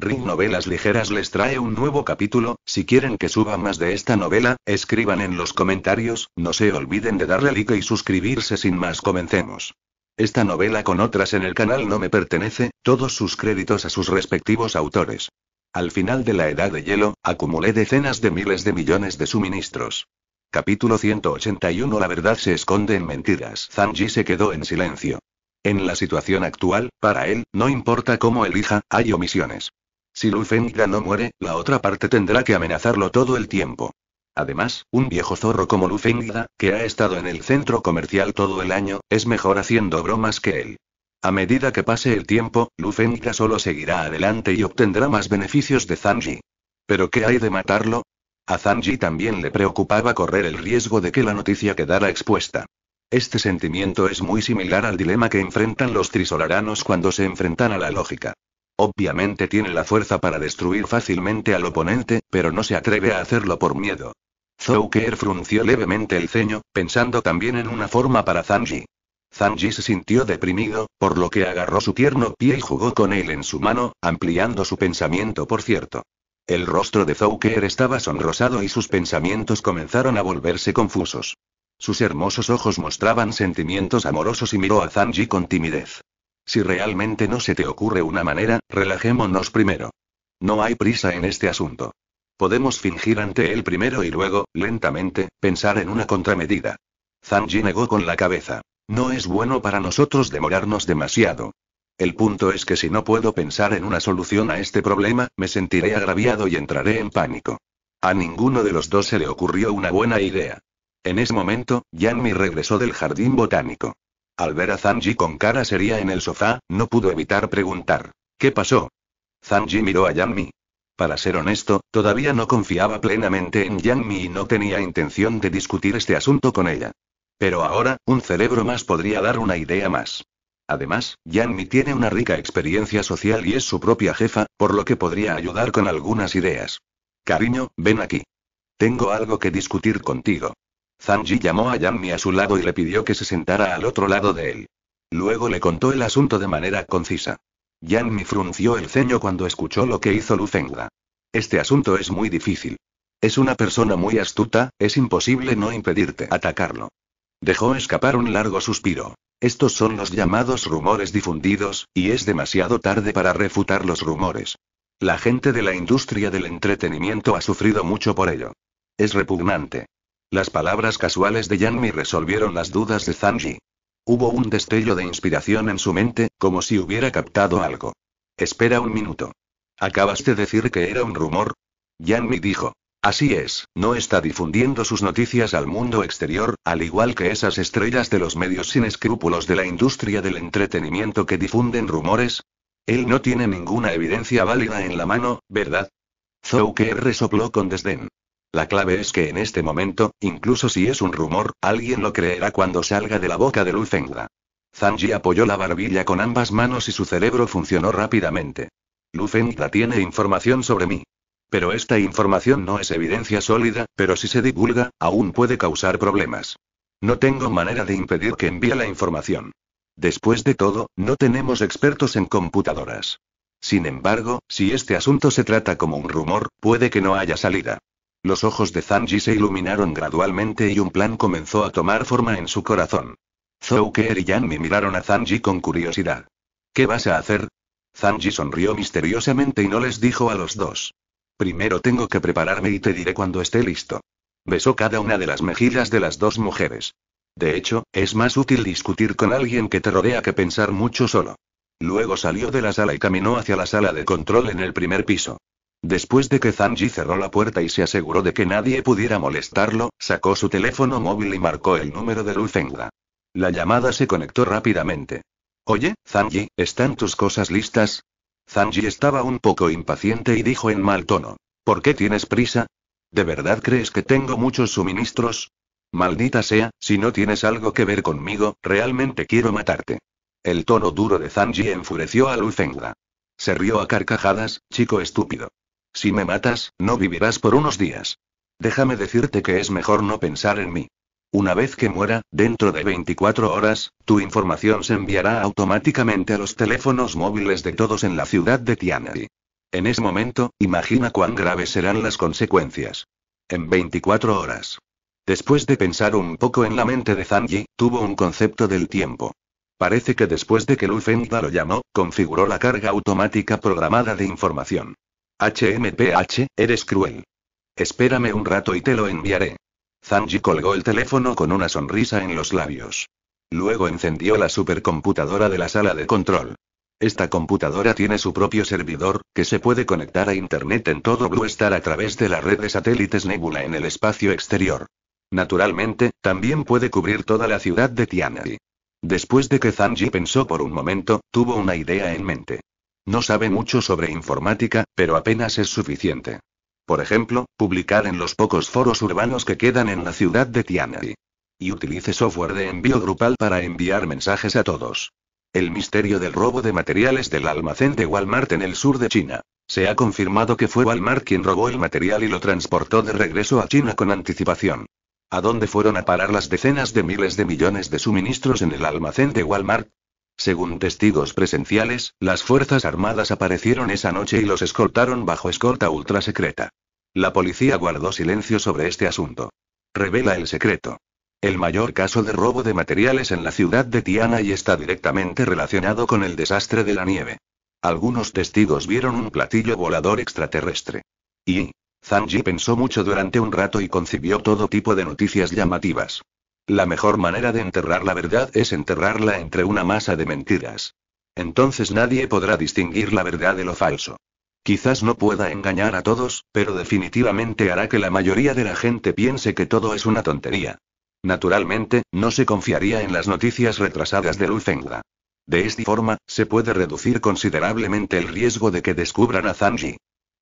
Ring Novelas Ligeras les trae un nuevo capítulo, si quieren que suba más de esta novela, escriban en los comentarios, no se olviden de darle like y suscribirse sin más comencemos. Esta novela con otras en el canal no me pertenece, todos sus créditos a sus respectivos autores. Al final de la Edad de Hielo, acumulé decenas de miles de millones de suministros. Capítulo 181 La verdad se esconde en mentiras. Zanji se quedó en silencio. En la situación actual, para él, no importa cómo elija, hay omisiones. Si Lufengra no muere, la otra parte tendrá que amenazarlo todo el tiempo. Además, un viejo zorro como Lufengda, que ha estado en el centro comercial todo el año, es mejor haciendo bromas que él. A medida que pase el tiempo, Lufengra solo seguirá adelante y obtendrá más beneficios de Zanji. ¿Pero qué hay de matarlo? A Zanji también le preocupaba correr el riesgo de que la noticia quedara expuesta. Este sentimiento es muy similar al dilema que enfrentan los trisolaranos cuando se enfrentan a la lógica. Obviamente tiene la fuerza para destruir fácilmente al oponente, pero no se atreve a hacerlo por miedo. Zouker frunció levemente el ceño, pensando también en una forma para Zanji. Zanji se sintió deprimido, por lo que agarró su tierno pie y jugó con él en su mano, ampliando su pensamiento por cierto. El rostro de Zouker estaba sonrosado y sus pensamientos comenzaron a volverse confusos. Sus hermosos ojos mostraban sentimientos amorosos y miró a Zanji con timidez. Si realmente no se te ocurre una manera, relajémonos primero. No hay prisa en este asunto. Podemos fingir ante él primero y luego, lentamente, pensar en una contramedida. Zanji negó con la cabeza. No es bueno para nosotros demorarnos demasiado. El punto es que si no puedo pensar en una solución a este problema, me sentiré agraviado y entraré en pánico. A ninguno de los dos se le ocurrió una buena idea. En ese momento, Yanmi regresó del jardín botánico. Al ver a Zanji con cara seria en el sofá, no pudo evitar preguntar. ¿Qué pasó? Zanji miró a Yanmi. Para ser honesto, todavía no confiaba plenamente en Yanmi y no tenía intención de discutir este asunto con ella. Pero ahora, un cerebro más podría dar una idea más. Además, Yanmi tiene una rica experiencia social y es su propia jefa, por lo que podría ayudar con algunas ideas. Cariño, ven aquí. Tengo algo que discutir contigo. Zanji llamó a Yanmi a su lado y le pidió que se sentara al otro lado de él. Luego le contó el asunto de manera concisa. Yanmi frunció el ceño cuando escuchó lo que hizo Lufenga. Este asunto es muy difícil. Es una persona muy astuta, es imposible no impedirte atacarlo. Dejó escapar un largo suspiro. Estos son los llamados rumores difundidos, y es demasiado tarde para refutar los rumores. La gente de la industria del entretenimiento ha sufrido mucho por ello. Es repugnante. Las palabras casuales de Yanmi resolvieron las dudas de Zanji. Hubo un destello de inspiración en su mente, como si hubiera captado algo. Espera un minuto. ¿Acabas de decir que era un rumor? Yanmi dijo. Así es, no está difundiendo sus noticias al mundo exterior, al igual que esas estrellas de los medios sin escrúpulos de la industria del entretenimiento que difunden rumores. Él no tiene ninguna evidencia válida en la mano, ¿verdad? Zouker resopló con desdén. La clave es que en este momento, incluso si es un rumor, alguien lo creerá cuando salga de la boca de Lufengda. Zanji apoyó la barbilla con ambas manos y su cerebro funcionó rápidamente. Lufengda tiene información sobre mí. Pero esta información no es evidencia sólida, pero si se divulga, aún puede causar problemas. No tengo manera de impedir que envíe la información. Después de todo, no tenemos expertos en computadoras. Sin embargo, si este asunto se trata como un rumor, puede que no haya salida. Los ojos de Zanji se iluminaron gradualmente y un plan comenzó a tomar forma en su corazón. Zouker y Yanmi miraron a Zanji con curiosidad. ¿Qué vas a hacer? Zanji sonrió misteriosamente y no les dijo a los dos. Primero tengo que prepararme y te diré cuando esté listo. Besó cada una de las mejillas de las dos mujeres. De hecho, es más útil discutir con alguien que te rodea que pensar mucho solo. Luego salió de la sala y caminó hacia la sala de control en el primer piso. Después de que Zanji cerró la puerta y se aseguró de que nadie pudiera molestarlo, sacó su teléfono móvil y marcó el número de Luzengla. La llamada se conectó rápidamente. Oye, Zanji, ¿están tus cosas listas? Zanji estaba un poco impaciente y dijo en mal tono. ¿Por qué tienes prisa? ¿De verdad crees que tengo muchos suministros? Maldita sea, si no tienes algo que ver conmigo, realmente quiero matarte. El tono duro de Zanji enfureció a Luzengla. Se rió a carcajadas, chico estúpido. Si me matas, no vivirás por unos días. Déjame decirte que es mejor no pensar en mí. Una vez que muera, dentro de 24 horas, tu información se enviará automáticamente a los teléfonos móviles de todos en la ciudad de Tianari. En ese momento, imagina cuán graves serán las consecuencias. En 24 horas. Después de pensar un poco en la mente de Zanji, tuvo un concepto del tiempo. Parece que después de que Lu Fengda lo llamó, configuró la carga automática programada de información. HMPH, eres cruel. Espérame un rato y te lo enviaré. Zanji colgó el teléfono con una sonrisa en los labios. Luego encendió la supercomputadora de la sala de control. Esta computadora tiene su propio servidor, que se puede conectar a Internet en todo Blue Star a través de la red de satélites Nebula en el espacio exterior. Naturalmente, también puede cubrir toda la ciudad de Tianari. Después de que Zanji pensó por un momento, tuvo una idea en mente. No sabe mucho sobre informática, pero apenas es suficiente. Por ejemplo, publicar en los pocos foros urbanos que quedan en la ciudad de Tiananmen. Y utilice software de envío grupal para enviar mensajes a todos. El misterio del robo de materiales del almacén de Walmart en el sur de China. Se ha confirmado que fue Walmart quien robó el material y lo transportó de regreso a China con anticipación. ¿A dónde fueron a parar las decenas de miles de millones de suministros en el almacén de Walmart? Según testigos presenciales, las Fuerzas Armadas aparecieron esa noche y los escoltaron bajo escolta secreta. La policía guardó silencio sobre este asunto. Revela el secreto. El mayor caso de robo de materiales en la ciudad de Tiana y está directamente relacionado con el desastre de la nieve. Algunos testigos vieron un platillo volador extraterrestre. Y Zanji pensó mucho durante un rato y concibió todo tipo de noticias llamativas. La mejor manera de enterrar la verdad es enterrarla entre una masa de mentiras. Entonces nadie podrá distinguir la verdad de lo falso. Quizás no pueda engañar a todos, pero definitivamente hará que la mayoría de la gente piense que todo es una tontería. Naturalmente, no se confiaría en las noticias retrasadas de Lufengda. De esta forma, se puede reducir considerablemente el riesgo de que descubran a Zanji.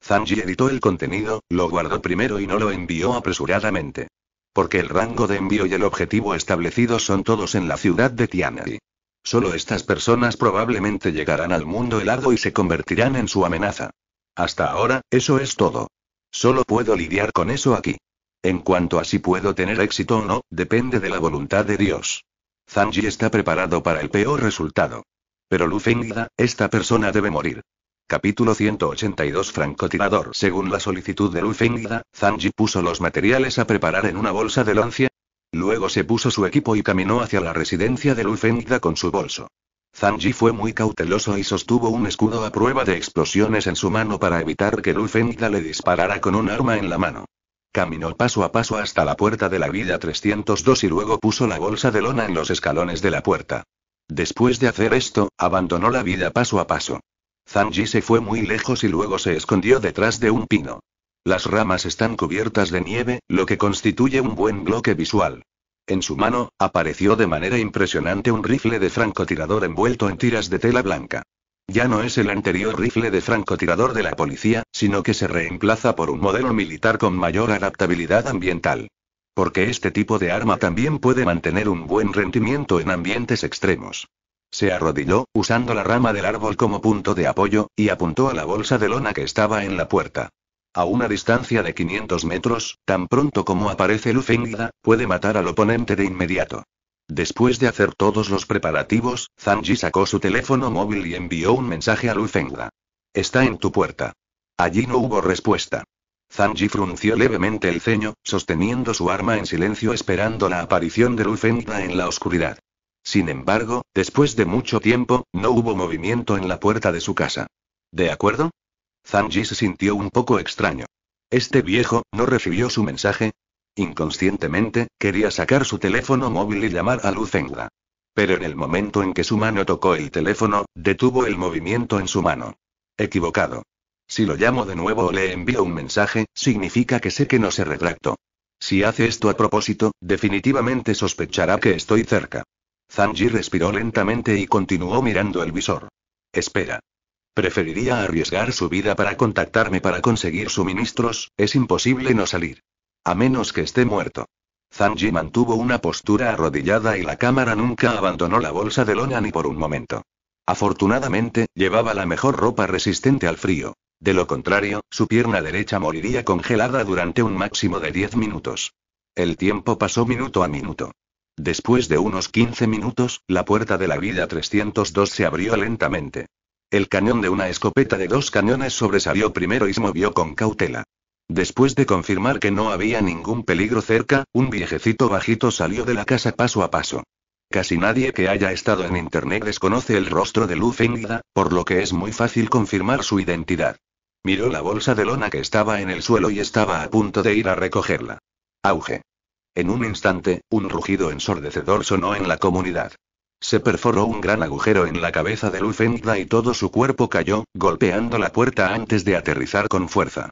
Zanji editó el contenido, lo guardó primero y no lo envió apresuradamente. Porque el rango de envío y el objetivo establecidos son todos en la ciudad de Tianyi. Solo estas personas probablemente llegarán al mundo helado y se convertirán en su amenaza. Hasta ahora, eso es todo. Solo puedo lidiar con eso aquí. En cuanto a si puedo tener éxito o no, depende de la voluntad de Dios. Zanji está preparado para el peor resultado. Pero Lufengida, esta persona debe morir. Capítulo 182 Francotirador Según la solicitud de Lufengda, Zanji puso los materiales a preparar en una bolsa de lancia. Luego se puso su equipo y caminó hacia la residencia de Lufengda con su bolso. Zanji fue muy cauteloso y sostuvo un escudo a prueba de explosiones en su mano para evitar que Lufengda le disparara con un arma en la mano. Caminó paso a paso hasta la puerta de la vida 302 y luego puso la bolsa de lona en los escalones de la puerta. Después de hacer esto, abandonó la vida paso a paso. Zanji se fue muy lejos y luego se escondió detrás de un pino. Las ramas están cubiertas de nieve, lo que constituye un buen bloque visual. En su mano, apareció de manera impresionante un rifle de francotirador envuelto en tiras de tela blanca. Ya no es el anterior rifle de francotirador de la policía, sino que se reemplaza por un modelo militar con mayor adaptabilidad ambiental. Porque este tipo de arma también puede mantener un buen rendimiento en ambientes extremos. Se arrodilló, usando la rama del árbol como punto de apoyo, y apuntó a la bolsa de lona que estaba en la puerta. A una distancia de 500 metros, tan pronto como aparece Lufengda, puede matar al oponente de inmediato. Después de hacer todos los preparativos, Zanji sacó su teléfono móvil y envió un mensaje a Lufengda. Está en tu puerta. Allí no hubo respuesta. Zanji frunció levemente el ceño, sosteniendo su arma en silencio esperando la aparición de Lufengda en la oscuridad. Sin embargo, después de mucho tiempo, no hubo movimiento en la puerta de su casa. ¿De acuerdo? Zanji se sintió un poco extraño. Este viejo, ¿no recibió su mensaje? Inconscientemente, quería sacar su teléfono móvil y llamar a Luzengla. Pero en el momento en que su mano tocó el teléfono, detuvo el movimiento en su mano. Equivocado. Si lo llamo de nuevo o le envío un mensaje, significa que sé que no se retractó. Si hace esto a propósito, definitivamente sospechará que estoy cerca. Zanji respiró lentamente y continuó mirando el visor. Espera. Preferiría arriesgar su vida para contactarme para conseguir suministros, es imposible no salir. A menos que esté muerto. Zanji mantuvo una postura arrodillada y la cámara nunca abandonó la bolsa de lona ni por un momento. Afortunadamente, llevaba la mejor ropa resistente al frío. De lo contrario, su pierna derecha moriría congelada durante un máximo de 10 minutos. El tiempo pasó minuto a minuto. Después de unos 15 minutos, la puerta de la vida 302 se abrió lentamente. El cañón de una escopeta de dos cañones sobresalió primero y se movió con cautela. Después de confirmar que no había ningún peligro cerca, un viejecito bajito salió de la casa paso a paso. Casi nadie que haya estado en Internet desconoce el rostro de Lu Fengda, por lo que es muy fácil confirmar su identidad. Miró la bolsa de lona que estaba en el suelo y estaba a punto de ir a recogerla. Auge. En un instante, un rugido ensordecedor sonó en la comunidad. Se perforó un gran agujero en la cabeza de Lufenda y todo su cuerpo cayó, golpeando la puerta antes de aterrizar con fuerza.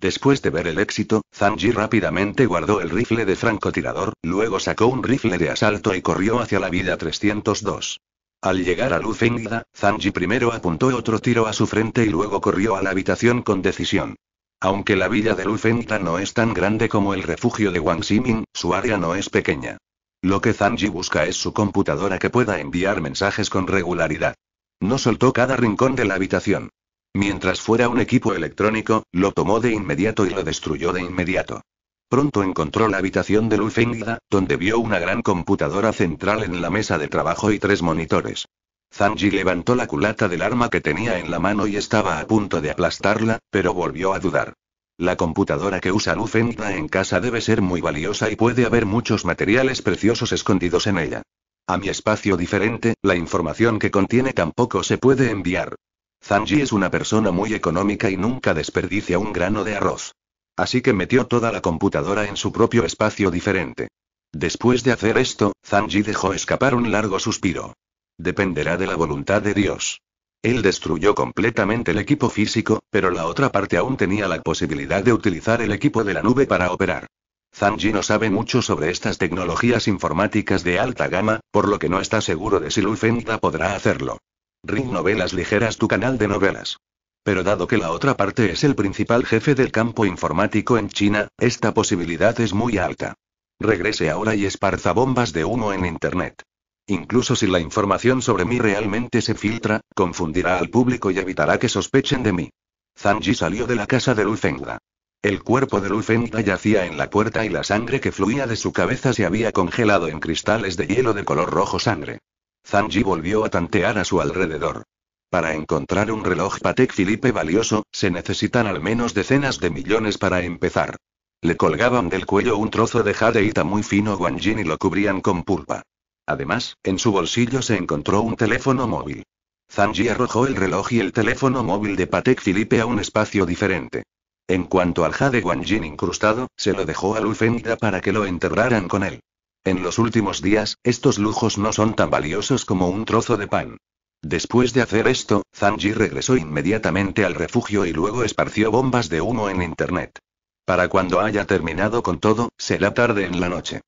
Después de ver el éxito, Zanji rápidamente guardó el rifle de francotirador, luego sacó un rifle de asalto y corrió hacia la vida 302. Al llegar a Lufengda, Zanji primero apuntó otro tiro a su frente y luego corrió a la habitación con decisión. Aunque la villa de Lufenta no es tan grande como el refugio de Wang Ximing, su área no es pequeña. Lo que Zanji busca es su computadora que pueda enviar mensajes con regularidad. No soltó cada rincón de la habitación. Mientras fuera un equipo electrónico, lo tomó de inmediato y lo destruyó de inmediato. Pronto encontró la habitación de Lufengda, donde vio una gran computadora central en la mesa de trabajo y tres monitores. Zanji levantó la culata del arma que tenía en la mano y estaba a punto de aplastarla, pero volvió a dudar. La computadora que usa Lufenda en casa debe ser muy valiosa y puede haber muchos materiales preciosos escondidos en ella. A mi espacio diferente, la información que contiene tampoco se puede enviar. Zanji es una persona muy económica y nunca desperdicia un grano de arroz. Así que metió toda la computadora en su propio espacio diferente. Después de hacer esto, Zanji dejó escapar un largo suspiro. Dependerá de la voluntad de Dios. Él destruyó completamente el equipo físico, pero la otra parte aún tenía la posibilidad de utilizar el equipo de la nube para operar. Zanji no sabe mucho sobre estas tecnologías informáticas de alta gama, por lo que no está seguro de si Lufenda podrá hacerlo. Ring Novelas Ligeras tu canal de novelas. Pero dado que la otra parte es el principal jefe del campo informático en China, esta posibilidad es muy alta. Regrese ahora y esparza bombas de humo en Internet. Incluso si la información sobre mí realmente se filtra, confundirá al público y evitará que sospechen de mí. Zanji salió de la casa de Lufenga. El cuerpo de Lufenga yacía en la puerta y la sangre que fluía de su cabeza se había congelado en cristales de hielo de color rojo sangre. Zanji volvió a tantear a su alrededor. Para encontrar un reloj Patek Philippe valioso, se necesitan al menos decenas de millones para empezar. Le colgaban del cuello un trozo de jadeita muy fino guanjin y lo cubrían con pulpa. Además, en su bolsillo se encontró un teléfono móvil. Zanji arrojó el reloj y el teléfono móvil de Patek Philippe a un espacio diferente. En cuanto al jade guanjin incrustado, se lo dejó a Lufenda para que lo enterraran con él. En los últimos días, estos lujos no son tan valiosos como un trozo de pan. Después de hacer esto, Zanji regresó inmediatamente al refugio y luego esparció bombas de humo en Internet. Para cuando haya terminado con todo, será tarde en la noche.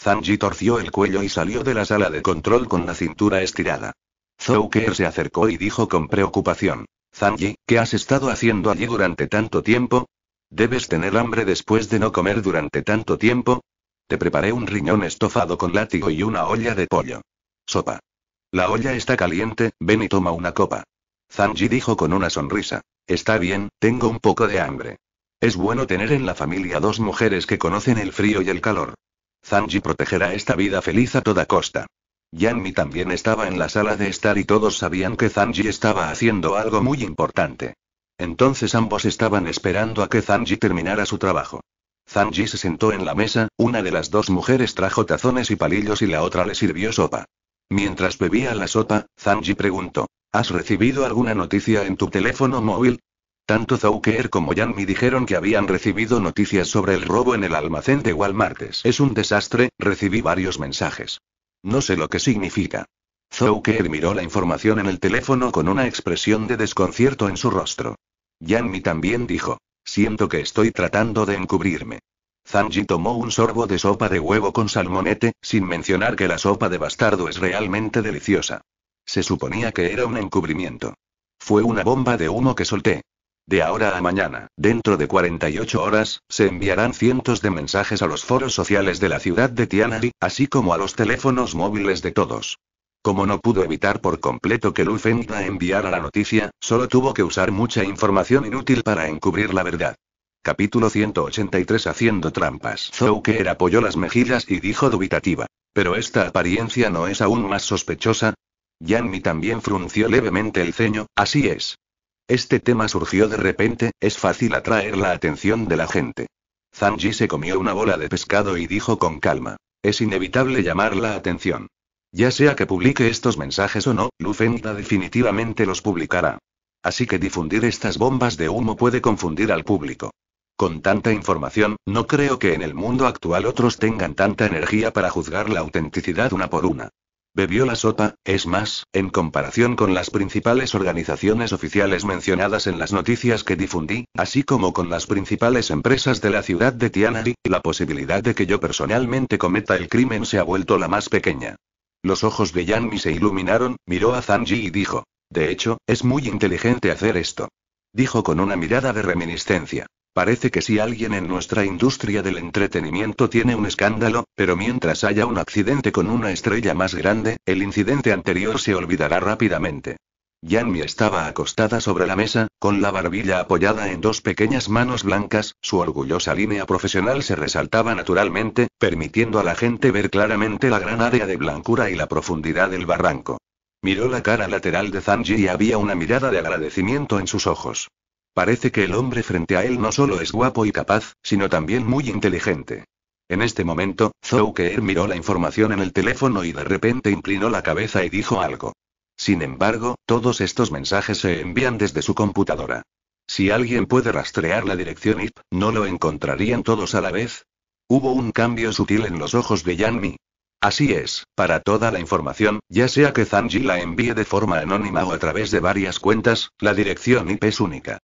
Zanji torció el cuello y salió de la sala de control con la cintura estirada. Zouker se acercó y dijo con preocupación. Zanji, ¿qué has estado haciendo allí durante tanto tiempo? ¿Debes tener hambre después de no comer durante tanto tiempo? Te preparé un riñón estofado con látigo y una olla de pollo. Sopa. La olla está caliente, ven y toma una copa. Zanji dijo con una sonrisa. Está bien, tengo un poco de hambre. Es bueno tener en la familia dos mujeres que conocen el frío y el calor. Zanji protegerá esta vida feliz a toda costa. Yanmi también estaba en la sala de estar y todos sabían que Zanji estaba haciendo algo muy importante. Entonces ambos estaban esperando a que Zanji terminara su trabajo. Zanji se sentó en la mesa, una de las dos mujeres trajo tazones y palillos y la otra le sirvió sopa. Mientras bebía la sopa, Zanji preguntó, ¿Has recibido alguna noticia en tu teléfono móvil? Tanto Zouker como Yanmi dijeron que habían recibido noticias sobre el robo en el almacén de Walmart. Es un desastre, recibí varios mensajes. No sé lo que significa. Zouker miró la información en el teléfono con una expresión de desconcierto en su rostro. Yanmi también dijo, siento que estoy tratando de encubrirme. Zanji tomó un sorbo de sopa de huevo con salmonete, sin mencionar que la sopa de bastardo es realmente deliciosa. Se suponía que era un encubrimiento. Fue una bomba de humo que solté. De ahora a mañana, dentro de 48 horas, se enviarán cientos de mensajes a los foros sociales de la ciudad de Tianari, así como a los teléfonos móviles de todos. Como no pudo evitar por completo que Lu enviara la noticia, solo tuvo que usar mucha información inútil para encubrir la verdad. Capítulo 183 Haciendo trampas. Zhou apoyó las mejillas y dijo dubitativa. Pero esta apariencia no es aún más sospechosa, Mi también frunció levemente el ceño, así es. Este tema surgió de repente, es fácil atraer la atención de la gente. Zanji se comió una bola de pescado y dijo con calma. Es inevitable llamar la atención. Ya sea que publique estos mensajes o no, Lufenda definitivamente los publicará. Así que difundir estas bombas de humo puede confundir al público. Con tanta información, no creo que en el mundo actual otros tengan tanta energía para juzgar la autenticidad una por una. Bebió la sopa, es más, en comparación con las principales organizaciones oficiales mencionadas en las noticias que difundí, así como con las principales empresas de la ciudad de Tianari, la posibilidad de que yo personalmente cometa el crimen se ha vuelto la más pequeña. Los ojos de Yanmi se iluminaron, miró a Zanji y dijo, de hecho, es muy inteligente hacer esto. Dijo con una mirada de reminiscencia. Parece que si alguien en nuestra industria del entretenimiento tiene un escándalo, pero mientras haya un accidente con una estrella más grande, el incidente anterior se olvidará rápidamente. Yanmi estaba acostada sobre la mesa, con la barbilla apoyada en dos pequeñas manos blancas, su orgullosa línea profesional se resaltaba naturalmente, permitiendo a la gente ver claramente la gran área de blancura y la profundidad del barranco. Miró la cara lateral de Zanji y había una mirada de agradecimiento en sus ojos. Parece que el hombre frente a él no solo es guapo y capaz, sino también muy inteligente. En este momento, Zouker miró la información en el teléfono y de repente inclinó la cabeza y dijo algo. Sin embargo, todos estos mensajes se envían desde su computadora. Si alguien puede rastrear la dirección IP, ¿no lo encontrarían todos a la vez? Hubo un cambio sutil en los ojos de Mi. Así es, para toda la información, ya sea que Zanji la envíe de forma anónima o a través de varias cuentas, la dirección IP es única.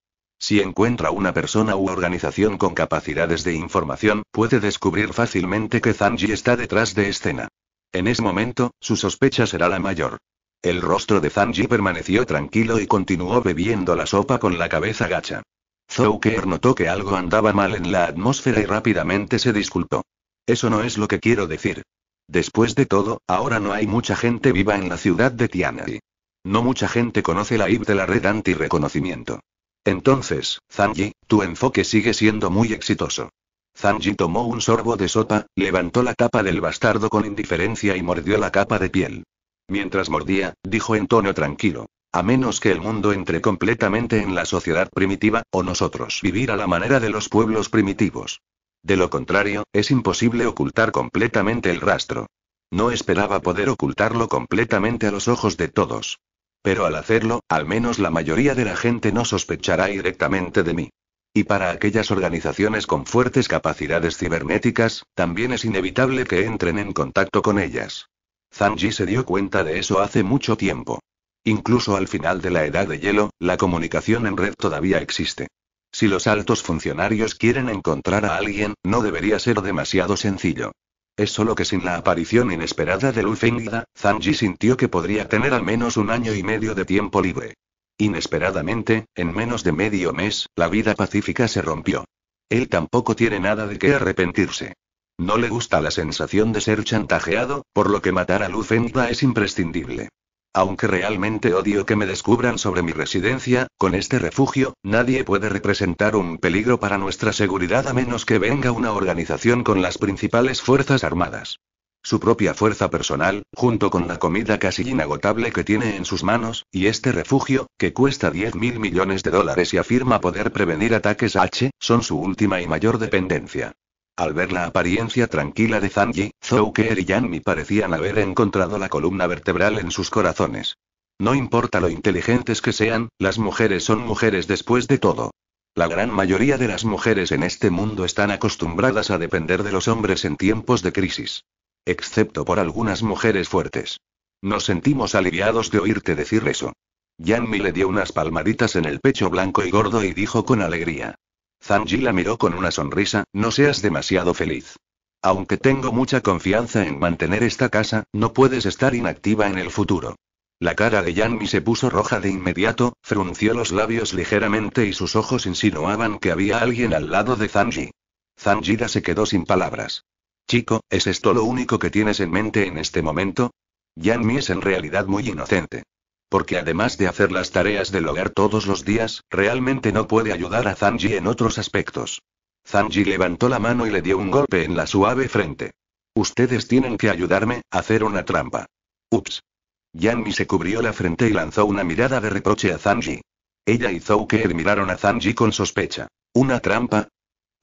Si encuentra una persona u organización con capacidades de información, puede descubrir fácilmente que Zanji está detrás de escena. En ese momento, su sospecha será la mayor. El rostro de Zanji permaneció tranquilo y continuó bebiendo la sopa con la cabeza gacha. Zouker notó que algo andaba mal en la atmósfera y rápidamente se disculpó. Eso no es lo que quiero decir. Después de todo, ahora no hay mucha gente viva en la ciudad de Tianai. No mucha gente conoce la IP de la red anti-reconocimiento. Entonces, Zanji, tu enfoque sigue siendo muy exitoso. Zanji tomó un sorbo de sopa, levantó la tapa del bastardo con indiferencia y mordió la capa de piel. Mientras mordía, dijo en tono tranquilo. A menos que el mundo entre completamente en la sociedad primitiva, o nosotros vivir a la manera de los pueblos primitivos. De lo contrario, es imposible ocultar completamente el rastro. No esperaba poder ocultarlo completamente a los ojos de todos. Pero al hacerlo, al menos la mayoría de la gente no sospechará directamente de mí. Y para aquellas organizaciones con fuertes capacidades cibernéticas, también es inevitable que entren en contacto con ellas. Zanji se dio cuenta de eso hace mucho tiempo. Incluso al final de la edad de hielo, la comunicación en red todavía existe. Si los altos funcionarios quieren encontrar a alguien, no debería ser demasiado sencillo. Es solo que sin la aparición inesperada de Luz Zanji sintió que podría tener al menos un año y medio de tiempo libre. Inesperadamente, en menos de medio mes, la vida pacífica se rompió. Él tampoco tiene nada de qué arrepentirse. No le gusta la sensación de ser chantajeado, por lo que matar a Luz es imprescindible. Aunque realmente odio que me descubran sobre mi residencia, con este refugio, nadie puede representar un peligro para nuestra seguridad a menos que venga una organización con las principales fuerzas armadas. Su propia fuerza personal, junto con la comida casi inagotable que tiene en sus manos, y este refugio, que cuesta 10 mil millones de dólares y afirma poder prevenir ataques H, son su última y mayor dependencia. Al ver la apariencia tranquila de Zanji, Zhou y Yanmi parecían haber encontrado la columna vertebral en sus corazones. No importa lo inteligentes que sean, las mujeres son mujeres después de todo. La gran mayoría de las mujeres en este mundo están acostumbradas a depender de los hombres en tiempos de crisis. Excepto por algunas mujeres fuertes. Nos sentimos aliviados de oírte decir eso. Yanmi le dio unas palmaditas en el pecho blanco y gordo y dijo con alegría. Zanji la miró con una sonrisa, no seas demasiado feliz. Aunque tengo mucha confianza en mantener esta casa, no puedes estar inactiva en el futuro. La cara de Yanmi se puso roja de inmediato, frunció los labios ligeramente y sus ojos insinuaban que había alguien al lado de Zanji. Zanjida se quedó sin palabras. Chico, ¿es esto lo único que tienes en mente en este momento? Yanmi es en realidad muy inocente porque además de hacer las tareas del hogar todos los días, realmente no puede ayudar a Zanji en otros aspectos. Zanji levantó la mano y le dio un golpe en la suave frente. Ustedes tienen que ayudarme a hacer una trampa. Ups. Yanmi se cubrió la frente y lanzó una mirada de reproche a Zanji. Ella y Zouker miraron a Zanji con sospecha. ¿Una trampa?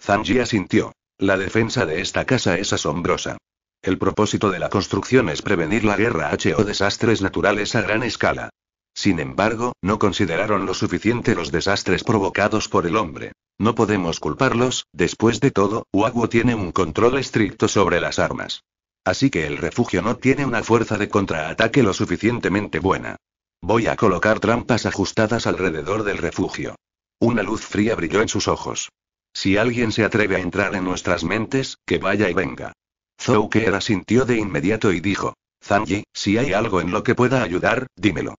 Zanji asintió. La defensa de esta casa es asombrosa. El propósito de la construcción es prevenir la guerra H o desastres naturales a gran escala. Sin embargo, no consideraron lo suficiente los desastres provocados por el hombre. No podemos culparlos, después de todo, Huaguo tiene un control estricto sobre las armas. Así que el refugio no tiene una fuerza de contraataque lo suficientemente buena. Voy a colocar trampas ajustadas alrededor del refugio. Una luz fría brilló en sus ojos. Si alguien se atreve a entrar en nuestras mentes, que vaya y venga. Zhou asintió de inmediato y dijo: Zanji, si hay algo en lo que pueda ayudar, dímelo.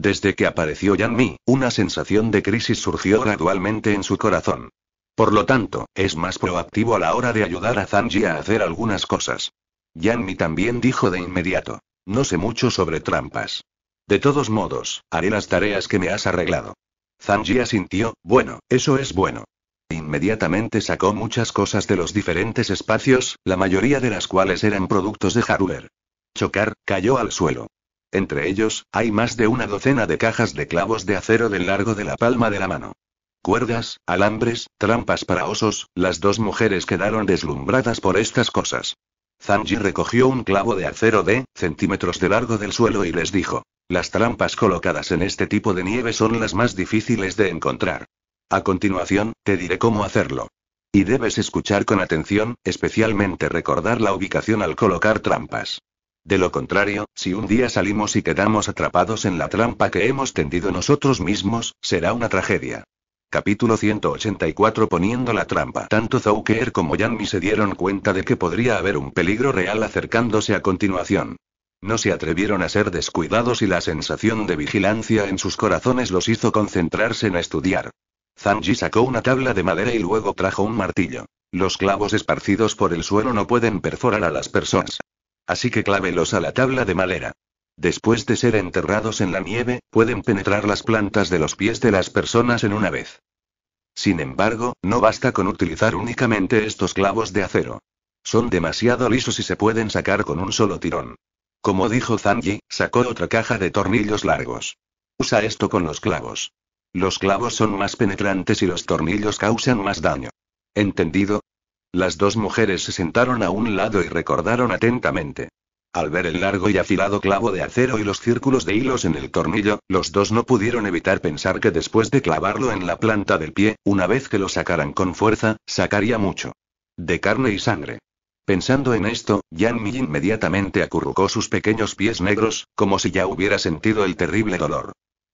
Desde que apareció Mi, una sensación de crisis surgió gradualmente en su corazón. Por lo tanto, es más proactivo a la hora de ayudar a Zanji a hacer algunas cosas. Yanmi también dijo de inmediato. No sé mucho sobre trampas. De todos modos, haré las tareas que me has arreglado. Zanji asintió, bueno, eso es bueno. Inmediatamente sacó muchas cosas de los diferentes espacios, la mayoría de las cuales eran productos de Haruber. Chocar, cayó al suelo. Entre ellos, hay más de una docena de cajas de clavos de acero del largo de la palma de la mano. Cuerdas, alambres, trampas para osos, las dos mujeres quedaron deslumbradas por estas cosas. Zanji recogió un clavo de acero de centímetros de largo del suelo y les dijo, las trampas colocadas en este tipo de nieve son las más difíciles de encontrar. A continuación, te diré cómo hacerlo. Y debes escuchar con atención, especialmente recordar la ubicación al colocar trampas. De lo contrario, si un día salimos y quedamos atrapados en la trampa que hemos tendido nosotros mismos, será una tragedia. Capítulo 184 Poniendo la trampa. Tanto Zouker como Yanmi se dieron cuenta de que podría haber un peligro real acercándose a continuación. No se atrevieron a ser descuidados y la sensación de vigilancia en sus corazones los hizo concentrarse en estudiar. Zanji sacó una tabla de madera y luego trajo un martillo. Los clavos esparcidos por el suelo no pueden perforar a las personas. Así que clávelos a la tabla de madera. Después de ser enterrados en la nieve, pueden penetrar las plantas de los pies de las personas en una vez. Sin embargo, no basta con utilizar únicamente estos clavos de acero. Son demasiado lisos y se pueden sacar con un solo tirón. Como dijo Zanji, sacó otra caja de tornillos largos. Usa esto con los clavos. Los clavos son más penetrantes y los tornillos causan más daño. ¿Entendido? Las dos mujeres se sentaron a un lado y recordaron atentamente. Al ver el largo y afilado clavo de acero y los círculos de hilos en el tornillo, los dos no pudieron evitar pensar que después de clavarlo en la planta del pie, una vez que lo sacaran con fuerza, sacaría mucho. De carne y sangre. Pensando en esto, Yan Mi inmediatamente acurrucó sus pequeños pies negros, como si ya hubiera sentido el terrible dolor.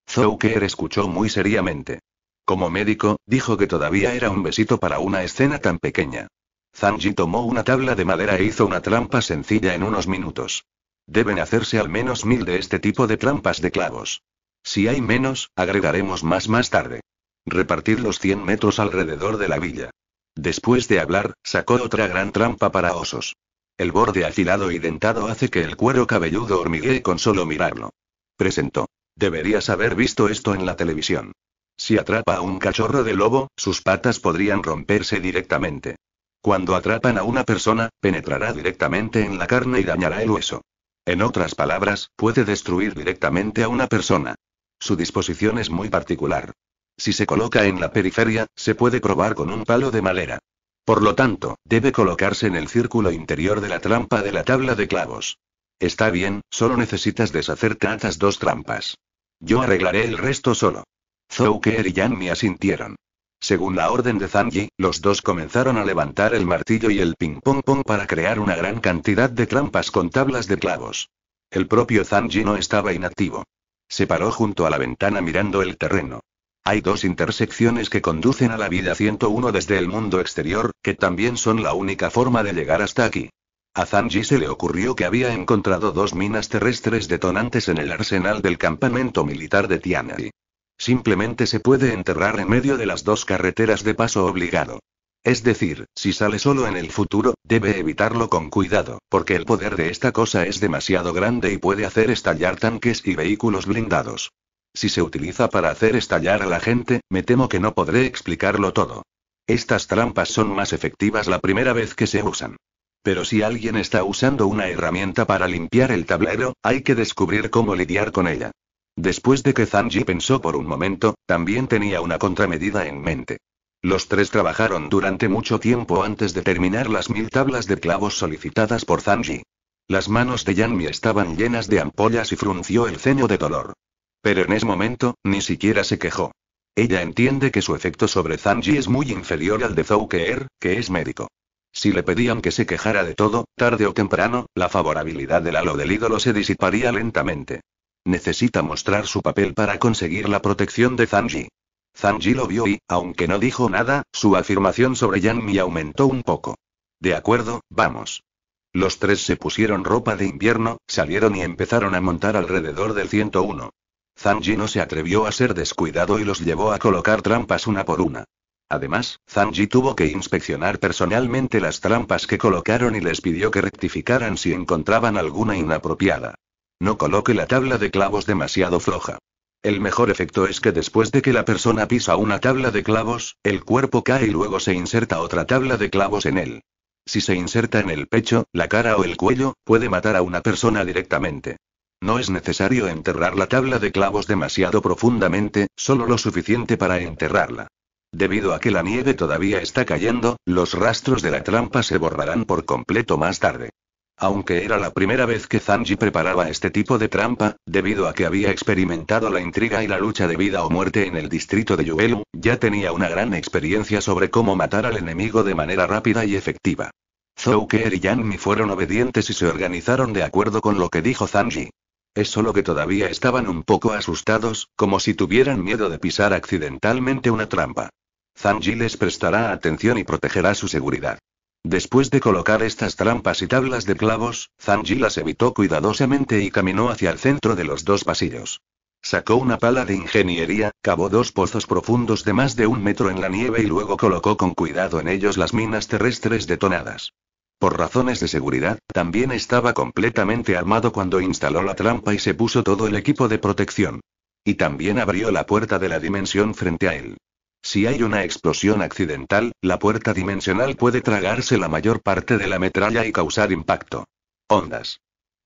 Zhou escuchó muy seriamente. Como médico, dijo que todavía era un besito para una escena tan pequeña. Zanji tomó una tabla de madera e hizo una trampa sencilla en unos minutos. Deben hacerse al menos mil de este tipo de trampas de clavos. Si hay menos, agregaremos más más tarde. Repartir los 100 metros alrededor de la villa. Después de hablar, sacó otra gran trampa para osos. El borde afilado y dentado hace que el cuero cabelludo hormiguee con solo mirarlo. Presentó. Deberías haber visto esto en la televisión. Si atrapa a un cachorro de lobo, sus patas podrían romperse directamente. Cuando atrapan a una persona, penetrará directamente en la carne y dañará el hueso. En otras palabras, puede destruir directamente a una persona. Su disposición es muy particular. Si se coloca en la periferia, se puede probar con un palo de madera. Por lo tanto, debe colocarse en el círculo interior de la trampa de la tabla de clavos. Está bien, solo necesitas deshacerte a estas dos trampas. Yo arreglaré el resto solo. Zouker y me asintieron. Según la orden de Zanji, los dos comenzaron a levantar el martillo y el ping-pong-pong para crear una gran cantidad de trampas con tablas de clavos. El propio Zanji no estaba inactivo. Se paró junto a la ventana mirando el terreno. Hay dos intersecciones que conducen a la vida 101 desde el mundo exterior, que también son la única forma de llegar hasta aquí. A Zanji se le ocurrió que había encontrado dos minas terrestres detonantes en el arsenal del campamento militar de Tianai. Simplemente se puede enterrar en medio de las dos carreteras de paso obligado. Es decir, si sale solo en el futuro, debe evitarlo con cuidado, porque el poder de esta cosa es demasiado grande y puede hacer estallar tanques y vehículos blindados. Si se utiliza para hacer estallar a la gente, me temo que no podré explicarlo todo. Estas trampas son más efectivas la primera vez que se usan. Pero si alguien está usando una herramienta para limpiar el tablero, hay que descubrir cómo lidiar con ella. Después de que Zanji pensó por un momento, también tenía una contramedida en mente. Los tres trabajaron durante mucho tiempo antes de terminar las mil tablas de clavos solicitadas por Zanji. Las manos de Yanmi estaban llenas de ampollas y frunció el ceño de dolor. Pero en ese momento, ni siquiera se quejó. Ella entiende que su efecto sobre Zanji es muy inferior al de Er, que es médico. Si le pedían que se quejara de todo, tarde o temprano, la favorabilidad del halo del ídolo se disiparía lentamente. Necesita mostrar su papel para conseguir la protección de Zanji. Zanji lo vio y, aunque no dijo nada, su afirmación sobre Yanmi aumentó un poco. De acuerdo, vamos. Los tres se pusieron ropa de invierno, salieron y empezaron a montar alrededor del 101. Zanji no se atrevió a ser descuidado y los llevó a colocar trampas una por una. Además, Zanji tuvo que inspeccionar personalmente las trampas que colocaron y les pidió que rectificaran si encontraban alguna inapropiada. No coloque la tabla de clavos demasiado floja. El mejor efecto es que después de que la persona pisa una tabla de clavos, el cuerpo cae y luego se inserta otra tabla de clavos en él. Si se inserta en el pecho, la cara o el cuello, puede matar a una persona directamente. No es necesario enterrar la tabla de clavos demasiado profundamente, solo lo suficiente para enterrarla. Debido a que la nieve todavía está cayendo, los rastros de la trampa se borrarán por completo más tarde. Aunque era la primera vez que Zanji preparaba este tipo de trampa, debido a que había experimentado la intriga y la lucha de vida o muerte en el distrito de Yuelu, ya tenía una gran experiencia sobre cómo matar al enemigo de manera rápida y efectiva. Zhou y Yanmi fueron obedientes y se organizaron de acuerdo con lo que dijo Zanji. Es solo que todavía estaban un poco asustados, como si tuvieran miedo de pisar accidentalmente una trampa. Zanji les prestará atención y protegerá su seguridad. Después de colocar estas trampas y tablas de clavos, Zanji las evitó cuidadosamente y caminó hacia el centro de los dos pasillos. Sacó una pala de ingeniería, cavó dos pozos profundos de más de un metro en la nieve y luego colocó con cuidado en ellos las minas terrestres detonadas. Por razones de seguridad, también estaba completamente armado cuando instaló la trampa y se puso todo el equipo de protección. Y también abrió la puerta de la dimensión frente a él. Si hay una explosión accidental, la puerta dimensional puede tragarse la mayor parte de la metralla y causar impacto. Ondas.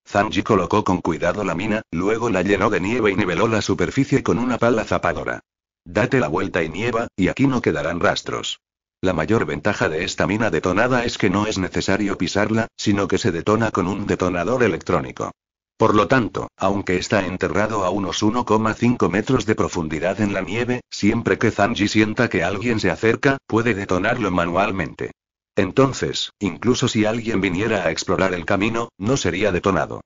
Zanji colocó con cuidado la mina, luego la llenó de nieve y niveló la superficie con una pala zapadora. Date la vuelta y nieva, y aquí no quedarán rastros. La mayor ventaja de esta mina detonada es que no es necesario pisarla, sino que se detona con un detonador electrónico. Por lo tanto, aunque está enterrado a unos 1,5 metros de profundidad en la nieve, siempre que Zanji sienta que alguien se acerca, puede detonarlo manualmente. Entonces, incluso si alguien viniera a explorar el camino, no sería detonado.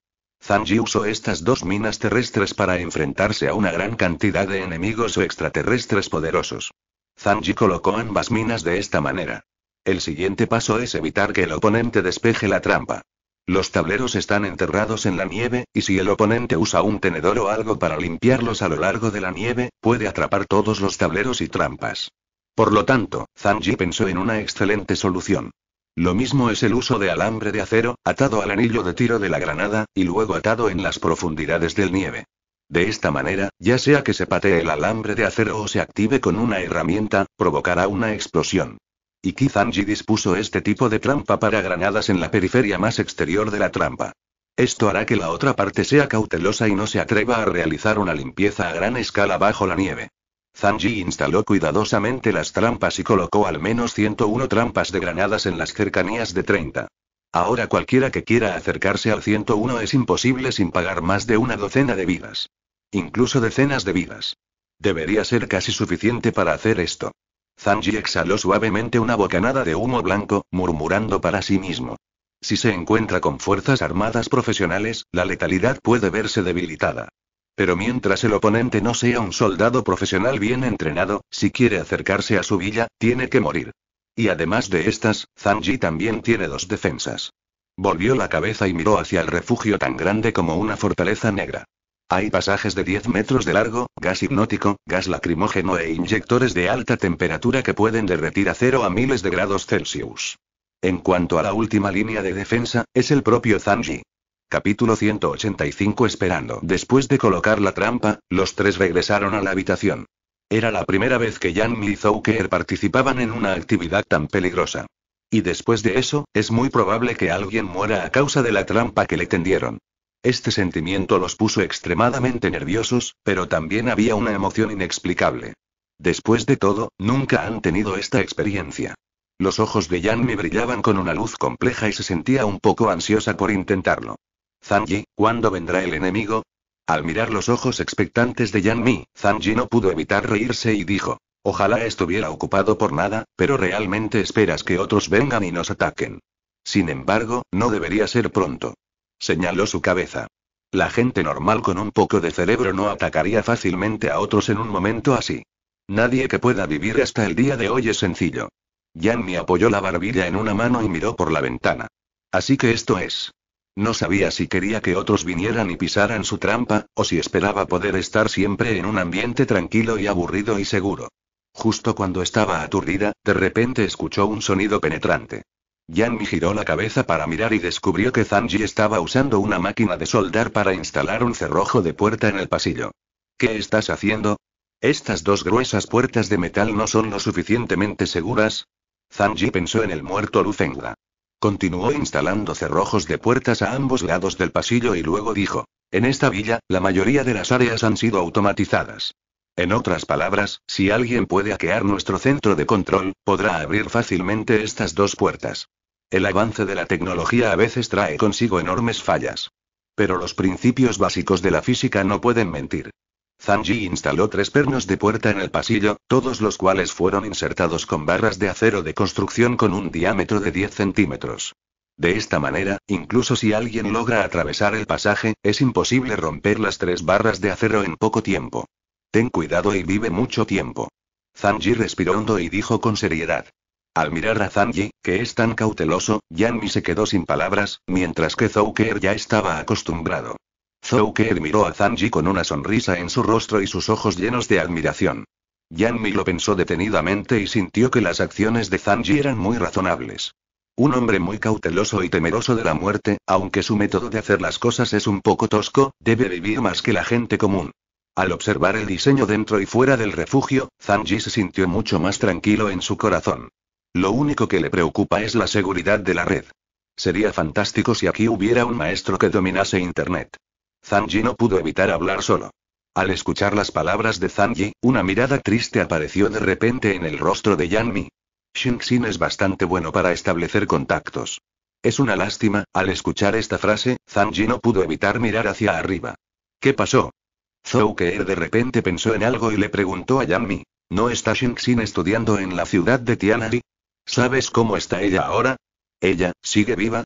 Zanji usó estas dos minas terrestres para enfrentarse a una gran cantidad de enemigos o extraterrestres poderosos. Zanji colocó ambas minas de esta manera. El siguiente paso es evitar que el oponente despeje la trampa. Los tableros están enterrados en la nieve, y si el oponente usa un tenedor o algo para limpiarlos a lo largo de la nieve, puede atrapar todos los tableros y trampas. Por lo tanto, Zanji pensó en una excelente solución. Lo mismo es el uso de alambre de acero, atado al anillo de tiro de la granada, y luego atado en las profundidades del nieve. De esta manera, ya sea que se patee el alambre de acero o se active con una herramienta, provocará una explosión y Kizanji dispuso este tipo de trampa para granadas en la periferia más exterior de la trampa. Esto hará que la otra parte sea cautelosa y no se atreva a realizar una limpieza a gran escala bajo la nieve. Zanji instaló cuidadosamente las trampas y colocó al menos 101 trampas de granadas en las cercanías de 30. Ahora cualquiera que quiera acercarse al 101 es imposible sin pagar más de una docena de vidas. Incluso decenas de vidas. Debería ser casi suficiente para hacer esto. Zanji exhaló suavemente una bocanada de humo blanco, murmurando para sí mismo. Si se encuentra con fuerzas armadas profesionales, la letalidad puede verse debilitada. Pero mientras el oponente no sea un soldado profesional bien entrenado, si quiere acercarse a su villa, tiene que morir. Y además de estas, Zanji también tiene dos defensas. Volvió la cabeza y miró hacia el refugio tan grande como una fortaleza negra. Hay pasajes de 10 metros de largo, gas hipnótico, gas lacrimógeno e inyectores de alta temperatura que pueden derretir a cero a miles de grados Celsius. En cuanto a la última línea de defensa, es el propio Zanji. Capítulo 185 Esperando. Después de colocar la trampa, los tres regresaron a la habitación. Era la primera vez que Mi y Zouker participaban en una actividad tan peligrosa. Y después de eso, es muy probable que alguien muera a causa de la trampa que le tendieron. Este sentimiento los puso extremadamente nerviosos, pero también había una emoción inexplicable. Después de todo, nunca han tenido esta experiencia. Los ojos de mi brillaban con una luz compleja y se sentía un poco ansiosa por intentarlo. Zanji, ¿cuándo vendrá el enemigo? Al mirar los ojos expectantes de Mi, Zanji no pudo evitar reírse y dijo: Ojalá estuviera ocupado por nada, pero realmente esperas que otros vengan y nos ataquen. Sin embargo, no debería ser pronto señaló su cabeza. La gente normal con un poco de cerebro no atacaría fácilmente a otros en un momento así. Nadie que pueda vivir hasta el día de hoy es sencillo. me apoyó la barbilla en una mano y miró por la ventana. Así que esto es. No sabía si quería que otros vinieran y pisaran su trampa, o si esperaba poder estar siempre en un ambiente tranquilo y aburrido y seguro. Justo cuando estaba aturdida, de repente escuchó un sonido penetrante. Yang giró la cabeza para mirar y descubrió que Zanji estaba usando una máquina de soldar para instalar un cerrojo de puerta en el pasillo. ¿Qué estás haciendo? Estas dos gruesas puertas de metal no son lo suficientemente seguras. Zanji pensó en el muerto Luzenga. Continuó instalando cerrojos de puertas a ambos lados del pasillo y luego dijo, en esta villa, la mayoría de las áreas han sido automatizadas. En otras palabras, si alguien puede hackear nuestro centro de control, podrá abrir fácilmente estas dos puertas. El avance de la tecnología a veces trae consigo enormes fallas. Pero los principios básicos de la física no pueden mentir. Zanji instaló tres pernos de puerta en el pasillo, todos los cuales fueron insertados con barras de acero de construcción con un diámetro de 10 centímetros. De esta manera, incluso si alguien logra atravesar el pasaje, es imposible romper las tres barras de acero en poco tiempo. Ten cuidado y vive mucho tiempo. Zanji respiró hondo y dijo con seriedad. Al mirar a Zanji, que es tan cauteloso, Yanmi se quedó sin palabras, mientras que Zouker ya estaba acostumbrado. Zouker miró a Zanji con una sonrisa en su rostro y sus ojos llenos de admiración. Yanmi lo pensó detenidamente y sintió que las acciones de Zanji eran muy razonables. Un hombre muy cauteloso y temeroso de la muerte, aunque su método de hacer las cosas es un poco tosco, debe vivir más que la gente común. Al observar el diseño dentro y fuera del refugio, Zanji se sintió mucho más tranquilo en su corazón. Lo único que le preocupa es la seguridad de la red. Sería fantástico si aquí hubiera un maestro que dominase Internet. Zanji no pudo evitar hablar solo. Al escuchar las palabras de Zanji, una mirada triste apareció de repente en el rostro de Yanmi. Xin es bastante bueno para establecer contactos. Es una lástima, al escuchar esta frase, Zanji no pudo evitar mirar hacia arriba. ¿Qué pasó? Zhou de repente pensó en algo y le preguntó a Yami: ¿No está Xingxin estudiando en la ciudad de Tianari? ¿Sabes cómo está ella ahora? ¿Ella sigue viva?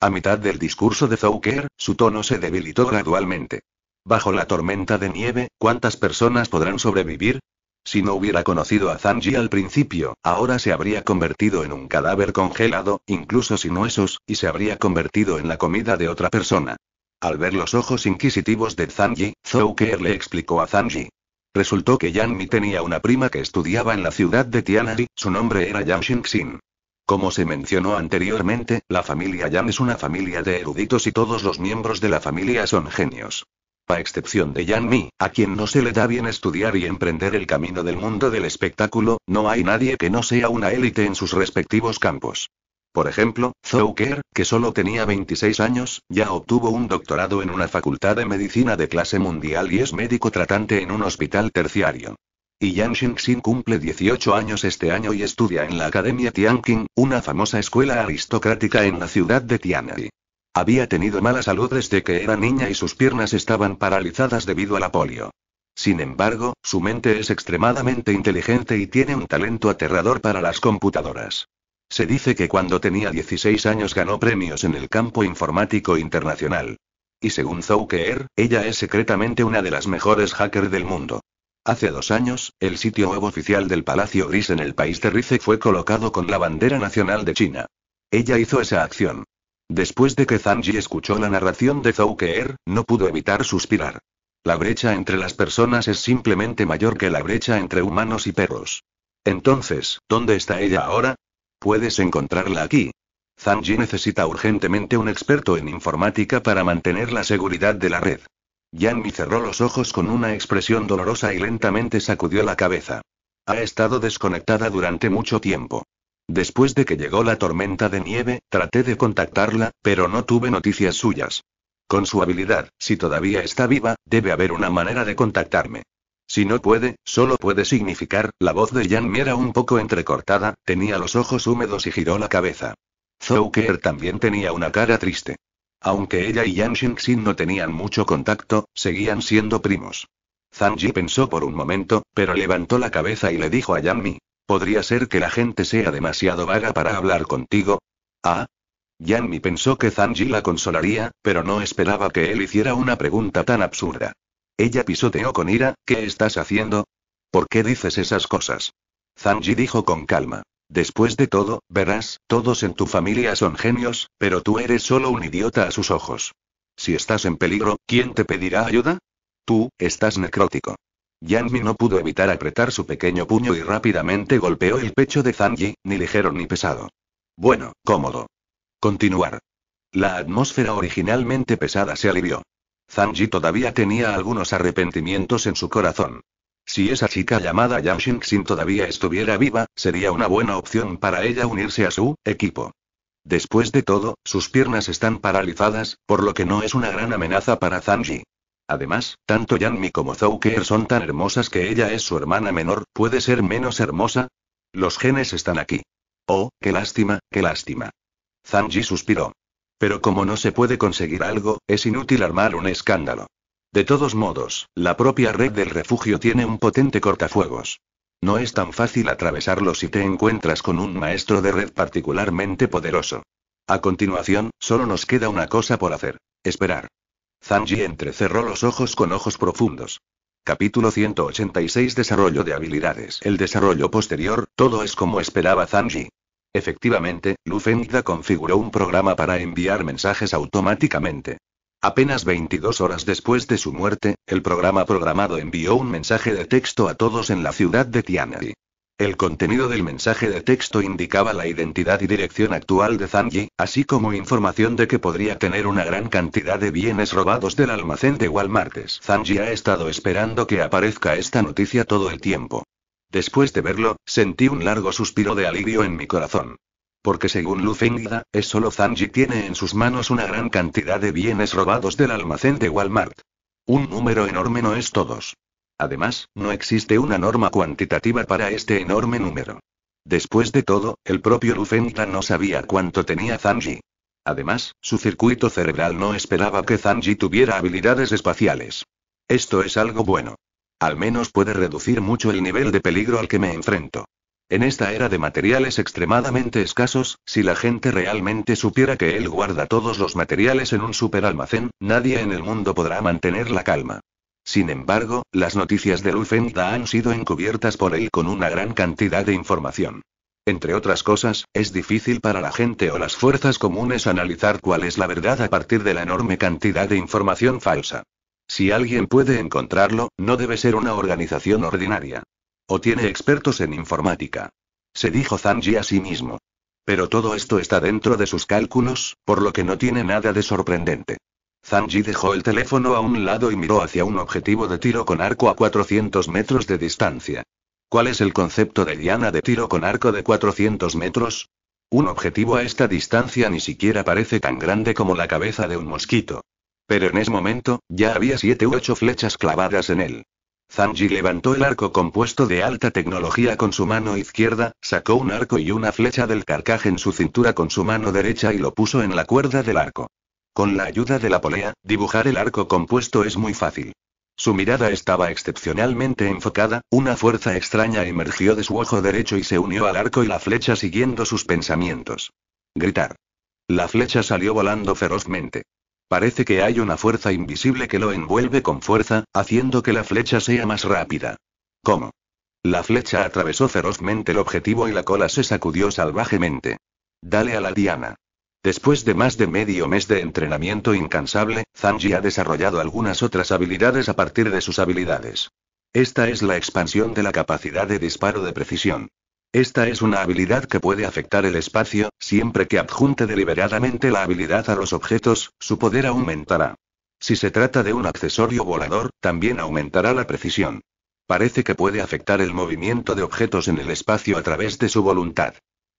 A mitad del discurso de Zhou su tono se debilitó gradualmente. Bajo la tormenta de nieve, ¿cuántas personas podrán sobrevivir? Si no hubiera conocido a Zanji al principio, ahora se habría convertido en un cadáver congelado, incluso sin huesos, y se habría convertido en la comida de otra persona. Al ver los ojos inquisitivos de Yi, Zhou Keer le explicó a Yi. Resultó que Yan Mi tenía una prima que estudiaba en la ciudad de Tianari, su nombre era Yan Xingxin. Como se mencionó anteriormente, la familia Yan es una familia de eruditos y todos los miembros de la familia son genios. A excepción de Yan Mi, a quien no se le da bien estudiar y emprender el camino del mundo del espectáculo, no hay nadie que no sea una élite en sus respectivos campos. Por ejemplo, Kerr, que solo tenía 26 años, ya obtuvo un doctorado en una facultad de medicina de clase mundial y es médico tratante en un hospital terciario. Y Yang Xingxin cumple 18 años este año y estudia en la Academia Tianqing, una famosa escuela aristocrática en la ciudad de Tiananmen. Había tenido mala salud desde que era niña y sus piernas estaban paralizadas debido a la polio. Sin embargo, su mente es extremadamente inteligente y tiene un talento aterrador para las computadoras. Se dice que cuando tenía 16 años ganó premios en el campo informático internacional. Y según Ker, ella es secretamente una de las mejores hackers del mundo. Hace dos años, el sitio web oficial del Palacio Gris en el país de rice fue colocado con la bandera nacional de China. Ella hizo esa acción. Después de que Zanji escuchó la narración de Ker, no pudo evitar suspirar. La brecha entre las personas es simplemente mayor que la brecha entre humanos y perros. Entonces, ¿dónde está ella ahora? Puedes encontrarla aquí. Zanji necesita urgentemente un experto en informática para mantener la seguridad de la red. Yanmi cerró los ojos con una expresión dolorosa y lentamente sacudió la cabeza. Ha estado desconectada durante mucho tiempo. Después de que llegó la tormenta de nieve, traté de contactarla, pero no tuve noticias suyas. Con su habilidad, si todavía está viva, debe haber una manera de contactarme. Si no puede, solo puede significar, la voz de Yanmi era un poco entrecortada, tenía los ojos húmedos y giró la cabeza. Zhou también tenía una cara triste. Aunque ella y Yan Xingxin no tenían mucho contacto, seguían siendo primos. Zhang pensó por un momento, pero levantó la cabeza y le dijo a Mi: ¿Podría ser que la gente sea demasiado vaga para hablar contigo? Ah. Yanmi pensó que Zhang la consolaría, pero no esperaba que él hiciera una pregunta tan absurda. Ella pisoteó con ira, ¿qué estás haciendo? ¿Por qué dices esas cosas? Zanji dijo con calma. Después de todo, verás, todos en tu familia son genios, pero tú eres solo un idiota a sus ojos. Si estás en peligro, ¿quién te pedirá ayuda? Tú, estás necrótico. Yanmi no pudo evitar apretar su pequeño puño y rápidamente golpeó el pecho de Zanji, ni ligero ni pesado. Bueno, cómodo. Continuar. La atmósfera originalmente pesada se alivió. Zanji todavía tenía algunos arrepentimientos en su corazón. Si esa chica llamada Yang Xingxin todavía estuviera viva, sería una buena opción para ella unirse a su equipo. Después de todo, sus piernas están paralizadas, por lo que no es una gran amenaza para Zanji. Además, tanto Yanmi como Zouker son tan hermosas que ella es su hermana menor, ¿puede ser menos hermosa? Los genes están aquí. Oh, qué lástima, qué lástima. Zanji suspiró. Pero como no se puede conseguir algo, es inútil armar un escándalo. De todos modos, la propia red del refugio tiene un potente cortafuegos. No es tan fácil atravesarlo si te encuentras con un maestro de red particularmente poderoso. A continuación, solo nos queda una cosa por hacer. Esperar. Zanji entrecerró los ojos con ojos profundos. Capítulo 186 Desarrollo de habilidades. El desarrollo posterior, todo es como esperaba Zanji. Efectivamente, Lufengda configuró un programa para enviar mensajes automáticamente. Apenas 22 horas después de su muerte, el programa programado envió un mensaje de texto a todos en la ciudad de Tianji. El contenido del mensaje de texto indicaba la identidad y dirección actual de Zhang así como información de que podría tener una gran cantidad de bienes robados del almacén de Walmart. Zhang ha estado esperando que aparezca esta noticia todo el tiempo. Después de verlo, sentí un largo suspiro de alivio en mi corazón. Porque según Lu es solo Zanji tiene en sus manos una gran cantidad de bienes robados del almacén de Walmart. Un número enorme no es todos. Además, no existe una norma cuantitativa para este enorme número. Después de todo, el propio Lu no sabía cuánto tenía Zanji. Además, su circuito cerebral no esperaba que Zanji tuviera habilidades espaciales. Esto es algo bueno. Al menos puede reducir mucho el nivel de peligro al que me enfrento. En esta era de materiales extremadamente escasos, si la gente realmente supiera que él guarda todos los materiales en un superalmacén, nadie en el mundo podrá mantener la calma. Sin embargo, las noticias de da han sido encubiertas por él con una gran cantidad de información. Entre otras cosas, es difícil para la gente o las fuerzas comunes analizar cuál es la verdad a partir de la enorme cantidad de información falsa. Si alguien puede encontrarlo, no debe ser una organización ordinaria. O tiene expertos en informática. Se dijo Zanji a sí mismo. Pero todo esto está dentro de sus cálculos, por lo que no tiene nada de sorprendente. Zanji dejó el teléfono a un lado y miró hacia un objetivo de tiro con arco a 400 metros de distancia. ¿Cuál es el concepto de llana de tiro con arco de 400 metros? Un objetivo a esta distancia ni siquiera parece tan grande como la cabeza de un mosquito. Pero en ese momento, ya había siete u ocho flechas clavadas en él. Zanji levantó el arco compuesto de alta tecnología con su mano izquierda, sacó un arco y una flecha del carcaje en su cintura con su mano derecha y lo puso en la cuerda del arco. Con la ayuda de la polea, dibujar el arco compuesto es muy fácil. Su mirada estaba excepcionalmente enfocada, una fuerza extraña emergió de su ojo derecho y se unió al arco y la flecha siguiendo sus pensamientos. Gritar. La flecha salió volando ferozmente. Parece que hay una fuerza invisible que lo envuelve con fuerza, haciendo que la flecha sea más rápida. ¿Cómo? La flecha atravesó ferozmente el objetivo y la cola se sacudió salvajemente. Dale a la diana. Después de más de medio mes de entrenamiento incansable, Zanji ha desarrollado algunas otras habilidades a partir de sus habilidades. Esta es la expansión de la capacidad de disparo de precisión. Esta es una habilidad que puede afectar el espacio, siempre que adjunte deliberadamente la habilidad a los objetos, su poder aumentará. Si se trata de un accesorio volador, también aumentará la precisión. Parece que puede afectar el movimiento de objetos en el espacio a través de su voluntad.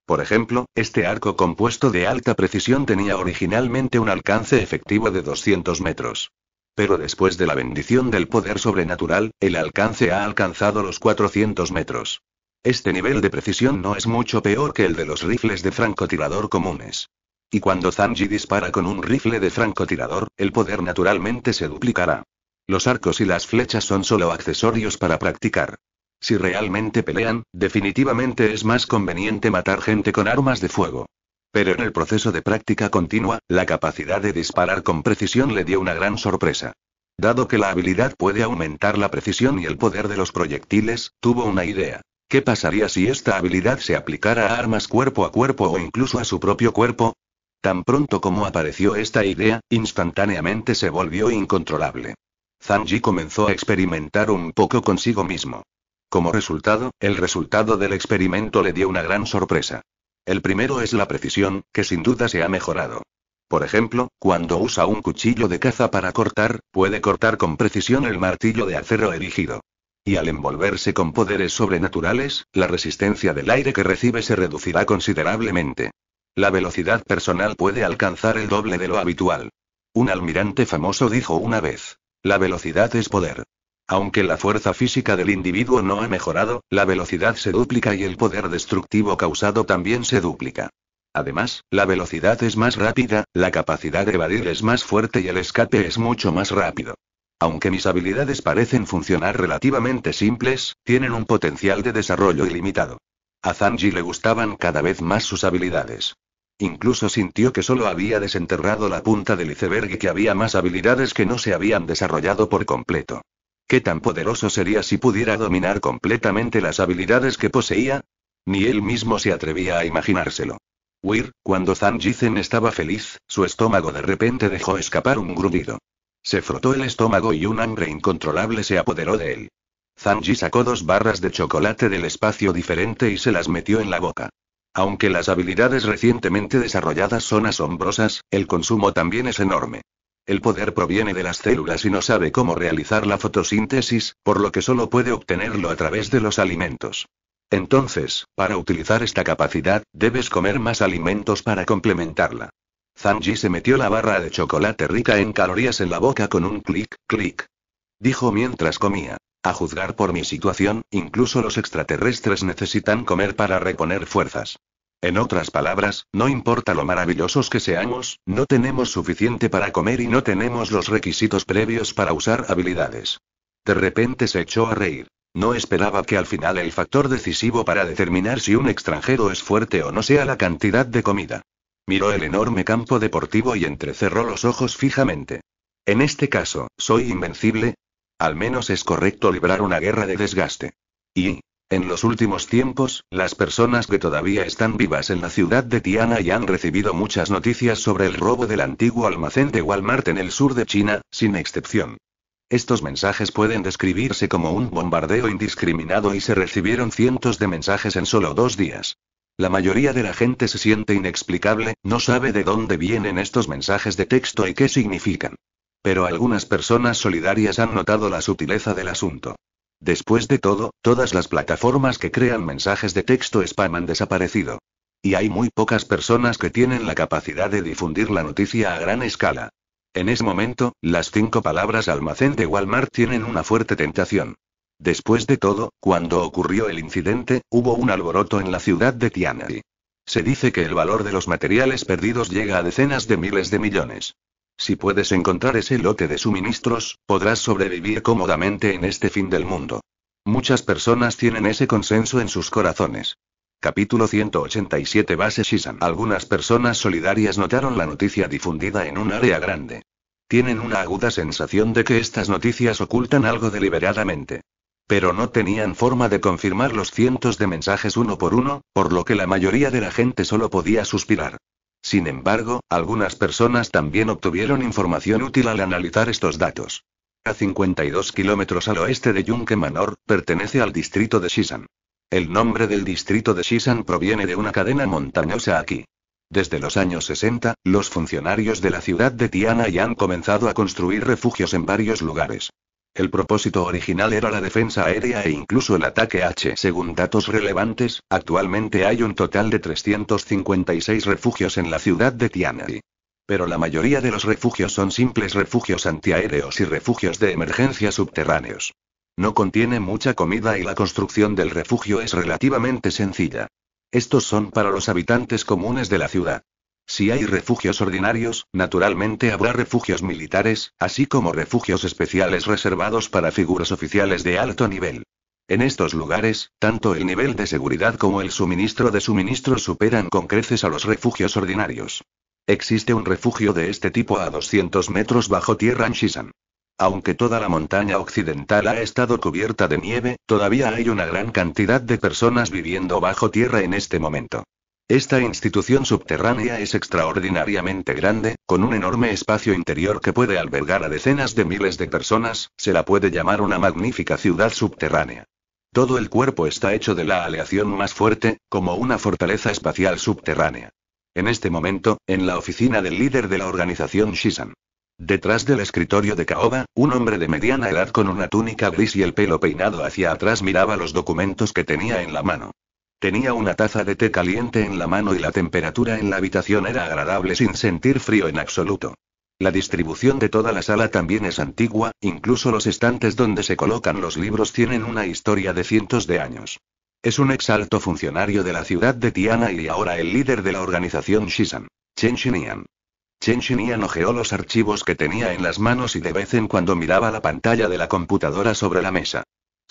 Por ejemplo, este arco compuesto de alta precisión tenía originalmente un alcance efectivo de 200 metros. Pero después de la bendición del poder sobrenatural, el alcance ha alcanzado los 400 metros. Este nivel de precisión no es mucho peor que el de los rifles de francotirador comunes. Y cuando Zanji dispara con un rifle de francotirador, el poder naturalmente se duplicará. Los arcos y las flechas son solo accesorios para practicar. Si realmente pelean, definitivamente es más conveniente matar gente con armas de fuego. Pero en el proceso de práctica continua, la capacidad de disparar con precisión le dio una gran sorpresa. Dado que la habilidad puede aumentar la precisión y el poder de los proyectiles, tuvo una idea. ¿Qué pasaría si esta habilidad se aplicara a armas cuerpo a cuerpo o incluso a su propio cuerpo? Tan pronto como apareció esta idea, instantáneamente se volvió incontrolable. Zanji comenzó a experimentar un poco consigo mismo. Como resultado, el resultado del experimento le dio una gran sorpresa. El primero es la precisión, que sin duda se ha mejorado. Por ejemplo, cuando usa un cuchillo de caza para cortar, puede cortar con precisión el martillo de acero erigido y al envolverse con poderes sobrenaturales, la resistencia del aire que recibe se reducirá considerablemente. La velocidad personal puede alcanzar el doble de lo habitual. Un almirante famoso dijo una vez, la velocidad es poder. Aunque la fuerza física del individuo no ha mejorado, la velocidad se duplica y el poder destructivo causado también se duplica. Además, la velocidad es más rápida, la capacidad de evadir es más fuerte y el escape es mucho más rápido. Aunque mis habilidades parecen funcionar relativamente simples, tienen un potencial de desarrollo ilimitado. A Zanji le gustaban cada vez más sus habilidades. Incluso sintió que solo había desenterrado la punta del iceberg y que había más habilidades que no se habían desarrollado por completo. ¿Qué tan poderoso sería si pudiera dominar completamente las habilidades que poseía? Ni él mismo se atrevía a imaginárselo. Weir, cuando Zanji Zen estaba feliz, su estómago de repente dejó escapar un grudido. Se frotó el estómago y un hambre incontrolable se apoderó de él. Zanji sacó dos barras de chocolate del espacio diferente y se las metió en la boca. Aunque las habilidades recientemente desarrolladas son asombrosas, el consumo también es enorme. El poder proviene de las células y no sabe cómo realizar la fotosíntesis, por lo que solo puede obtenerlo a través de los alimentos. Entonces, para utilizar esta capacidad, debes comer más alimentos para complementarla. Zanji se metió la barra de chocolate rica en calorías en la boca con un clic, clic. Dijo mientras comía. A juzgar por mi situación, incluso los extraterrestres necesitan comer para reponer fuerzas. En otras palabras, no importa lo maravillosos que seamos, no tenemos suficiente para comer y no tenemos los requisitos previos para usar habilidades. De repente se echó a reír. No esperaba que al final el factor decisivo para determinar si un extranjero es fuerte o no sea la cantidad de comida. Miró el enorme campo deportivo y entrecerró los ojos fijamente. En este caso, ¿soy invencible? Al menos es correcto librar una guerra de desgaste. Y, en los últimos tiempos, las personas que todavía están vivas en la ciudad de Tiana y han recibido muchas noticias sobre el robo del antiguo almacén de Walmart en el sur de China, sin excepción. Estos mensajes pueden describirse como un bombardeo indiscriminado y se recibieron cientos de mensajes en solo dos días. La mayoría de la gente se siente inexplicable, no sabe de dónde vienen estos mensajes de texto y qué significan. Pero algunas personas solidarias han notado la sutileza del asunto. Después de todo, todas las plataformas que crean mensajes de texto spam han desaparecido. Y hay muy pocas personas que tienen la capacidad de difundir la noticia a gran escala. En ese momento, las cinco palabras almacén de Walmart tienen una fuerte tentación. Después de todo, cuando ocurrió el incidente, hubo un alboroto en la ciudad de Tianari. Se dice que el valor de los materiales perdidos llega a decenas de miles de millones. Si puedes encontrar ese lote de suministros, podrás sobrevivir cómodamente en este fin del mundo. Muchas personas tienen ese consenso en sus corazones. Capítulo 187 Base Shisan. Algunas personas solidarias notaron la noticia difundida en un área grande. Tienen una aguda sensación de que estas noticias ocultan algo deliberadamente pero no tenían forma de confirmar los cientos de mensajes uno por uno, por lo que la mayoría de la gente solo podía suspirar. Sin embargo, algunas personas también obtuvieron información útil al analizar estos datos. A 52 kilómetros al oeste de Yunque Manor, pertenece al distrito de Shisan. El nombre del distrito de Shisan proviene de una cadena montañosa aquí. Desde los años 60, los funcionarios de la ciudad de Tiana han comenzado a construir refugios en varios lugares. El propósito original era la defensa aérea e incluso el ataque H. Según datos relevantes, actualmente hay un total de 356 refugios en la ciudad de Tiananmen. Pero la mayoría de los refugios son simples refugios antiaéreos y refugios de emergencia subterráneos. No contiene mucha comida y la construcción del refugio es relativamente sencilla. Estos son para los habitantes comunes de la ciudad. Si hay refugios ordinarios, naturalmente habrá refugios militares, así como refugios especiales reservados para figuras oficiales de alto nivel. En estos lugares, tanto el nivel de seguridad como el suministro de suministros superan con creces a los refugios ordinarios. Existe un refugio de este tipo a 200 metros bajo tierra en Shizan. Aunque toda la montaña occidental ha estado cubierta de nieve, todavía hay una gran cantidad de personas viviendo bajo tierra en este momento. Esta institución subterránea es extraordinariamente grande, con un enorme espacio interior que puede albergar a decenas de miles de personas, se la puede llamar una magnífica ciudad subterránea. Todo el cuerpo está hecho de la aleación más fuerte, como una fortaleza espacial subterránea. En este momento, en la oficina del líder de la organización Shisan. Detrás del escritorio de Kaoba, un hombre de mediana edad con una túnica gris y el pelo peinado hacia atrás miraba los documentos que tenía en la mano. Tenía una taza de té caliente en la mano y la temperatura en la habitación era agradable sin sentir frío en absoluto. La distribución de toda la sala también es antigua, incluso los estantes donde se colocan los libros tienen una historia de cientos de años. Es un exalto funcionario de la ciudad de Tiana y ahora el líder de la organización Shisan, Chen Shinian. Chen Shinian ojeó los archivos que tenía en las manos y de vez en cuando miraba la pantalla de la computadora sobre la mesa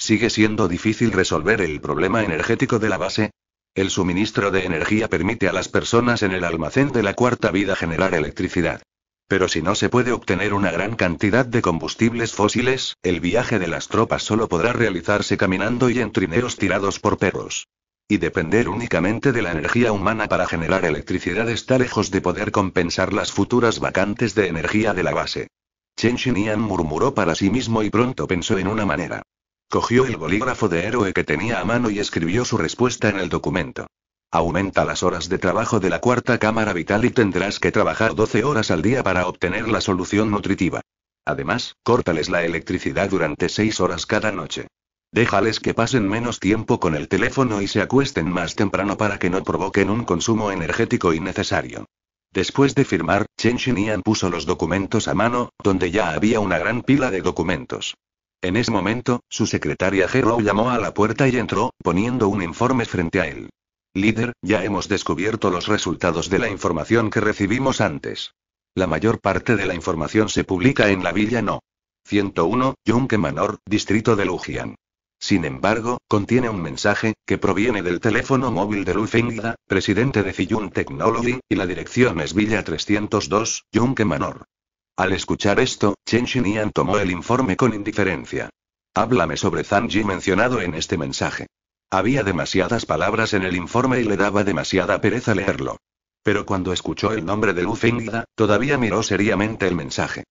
sigue siendo difícil resolver el problema energético de la base. El suministro de energía permite a las personas en el almacén de la cuarta vida generar electricidad. Pero si no se puede obtener una gran cantidad de combustibles fósiles, el viaje de las tropas solo podrá realizarse caminando y en trineos tirados por perros. Y depender únicamente de la energía humana para generar electricidad está lejos de poder compensar las futuras vacantes de energía de la base. Chen Shinian murmuró para sí mismo y pronto pensó en una manera. Cogió el bolígrafo de héroe que tenía a mano y escribió su respuesta en el documento. Aumenta las horas de trabajo de la cuarta cámara vital y tendrás que trabajar 12 horas al día para obtener la solución nutritiva. Además, córtales la electricidad durante 6 horas cada noche. Déjales que pasen menos tiempo con el teléfono y se acuesten más temprano para que no provoquen un consumo energético innecesario. Después de firmar, Chen Shinian puso los documentos a mano, donde ya había una gran pila de documentos. En ese momento, su secretaria Harrow llamó a la puerta y entró, poniendo un informe frente a él. Líder, ya hemos descubierto los resultados de la información que recibimos antes. La mayor parte de la información se publica en la Villa No. 101, Yunque Manor, distrito de Lujian. Sin embargo, contiene un mensaje, que proviene del teléfono móvil de Lufengda, presidente de Fiyun Technology, y la dirección es Villa 302, Yunque Manor. Al escuchar esto, Chen Xinyan tomó el informe con indiferencia. Háblame sobre Zhang mencionado en este mensaje. Había demasiadas palabras en el informe y le daba demasiada pereza leerlo. Pero cuando escuchó el nombre de Lu Fengda, todavía miró seriamente el mensaje.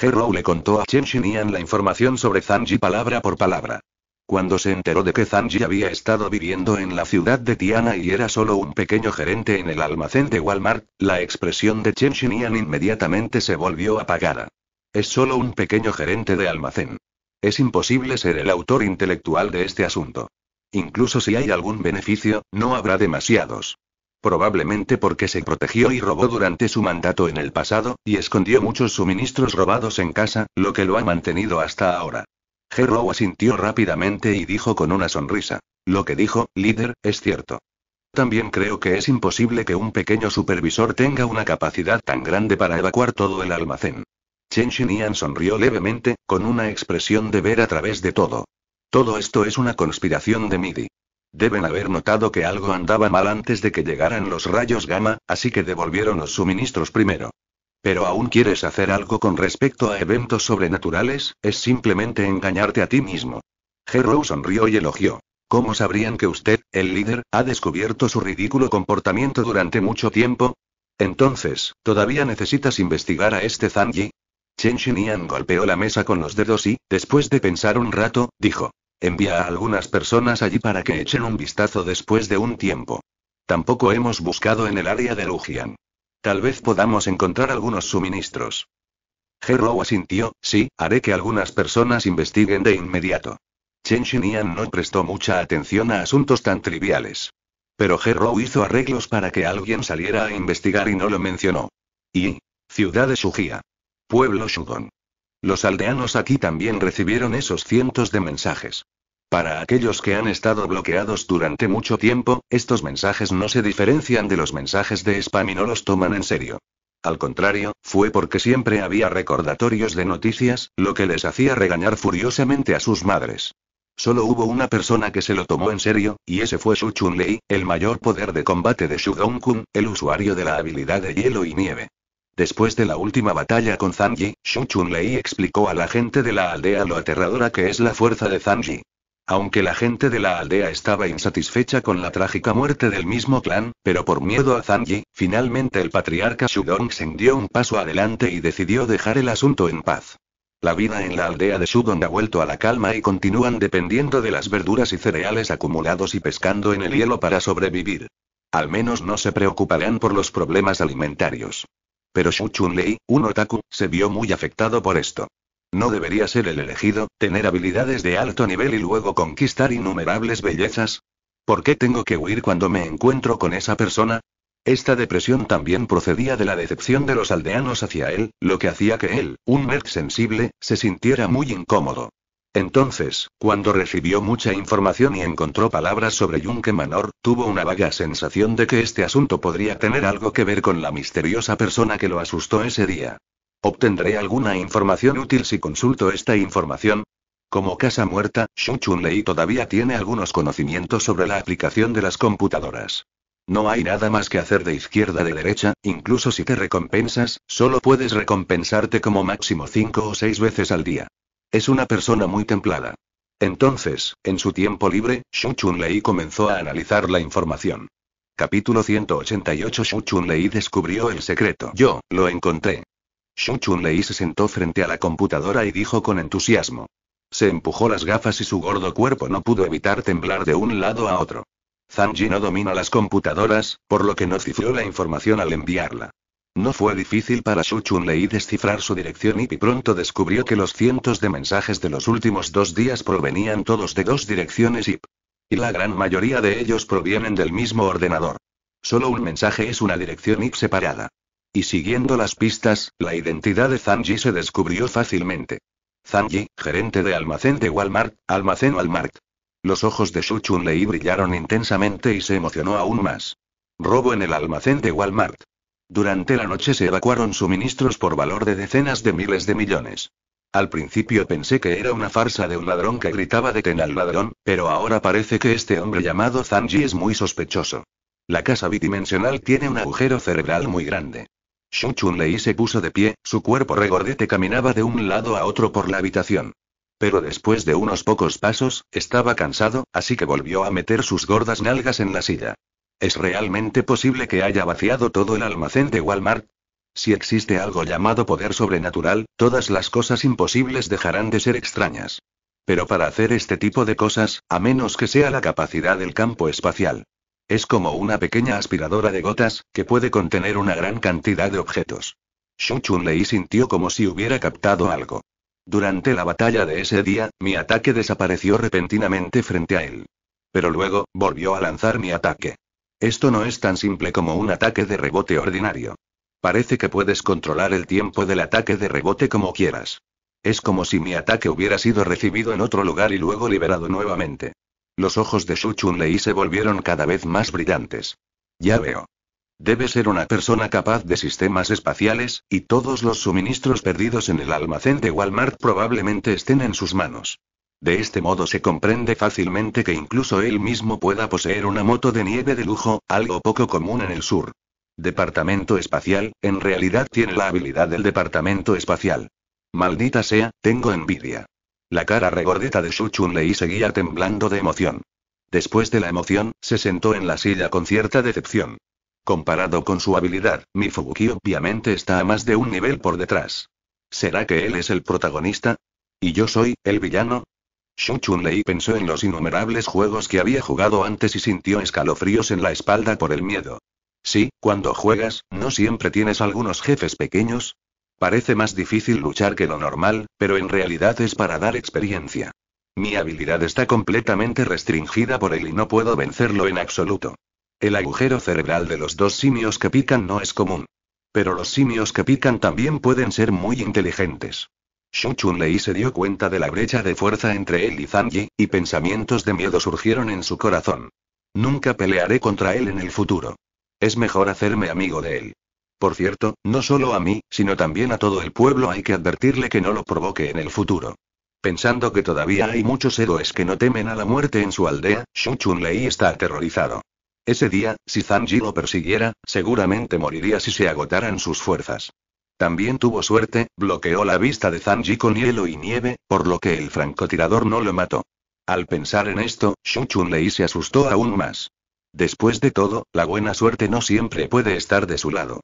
Rou le contó a Chen Xinyan la información sobre Zhang palabra por palabra. Cuando se enteró de que Zanji había estado viviendo en la ciudad de Tiana y era solo un pequeño gerente en el almacén de Walmart, la expresión de Chen Shinian inmediatamente se volvió apagada. Es solo un pequeño gerente de almacén. Es imposible ser el autor intelectual de este asunto. Incluso si hay algún beneficio, no habrá demasiados. Probablemente porque se protegió y robó durante su mandato en el pasado, y escondió muchos suministros robados en casa, lo que lo ha mantenido hasta ahora. Hero asintió rápidamente y dijo con una sonrisa. Lo que dijo, líder, es cierto. También creo que es imposible que un pequeño supervisor tenga una capacidad tan grande para evacuar todo el almacén. Chen Shinian sonrió levemente, con una expresión de ver a través de todo. Todo esto es una conspiración de Midi. Deben haber notado que algo andaba mal antes de que llegaran los rayos gamma, así que devolvieron los suministros primero. Pero aún quieres hacer algo con respecto a eventos sobrenaturales, es simplemente engañarte a ti mismo. Harrow sonrió y elogió. ¿Cómo sabrían que usted, el líder, ha descubierto su ridículo comportamiento durante mucho tiempo? Entonces, ¿todavía necesitas investigar a este Zanji? Chen Xinyan golpeó la mesa con los dedos y, después de pensar un rato, dijo. Envía a algunas personas allí para que echen un vistazo después de un tiempo. Tampoco hemos buscado en el área de Lujian. Tal vez podamos encontrar algunos suministros. Gerou asintió, sí, haré que algunas personas investiguen de inmediato. Chen Yan no prestó mucha atención a asuntos tan triviales. Pero Gerou hizo arreglos para que alguien saliera a investigar y no lo mencionó. Y. Ciudad de Shujia. Pueblo Shugon. Los aldeanos aquí también recibieron esos cientos de mensajes. Para aquellos que han estado bloqueados durante mucho tiempo, estos mensajes no se diferencian de los mensajes de spam y no los toman en serio. Al contrario, fue porque siempre había recordatorios de noticias, lo que les hacía regañar furiosamente a sus madres. Solo hubo una persona que se lo tomó en serio, y ese fue Shu chun el mayor poder de combate de Shu Dong-kun, el usuario de la habilidad de hielo y nieve. Después de la última batalla con Zanji, Yi, Shu chun explicó a la gente de la aldea lo aterradora que es la fuerza de Zanji aunque la gente de la aldea estaba insatisfecha con la trágica muerte del mismo clan, pero por miedo a Zanji, finalmente el patriarca Shudong se dio un paso adelante y decidió dejar el asunto en paz. La vida en la aldea de Shudong ha vuelto a la calma y continúan dependiendo de las verduras y cereales acumulados y pescando en el hielo para sobrevivir. Al menos no se preocuparán por los problemas alimentarios. Pero Shu Chun-Lei, un otaku, se vio muy afectado por esto. No debería ser el elegido, tener habilidades de alto nivel y luego conquistar innumerables bellezas. ¿Por qué tengo que huir cuando me encuentro con esa persona? Esta depresión también procedía de la decepción de los aldeanos hacia él, lo que hacía que él, un nerd sensible, se sintiera muy incómodo. Entonces, cuando recibió mucha información y encontró palabras sobre Yunque Manor, tuvo una vaga sensación de que este asunto podría tener algo que ver con la misteriosa persona que lo asustó ese día. ¿Obtendré alguna información útil si consulto esta información? Como casa muerta, Chun Chunlei todavía tiene algunos conocimientos sobre la aplicación de las computadoras. No hay nada más que hacer de izquierda a de derecha, incluso si te recompensas, solo puedes recompensarte como máximo cinco o seis veces al día. Es una persona muy templada. Entonces, en su tiempo libre, Chun Chunlei comenzó a analizar la información. Capítulo 188 Chun Chunlei descubrió el secreto. Yo, lo encontré. Shu Chun-Lei se sentó frente a la computadora y dijo con entusiasmo. Se empujó las gafas y su gordo cuerpo no pudo evitar temblar de un lado a otro. Zanji no domina las computadoras, por lo que no cifró la información al enviarla. No fue difícil para Shu Chun-Lei descifrar su dirección IP y pronto descubrió que los cientos de mensajes de los últimos dos días provenían todos de dos direcciones IP. Y la gran mayoría de ellos provienen del mismo ordenador. Solo un mensaje es una dirección IP separada. Y siguiendo las pistas, la identidad de Zanji se descubrió fácilmente. Zanji, gerente de almacén de Walmart, almacén Walmart. Los ojos de Chun Lei brillaron intensamente y se emocionó aún más. Robo en el almacén de Walmart. Durante la noche se evacuaron suministros por valor de decenas de miles de millones. Al principio pensé que era una farsa de un ladrón que gritaba deten al ladrón, pero ahora parece que este hombre llamado Zanji es muy sospechoso. La casa bidimensional tiene un agujero cerebral muy grande. Shun Chun Lei se puso de pie, su cuerpo regordete caminaba de un lado a otro por la habitación. Pero después de unos pocos pasos, estaba cansado, así que volvió a meter sus gordas nalgas en la silla. ¿Es realmente posible que haya vaciado todo el almacén de Walmart? Si existe algo llamado poder sobrenatural, todas las cosas imposibles dejarán de ser extrañas. Pero para hacer este tipo de cosas, a menos que sea la capacidad del campo espacial, es como una pequeña aspiradora de gotas, que puede contener una gran cantidad de objetos. Shun Chun Lei sintió como si hubiera captado algo. Durante la batalla de ese día, mi ataque desapareció repentinamente frente a él. Pero luego, volvió a lanzar mi ataque. Esto no es tan simple como un ataque de rebote ordinario. Parece que puedes controlar el tiempo del ataque de rebote como quieras. Es como si mi ataque hubiera sido recibido en otro lugar y luego liberado nuevamente. Los ojos de Shu Chun se volvieron cada vez más brillantes. Ya veo. Debe ser una persona capaz de sistemas espaciales, y todos los suministros perdidos en el almacén de Walmart probablemente estén en sus manos. De este modo se comprende fácilmente que incluso él mismo pueda poseer una moto de nieve de lujo, algo poco común en el sur. Departamento Espacial, en realidad tiene la habilidad del Departamento Espacial. Maldita sea, tengo envidia. La cara regordeta de Shu Chun Lei seguía temblando de emoción. Después de la emoción, se sentó en la silla con cierta decepción. Comparado con su habilidad, mi Fubuki obviamente está a más de un nivel por detrás. ¿Será que él es el protagonista? ¿Y yo soy, el villano? Shu Chun-Lei pensó en los innumerables juegos que había jugado antes y sintió escalofríos en la espalda por el miedo. Sí, cuando juegas, ¿no siempre tienes algunos jefes pequeños? Parece más difícil luchar que lo normal, pero en realidad es para dar experiencia. Mi habilidad está completamente restringida por él y no puedo vencerlo en absoluto. El agujero cerebral de los dos simios que pican no es común. Pero los simios que pican también pueden ser muy inteligentes. Shu Chun-Lei se dio cuenta de la brecha de fuerza entre él y Zhang y pensamientos de miedo surgieron en su corazón. Nunca pelearé contra él en el futuro. Es mejor hacerme amigo de él. Por cierto, no solo a mí, sino también a todo el pueblo hay que advertirle que no lo provoque en el futuro. Pensando que todavía hay muchos héroes que no temen a la muerte en su aldea, Shun Chun-Lei está aterrorizado. Ese día, si Zanji lo persiguiera, seguramente moriría si se agotaran sus fuerzas. También tuvo suerte, bloqueó la vista de Zanji con hielo y nieve, por lo que el francotirador no lo mató. Al pensar en esto, Shun Chun-Lei se asustó aún más. Después de todo, la buena suerte no siempre puede estar de su lado.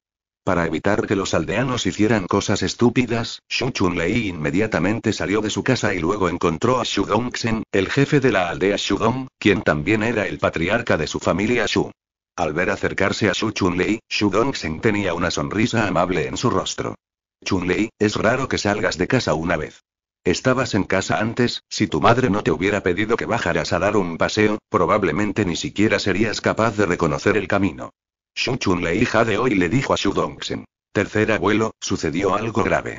Para evitar que los aldeanos hicieran cosas estúpidas, Shu Chunlei inmediatamente salió de su casa y luego encontró a Shu Dongxen, el jefe de la aldea Shu Dong, quien también era el patriarca de su familia Shu. Al ver acercarse a Shu Chunlei, Shu Dongxen tenía una sonrisa amable en su rostro. Chunlei, es raro que salgas de casa una vez. Estabas en casa antes, si tu madre no te hubiera pedido que bajaras a dar un paseo, probablemente ni siquiera serías capaz de reconocer el camino. Shun la hija de hoy, le dijo a Shudongsen. Tercer abuelo, sucedió algo grave.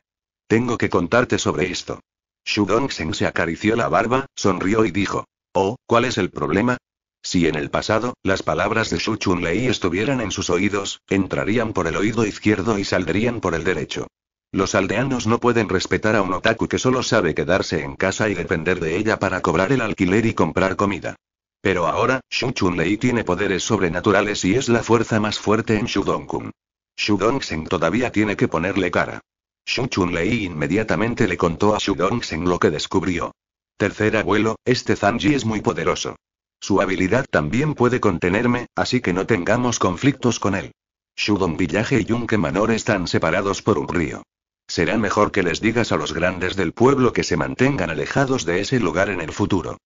Tengo que contarte sobre esto. Shudongsen se acarició la barba, sonrió y dijo. Oh, ¿cuál es el problema? Si en el pasado, las palabras de Shu Chun Lei estuvieran en sus oídos, entrarían por el oído izquierdo y saldrían por el derecho. Los aldeanos no pueden respetar a un otaku que solo sabe quedarse en casa y depender de ella para cobrar el alquiler y comprar comida. Pero ahora, Shu Chun-Lei tiene poderes sobrenaturales y es la fuerza más fuerte en Shudong-kun. todavía tiene que ponerle cara. Shu Chun-Lei inmediatamente le contó a Shudongsen lo que descubrió. Tercer abuelo, este Zanji es muy poderoso. Su habilidad también puede contenerme, así que no tengamos conflictos con él. Shudong Villaje y Yunke Manor están separados por un río. Será mejor que les digas a los grandes del pueblo que se mantengan alejados de ese lugar en el futuro.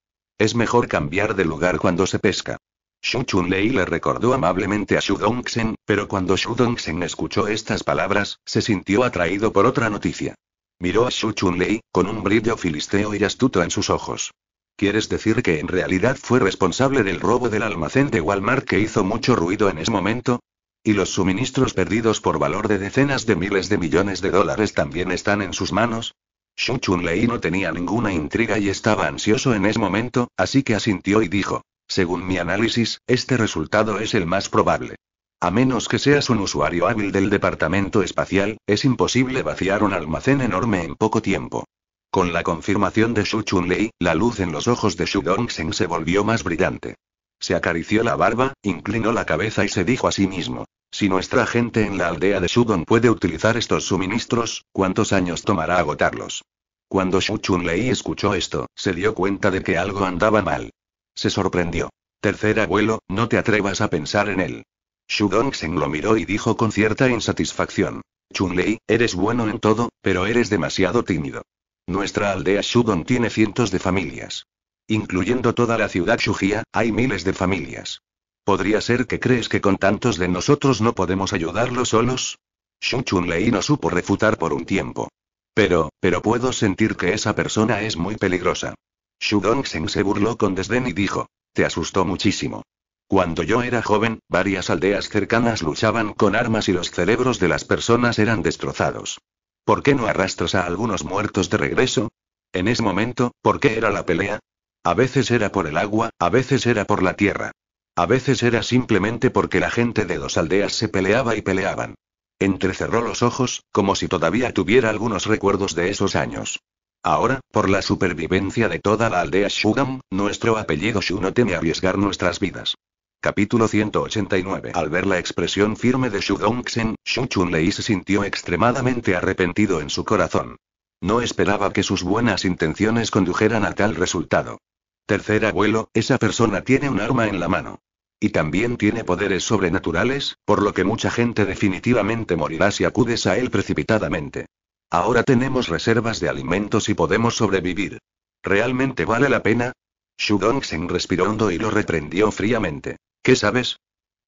Es mejor cambiar de lugar cuando se pesca. Shu chun le recordó amablemente a Shu Dongsen, pero cuando Shu Dongsen escuchó estas palabras, se sintió atraído por otra noticia. Miró a Shu Chun-Lei, con un brillo filisteo y astuto en sus ojos. ¿Quieres decir que en realidad fue responsable del robo del almacén de Walmart que hizo mucho ruido en ese momento? Y los suministros perdidos por valor de decenas de miles de millones de dólares también están en sus manos. Shu Chun-Lei no tenía ninguna intriga y estaba ansioso en ese momento, así que asintió y dijo: Según mi análisis, este resultado es el más probable. A menos que seas un usuario hábil del departamento espacial, es imposible vaciar un almacén enorme en poco tiempo. Con la confirmación de Xu Chun-Lei, la luz en los ojos de Shu Dong-sen se volvió más brillante. Se acarició la barba, inclinó la cabeza y se dijo a sí mismo: si nuestra gente en la aldea de Shugon puede utilizar estos suministros, ¿cuántos años tomará agotarlos? Cuando Shu chun escuchó esto, se dio cuenta de que algo andaba mal. Se sorprendió. Tercer abuelo, no te atrevas a pensar en él. Shu sen lo miró y dijo con cierta insatisfacción. Chunlei, eres bueno en todo, pero eres demasiado tímido. Nuestra aldea Shudong tiene cientos de familias. Incluyendo toda la ciudad Shujia, hay miles de familias. ¿Podría ser que crees que con tantos de nosotros no podemos ayudarlos solos? Shu Chun-Lei no supo refutar por un tiempo. Pero, pero puedo sentir que esa persona es muy peligrosa. Shu Dong-sen se burló con desdén y dijo: Te asustó muchísimo. Cuando yo era joven, varias aldeas cercanas luchaban con armas y los cerebros de las personas eran destrozados. ¿Por qué no arrastras a algunos muertos de regreso? En ese momento, ¿por qué era la pelea? A veces era por el agua, a veces era por la tierra. A veces era simplemente porque la gente de dos aldeas se peleaba y peleaban. Entrecerró los ojos, como si todavía tuviera algunos recuerdos de esos años. Ahora, por la supervivencia de toda la aldea Shugam, nuestro apellido Shu no teme arriesgar nuestras vidas. Capítulo 189 Al ver la expresión firme de Shu Dongxen, Shu Chunlei se sintió extremadamente arrepentido en su corazón. No esperaba que sus buenas intenciones condujeran a tal resultado. Tercer abuelo, esa persona tiene un arma en la mano. Y también tiene poderes sobrenaturales, por lo que mucha gente definitivamente morirá si acudes a él precipitadamente. Ahora tenemos reservas de alimentos y podemos sobrevivir. ¿Realmente vale la pena? sen respiró hondo y lo reprendió fríamente. ¿Qué sabes?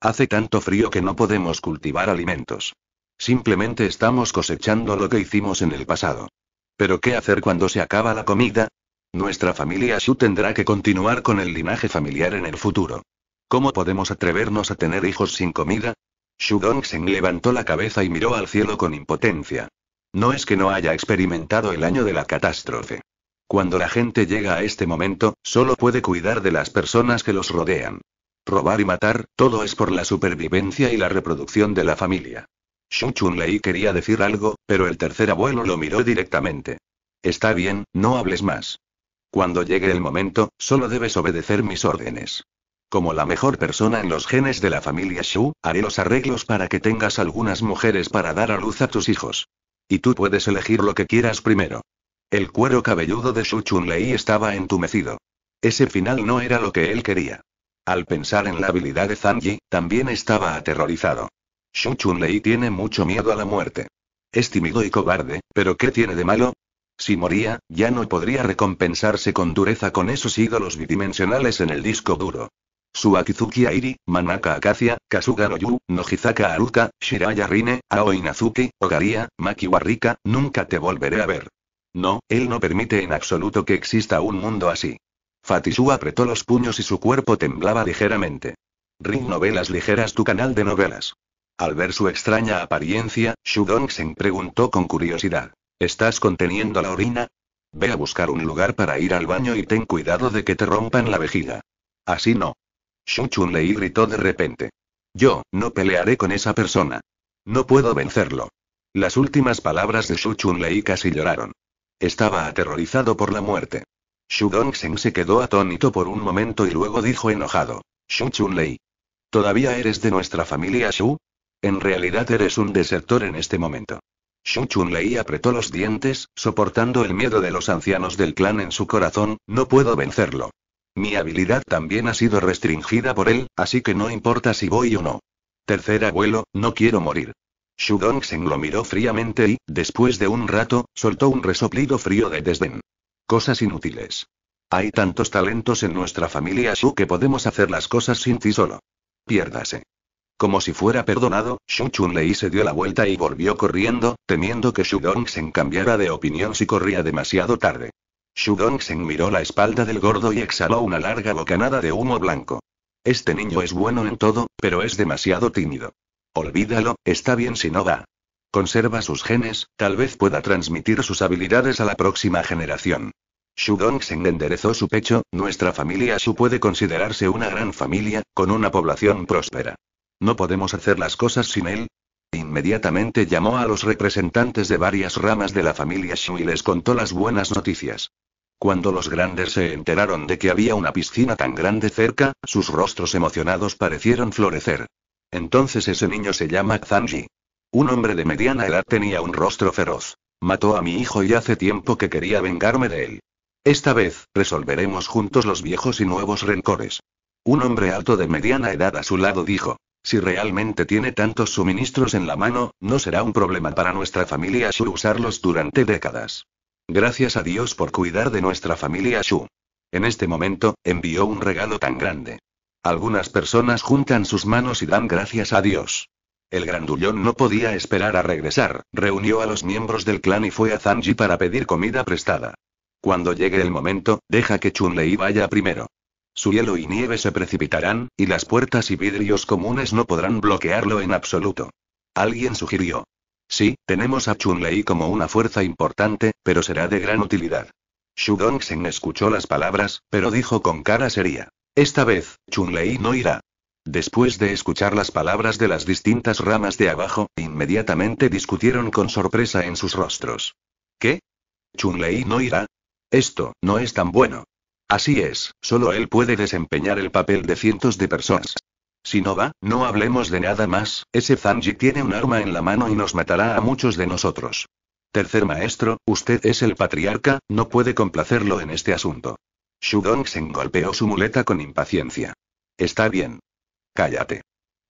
Hace tanto frío que no podemos cultivar alimentos. Simplemente estamos cosechando lo que hicimos en el pasado. Pero ¿qué hacer cuando se acaba la comida? Nuestra familia Shu tendrá que continuar con el linaje familiar en el futuro. ¿Cómo podemos atrevernos a tener hijos sin comida? Shu Dongsen levantó la cabeza y miró al cielo con impotencia. No es que no haya experimentado el año de la catástrofe. Cuando la gente llega a este momento, solo puede cuidar de las personas que los rodean. Robar y matar, todo es por la supervivencia y la reproducción de la familia. Shu chun quería decir algo, pero el tercer abuelo lo miró directamente. Está bien, no hables más. Cuando llegue el momento, solo debes obedecer mis órdenes. Como la mejor persona en los genes de la familia Shu, haré los arreglos para que tengas algunas mujeres para dar a luz a tus hijos. Y tú puedes elegir lo que quieras primero. El cuero cabelludo de Shu chun estaba entumecido. Ese final no era lo que él quería. Al pensar en la habilidad de Zanji, también estaba aterrorizado. Shu chun tiene mucho miedo a la muerte. Es tímido y cobarde, pero ¿qué tiene de malo? Si moría, ya no podría recompensarse con dureza con esos ídolos bidimensionales en el disco duro. Su Akizuki Airi, Manaka Akacia, Kasuga no Nojizaka Aruka, Shiraya Rine, Aoi Nazuki, Ogaria, Maki nunca te volveré a ver. No, él no permite en absoluto que exista un mundo así. Fatisu apretó los puños y su cuerpo temblaba ligeramente. Ring Novelas Ligeras tu canal de novelas. Al ver su extraña apariencia, Shudong se preguntó con curiosidad. ¿Estás conteniendo la orina? Ve a buscar un lugar para ir al baño y ten cuidado de que te rompan la vejiga. Así no. Chun Lei gritó de repente. Yo, no pelearé con esa persona. No puedo vencerlo. Las últimas palabras de Chun Lei casi lloraron. Estaba aterrorizado por la muerte. Shu Dongsen se quedó atónito por un momento y luego dijo enojado. Shu chun ¿Todavía eres de nuestra familia Shu? En realidad eres un desertor en este momento. Shu Chun apretó los dientes, soportando el miedo de los ancianos del clan en su corazón, no puedo vencerlo. Mi habilidad también ha sido restringida por él, así que no importa si voy o no. Tercer abuelo, no quiero morir. Shu se lo miró fríamente y, después de un rato, soltó un resoplido frío de desdén. Cosas inútiles. Hay tantos talentos en nuestra familia Shu que podemos hacer las cosas sin ti solo. Piérdase. Como si fuera perdonado, Shu Chun-Lei se dio la vuelta y volvió corriendo, temiendo que Shu dong cambiara de opinión si corría demasiado tarde. Shu dong miró la espalda del gordo y exhaló una larga bocanada de humo blanco. Este niño es bueno en todo, pero es demasiado tímido. Olvídalo, está bien si no va. Conserva sus genes, tal vez pueda transmitir sus habilidades a la próxima generación. Shu dong enderezó su pecho, nuestra familia Shu puede considerarse una gran familia, con una población próspera. No podemos hacer las cosas sin él. Inmediatamente llamó a los representantes de varias ramas de la familia Shu y les contó las buenas noticias. Cuando los grandes se enteraron de que había una piscina tan grande cerca, sus rostros emocionados parecieron florecer. Entonces ese niño se llama Zanji. Un hombre de mediana edad tenía un rostro feroz. Mató a mi hijo y hace tiempo que quería vengarme de él. Esta vez, resolveremos juntos los viejos y nuevos rencores. Un hombre alto de mediana edad a su lado dijo. Si realmente tiene tantos suministros en la mano, no será un problema para nuestra familia Shu usarlos durante décadas. Gracias a Dios por cuidar de nuestra familia Shu. En este momento, envió un regalo tan grande. Algunas personas juntan sus manos y dan gracias a Dios. El grandullón no podía esperar a regresar, reunió a los miembros del clan y fue a Zanji para pedir comida prestada. Cuando llegue el momento, deja que Chun-Lei vaya primero. Su hielo y nieve se precipitarán, y las puertas y vidrios comunes no podrán bloquearlo en absoluto. Alguien sugirió. Sí, tenemos a chun Lei como una fuerza importante, pero será de gran utilidad. Xu sen escuchó las palabras, pero dijo con cara seria. Esta vez, chun Lei no irá. Después de escuchar las palabras de las distintas ramas de abajo, inmediatamente discutieron con sorpresa en sus rostros. ¿Qué? Lei no irá? Esto, no es tan bueno. Así es, solo él puede desempeñar el papel de cientos de personas. Si no va, no hablemos de nada más, ese Zanji tiene un arma en la mano y nos matará a muchos de nosotros. Tercer maestro, usted es el patriarca, no puede complacerlo en este asunto. Shudong se golpeó su muleta con impaciencia. Está bien. Cállate.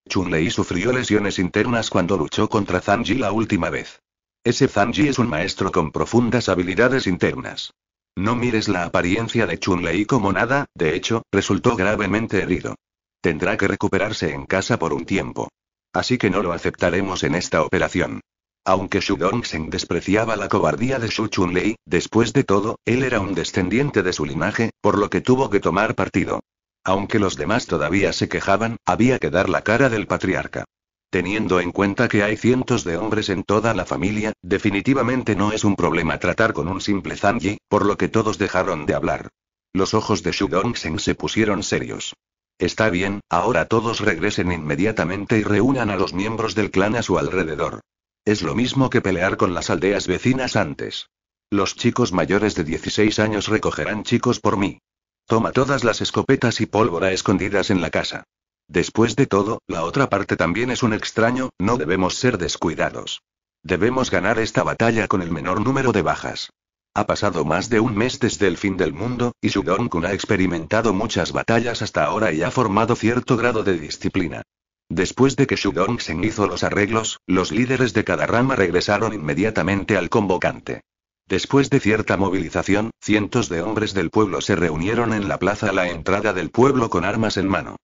Chun-Lei sufrió lesiones internas cuando luchó contra Zanji la última vez. Ese Zanji es un maestro con profundas habilidades internas. No mires la apariencia de chun Lei como nada, de hecho, resultó gravemente herido. Tendrá que recuperarse en casa por un tiempo. Así que no lo aceptaremos en esta operación. Aunque Xu Dongsen despreciaba la cobardía de Xu chun después de todo, él era un descendiente de su linaje, por lo que tuvo que tomar partido. Aunque los demás todavía se quejaban, había que dar la cara del patriarca. Teniendo en cuenta que hay cientos de hombres en toda la familia, definitivamente no es un problema tratar con un simple Zanji, por lo que todos dejaron de hablar. Los ojos de Shu Dongsen se pusieron serios. Está bien, ahora todos regresen inmediatamente y reúnan a los miembros del clan a su alrededor. Es lo mismo que pelear con las aldeas vecinas antes. Los chicos mayores de 16 años recogerán chicos por mí. Toma todas las escopetas y pólvora escondidas en la casa. Después de todo, la otra parte también es un extraño, no debemos ser descuidados. Debemos ganar esta batalla con el menor número de bajas. Ha pasado más de un mes desde el fin del mundo, y Shudong kun ha experimentado muchas batallas hasta ahora y ha formado cierto grado de disciplina. Después de que Shudong-sen hizo los arreglos, los líderes de cada rama regresaron inmediatamente al convocante. Después de cierta movilización, cientos de hombres del pueblo se reunieron en la plaza a la entrada del pueblo con armas en mano.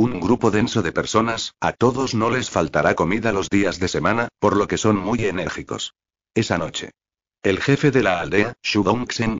Un grupo denso de personas, a todos no les faltará comida los días de semana, por lo que son muy enérgicos. Esa noche. El jefe de la aldea, Xu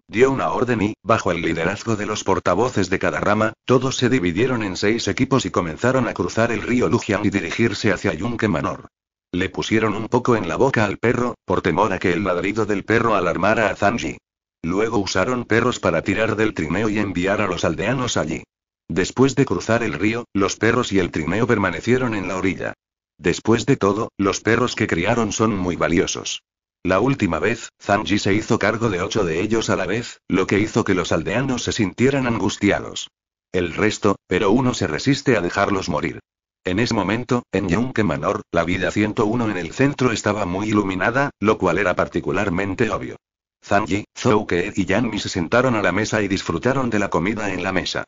dio una orden y, bajo el liderazgo de los portavoces de cada rama, todos se dividieron en seis equipos y comenzaron a cruzar el río Lujian y dirigirse hacia Yunque Manor. Le pusieron un poco en la boca al perro, por temor a que el ladrido del perro alarmara a Zanji. Luego usaron perros para tirar del trineo y enviar a los aldeanos allí. Después de cruzar el río, los perros y el trineo permanecieron en la orilla. Después de todo, los perros que criaron son muy valiosos. La última vez, Zanji se hizo cargo de ocho de ellos a la vez, lo que hizo que los aldeanos se sintieran angustiados. El resto, pero uno se resiste a dejarlos morir. En ese momento, en Yunke Manor, la vida 101 en el centro estaba muy iluminada, lo cual era particularmente obvio. Zanji, Zouke y Yanmi se sentaron a la mesa y disfrutaron de la comida en la mesa.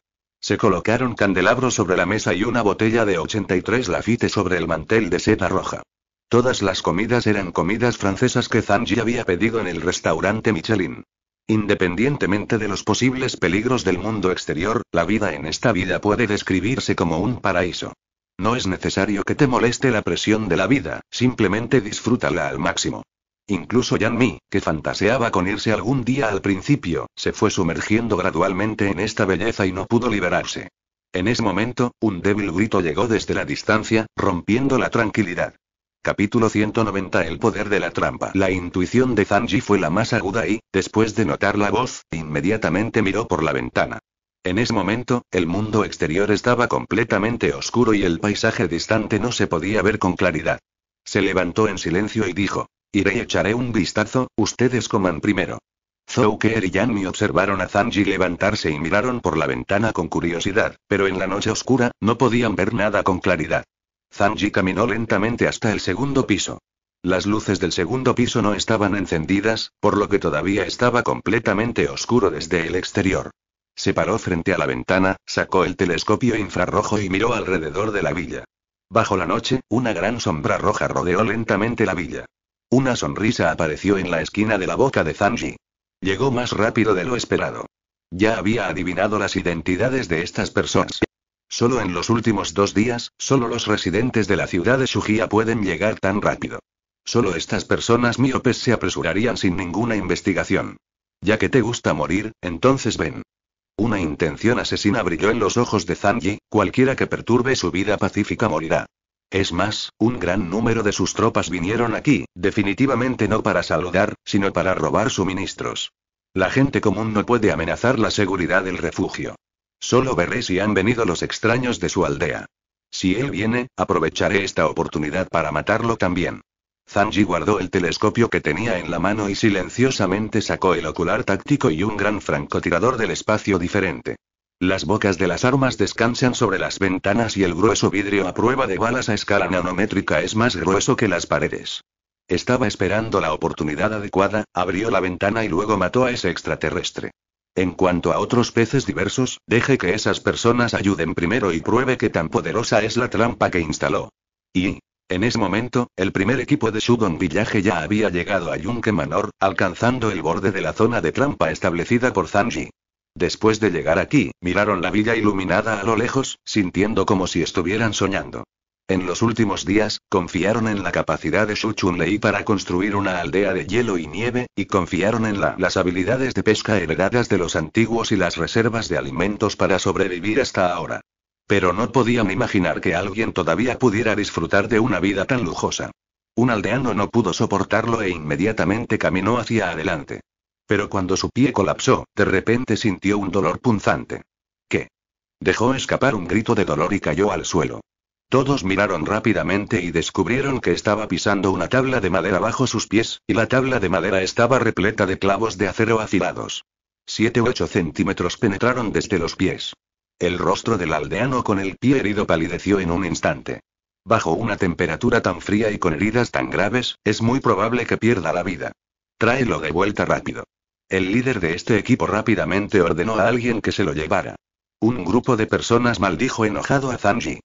Se colocaron candelabros sobre la mesa y una botella de 83 Lafite sobre el mantel de seda roja. Todas las comidas eran comidas francesas que Zanji había pedido en el restaurante Michelin. Independientemente de los posibles peligros del mundo exterior, la vida en esta vida puede describirse como un paraíso. No es necesario que te moleste la presión de la vida, simplemente disfrútala al máximo. Incluso Yan Mi, que fantaseaba con irse algún día al principio, se fue sumergiendo gradualmente en esta belleza y no pudo liberarse. En ese momento, un débil grito llegó desde la distancia, rompiendo la tranquilidad. Capítulo 190 El poder de la trampa. La intuición de Zanji fue la más aguda y, después de notar la voz, inmediatamente miró por la ventana. En ese momento, el mundo exterior estaba completamente oscuro y el paisaje distante no se podía ver con claridad. Se levantó en silencio y dijo, Iré echaré un vistazo, ustedes coman primero. Zouker y Yanmi observaron a Zanji levantarse y miraron por la ventana con curiosidad, pero en la noche oscura, no podían ver nada con claridad. Zanji caminó lentamente hasta el segundo piso. Las luces del segundo piso no estaban encendidas, por lo que todavía estaba completamente oscuro desde el exterior. Se paró frente a la ventana, sacó el telescopio infrarrojo y miró alrededor de la villa. Bajo la noche, una gran sombra roja rodeó lentamente la villa. Una sonrisa apareció en la esquina de la boca de Zanji. Llegó más rápido de lo esperado. Ya había adivinado las identidades de estas personas. Solo en los últimos dos días, solo los residentes de la ciudad de Shujia pueden llegar tan rápido. Solo estas personas miopes se apresurarían sin ninguna investigación. Ya que te gusta morir, entonces ven. Una intención asesina brilló en los ojos de Zanji, cualquiera que perturbe su vida pacífica morirá. Es más, un gran número de sus tropas vinieron aquí, definitivamente no para saludar, sino para robar suministros. La gente común no puede amenazar la seguridad del refugio. Solo veré si han venido los extraños de su aldea. Si él viene, aprovecharé esta oportunidad para matarlo también. Zanji guardó el telescopio que tenía en la mano y silenciosamente sacó el ocular táctico y un gran francotirador del espacio diferente. Las bocas de las armas descansan sobre las ventanas y el grueso vidrio a prueba de balas a escala nanométrica es más grueso que las paredes. Estaba esperando la oportunidad adecuada, abrió la ventana y luego mató a ese extraterrestre. En cuanto a otros peces diversos, deje que esas personas ayuden primero y pruebe que tan poderosa es la trampa que instaló. Y, en ese momento, el primer equipo de Shugon Village ya había llegado a Yunque Manor, alcanzando el borde de la zona de trampa establecida por Zanji. Después de llegar aquí, miraron la villa iluminada a lo lejos, sintiendo como si estuvieran soñando. En los últimos días, confiaron en la capacidad de Shu chun para construir una aldea de hielo y nieve, y confiaron en las habilidades de pesca heredadas de los antiguos y las reservas de alimentos para sobrevivir hasta ahora. Pero no podían imaginar que alguien todavía pudiera disfrutar de una vida tan lujosa. Un aldeano no pudo soportarlo e inmediatamente caminó hacia adelante. Pero cuando su pie colapsó, de repente sintió un dolor punzante. ¿Qué? Dejó escapar un grito de dolor y cayó al suelo. Todos miraron rápidamente y descubrieron que estaba pisando una tabla de madera bajo sus pies, y la tabla de madera estaba repleta de clavos de acero afilados. Siete u ocho centímetros penetraron desde los pies. El rostro del aldeano con el pie herido palideció en un instante. Bajo una temperatura tan fría y con heridas tan graves, es muy probable que pierda la vida. Tráelo de vuelta rápido. El líder de este equipo rápidamente ordenó a alguien que se lo llevara. Un grupo de personas maldijo enojado a Zanji.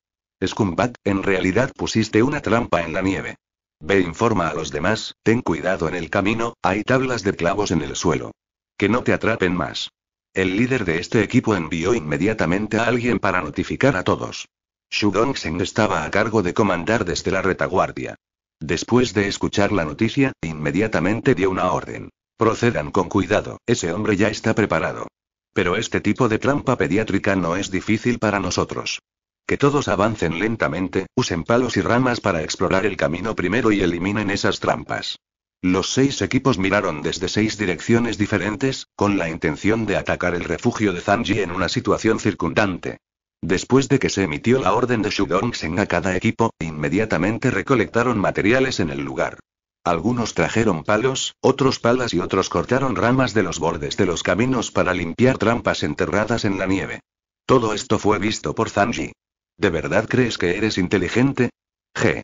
Scumbag, en realidad pusiste una trampa en la nieve. Ve informa a los demás, ten cuidado en el camino, hay tablas de clavos en el suelo. Que no te atrapen más. El líder de este equipo envió inmediatamente a alguien para notificar a todos. Dongsheng estaba a cargo de comandar desde la retaguardia. Después de escuchar la noticia, inmediatamente dio una orden. Procedan con cuidado, ese hombre ya está preparado. Pero este tipo de trampa pediátrica no es difícil para nosotros. Que todos avancen lentamente, usen palos y ramas para explorar el camino primero y eliminen esas trampas. Los seis equipos miraron desde seis direcciones diferentes, con la intención de atacar el refugio de Zanji en una situación circundante. Después de que se emitió la orden de Shugong-sen a cada equipo, inmediatamente recolectaron materiales en el lugar. Algunos trajeron palos, otros palas y otros cortaron ramas de los bordes de los caminos para limpiar trampas enterradas en la nieve. Todo esto fue visto por Zanji. ¿De verdad crees que eres inteligente? G.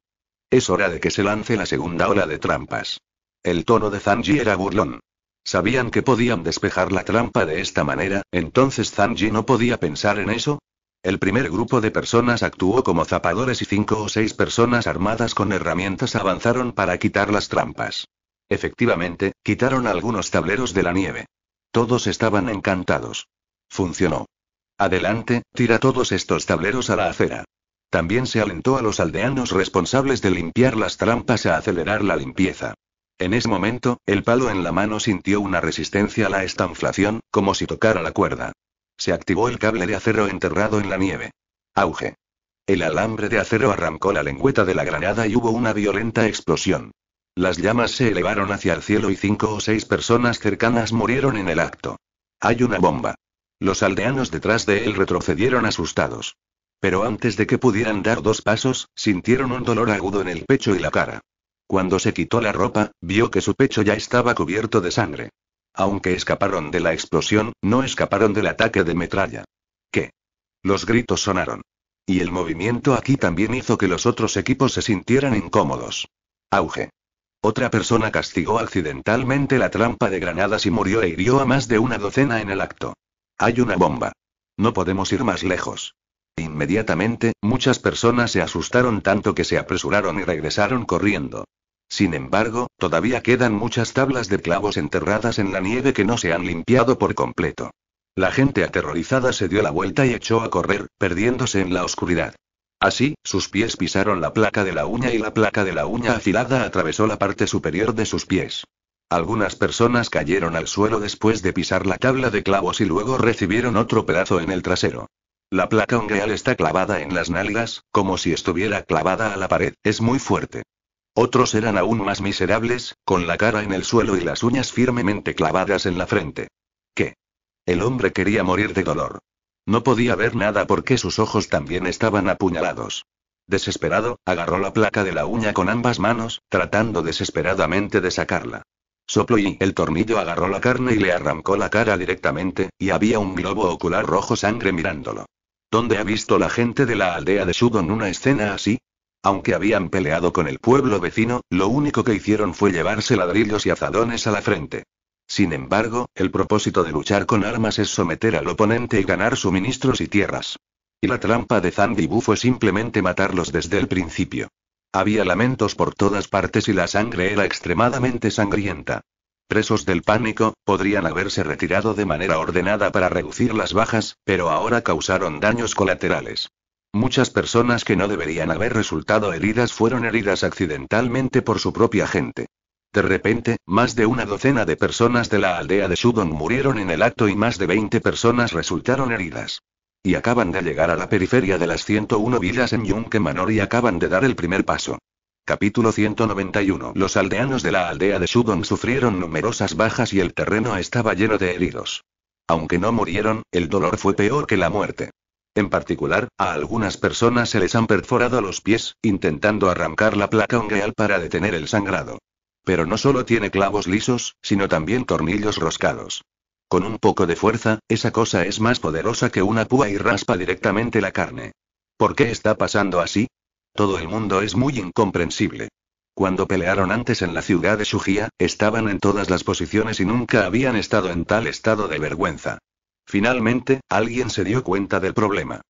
Es hora de que se lance la segunda ola de trampas. El tono de Zanji era burlón. Sabían que podían despejar la trampa de esta manera, entonces Zanji no podía pensar en eso, el primer grupo de personas actuó como zapadores y cinco o seis personas armadas con herramientas avanzaron para quitar las trampas. Efectivamente, quitaron algunos tableros de la nieve. Todos estaban encantados. Funcionó. Adelante, tira todos estos tableros a la acera. También se alentó a los aldeanos responsables de limpiar las trampas a acelerar la limpieza. En ese momento, el palo en la mano sintió una resistencia a la estanflación, como si tocara la cuerda. Se activó el cable de acero enterrado en la nieve. Auge. El alambre de acero arrancó la lengüeta de la granada y hubo una violenta explosión. Las llamas se elevaron hacia el cielo y cinco o seis personas cercanas murieron en el acto. Hay una bomba. Los aldeanos detrás de él retrocedieron asustados. Pero antes de que pudieran dar dos pasos, sintieron un dolor agudo en el pecho y la cara. Cuando se quitó la ropa, vio que su pecho ya estaba cubierto de sangre. Aunque escaparon de la explosión, no escaparon del ataque de metralla. ¿Qué? Los gritos sonaron. Y el movimiento aquí también hizo que los otros equipos se sintieran incómodos. Auge. Otra persona castigó accidentalmente la trampa de granadas y murió e hirió a más de una docena en el acto. Hay una bomba. No podemos ir más lejos. Inmediatamente, muchas personas se asustaron tanto que se apresuraron y regresaron corriendo. Sin embargo, todavía quedan muchas tablas de clavos enterradas en la nieve que no se han limpiado por completo. La gente aterrorizada se dio la vuelta y echó a correr, perdiéndose en la oscuridad. Así, sus pies pisaron la placa de la uña y la placa de la uña afilada atravesó la parte superior de sus pies. Algunas personas cayeron al suelo después de pisar la tabla de clavos y luego recibieron otro pedazo en el trasero. La placa ungueal está clavada en las nalgas, como si estuviera clavada a la pared, es muy fuerte. Otros eran aún más miserables, con la cara en el suelo y las uñas firmemente clavadas en la frente. ¿Qué? El hombre quería morir de dolor. No podía ver nada porque sus ojos también estaban apuñalados. Desesperado, agarró la placa de la uña con ambas manos, tratando desesperadamente de sacarla. Soplo y el tornillo agarró la carne y le arrancó la cara directamente, y había un globo ocular rojo sangre mirándolo. ¿Dónde ha visto la gente de la aldea de Shudon una escena así? Aunque habían peleado con el pueblo vecino, lo único que hicieron fue llevarse ladrillos y azadones a la frente. Sin embargo, el propósito de luchar con armas es someter al oponente y ganar suministros y tierras. Y la trampa de Zandibu fue simplemente matarlos desde el principio. Había lamentos por todas partes y la sangre era extremadamente sangrienta. Presos del pánico, podrían haberse retirado de manera ordenada para reducir las bajas, pero ahora causaron daños colaterales. Muchas personas que no deberían haber resultado heridas fueron heridas accidentalmente por su propia gente. De repente, más de una docena de personas de la aldea de Shudong murieron en el acto y más de 20 personas resultaron heridas. Y acaban de llegar a la periferia de las 101 villas en Yunque Manor y acaban de dar el primer paso. Capítulo 191 Los aldeanos de la aldea de Shudong sufrieron numerosas bajas y el terreno estaba lleno de heridos. Aunque no murieron, el dolor fue peor que la muerte. En particular, a algunas personas se les han perforado los pies, intentando arrancar la placa unreal para detener el sangrado. Pero no solo tiene clavos lisos, sino también tornillos roscados. Con un poco de fuerza, esa cosa es más poderosa que una púa y raspa directamente la carne. ¿Por qué está pasando así? Todo el mundo es muy incomprensible. Cuando pelearon antes en la ciudad de Sugía, estaban en todas las posiciones y nunca habían estado en tal estado de vergüenza. Finalmente, alguien se dio cuenta del problema.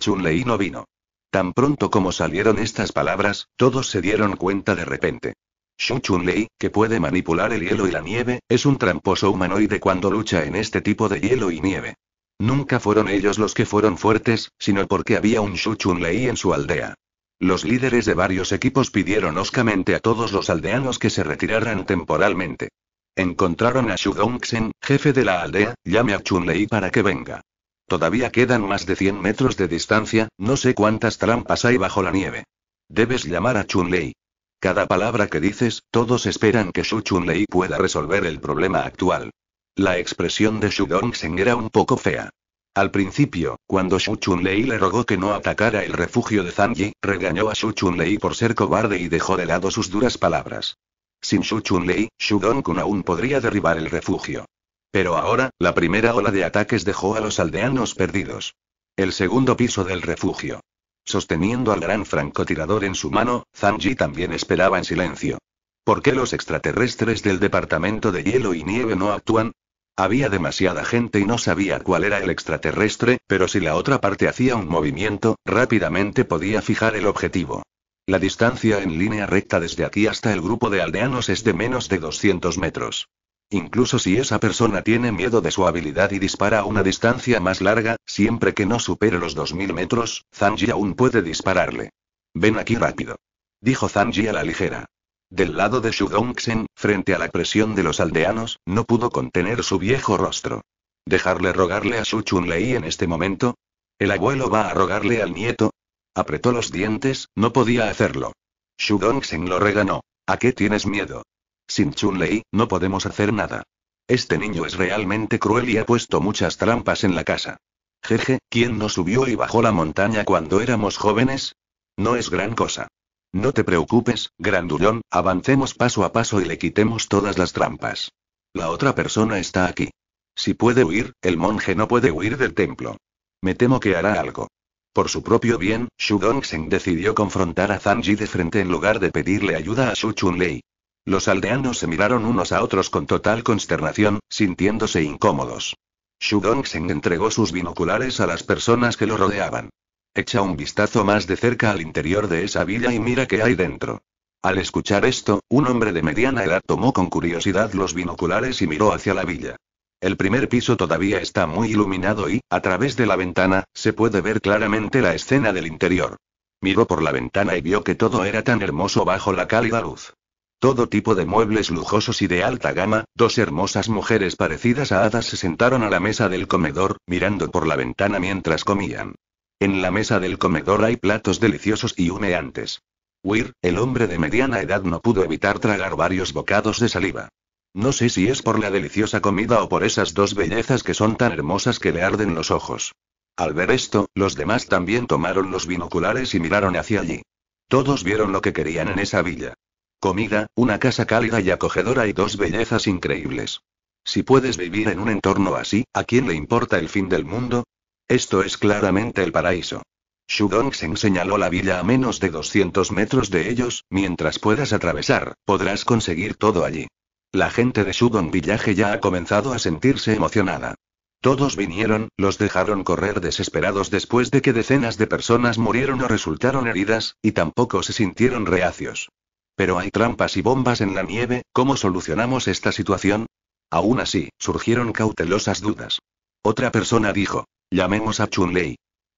Chun-Lei no vino. Tan pronto como salieron estas palabras, todos se dieron cuenta de repente. Shu Chun-Lei, que puede manipular el hielo y la nieve, es un tramposo humanoide cuando lucha en este tipo de hielo y nieve. Nunca fueron ellos los que fueron fuertes, sino porque había un Shu Chun-Lei en su aldea. Los líderes de varios equipos pidieron oscamente a todos los aldeanos que se retiraran temporalmente. Encontraron a Shu Dongsen, jefe de la aldea, llame a Chunlei para que venga. Todavía quedan más de 100 metros de distancia, no sé cuántas trampas hay bajo la nieve. Debes llamar a Chun-Lei. Cada palabra que dices, todos esperan que Shu Chun-Lei pueda resolver el problema actual. La expresión de Shu Dongsen era un poco fea. Al principio, cuando Shu Chun-Lei le rogó que no atacara el refugio de Zhang Yi, regañó a Shu Chunlei por ser cobarde y dejó de lado sus duras palabras. Sin Shu Chun-Lei, Shu kun aún podría derribar el refugio. Pero ahora, la primera ola de ataques dejó a los aldeanos perdidos. El segundo piso del refugio. Sosteniendo al gran francotirador en su mano, Zanji también esperaba en silencio. ¿Por qué los extraterrestres del departamento de hielo y nieve no actúan? Había demasiada gente y no sabía cuál era el extraterrestre, pero si la otra parte hacía un movimiento, rápidamente podía fijar el objetivo. La distancia en línea recta desde aquí hasta el grupo de aldeanos es de menos de 200 metros. Incluso si esa persona tiene miedo de su habilidad y dispara a una distancia más larga, siempre que no supere los 2000 metros, Zanji aún puede dispararle. Ven aquí rápido. Dijo Zanji a la ligera. Del lado de Dongxen, frente a la presión de los aldeanos, no pudo contener su viejo rostro. ¿Dejarle rogarle a Su Chun Lei en este momento? ¿El abuelo va a rogarle al nieto? Apretó los dientes, no podía hacerlo. Xu lo reganó. ¿A qué tienes miedo? Sin Chun-Lei, no podemos hacer nada. Este niño es realmente cruel y ha puesto muchas trampas en la casa. Jeje, ¿quién no subió y bajó la montaña cuando éramos jóvenes? No es gran cosa. No te preocupes, grandullón, avancemos paso a paso y le quitemos todas las trampas. La otra persona está aquí. Si puede huir, el monje no puede huir del templo. Me temo que hará algo. Por su propio bien, Xu sen decidió confrontar a Zhang Ji de frente en lugar de pedirle ayuda a Chun Chunlei. Los aldeanos se miraron unos a otros con total consternación, sintiéndose incómodos. Xu sen entregó sus binoculares a las personas que lo rodeaban. Echa un vistazo más de cerca al interior de esa villa y mira qué hay dentro. Al escuchar esto, un hombre de mediana edad tomó con curiosidad los binoculares y miró hacia la villa. El primer piso todavía está muy iluminado y, a través de la ventana, se puede ver claramente la escena del interior. Miró por la ventana y vio que todo era tan hermoso bajo la cálida luz. Todo tipo de muebles lujosos y de alta gama, dos hermosas mujeres parecidas a hadas se sentaron a la mesa del comedor, mirando por la ventana mientras comían. En la mesa del comedor hay platos deliciosos y humeantes. Weir, el hombre de mediana edad, no pudo evitar tragar varios bocados de saliva. No sé si es por la deliciosa comida o por esas dos bellezas que son tan hermosas que le arden los ojos. Al ver esto, los demás también tomaron los binoculares y miraron hacia allí. Todos vieron lo que querían en esa villa. Comida, una casa cálida y acogedora y dos bellezas increíbles. Si puedes vivir en un entorno así, ¿a quién le importa el fin del mundo? Esto es claramente el paraíso. Shudong se señaló la villa a menos de 200 metros de ellos, mientras puedas atravesar, podrás conseguir todo allí. La gente de Shudon Village ya ha comenzado a sentirse emocionada. Todos vinieron, los dejaron correr desesperados después de que decenas de personas murieron o resultaron heridas, y tampoco se sintieron reacios. Pero hay trampas y bombas en la nieve, ¿cómo solucionamos esta situación? Aún así, surgieron cautelosas dudas. Otra persona dijo, llamemos a chun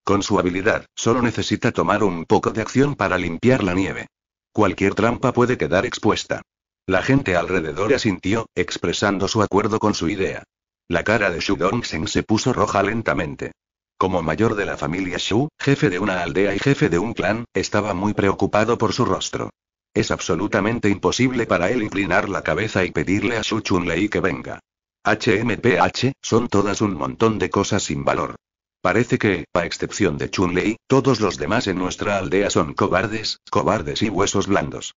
Con su habilidad, solo necesita tomar un poco de acción para limpiar la nieve. Cualquier trampa puede quedar expuesta. La gente alrededor asintió, expresando su acuerdo con su idea. La cara de Xu Dongsen se puso roja lentamente. Como mayor de la familia Xu, jefe de una aldea y jefe de un clan, estaba muy preocupado por su rostro. Es absolutamente imposible para él inclinar la cabeza y pedirle a Xu Chunlei que venga. HMPH, son todas un montón de cosas sin valor. Parece que, a excepción de chun todos los demás en nuestra aldea son cobardes, cobardes y huesos blandos.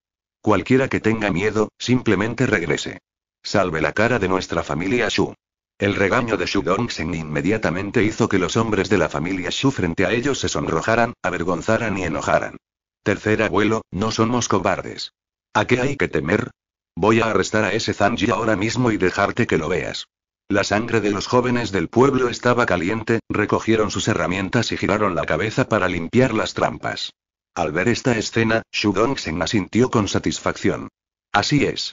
Cualquiera que tenga miedo, simplemente regrese. Salve la cara de nuestra familia Shu. El regaño de Shu Dongsen inmediatamente hizo que los hombres de la familia Shu frente a ellos se sonrojaran, avergonzaran y enojaran. Tercer abuelo, no somos cobardes. ¿A qué hay que temer? Voy a arrestar a ese Zanji ahora mismo y dejarte que lo veas. La sangre de los jóvenes del pueblo estaba caliente, recogieron sus herramientas y giraron la cabeza para limpiar las trampas. Al ver esta escena, Shudong se asintió con satisfacción. Así es.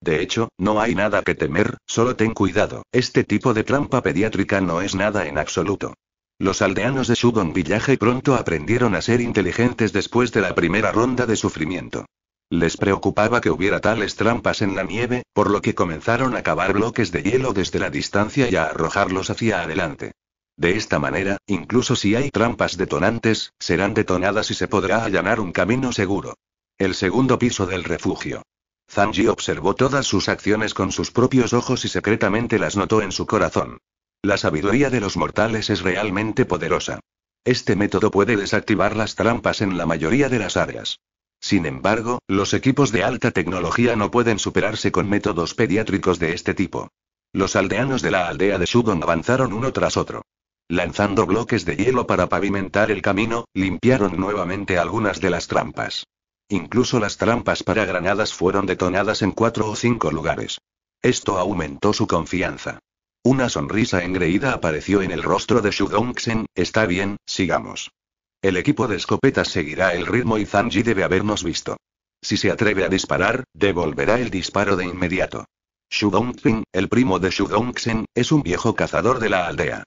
De hecho, no hay nada que temer, solo ten cuidado, este tipo de trampa pediátrica no es nada en absoluto. Los aldeanos de Shudong Villaje pronto aprendieron a ser inteligentes después de la primera ronda de sufrimiento. Les preocupaba que hubiera tales trampas en la nieve, por lo que comenzaron a cavar bloques de hielo desde la distancia y a arrojarlos hacia adelante. De esta manera, incluso si hay trampas detonantes, serán detonadas y se podrá allanar un camino seguro. El segundo piso del refugio. Zanji observó todas sus acciones con sus propios ojos y secretamente las notó en su corazón. La sabiduría de los mortales es realmente poderosa. Este método puede desactivar las trampas en la mayoría de las áreas. Sin embargo, los equipos de alta tecnología no pueden superarse con métodos pediátricos de este tipo. Los aldeanos de la aldea de Shudon avanzaron uno tras otro. Lanzando bloques de hielo para pavimentar el camino, limpiaron nuevamente algunas de las trampas. Incluso las trampas para granadas fueron detonadas en cuatro o cinco lugares. Esto aumentó su confianza. Una sonrisa engreída apareció en el rostro de Dongxen, está bien, sigamos. El equipo de escopetas seguirá el ritmo y Zanji debe habernos visto. Si se atreve a disparar, devolverá el disparo de inmediato. Dongping, el primo de Dongxen, es un viejo cazador de la aldea.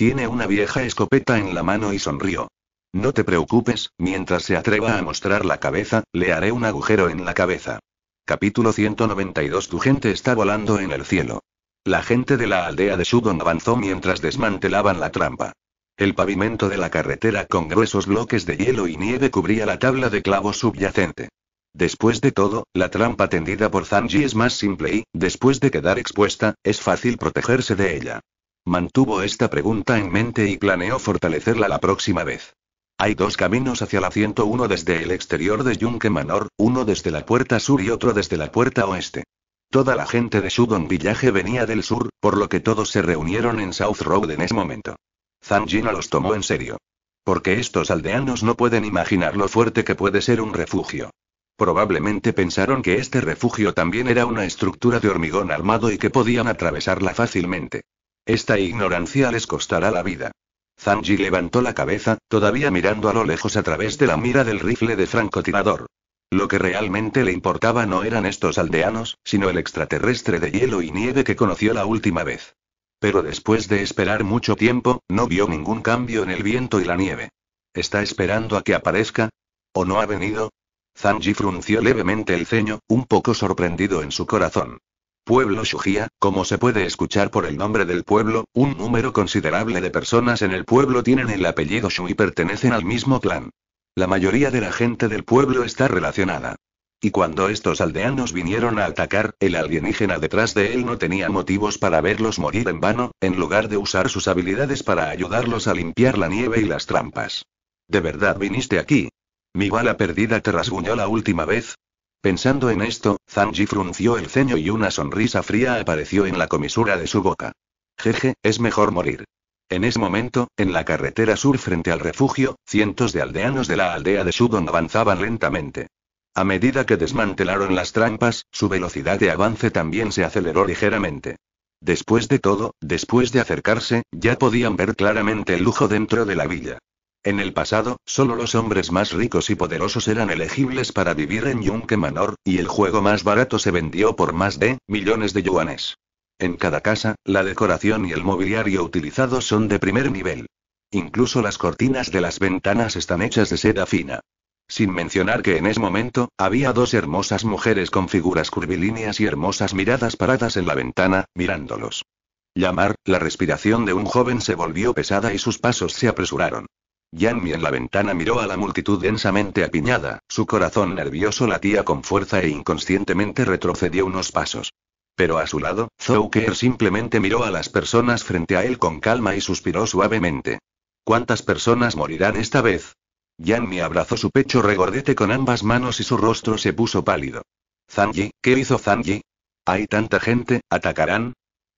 Tiene una vieja escopeta en la mano y sonrió. No te preocupes, mientras se atreva a mostrar la cabeza, le haré un agujero en la cabeza. Capítulo 192 Tu gente está volando en el cielo. La gente de la aldea de Sudon avanzó mientras desmantelaban la trampa. El pavimento de la carretera con gruesos bloques de hielo y nieve cubría la tabla de clavo subyacente. Después de todo, la trampa tendida por Zanji es más simple y, después de quedar expuesta, es fácil protegerse de ella. Mantuvo esta pregunta en mente y planeó fortalecerla la próxima vez. Hay dos caminos hacia la 101 desde el exterior de Yunque Manor, uno desde la puerta sur y otro desde la puerta oeste. Toda la gente de Shudon Village venía del sur, por lo que todos se reunieron en South Road en ese momento. Zanjin no los tomó en serio. Porque estos aldeanos no pueden imaginar lo fuerte que puede ser un refugio. Probablemente pensaron que este refugio también era una estructura de hormigón armado y que podían atravesarla fácilmente. Esta ignorancia les costará la vida. Zanji levantó la cabeza, todavía mirando a lo lejos a través de la mira del rifle de francotirador. Lo que realmente le importaba no eran estos aldeanos, sino el extraterrestre de hielo y nieve que conoció la última vez. Pero después de esperar mucho tiempo, no vio ningún cambio en el viento y la nieve. ¿Está esperando a que aparezca? ¿O no ha venido? Zanji frunció levemente el ceño, un poco sorprendido en su corazón. Pueblo Shujia, como se puede escuchar por el nombre del pueblo, un número considerable de personas en el pueblo tienen el apellido Shu y pertenecen al mismo clan. La mayoría de la gente del pueblo está relacionada. Y cuando estos aldeanos vinieron a atacar, el alienígena detrás de él no tenía motivos para verlos morir en vano, en lugar de usar sus habilidades para ayudarlos a limpiar la nieve y las trampas. ¿De verdad viniste aquí? Mi bala perdida te rasguñó la última vez, Pensando en esto, Zanji frunció el ceño y una sonrisa fría apareció en la comisura de su boca. Jeje, es mejor morir. En ese momento, en la carretera sur frente al refugio, cientos de aldeanos de la aldea de Shudon avanzaban lentamente. A medida que desmantelaron las trampas, su velocidad de avance también se aceleró ligeramente. Después de todo, después de acercarse, ya podían ver claramente el lujo dentro de la villa. En el pasado, solo los hombres más ricos y poderosos eran elegibles para vivir en Yunque Manor, y el juego más barato se vendió por más de millones de yuanes. En cada casa, la decoración y el mobiliario utilizados son de primer nivel. Incluso las cortinas de las ventanas están hechas de seda fina. Sin mencionar que en ese momento, había dos hermosas mujeres con figuras curvilíneas y hermosas miradas paradas en la ventana, mirándolos. Llamar, la respiración de un joven se volvió pesada y sus pasos se apresuraron. Yanmi en la ventana miró a la multitud densamente apiñada, su corazón nervioso latía con fuerza e inconscientemente retrocedió unos pasos. Pero a su lado, Zouker simplemente miró a las personas frente a él con calma y suspiró suavemente. ¿Cuántas personas morirán esta vez? Yanmi abrazó su pecho regordete con ambas manos y su rostro se puso pálido. Zanji, ¿qué hizo Zanji? Hay tanta gente, ¿atacarán?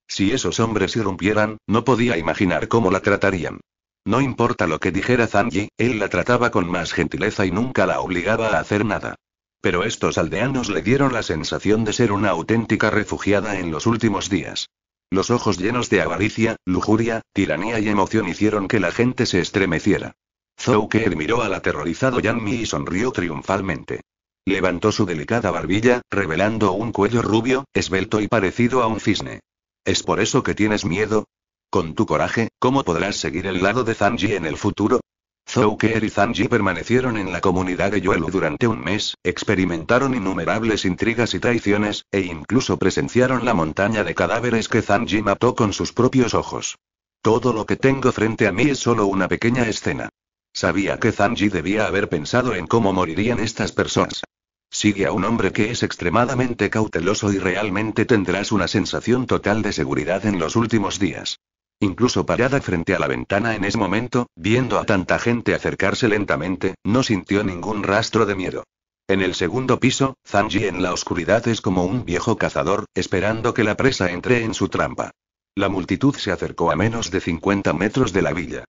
Si esos hombres irrumpieran, no podía imaginar cómo la tratarían. No importa lo que dijera Zanji, él la trataba con más gentileza y nunca la obligaba a hacer nada. Pero estos aldeanos le dieron la sensación de ser una auténtica refugiada en los últimos días. Los ojos llenos de avaricia, lujuria, tiranía y emoción hicieron que la gente se estremeciera. Zhou miró al aterrorizado Yanmi y sonrió triunfalmente. Levantó su delicada barbilla, revelando un cuello rubio, esbelto y parecido a un cisne. ¿Es por eso que tienes miedo? Con tu coraje, ¿cómo podrás seguir el lado de Zanji en el futuro? Zouker y Zanji permanecieron en la comunidad de Yuelu durante un mes, experimentaron innumerables intrigas y traiciones, e incluso presenciaron la montaña de cadáveres que Zanji mató con sus propios ojos. Todo lo que tengo frente a mí es solo una pequeña escena. Sabía que Zanji debía haber pensado en cómo morirían estas personas. Sigue a un hombre que es extremadamente cauteloso y realmente tendrás una sensación total de seguridad en los últimos días. Incluso parada frente a la ventana en ese momento, viendo a tanta gente acercarse lentamente, no sintió ningún rastro de miedo. En el segundo piso, Zanji en la oscuridad es como un viejo cazador, esperando que la presa entre en su trampa. La multitud se acercó a menos de 50 metros de la villa.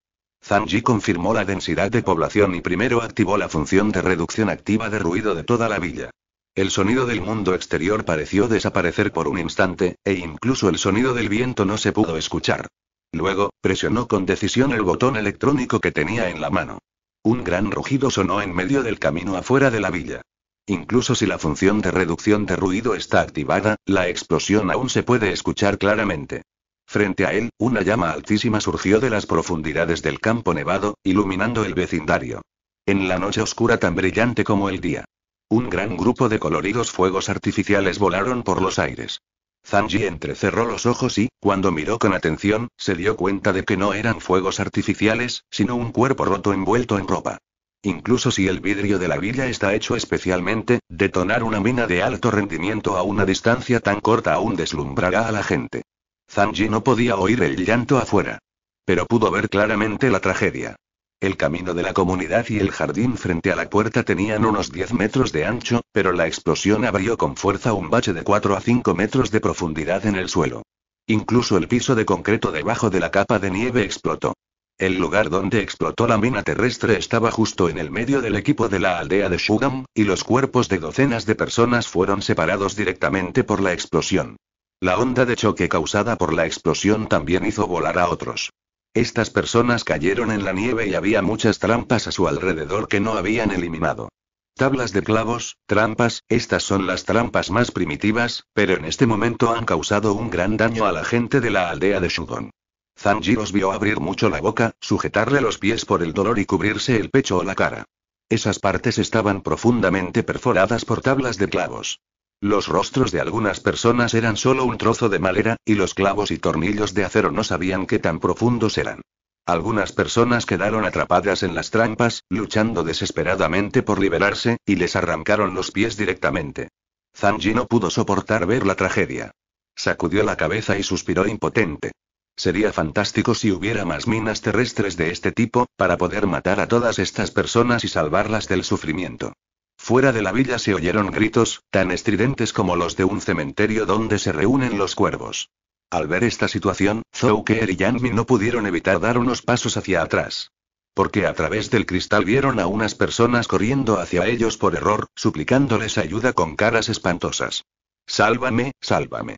Zanji confirmó la densidad de población y primero activó la función de reducción activa de ruido de toda la villa. El sonido del mundo exterior pareció desaparecer por un instante, e incluso el sonido del viento no se pudo escuchar. Luego, presionó con decisión el botón electrónico que tenía en la mano. Un gran rugido sonó en medio del camino afuera de la villa. Incluso si la función de reducción de ruido está activada, la explosión aún se puede escuchar claramente. Frente a él, una llama altísima surgió de las profundidades del campo nevado, iluminando el vecindario. En la noche oscura tan brillante como el día. Un gran grupo de coloridos fuegos artificiales volaron por los aires. Zanji entrecerró los ojos y, cuando miró con atención, se dio cuenta de que no eran fuegos artificiales, sino un cuerpo roto envuelto en ropa. Incluso si el vidrio de la villa está hecho especialmente, detonar una mina de alto rendimiento a una distancia tan corta aún deslumbrará a la gente. Zanji no podía oír el llanto afuera. Pero pudo ver claramente la tragedia. El camino de la comunidad y el jardín frente a la puerta tenían unos 10 metros de ancho, pero la explosión abrió con fuerza un bache de 4 a 5 metros de profundidad en el suelo. Incluso el piso de concreto debajo de la capa de nieve explotó. El lugar donde explotó la mina terrestre estaba justo en el medio del equipo de la aldea de Shugam, y los cuerpos de docenas de personas fueron separados directamente por la explosión. La onda de choque causada por la explosión también hizo volar a otros. Estas personas cayeron en la nieve y había muchas trampas a su alrededor que no habían eliminado. Tablas de clavos, trampas, estas son las trampas más primitivas, pero en este momento han causado un gran daño a la gente de la aldea de Shudon. Zanji los vio abrir mucho la boca, sujetarle los pies por el dolor y cubrirse el pecho o la cara. Esas partes estaban profundamente perforadas por tablas de clavos. Los rostros de algunas personas eran solo un trozo de madera, y los clavos y tornillos de acero no sabían qué tan profundos eran. Algunas personas quedaron atrapadas en las trampas, luchando desesperadamente por liberarse, y les arrancaron los pies directamente. Zanji no pudo soportar ver la tragedia. Sacudió la cabeza y suspiró impotente. Sería fantástico si hubiera más minas terrestres de este tipo, para poder matar a todas estas personas y salvarlas del sufrimiento. Fuera de la villa se oyeron gritos, tan estridentes como los de un cementerio donde se reúnen los cuervos. Al ver esta situación, Zouker y Mi no pudieron evitar dar unos pasos hacia atrás. Porque a través del cristal vieron a unas personas corriendo hacia ellos por error, suplicándoles ayuda con caras espantosas. Sálvame, sálvame.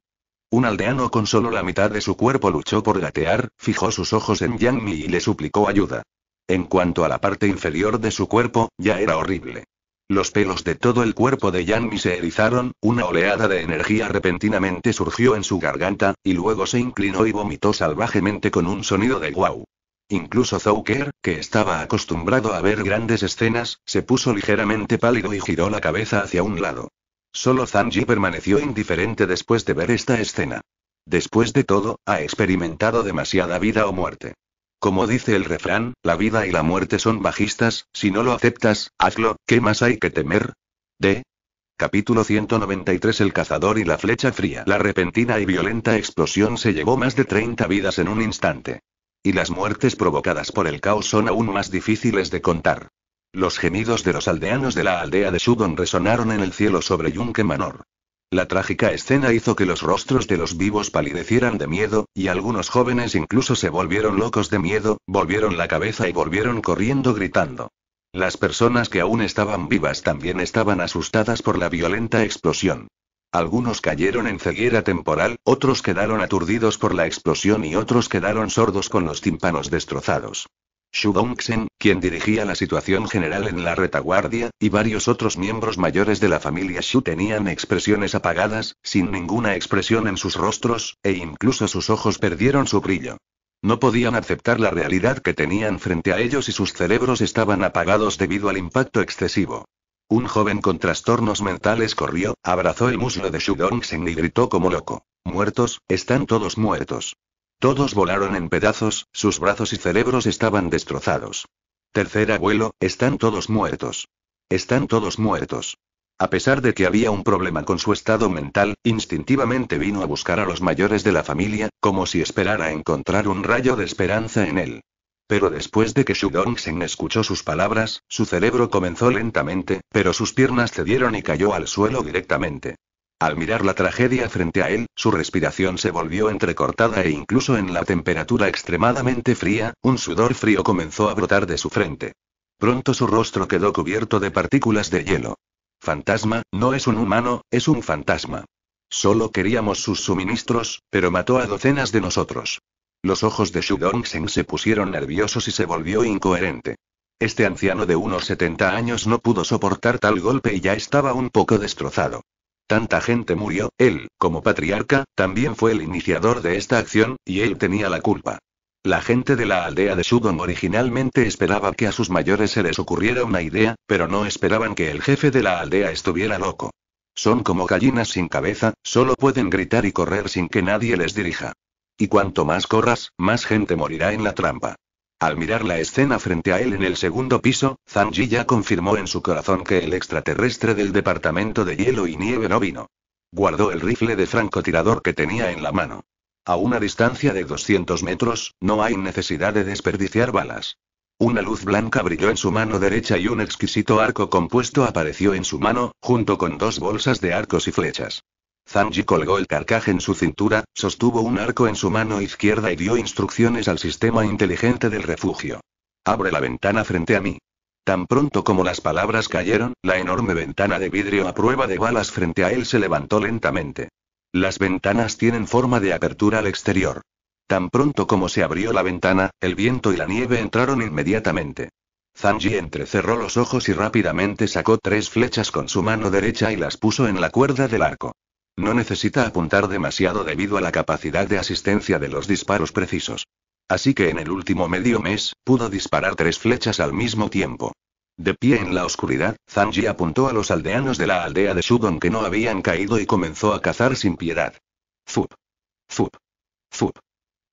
Un aldeano con solo la mitad de su cuerpo luchó por gatear, fijó sus ojos en Yang Mi y le suplicó ayuda. En cuanto a la parte inferior de su cuerpo, ya era horrible. Los pelos de todo el cuerpo de Yanmi se erizaron, una oleada de energía repentinamente surgió en su garganta, y luego se inclinó y vomitó salvajemente con un sonido de guau. Incluso Zouker, que estaba acostumbrado a ver grandes escenas, se puso ligeramente pálido y giró la cabeza hacia un lado. Solo Zanji permaneció indiferente después de ver esta escena. Después de todo, ha experimentado demasiada vida o muerte. Como dice el refrán, la vida y la muerte son bajistas, si no lo aceptas, hazlo, ¿qué más hay que temer? D. Capítulo 193 El cazador y la flecha fría. La repentina y violenta explosión se llevó más de 30 vidas en un instante. Y las muertes provocadas por el caos son aún más difíciles de contar. Los gemidos de los aldeanos de la aldea de Sudon resonaron en el cielo sobre Yunque Manor. La trágica escena hizo que los rostros de los vivos palidecieran de miedo, y algunos jóvenes incluso se volvieron locos de miedo, volvieron la cabeza y volvieron corriendo gritando. Las personas que aún estaban vivas también estaban asustadas por la violenta explosión. Algunos cayeron en ceguera temporal, otros quedaron aturdidos por la explosión y otros quedaron sordos con los tímpanos destrozados. Shu Dongxin, quien dirigía la situación general en la retaguardia, y varios otros miembros mayores de la familia Shu tenían expresiones apagadas, sin ninguna expresión en sus rostros, e incluso sus ojos perdieron su brillo. No podían aceptar la realidad que tenían frente a ellos y sus cerebros estaban apagados debido al impacto excesivo. Un joven con trastornos mentales corrió, abrazó el muslo de Shu Dongxin y gritó como loco. Muertos, están todos muertos. Todos volaron en pedazos, sus brazos y cerebros estaban destrozados. Tercer abuelo, están todos muertos. Están todos muertos. A pesar de que había un problema con su estado mental, instintivamente vino a buscar a los mayores de la familia, como si esperara encontrar un rayo de esperanza en él. Pero después de que Xu sen escuchó sus palabras, su cerebro comenzó lentamente, pero sus piernas cedieron y cayó al suelo directamente. Al mirar la tragedia frente a él, su respiración se volvió entrecortada e incluso en la temperatura extremadamente fría, un sudor frío comenzó a brotar de su frente. Pronto su rostro quedó cubierto de partículas de hielo. Fantasma, no es un humano, es un fantasma. Solo queríamos sus suministros, pero mató a docenas de nosotros. Los ojos de Xu Dongsen se pusieron nerviosos y se volvió incoherente. Este anciano de unos 70 años no pudo soportar tal golpe y ya estaba un poco destrozado. Tanta gente murió, él, como patriarca, también fue el iniciador de esta acción, y él tenía la culpa. La gente de la aldea de Sudon originalmente esperaba que a sus mayores se les ocurriera una idea, pero no esperaban que el jefe de la aldea estuviera loco. Son como gallinas sin cabeza, solo pueden gritar y correr sin que nadie les dirija. Y cuanto más corras, más gente morirá en la trampa. Al mirar la escena frente a él en el segundo piso, Zanji ya confirmó en su corazón que el extraterrestre del departamento de hielo y nieve no vino. Guardó el rifle de francotirador que tenía en la mano. A una distancia de 200 metros, no hay necesidad de desperdiciar balas. Una luz blanca brilló en su mano derecha y un exquisito arco compuesto apareció en su mano, junto con dos bolsas de arcos y flechas. Zanji colgó el carcaje en su cintura, sostuvo un arco en su mano izquierda y dio instrucciones al sistema inteligente del refugio. Abre la ventana frente a mí. Tan pronto como las palabras cayeron, la enorme ventana de vidrio a prueba de balas frente a él se levantó lentamente. Las ventanas tienen forma de apertura al exterior. Tan pronto como se abrió la ventana, el viento y la nieve entraron inmediatamente. Zanji entrecerró los ojos y rápidamente sacó tres flechas con su mano derecha y las puso en la cuerda del arco. No necesita apuntar demasiado debido a la capacidad de asistencia de los disparos precisos. Así que en el último medio mes, pudo disparar tres flechas al mismo tiempo. De pie en la oscuridad, Zanji apuntó a los aldeanos de la aldea de Shudon que no habían caído y comenzó a cazar sin piedad. Zup. Zup. Zup.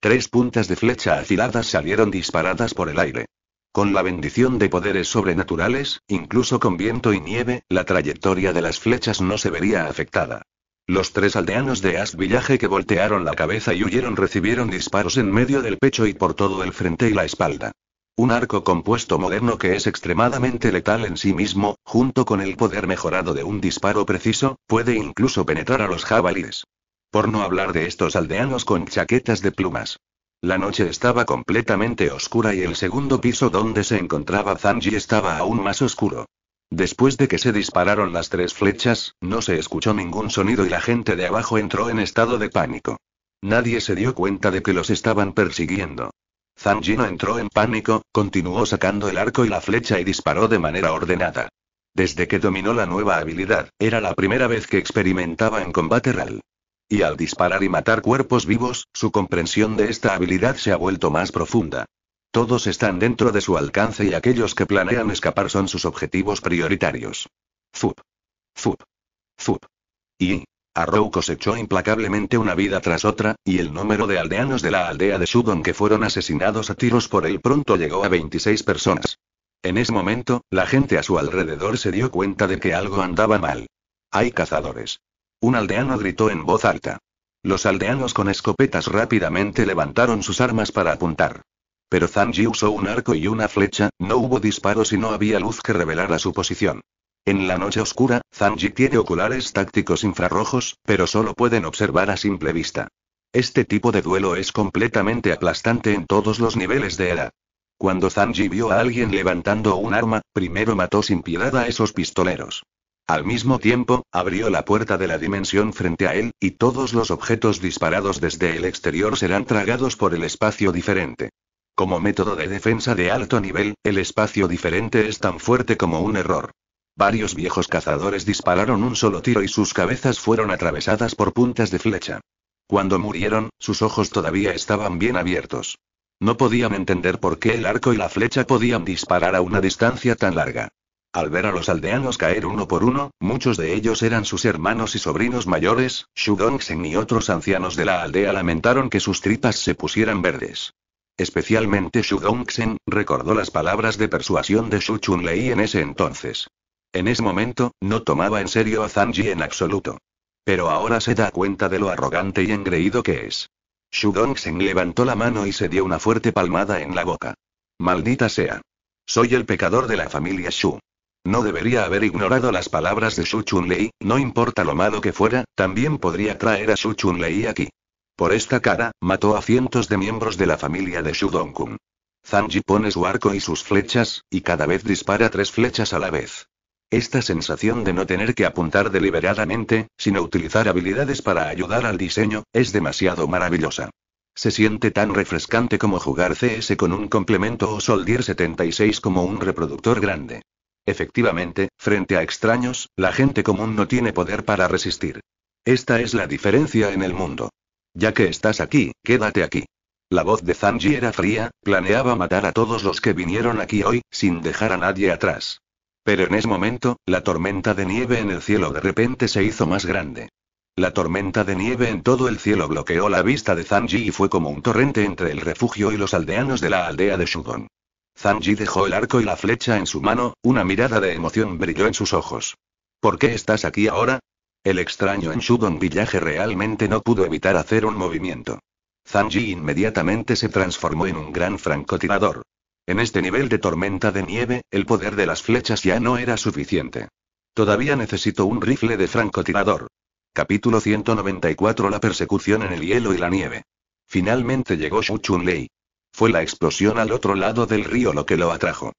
Tres puntas de flecha afiladas salieron disparadas por el aire. Con la bendición de poderes sobrenaturales, incluso con viento y nieve, la trayectoria de las flechas no se vería afectada. Los tres aldeanos de Ash Villaje que voltearon la cabeza y huyeron recibieron disparos en medio del pecho y por todo el frente y la espalda. Un arco compuesto moderno que es extremadamente letal en sí mismo, junto con el poder mejorado de un disparo preciso, puede incluso penetrar a los jabalíes. Por no hablar de estos aldeanos con chaquetas de plumas. La noche estaba completamente oscura y el segundo piso donde se encontraba Zanji estaba aún más oscuro. Después de que se dispararon las tres flechas, no se escuchó ningún sonido y la gente de abajo entró en estado de pánico. Nadie se dio cuenta de que los estaban persiguiendo. Zangino entró en pánico, continuó sacando el arco y la flecha y disparó de manera ordenada. Desde que dominó la nueva habilidad, era la primera vez que experimentaba en combate real. Y al disparar y matar cuerpos vivos, su comprensión de esta habilidad se ha vuelto más profunda. Todos están dentro de su alcance y aquellos que planean escapar son sus objetivos prioritarios. Zup. Zup. Zup. Y. Arrow cosechó implacablemente una vida tras otra, y el número de aldeanos de la aldea de Shudon que fueron asesinados a tiros por él pronto llegó a 26 personas. En ese momento, la gente a su alrededor se dio cuenta de que algo andaba mal. Hay cazadores. Un aldeano gritó en voz alta. Los aldeanos con escopetas rápidamente levantaron sus armas para apuntar. Pero Zanji usó un arco y una flecha, no hubo disparos y no había luz que revelara su posición. En la noche oscura, Zanji tiene oculares tácticos infrarrojos, pero solo pueden observar a simple vista. Este tipo de duelo es completamente aplastante en todos los niveles de era. Cuando Zanji vio a alguien levantando un arma, primero mató sin piedad a esos pistoleros. Al mismo tiempo, abrió la puerta de la dimensión frente a él, y todos los objetos disparados desde el exterior serán tragados por el espacio diferente. Como método de defensa de alto nivel, el espacio diferente es tan fuerte como un error. Varios viejos cazadores dispararon un solo tiro y sus cabezas fueron atravesadas por puntas de flecha. Cuando murieron, sus ojos todavía estaban bien abiertos. No podían entender por qué el arco y la flecha podían disparar a una distancia tan larga. Al ver a los aldeanos caer uno por uno, muchos de ellos eran sus hermanos y sobrinos mayores, Shudongsen y otros ancianos de la aldea lamentaron que sus tripas se pusieran verdes. Especialmente Xu Dongxen, recordó las palabras de persuasión de Xu Chunlei en ese entonces. En ese momento, no tomaba en serio a Zhang en absoluto. Pero ahora se da cuenta de lo arrogante y engreído que es. Xu Dongxen levantó la mano y se dio una fuerte palmada en la boca. Maldita sea. Soy el pecador de la familia Xu. No debería haber ignorado las palabras de Xu Chunlei, no importa lo malo que fuera, también podría traer a Xu Chunlei aquí. Por esta cara, mató a cientos de miembros de la familia de Shudong-kun. Zanji pone su arco y sus flechas, y cada vez dispara tres flechas a la vez. Esta sensación de no tener que apuntar deliberadamente, sino utilizar habilidades para ayudar al diseño, es demasiado maravillosa. Se siente tan refrescante como jugar CS con un complemento o Soldier 76 como un reproductor grande. Efectivamente, frente a extraños, la gente común no tiene poder para resistir. Esta es la diferencia en el mundo. Ya que estás aquí, quédate aquí. La voz de Zanji era fría, planeaba matar a todos los que vinieron aquí hoy, sin dejar a nadie atrás. Pero en ese momento, la tormenta de nieve en el cielo de repente se hizo más grande. La tormenta de nieve en todo el cielo bloqueó la vista de Zanji y fue como un torrente entre el refugio y los aldeanos de la aldea de Shugon. Zanji dejó el arco y la flecha en su mano, una mirada de emoción brilló en sus ojos. ¿Por qué estás aquí ahora? El extraño en Shudon Village realmente no pudo evitar hacer un movimiento. Zanji inmediatamente se transformó en un gran francotirador. En este nivel de tormenta de nieve, el poder de las flechas ya no era suficiente. Todavía necesito un rifle de francotirador. Capítulo 194 La persecución en el hielo y la nieve. Finalmente llegó Shu Chun Lei. Fue la explosión al otro lado del río lo que lo atrajo.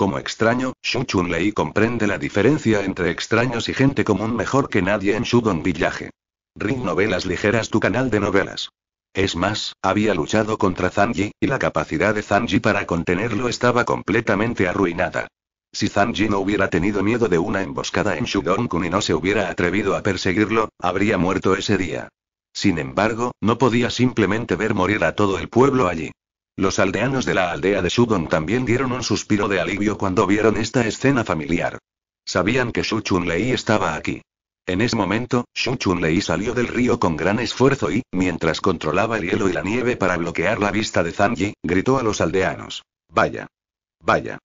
Como extraño, Shu Chun comprende la diferencia entre extraños y gente común mejor que nadie en Shudong Villaje. Ring Novelas Ligeras, tu canal de novelas. Es más, había luchado contra Zanji, y la capacidad de Zanji para contenerlo estaba completamente arruinada. Si Zanji no hubiera tenido miedo de una emboscada en Shudong kun y no se hubiera atrevido a perseguirlo, habría muerto ese día. Sin embargo, no podía simplemente ver morir a todo el pueblo allí. Los aldeanos de la aldea de Shugon también dieron un suspiro de alivio cuando vieron esta escena familiar. Sabían que Shu chun estaba aquí. En ese momento, Shu chun salió del río con gran esfuerzo y, mientras controlaba el hielo y la nieve para bloquear la vista de Zanji, gritó a los aldeanos. Vaya. Vaya.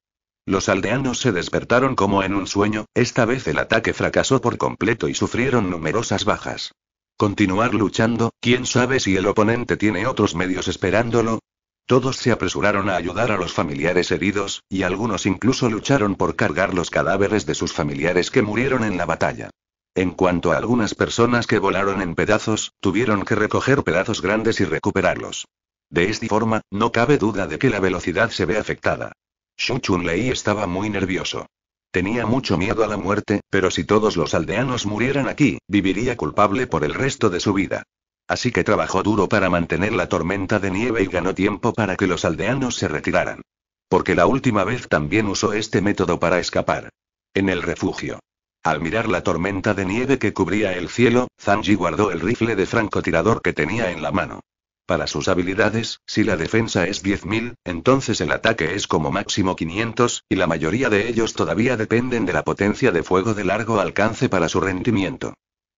Los aldeanos se despertaron como en un sueño, esta vez el ataque fracasó por completo y sufrieron numerosas bajas. Continuar luchando, quién sabe si el oponente tiene otros medios esperándolo, todos se apresuraron a ayudar a los familiares heridos, y algunos incluso lucharon por cargar los cadáveres de sus familiares que murieron en la batalla. En cuanto a algunas personas que volaron en pedazos, tuvieron que recoger pedazos grandes y recuperarlos. De esta forma, no cabe duda de que la velocidad se ve afectada. Shu Chun-Lei estaba muy nervioso. Tenía mucho miedo a la muerte, pero si todos los aldeanos murieran aquí, viviría culpable por el resto de su vida. Así que trabajó duro para mantener la tormenta de nieve y ganó tiempo para que los aldeanos se retiraran. Porque la última vez también usó este método para escapar. En el refugio. Al mirar la tormenta de nieve que cubría el cielo, Zanji guardó el rifle de francotirador que tenía en la mano. Para sus habilidades, si la defensa es 10.000, entonces el ataque es como máximo 500, y la mayoría de ellos todavía dependen de la potencia de fuego de largo alcance para su rendimiento.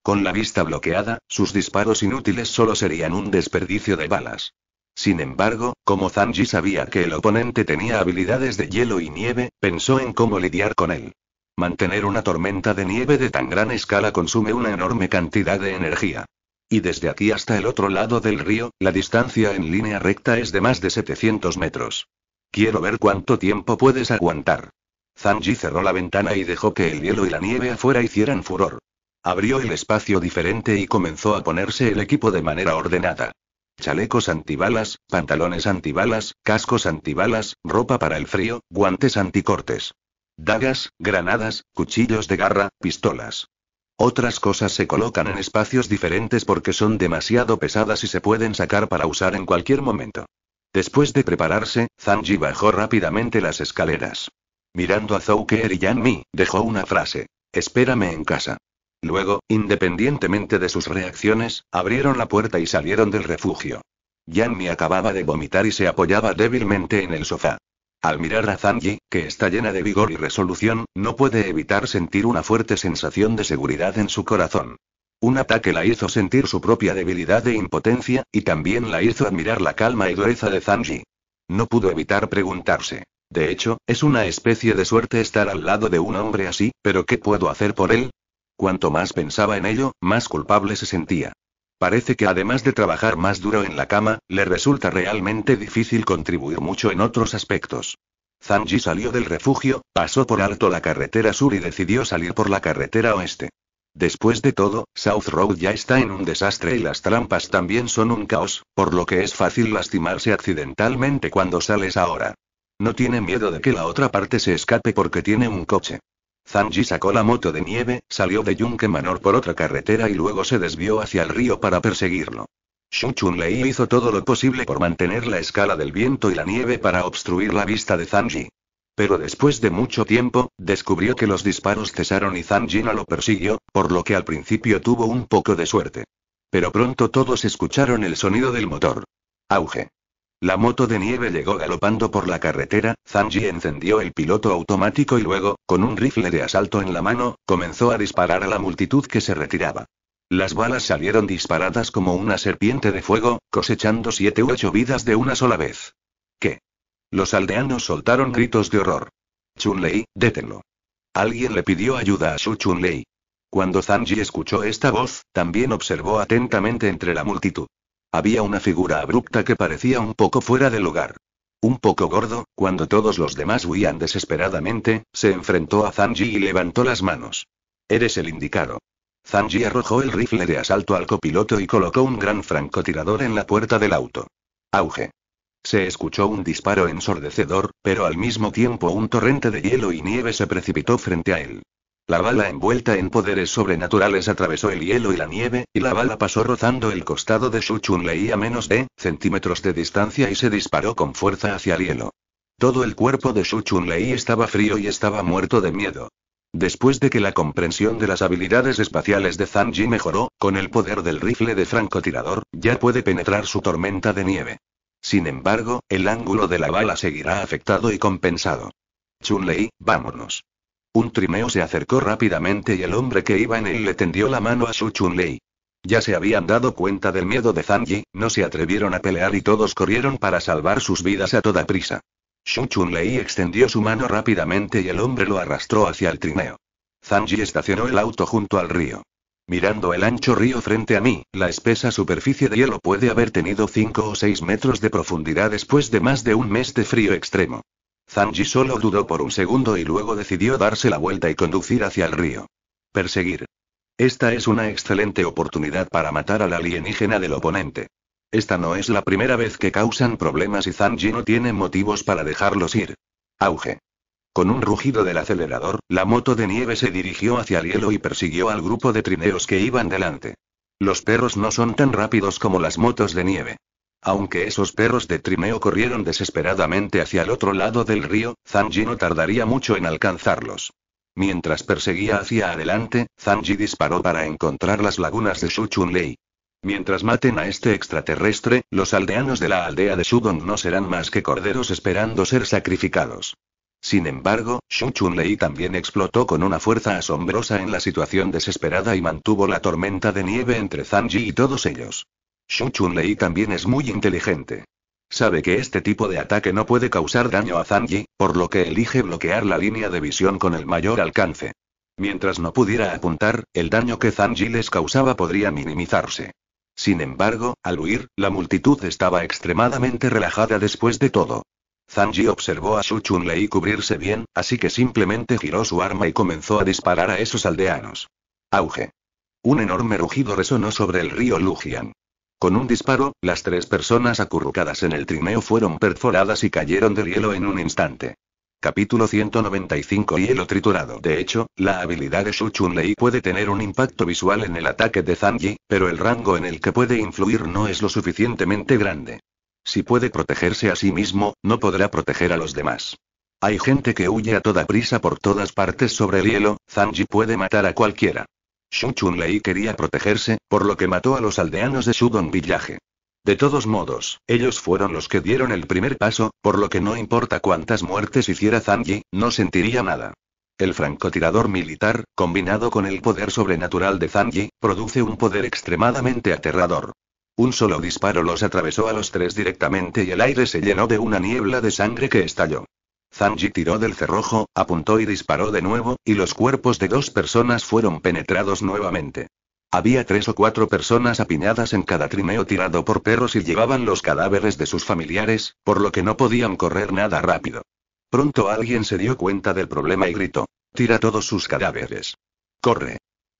Con la vista bloqueada, sus disparos inútiles solo serían un desperdicio de balas. Sin embargo, como Zanji sabía que el oponente tenía habilidades de hielo y nieve, pensó en cómo lidiar con él. Mantener una tormenta de nieve de tan gran escala consume una enorme cantidad de energía. Y desde aquí hasta el otro lado del río, la distancia en línea recta es de más de 700 metros. Quiero ver cuánto tiempo puedes aguantar. Zanji cerró la ventana y dejó que el hielo y la nieve afuera hicieran furor. Abrió el espacio diferente y comenzó a ponerse el equipo de manera ordenada. Chalecos antibalas, pantalones antibalas, cascos antibalas, ropa para el frío, guantes anticortes. Dagas, granadas, cuchillos de garra, pistolas. Otras cosas se colocan en espacios diferentes porque son demasiado pesadas y se pueden sacar para usar en cualquier momento. Después de prepararse, Zanji bajó rápidamente las escaleras. Mirando a Zouker y Mi, dejó una frase. Espérame en casa. Luego, independientemente de sus reacciones, abrieron la puerta y salieron del refugio. Yanmi acababa de vomitar y se apoyaba débilmente en el sofá. Al mirar a Zanji, que está llena de vigor y resolución, no puede evitar sentir una fuerte sensación de seguridad en su corazón. Un ataque la hizo sentir su propia debilidad e impotencia, y también la hizo admirar la calma y dureza de Zanji. No pudo evitar preguntarse. De hecho, es una especie de suerte estar al lado de un hombre así, pero ¿qué puedo hacer por él? Cuanto más pensaba en ello, más culpable se sentía. Parece que además de trabajar más duro en la cama, le resulta realmente difícil contribuir mucho en otros aspectos. Zanji salió del refugio, pasó por alto la carretera sur y decidió salir por la carretera oeste. Después de todo, South Road ya está en un desastre y las trampas también son un caos, por lo que es fácil lastimarse accidentalmente cuando sales ahora. No tiene miedo de que la otra parte se escape porque tiene un coche. Zanji sacó la moto de nieve, salió de Yunque Manor por otra carretera y luego se desvió hacia el río para perseguirlo. Chun Lei hizo todo lo posible por mantener la escala del viento y la nieve para obstruir la vista de Zanji. Pero después de mucho tiempo, descubrió que los disparos cesaron y Zanji no lo persiguió, por lo que al principio tuvo un poco de suerte. Pero pronto todos escucharon el sonido del motor. Auge. La moto de nieve llegó galopando por la carretera, Zanji encendió el piloto automático y luego, con un rifle de asalto en la mano, comenzó a disparar a la multitud que se retiraba. Las balas salieron disparadas como una serpiente de fuego, cosechando siete u ocho vidas de una sola vez. ¿Qué? Los aldeanos soltaron gritos de horror. Chun-Lei, détenlo. Alguien le pidió ayuda a su Chun-Lei. Cuando Zanji escuchó esta voz, también observó atentamente entre la multitud. Había una figura abrupta que parecía un poco fuera de lugar. Un poco gordo, cuando todos los demás huían desesperadamente, se enfrentó a Zanji y levantó las manos. Eres el indicado. Zanji arrojó el rifle de asalto al copiloto y colocó un gran francotirador en la puerta del auto. Auge. Se escuchó un disparo ensordecedor, pero al mismo tiempo un torrente de hielo y nieve se precipitó frente a él. La bala envuelta en poderes sobrenaturales atravesó el hielo y la nieve, y la bala pasó rozando el costado de Shu chun a menos de centímetros de distancia y se disparó con fuerza hacia el hielo. Todo el cuerpo de Shu chun estaba frío y estaba muerto de miedo. Después de que la comprensión de las habilidades espaciales de Zhang mejoró, con el poder del rifle de francotirador, ya puede penetrar su tormenta de nieve. Sin embargo, el ángulo de la bala seguirá afectado y compensado. Chun-Lei, vámonos. Un trineo se acercó rápidamente y el hombre que iba en él le tendió la mano a Su Chun-Lei. Ya se habían dado cuenta del miedo de Zhang no se atrevieron a pelear y todos corrieron para salvar sus vidas a toda prisa. Xu Chun-Lei extendió su mano rápidamente y el hombre lo arrastró hacia el trineo. Zhang estacionó el auto junto al río. Mirando el ancho río frente a mí, la espesa superficie de hielo puede haber tenido 5 o 6 metros de profundidad después de más de un mes de frío extremo. Zanji solo dudó por un segundo y luego decidió darse la vuelta y conducir hacia el río. Perseguir. Esta es una excelente oportunidad para matar al alienígena del oponente. Esta no es la primera vez que causan problemas y Zanji no tiene motivos para dejarlos ir. Auge. Con un rugido del acelerador, la moto de nieve se dirigió hacia el hielo y persiguió al grupo de trineos que iban delante. Los perros no son tan rápidos como las motos de nieve. Aunque esos perros de trimeo corrieron desesperadamente hacia el otro lado del río, Zanji no tardaría mucho en alcanzarlos. Mientras perseguía hacia adelante, Zanji disparó para encontrar las lagunas de Shu Shuchunlei. Mientras maten a este extraterrestre, los aldeanos de la aldea de Shudong no serán más que corderos esperando ser sacrificados. Sin embargo, Shu Chun-Lei también explotó con una fuerza asombrosa en la situación desesperada y mantuvo la tormenta de nieve entre Zanji y todos ellos. Shu Chun-Lei también es muy inteligente. Sabe que este tipo de ataque no puede causar daño a Zhang por lo que elige bloquear la línea de visión con el mayor alcance. Mientras no pudiera apuntar, el daño que Zhang les causaba podría minimizarse. Sin embargo, al huir, la multitud estaba extremadamente relajada después de todo. Zhang observó a Shu Chun-Lei cubrirse bien, así que simplemente giró su arma y comenzó a disparar a esos aldeanos. Auge. Un enorme rugido resonó sobre el río Lujian. Con un disparo, las tres personas acurrucadas en el trineo fueron perforadas y cayeron del hielo en un instante. Capítulo 195 Hielo triturado. De hecho, la habilidad de Shu Chun-Lei puede tener un impacto visual en el ataque de Zhang pero el rango en el que puede influir no es lo suficientemente grande. Si puede protegerse a sí mismo, no podrá proteger a los demás. Hay gente que huye a toda prisa por todas partes sobre el hielo, Zanji puede matar a cualquiera. Shun Chun-Lei quería protegerse, por lo que mató a los aldeanos de Shudon villaje. De todos modos, ellos fueron los que dieron el primer paso, por lo que no importa cuántas muertes hiciera Zanji, no sentiría nada. El francotirador militar, combinado con el poder sobrenatural de Zanji, produce un poder extremadamente aterrador. Un solo disparo los atravesó a los tres directamente y el aire se llenó de una niebla de sangre que estalló. Zanji tiró del cerrojo, apuntó y disparó de nuevo, y los cuerpos de dos personas fueron penetrados nuevamente. Había tres o cuatro personas apiñadas en cada trineo tirado por perros y llevaban los cadáveres de sus familiares, por lo que no podían correr nada rápido. Pronto alguien se dio cuenta del problema y gritó. Tira todos sus cadáveres. Corre.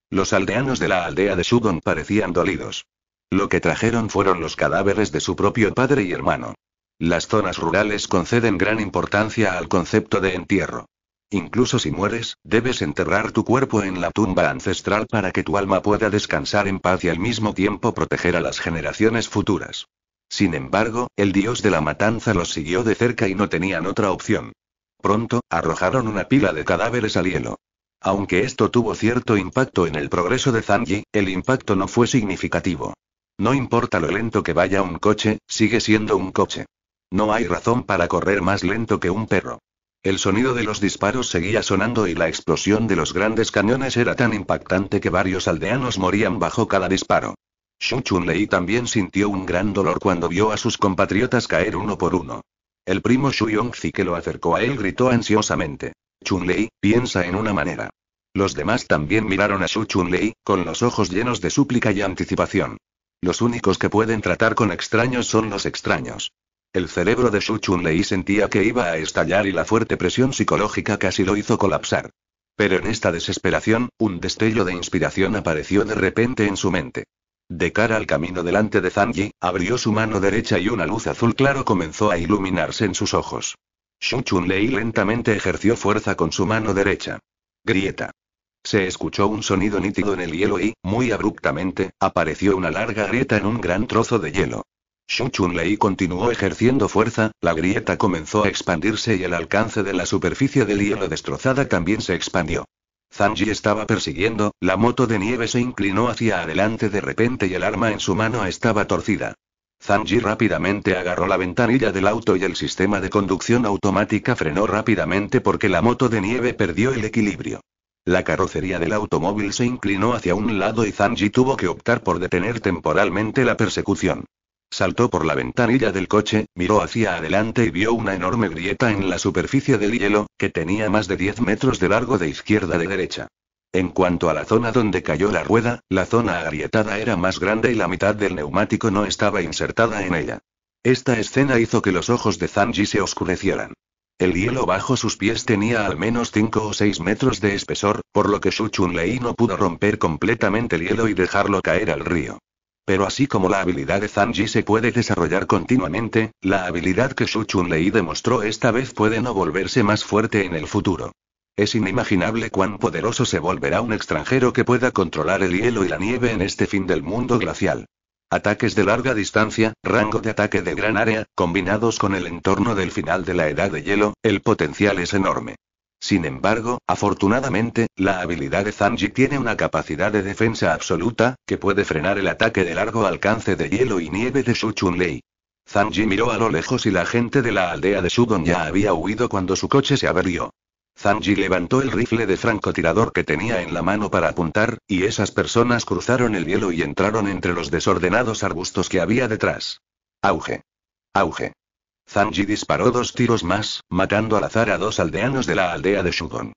Los aldeanos de la aldea de Shudon parecían dolidos. Lo que trajeron fueron los cadáveres de su propio padre y hermano. Las zonas rurales conceden gran importancia al concepto de entierro. Incluso si mueres, debes enterrar tu cuerpo en la tumba ancestral para que tu alma pueda descansar en paz y al mismo tiempo proteger a las generaciones futuras. Sin embargo, el dios de la matanza los siguió de cerca y no tenían otra opción. Pronto, arrojaron una pila de cadáveres al hielo. Aunque esto tuvo cierto impacto en el progreso de Zanji, el impacto no fue significativo. No importa lo lento que vaya un coche, sigue siendo un coche. No hay razón para correr más lento que un perro. El sonido de los disparos seguía sonando y la explosión de los grandes cañones era tan impactante que varios aldeanos morían bajo cada disparo. Xu Chun también sintió un gran dolor cuando vio a sus compatriotas caer uno por uno. El primo Shu Yongzi que lo acercó a él gritó ansiosamente. Chun Lei, piensa en una manera. Los demás también miraron a Xu Chun Lei, con los ojos llenos de súplica y anticipación. Los únicos que pueden tratar con extraños son los extraños. El cerebro de Shu Chun-Lei sentía que iba a estallar y la fuerte presión psicológica casi lo hizo colapsar. Pero en esta desesperación, un destello de inspiración apareció de repente en su mente. De cara al camino delante de Yi, abrió su mano derecha y una luz azul claro comenzó a iluminarse en sus ojos. Shu Chun-Lei lentamente ejerció fuerza con su mano derecha. Grieta. Se escuchó un sonido nítido en el hielo y, muy abruptamente, apareció una larga grieta en un gran trozo de hielo. Shu chun continuó ejerciendo fuerza, la grieta comenzó a expandirse y el alcance de la superficie del hielo destrozada también se expandió. Zanji estaba persiguiendo, la moto de nieve se inclinó hacia adelante de repente y el arma en su mano estaba torcida. Zanji rápidamente agarró la ventanilla del auto y el sistema de conducción automática frenó rápidamente porque la moto de nieve perdió el equilibrio. La carrocería del automóvil se inclinó hacia un lado y Zanji tuvo que optar por detener temporalmente la persecución. Saltó por la ventanilla del coche, miró hacia adelante y vio una enorme grieta en la superficie del hielo, que tenía más de 10 metros de largo de izquierda a derecha. En cuanto a la zona donde cayó la rueda, la zona agrietada era más grande y la mitad del neumático no estaba insertada en ella. Esta escena hizo que los ojos de Zanji se oscurecieran. El hielo bajo sus pies tenía al menos 5 o 6 metros de espesor, por lo que Shu Chun no pudo romper completamente el hielo y dejarlo caer al río. Pero así como la habilidad de Zanji se puede desarrollar continuamente, la habilidad que Shu Chun-Lei demostró esta vez puede no volverse más fuerte en el futuro. Es inimaginable cuán poderoso se volverá un extranjero que pueda controlar el hielo y la nieve en este fin del mundo glacial. Ataques de larga distancia, rango de ataque de gran área, combinados con el entorno del final de la edad de hielo, el potencial es enorme. Sin embargo, afortunadamente, la habilidad de Zanji tiene una capacidad de defensa absoluta, que puede frenar el ataque de largo alcance de hielo y nieve de Shu Chunlei. lei Zanji miró a lo lejos y la gente de la aldea de Shudon ya había huido cuando su coche se averió. Zanji levantó el rifle de francotirador que tenía en la mano para apuntar, y esas personas cruzaron el hielo y entraron entre los desordenados arbustos que había detrás. Auge. Auge. Zanji disparó dos tiros más, matando al azar a dos aldeanos de la aldea de Shugon.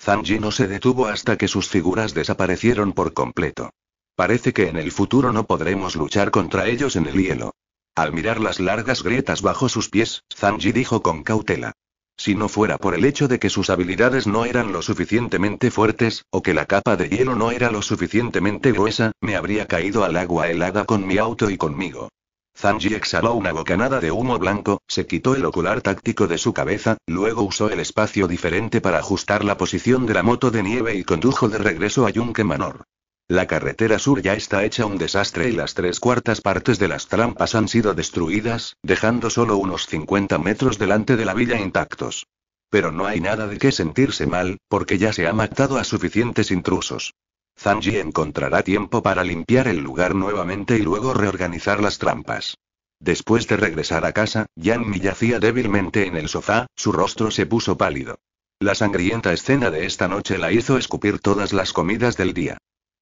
Zanji no se detuvo hasta que sus figuras desaparecieron por completo. Parece que en el futuro no podremos luchar contra ellos en el hielo. Al mirar las largas grietas bajo sus pies, Zanji dijo con cautela. Si no fuera por el hecho de que sus habilidades no eran lo suficientemente fuertes, o que la capa de hielo no era lo suficientemente gruesa, me habría caído al agua helada con mi auto y conmigo. Zanji exhaló una bocanada de humo blanco, se quitó el ocular táctico de su cabeza, luego usó el espacio diferente para ajustar la posición de la moto de nieve y condujo de regreso a Yunque Manor. La carretera sur ya está hecha un desastre y las tres cuartas partes de las trampas han sido destruidas, dejando solo unos 50 metros delante de la villa intactos. Pero no hay nada de qué sentirse mal, porque ya se ha matado a suficientes intrusos. Zanji encontrará tiempo para limpiar el lugar nuevamente y luego reorganizar las trampas. Después de regresar a casa, Yanmi yacía débilmente en el sofá, su rostro se puso pálido. La sangrienta escena de esta noche la hizo escupir todas las comidas del día.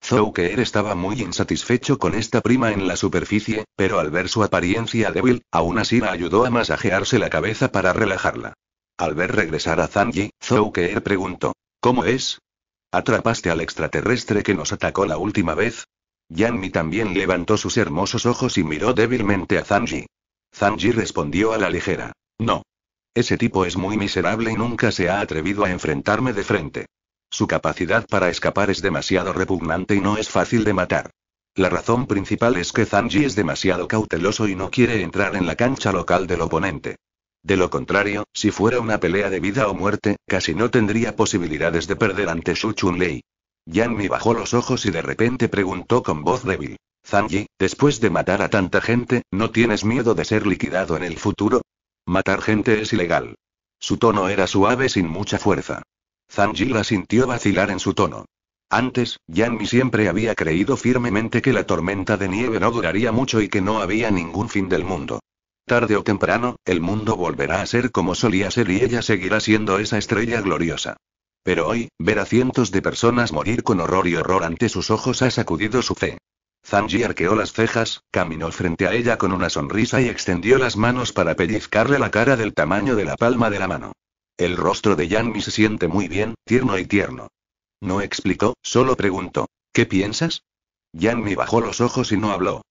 Zhou estaba muy insatisfecho con esta prima en la superficie, pero al ver su apariencia débil, aún así la ayudó a masajearse la cabeza para relajarla. Al ver regresar a Zanji, Zhou Keer preguntó: ¿Cómo es? ¿Atrapaste al extraterrestre que nos atacó la última vez? Yanmi también levantó sus hermosos ojos y miró débilmente a Zanji. Zanji respondió a la ligera. No. Ese tipo es muy miserable y nunca se ha atrevido a enfrentarme de frente. Su capacidad para escapar es demasiado repugnante y no es fácil de matar. La razón principal es que Zanji es demasiado cauteloso y no quiere entrar en la cancha local del oponente. De lo contrario, si fuera una pelea de vida o muerte, casi no tendría posibilidades de perder ante Shu Chun-Lei. Mi bajó los ojos y de repente preguntó con voz débil. Zanji, después de matar a tanta gente, ¿no tienes miedo de ser liquidado en el futuro? Matar gente es ilegal. Su tono era suave sin mucha fuerza. Zanji la sintió vacilar en su tono. Antes, Mi siempre había creído firmemente que la tormenta de nieve no duraría mucho y que no había ningún fin del mundo. Tarde o temprano, el mundo volverá a ser como solía ser y ella seguirá siendo esa estrella gloriosa. Pero hoy, ver a cientos de personas morir con horror y horror ante sus ojos ha sacudido su fe. Zanji arqueó las cejas, caminó frente a ella con una sonrisa y extendió las manos para pellizcarle la cara del tamaño de la palma de la mano. El rostro de Yanmi se siente muy bien, tierno y tierno. No explicó, solo preguntó. ¿Qué piensas? Yanmi bajó los ojos y no habló.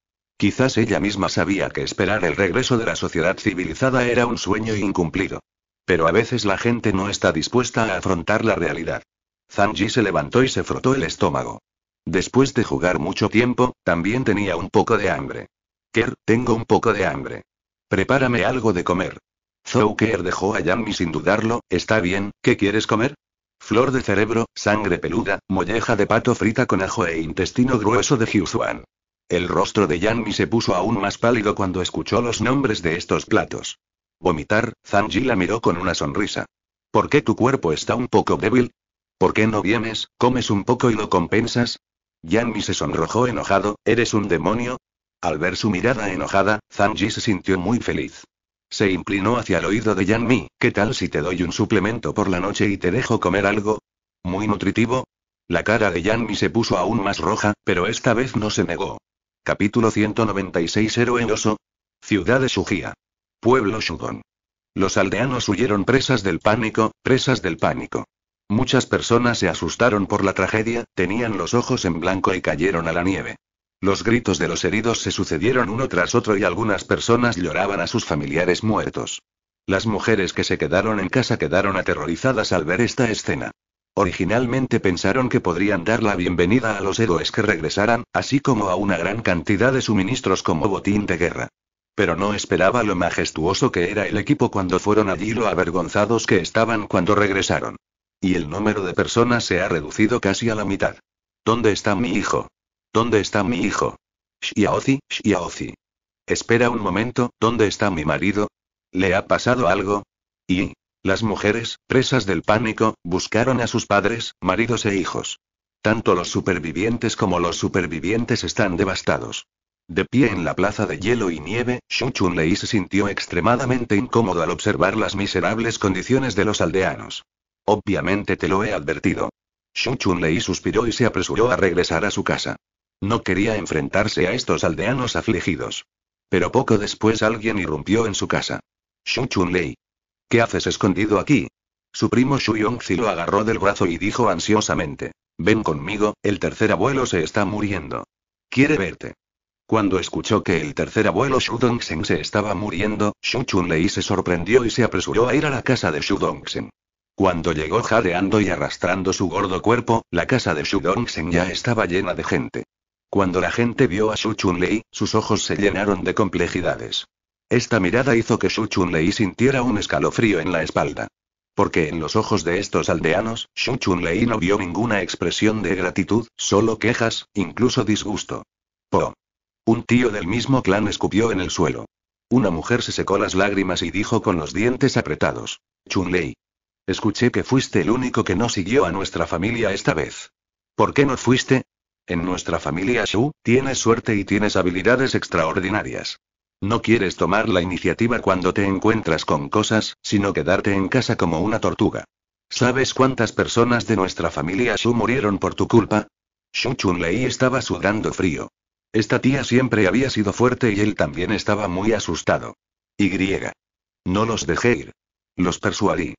Quizás ella misma sabía que esperar el regreso de la sociedad civilizada era un sueño incumplido. Pero a veces la gente no está dispuesta a afrontar la realidad. Zanji se levantó y se frotó el estómago. Después de jugar mucho tiempo, también tenía un poco de hambre. Ker, tengo un poco de hambre. Prepárame algo de comer. Zou Ker dejó a Yami sin dudarlo, está bien, ¿qué quieres comer? Flor de cerebro, sangre peluda, molleja de pato frita con ajo e intestino grueso de Hyuzuan. El rostro de Yanmi se puso aún más pálido cuando escuchó los nombres de estos platos. Vomitar, Zanji la miró con una sonrisa. ¿Por qué tu cuerpo está un poco débil? ¿Por qué no vienes, comes un poco y lo compensas? Yanmi se sonrojó enojado, ¿eres un demonio? Al ver su mirada enojada, Zanji se sintió muy feliz. Se inclinó hacia el oído de mi ¿qué tal si te doy un suplemento por la noche y te dejo comer algo? ¿Muy nutritivo? La cara de Yanmi se puso aún más roja, pero esta vez no se negó. Capítulo 196 Héroe oso. Ciudad de Sujía. Pueblo Shudon. Los aldeanos huyeron presas del pánico, presas del pánico. Muchas personas se asustaron por la tragedia, tenían los ojos en blanco y cayeron a la nieve. Los gritos de los heridos se sucedieron uno tras otro y algunas personas lloraban a sus familiares muertos. Las mujeres que se quedaron en casa quedaron aterrorizadas al ver esta escena. Originalmente pensaron que podrían dar la bienvenida a los héroes que regresaran, así como a una gran cantidad de suministros como botín de guerra. Pero no esperaba lo majestuoso que era el equipo cuando fueron allí y lo avergonzados que estaban cuando regresaron. Y el número de personas se ha reducido casi a la mitad. ¿Dónde está mi hijo? ¿Dónde está mi hijo? Shiaozi, Shiaozi. Espera un momento, ¿dónde está mi marido? ¿Le ha pasado algo? Y, las mujeres, presas del pánico, buscaron a sus padres, maridos e hijos. Tanto los supervivientes como los supervivientes están devastados. De pie en la plaza de hielo y nieve, Xu se sintió extremadamente incómodo al observar las miserables condiciones de los aldeanos. Obviamente te lo he advertido. Xu Lei suspiró y se apresuró a regresar a su casa. No quería enfrentarse a estos aldeanos afligidos. Pero poco después alguien irrumpió en su casa. Xu Chunlei, ¿Qué haces escondido aquí? Su primo Yongzi lo agarró del brazo y dijo ansiosamente. Ven conmigo, el tercer abuelo se está muriendo. Quiere verte. Cuando escuchó que el tercer abuelo Xu Dongsen se estaba muriendo, Xu Chunlei se sorprendió y se apresuró a ir a la casa de Xu Dongsen. Cuando llegó jadeando y arrastrando su gordo cuerpo, la casa de Xu Dongsen ya estaba llena de gente. Cuando la gente vio a Xu Chunlei, sus ojos se llenaron de complejidades. Esta mirada hizo que Shu chun sintiera un escalofrío en la espalda. Porque en los ojos de estos aldeanos, Shu Chun-Lei no vio ninguna expresión de gratitud, solo quejas, incluso disgusto. Po. Un tío del mismo clan escupió en el suelo. Una mujer se secó las lágrimas y dijo con los dientes apretados. chun Escuché que fuiste el único que no siguió a nuestra familia esta vez. ¿Por qué no fuiste? En nuestra familia Shu, tienes suerte y tienes habilidades extraordinarias. No quieres tomar la iniciativa cuando te encuentras con cosas, sino quedarte en casa como una tortuga. ¿Sabes cuántas personas de nuestra familia Shu murieron por tu culpa? Shu chun estaba sudando frío. Esta tía siempre había sido fuerte y él también estaba muy asustado. Y. No los dejé ir. Los persuadí.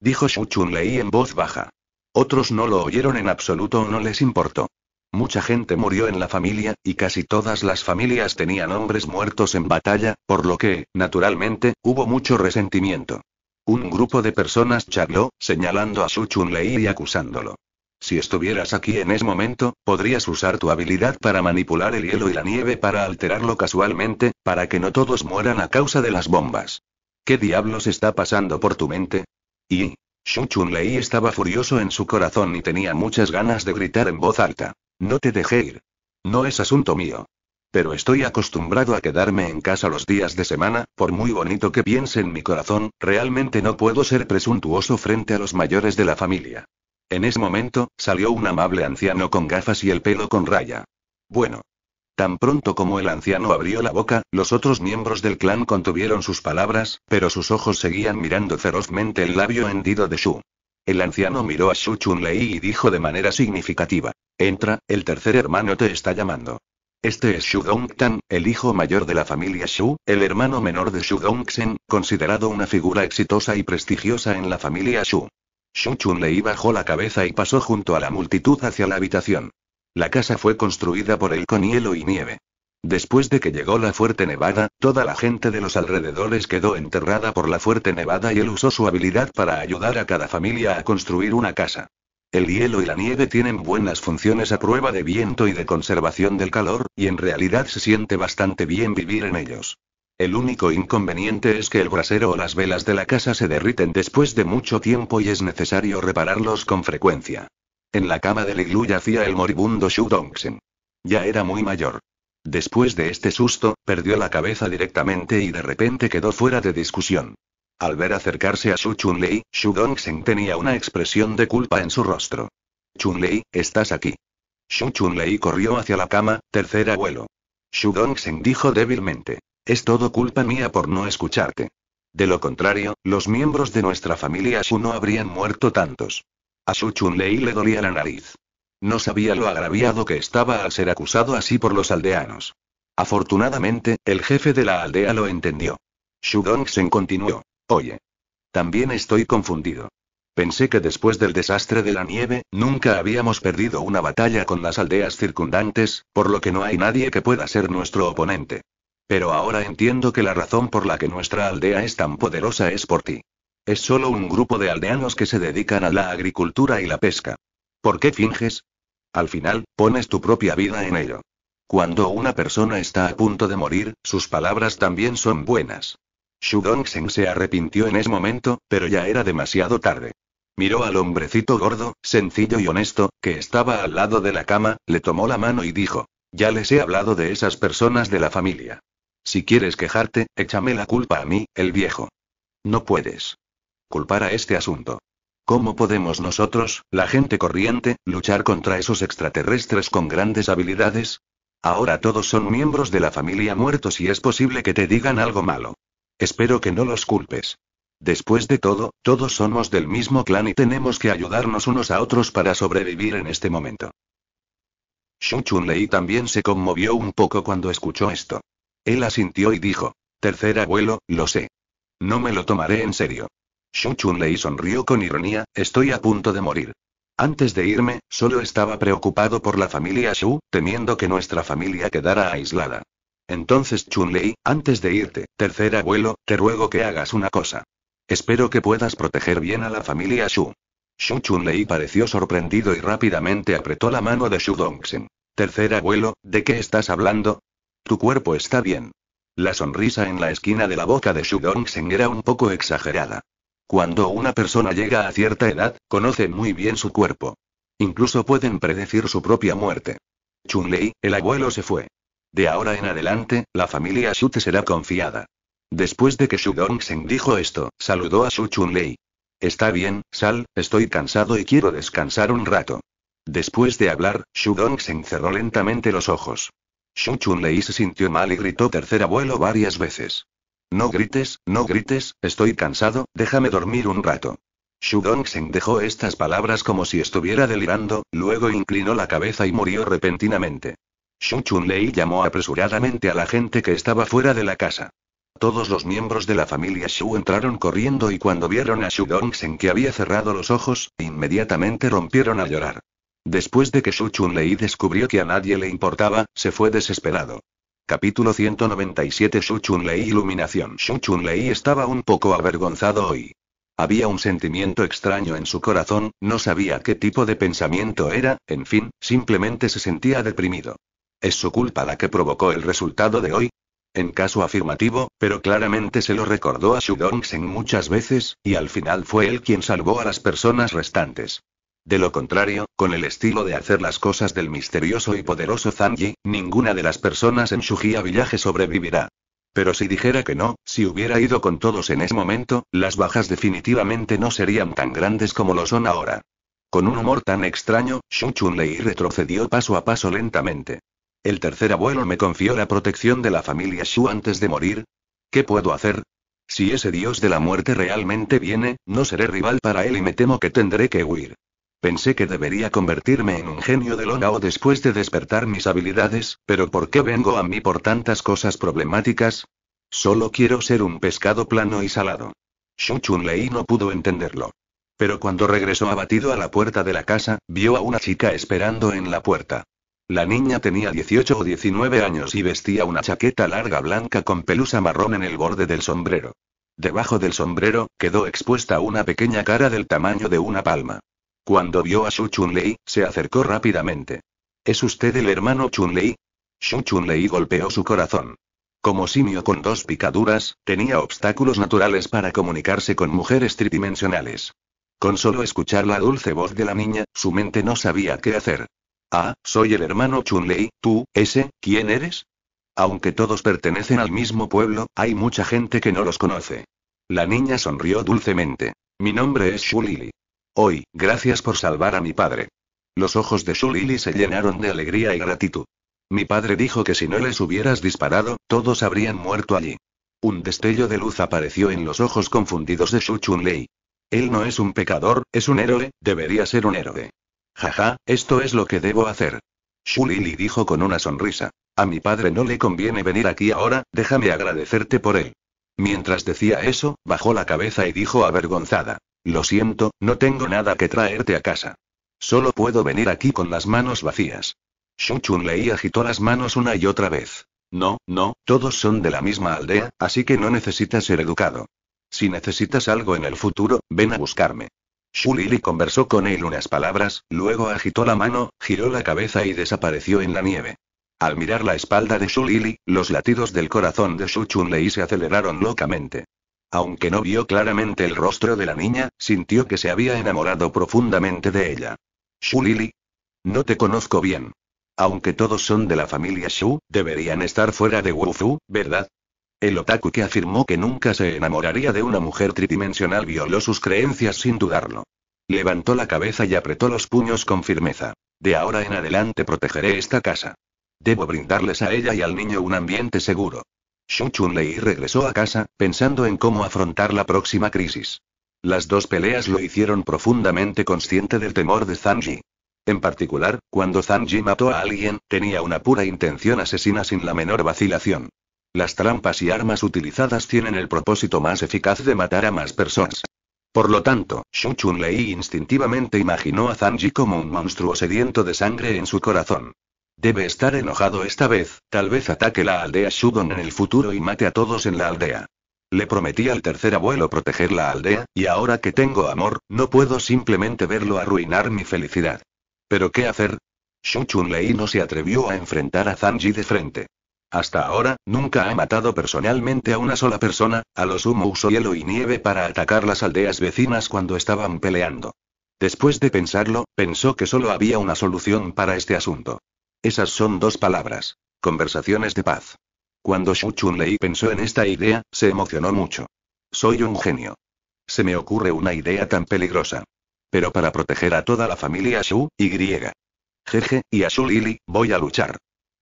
Dijo Shu chun en voz baja. Otros no lo oyeron en absoluto o no les importó. Mucha gente murió en la familia, y casi todas las familias tenían hombres muertos en batalla, por lo que, naturalmente, hubo mucho resentimiento. Un grupo de personas charló, señalando a Su chun y acusándolo. Si estuvieras aquí en ese momento, podrías usar tu habilidad para manipular el hielo y la nieve para alterarlo casualmente, para que no todos mueran a causa de las bombas. ¿Qué diablos está pasando por tu mente? Y. Shu chun estaba furioso en su corazón y tenía muchas ganas de gritar en voz alta. No te dejé ir. No es asunto mío. Pero estoy acostumbrado a quedarme en casa los días de semana, por muy bonito que piense en mi corazón, realmente no puedo ser presuntuoso frente a los mayores de la familia. En ese momento, salió un amable anciano con gafas y el pelo con raya. Bueno. Tan pronto como el anciano abrió la boca, los otros miembros del clan contuvieron sus palabras, pero sus ojos seguían mirando ferozmente el labio hendido de Shu. El anciano miró a Shu Chun y dijo de manera significativa: Entra, el tercer hermano te está llamando. Este es Shu Dong-Tan, el hijo mayor de la familia Shu, el hermano menor de Shu Dongxen, considerado una figura exitosa y prestigiosa en la familia Shu. Shu Chunlei bajó la cabeza y pasó junto a la multitud hacia la habitación. La casa fue construida por el con hielo y nieve. Después de que llegó la fuerte nevada, toda la gente de los alrededores quedó enterrada por la fuerte nevada y él usó su habilidad para ayudar a cada familia a construir una casa. El hielo y la nieve tienen buenas funciones a prueba de viento y de conservación del calor, y en realidad se siente bastante bien vivir en ellos. El único inconveniente es que el brasero o las velas de la casa se derriten después de mucho tiempo y es necesario repararlos con frecuencia. En la cama del iglú yacía el moribundo Shu Dongsen. Ya era muy mayor. Después de este susto, perdió la cabeza directamente y de repente quedó fuera de discusión. Al ver acercarse a Su Chunlei, Shu Xu sen tenía una expresión de culpa en su rostro. chun estás aquí. Xu Chunlei corrió hacia la cama, tercer abuelo. Xu sen dijo débilmente. Es todo culpa mía por no escucharte. De lo contrario, los miembros de nuestra familia Xu no habrían muerto tantos. A Su Chunlei le dolía la nariz. No sabía lo agraviado que estaba al ser acusado así por los aldeanos. Afortunadamente, el jefe de la aldea lo entendió. se continuó. Oye. También estoy confundido. Pensé que después del desastre de la nieve, nunca habíamos perdido una batalla con las aldeas circundantes, por lo que no hay nadie que pueda ser nuestro oponente. Pero ahora entiendo que la razón por la que nuestra aldea es tan poderosa es por ti. Es solo un grupo de aldeanos que se dedican a la agricultura y la pesca. ¿Por qué finges? Al final, pones tu propia vida en ello. Cuando una persona está a punto de morir, sus palabras también son buenas. Xu sen se arrepintió en ese momento, pero ya era demasiado tarde. Miró al hombrecito gordo, sencillo y honesto, que estaba al lado de la cama, le tomó la mano y dijo, ya les he hablado de esas personas de la familia. Si quieres quejarte, échame la culpa a mí, el viejo. No puedes. Culpar a este asunto. ¿Cómo podemos nosotros, la gente corriente, luchar contra esos extraterrestres con grandes habilidades? Ahora todos son miembros de la familia muertos y es posible que te digan algo malo. Espero que no los culpes. Después de todo, todos somos del mismo clan y tenemos que ayudarnos unos a otros para sobrevivir en este momento. Chun Lei también se conmovió un poco cuando escuchó esto. Él asintió y dijo: Tercer abuelo, lo sé. No me lo tomaré en serio. Shu chun sonrió con ironía, estoy a punto de morir. Antes de irme, solo estaba preocupado por la familia Shu, temiendo que nuestra familia quedara aislada. Entonces Chun-Lei, antes de irte, tercer abuelo, te ruego que hagas una cosa. Espero que puedas proteger bien a la familia Shu. Shu Chun-Lei pareció sorprendido y rápidamente apretó la mano de Shu Dongsen. Tercer abuelo, ¿de qué estás hablando? Tu cuerpo está bien. La sonrisa en la esquina de la boca de Shu Dongsen era un poco exagerada. Cuando una persona llega a cierta edad, conoce muy bien su cuerpo. Incluso pueden predecir su propia muerte. chun lei el abuelo se fue. De ahora en adelante, la familia Xu te será confiada. Después de que Xu Dongsen dijo esto, saludó a Xu chun Lei. Está bien, Sal, estoy cansado y quiero descansar un rato. Después de hablar, Xu Dongsen cerró lentamente los ojos. Xu chun Lei se sintió mal y gritó tercer abuelo varias veces. No grites, no grites, estoy cansado, déjame dormir un rato. Xu Dongsen dejó estas palabras como si estuviera delirando, luego inclinó la cabeza y murió repentinamente. Xu Chunlei llamó apresuradamente a la gente que estaba fuera de la casa. Todos los miembros de la familia Xu entraron corriendo y cuando vieron a Xu Dongsen que había cerrado los ojos, inmediatamente rompieron a llorar. Después de que Xu Chunlei descubrió que a nadie le importaba, se fue desesperado. Capítulo 197 Lei Iluminación Lei estaba un poco avergonzado hoy. Había un sentimiento extraño en su corazón, no sabía qué tipo de pensamiento era, en fin, simplemente se sentía deprimido. ¿Es su culpa la que provocó el resultado de hoy? En caso afirmativo, pero claramente se lo recordó a Shudong-sen muchas veces, y al final fue él quien salvó a las personas restantes. De lo contrario, con el estilo de hacer las cosas del misterioso y poderoso Zanji, ninguna de las personas en Shujia villaje sobrevivirá. Pero si dijera que no, si hubiera ido con todos en ese momento, las bajas definitivamente no serían tan grandes como lo son ahora. Con un humor tan extraño, Shu Chun-Lei retrocedió paso a paso lentamente. El tercer abuelo me confió la protección de la familia Shu antes de morir. ¿Qué puedo hacer? Si ese dios de la muerte realmente viene, no seré rival para él y me temo que tendré que huir. Pensé que debería convertirme en un genio de lona después de despertar mis habilidades, pero ¿por qué vengo a mí por tantas cosas problemáticas? Solo quiero ser un pescado plano y salado. Shu Chun Lei no pudo entenderlo. Pero cuando regresó abatido a la puerta de la casa, vio a una chica esperando en la puerta. La niña tenía 18 o 19 años y vestía una chaqueta larga blanca con pelusa marrón en el borde del sombrero. Debajo del sombrero, quedó expuesta una pequeña cara del tamaño de una palma. Cuando vio a Shu Chunlei, se acercó rápidamente. ¿Es usted el hermano Chunlei? Shu chun golpeó su corazón. Como simio con dos picaduras, tenía obstáculos naturales para comunicarse con mujeres tridimensionales. Con solo escuchar la dulce voz de la niña, su mente no sabía qué hacer. Ah, soy el hermano Chunlei, tú, ese, ¿quién eres? Aunque todos pertenecen al mismo pueblo, hay mucha gente que no los conoce. La niña sonrió dulcemente. Mi nombre es Lili. Hoy, gracias por salvar a mi padre. Los ojos de Shulili se llenaron de alegría y gratitud. Mi padre dijo que si no les hubieras disparado, todos habrían muerto allí. Un destello de luz apareció en los ojos confundidos de Shu chun Él no es un pecador, es un héroe, debería ser un héroe. Jaja, esto es lo que debo hacer. Shulili dijo con una sonrisa. A mi padre no le conviene venir aquí ahora, déjame agradecerte por él. Mientras decía eso, bajó la cabeza y dijo avergonzada. Lo siento, no tengo nada que traerte a casa. Solo puedo venir aquí con las manos vacías. Shun Chun Lei agitó las manos una y otra vez. No, no, todos son de la misma aldea, así que no necesitas ser educado. Si necesitas algo en el futuro, ven a buscarme. Shulili conversó con él unas palabras, luego agitó la mano, giró la cabeza y desapareció en la nieve. Al mirar la espalda de Shulili, los latidos del corazón de Shu Chun Lei se aceleraron locamente. Aunque no vio claramente el rostro de la niña, sintió que se había enamorado profundamente de ella. Shu Lili. No te conozco bien. Aunque todos son de la familia Shu, deberían estar fuera de Wufu, ¿verdad? El otaku que afirmó que nunca se enamoraría de una mujer tridimensional violó sus creencias sin dudarlo. Levantó la cabeza y apretó los puños con firmeza. De ahora en adelante protegeré esta casa. Debo brindarles a ella y al niño un ambiente seguro. Xu Chun-Lei regresó a casa, pensando en cómo afrontar la próxima crisis. Las dos peleas lo hicieron profundamente consciente del temor de Zanji. En particular, cuando Zanji mató a alguien, tenía una pura intención asesina sin la menor vacilación. Las trampas y armas utilizadas tienen el propósito más eficaz de matar a más personas. Por lo tanto, Xu Chun-Lei instintivamente imaginó a Zanji como un monstruo sediento de sangre en su corazón. Debe estar enojado esta vez, tal vez ataque la aldea Shudon en el futuro y mate a todos en la aldea. Le prometí al tercer abuelo proteger la aldea, y ahora que tengo amor, no puedo simplemente verlo arruinar mi felicidad. ¿Pero qué hacer? Chun Lei no se atrevió a enfrentar a Zanji de frente. Hasta ahora, nunca ha matado personalmente a una sola persona, a lo sumo usó hielo y nieve para atacar las aldeas vecinas cuando estaban peleando. Después de pensarlo, pensó que solo había una solución para este asunto. Esas son dos palabras. Conversaciones de paz. Cuando Shu Chunlei pensó en esta idea, se emocionó mucho. Soy un genio. Se me ocurre una idea tan peligrosa. Pero para proteger a toda la familia Shu, y griega. Jeje, y a Shu Lili, voy a luchar.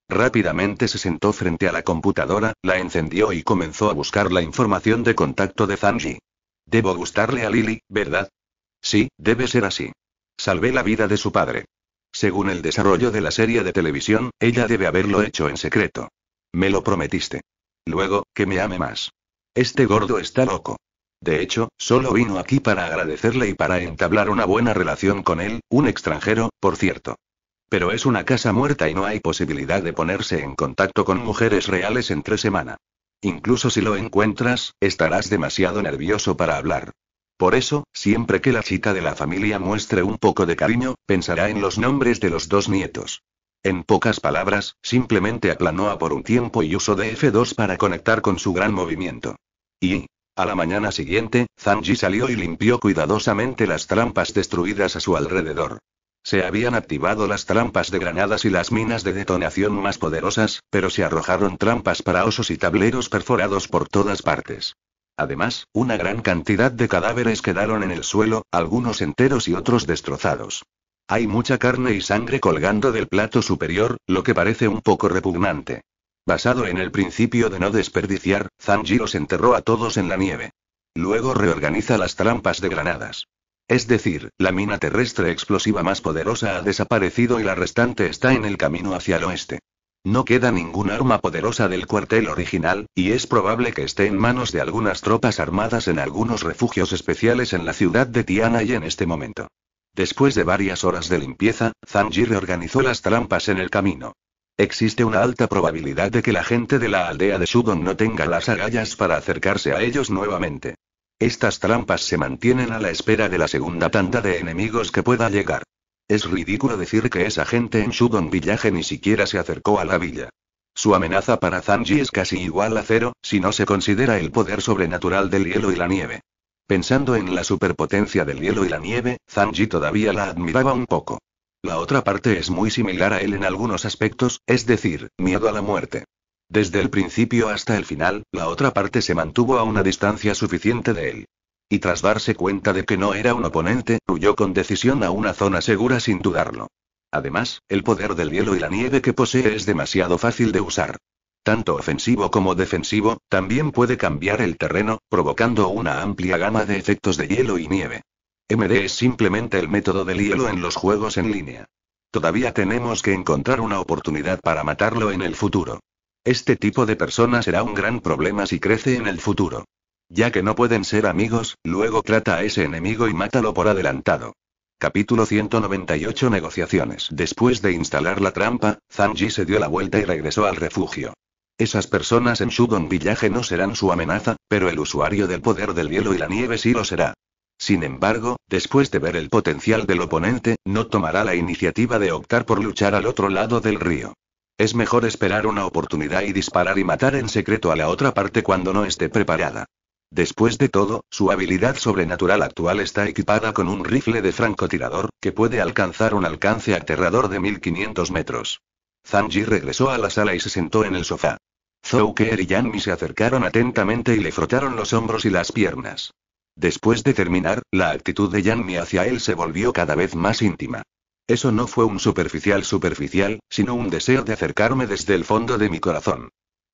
Rápidamente se sentó frente a la computadora, la encendió y comenzó a buscar la información de contacto de Zanji. Debo gustarle a Lili, ¿verdad? Sí, debe ser así. Salvé la vida de su padre. Según el desarrollo de la serie de televisión, ella debe haberlo hecho en secreto. Me lo prometiste. Luego, que me ame más. Este gordo está loco. De hecho, solo vino aquí para agradecerle y para entablar una buena relación con él, un extranjero, por cierto. Pero es una casa muerta y no hay posibilidad de ponerse en contacto con mujeres reales entre semana. Incluso si lo encuentras, estarás demasiado nervioso para hablar. Por eso, siempre que la chica de la familia muestre un poco de cariño, pensará en los nombres de los dos nietos. En pocas palabras, simplemente aplanó a por un tiempo y usó de F2 para conectar con su gran movimiento. Y, a la mañana siguiente, Zanji salió y limpió cuidadosamente las trampas destruidas a su alrededor. Se habían activado las trampas de granadas y las minas de detonación más poderosas, pero se arrojaron trampas para osos y tableros perforados por todas partes. Además, una gran cantidad de cadáveres quedaron en el suelo, algunos enteros y otros destrozados. Hay mucha carne y sangre colgando del plato superior, lo que parece un poco repugnante. Basado en el principio de no desperdiciar, Zanji los enterró a todos en la nieve. Luego reorganiza las trampas de granadas. Es decir, la mina terrestre explosiva más poderosa ha desaparecido y la restante está en el camino hacia el oeste. No queda ningún arma poderosa del cuartel original, y es probable que esté en manos de algunas tropas armadas en algunos refugios especiales en la ciudad de Tiana y en este momento. Después de varias horas de limpieza, Zanji reorganizó las trampas en el camino. Existe una alta probabilidad de que la gente de la aldea de Shudong no tenga las agallas para acercarse a ellos nuevamente. Estas trampas se mantienen a la espera de la segunda tanda de enemigos que pueda llegar. Es ridículo decir que esa gente en Shudon Village ni siquiera se acercó a la villa. Su amenaza para Zanji es casi igual a cero, si no se considera el poder sobrenatural del hielo y la nieve. Pensando en la superpotencia del hielo y la nieve, Zanji todavía la admiraba un poco. La otra parte es muy similar a él en algunos aspectos, es decir, miedo a la muerte. Desde el principio hasta el final, la otra parte se mantuvo a una distancia suficiente de él y tras darse cuenta de que no era un oponente, huyó con decisión a una zona segura sin dudarlo. Además, el poder del hielo y la nieve que posee es demasiado fácil de usar. Tanto ofensivo como defensivo, también puede cambiar el terreno, provocando una amplia gama de efectos de hielo y nieve. MD es simplemente el método del hielo en los juegos en línea. Todavía tenemos que encontrar una oportunidad para matarlo en el futuro. Este tipo de persona será un gran problema si crece en el futuro. Ya que no pueden ser amigos, luego trata a ese enemigo y mátalo por adelantado. Capítulo 198 Negociaciones. Después de instalar la trampa, Zanji se dio la vuelta y regresó al refugio. Esas personas en Shudon Villaje no serán su amenaza, pero el usuario del poder del hielo y la nieve sí lo será. Sin embargo, después de ver el potencial del oponente, no tomará la iniciativa de optar por luchar al otro lado del río. Es mejor esperar una oportunidad y disparar y matar en secreto a la otra parte cuando no esté preparada. Después de todo, su habilidad sobrenatural actual está equipada con un rifle de francotirador, que puede alcanzar un alcance aterrador de 1500 metros. Zanji regresó a la sala y se sentó en el sofá. Zouker y Yanmi se acercaron atentamente y le frotaron los hombros y las piernas. Después de terminar, la actitud de Yanmi hacia él se volvió cada vez más íntima. Eso no fue un superficial superficial, sino un deseo de acercarme desde el fondo de mi corazón.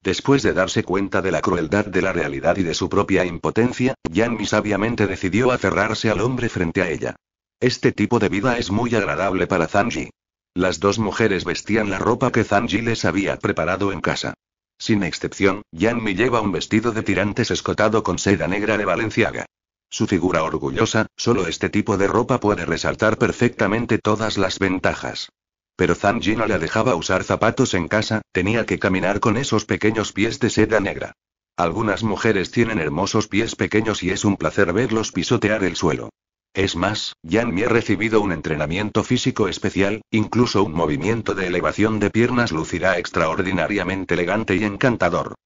Después de darse cuenta de la crueldad de la realidad y de su propia impotencia, Yanmi sabiamente decidió aferrarse al hombre frente a ella. Este tipo de vida es muy agradable para Zanji. Las dos mujeres vestían la ropa que Zanji les había preparado en casa. Sin excepción, Yanmi lleva un vestido de tirantes escotado con seda negra de Valenciaga. Su figura orgullosa, solo este tipo de ropa puede resaltar perfectamente todas las ventajas. Pero Zanji no la dejaba usar zapatos en casa, tenía que caminar con esos pequeños pies de seda negra. Algunas mujeres tienen hermosos pies pequeños y es un placer verlos pisotear el suelo. Es más, Yanmi ha recibido un entrenamiento físico especial, incluso un movimiento de elevación de piernas lucirá extraordinariamente elegante y encantador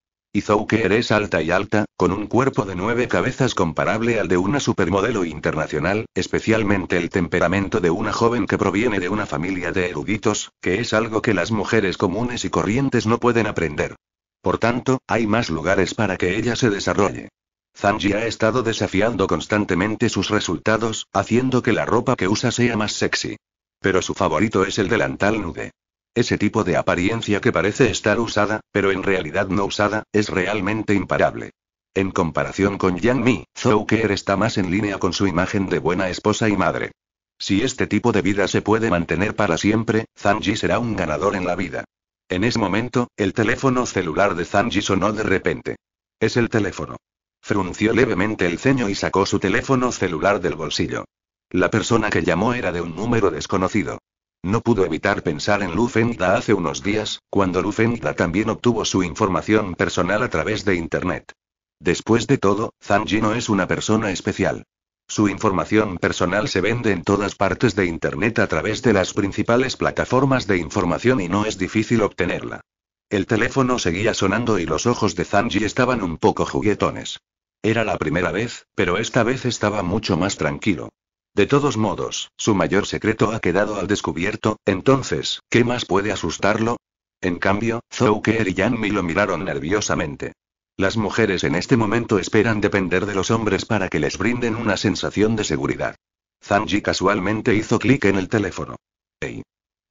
que es alta y alta, con un cuerpo de nueve cabezas comparable al de una supermodelo internacional, especialmente el temperamento de una joven que proviene de una familia de eruditos, que es algo que las mujeres comunes y corrientes no pueden aprender. Por tanto, hay más lugares para que ella se desarrolle. Zanji ha estado desafiando constantemente sus resultados, haciendo que la ropa que usa sea más sexy. Pero su favorito es el delantal nude. Ese tipo de apariencia que parece estar usada, pero en realidad no usada, es realmente imparable. En comparación con Yang Mi, Zhou Keer está más en línea con su imagen de buena esposa y madre. Si este tipo de vida se puede mantener para siempre, Ji será un ganador en la vida. En ese momento, el teléfono celular de Ji sonó de repente. Es el teléfono. Frunció levemente el ceño y sacó su teléfono celular del bolsillo. La persona que llamó era de un número desconocido. No pudo evitar pensar en Lufenda hace unos días, cuando Lufenda también obtuvo su información personal a través de Internet. Después de todo, Zanji no es una persona especial. Su información personal se vende en todas partes de Internet a través de las principales plataformas de información y no es difícil obtenerla. El teléfono seguía sonando y los ojos de Zanji estaban un poco juguetones. Era la primera vez, pero esta vez estaba mucho más tranquilo. De todos modos, su mayor secreto ha quedado al descubierto, entonces, ¿qué más puede asustarlo? En cambio, Zouker y Mi lo miraron nerviosamente. Las mujeres en este momento esperan depender de los hombres para que les brinden una sensación de seguridad. Zanji casualmente hizo clic en el teléfono. Hey.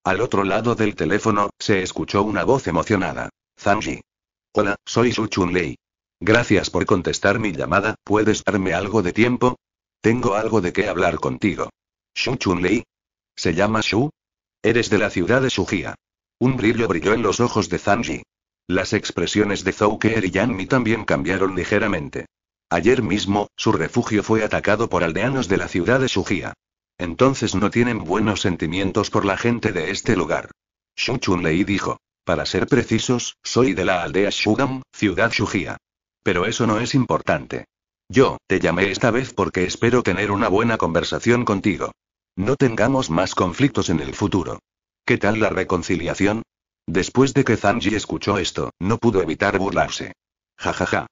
Al otro lado del teléfono, se escuchó una voz emocionada. Zanji. Hola, soy Su Chunlei. Gracias por contestar mi llamada, ¿puedes darme algo de tiempo? Tengo algo de qué hablar contigo. Shu Chun-Li. ¿Se llama Shu? Eres de la ciudad de Sujia. Un brillo brilló en los ojos de Zanji. Las expresiones de Zhou Keer y Yanmi también cambiaron ligeramente. Ayer mismo, su refugio fue atacado por aldeanos de la ciudad de Sujia. Entonces no tienen buenos sentimientos por la gente de este lugar. Shu chun dijo. Para ser precisos, soy de la aldea Shugam, ciudad Sujia. Pero eso no es importante. Yo, te llamé esta vez porque espero tener una buena conversación contigo. No tengamos más conflictos en el futuro. ¿Qué tal la reconciliación? Después de que Zanji escuchó esto, no pudo evitar burlarse. Ja ja ja.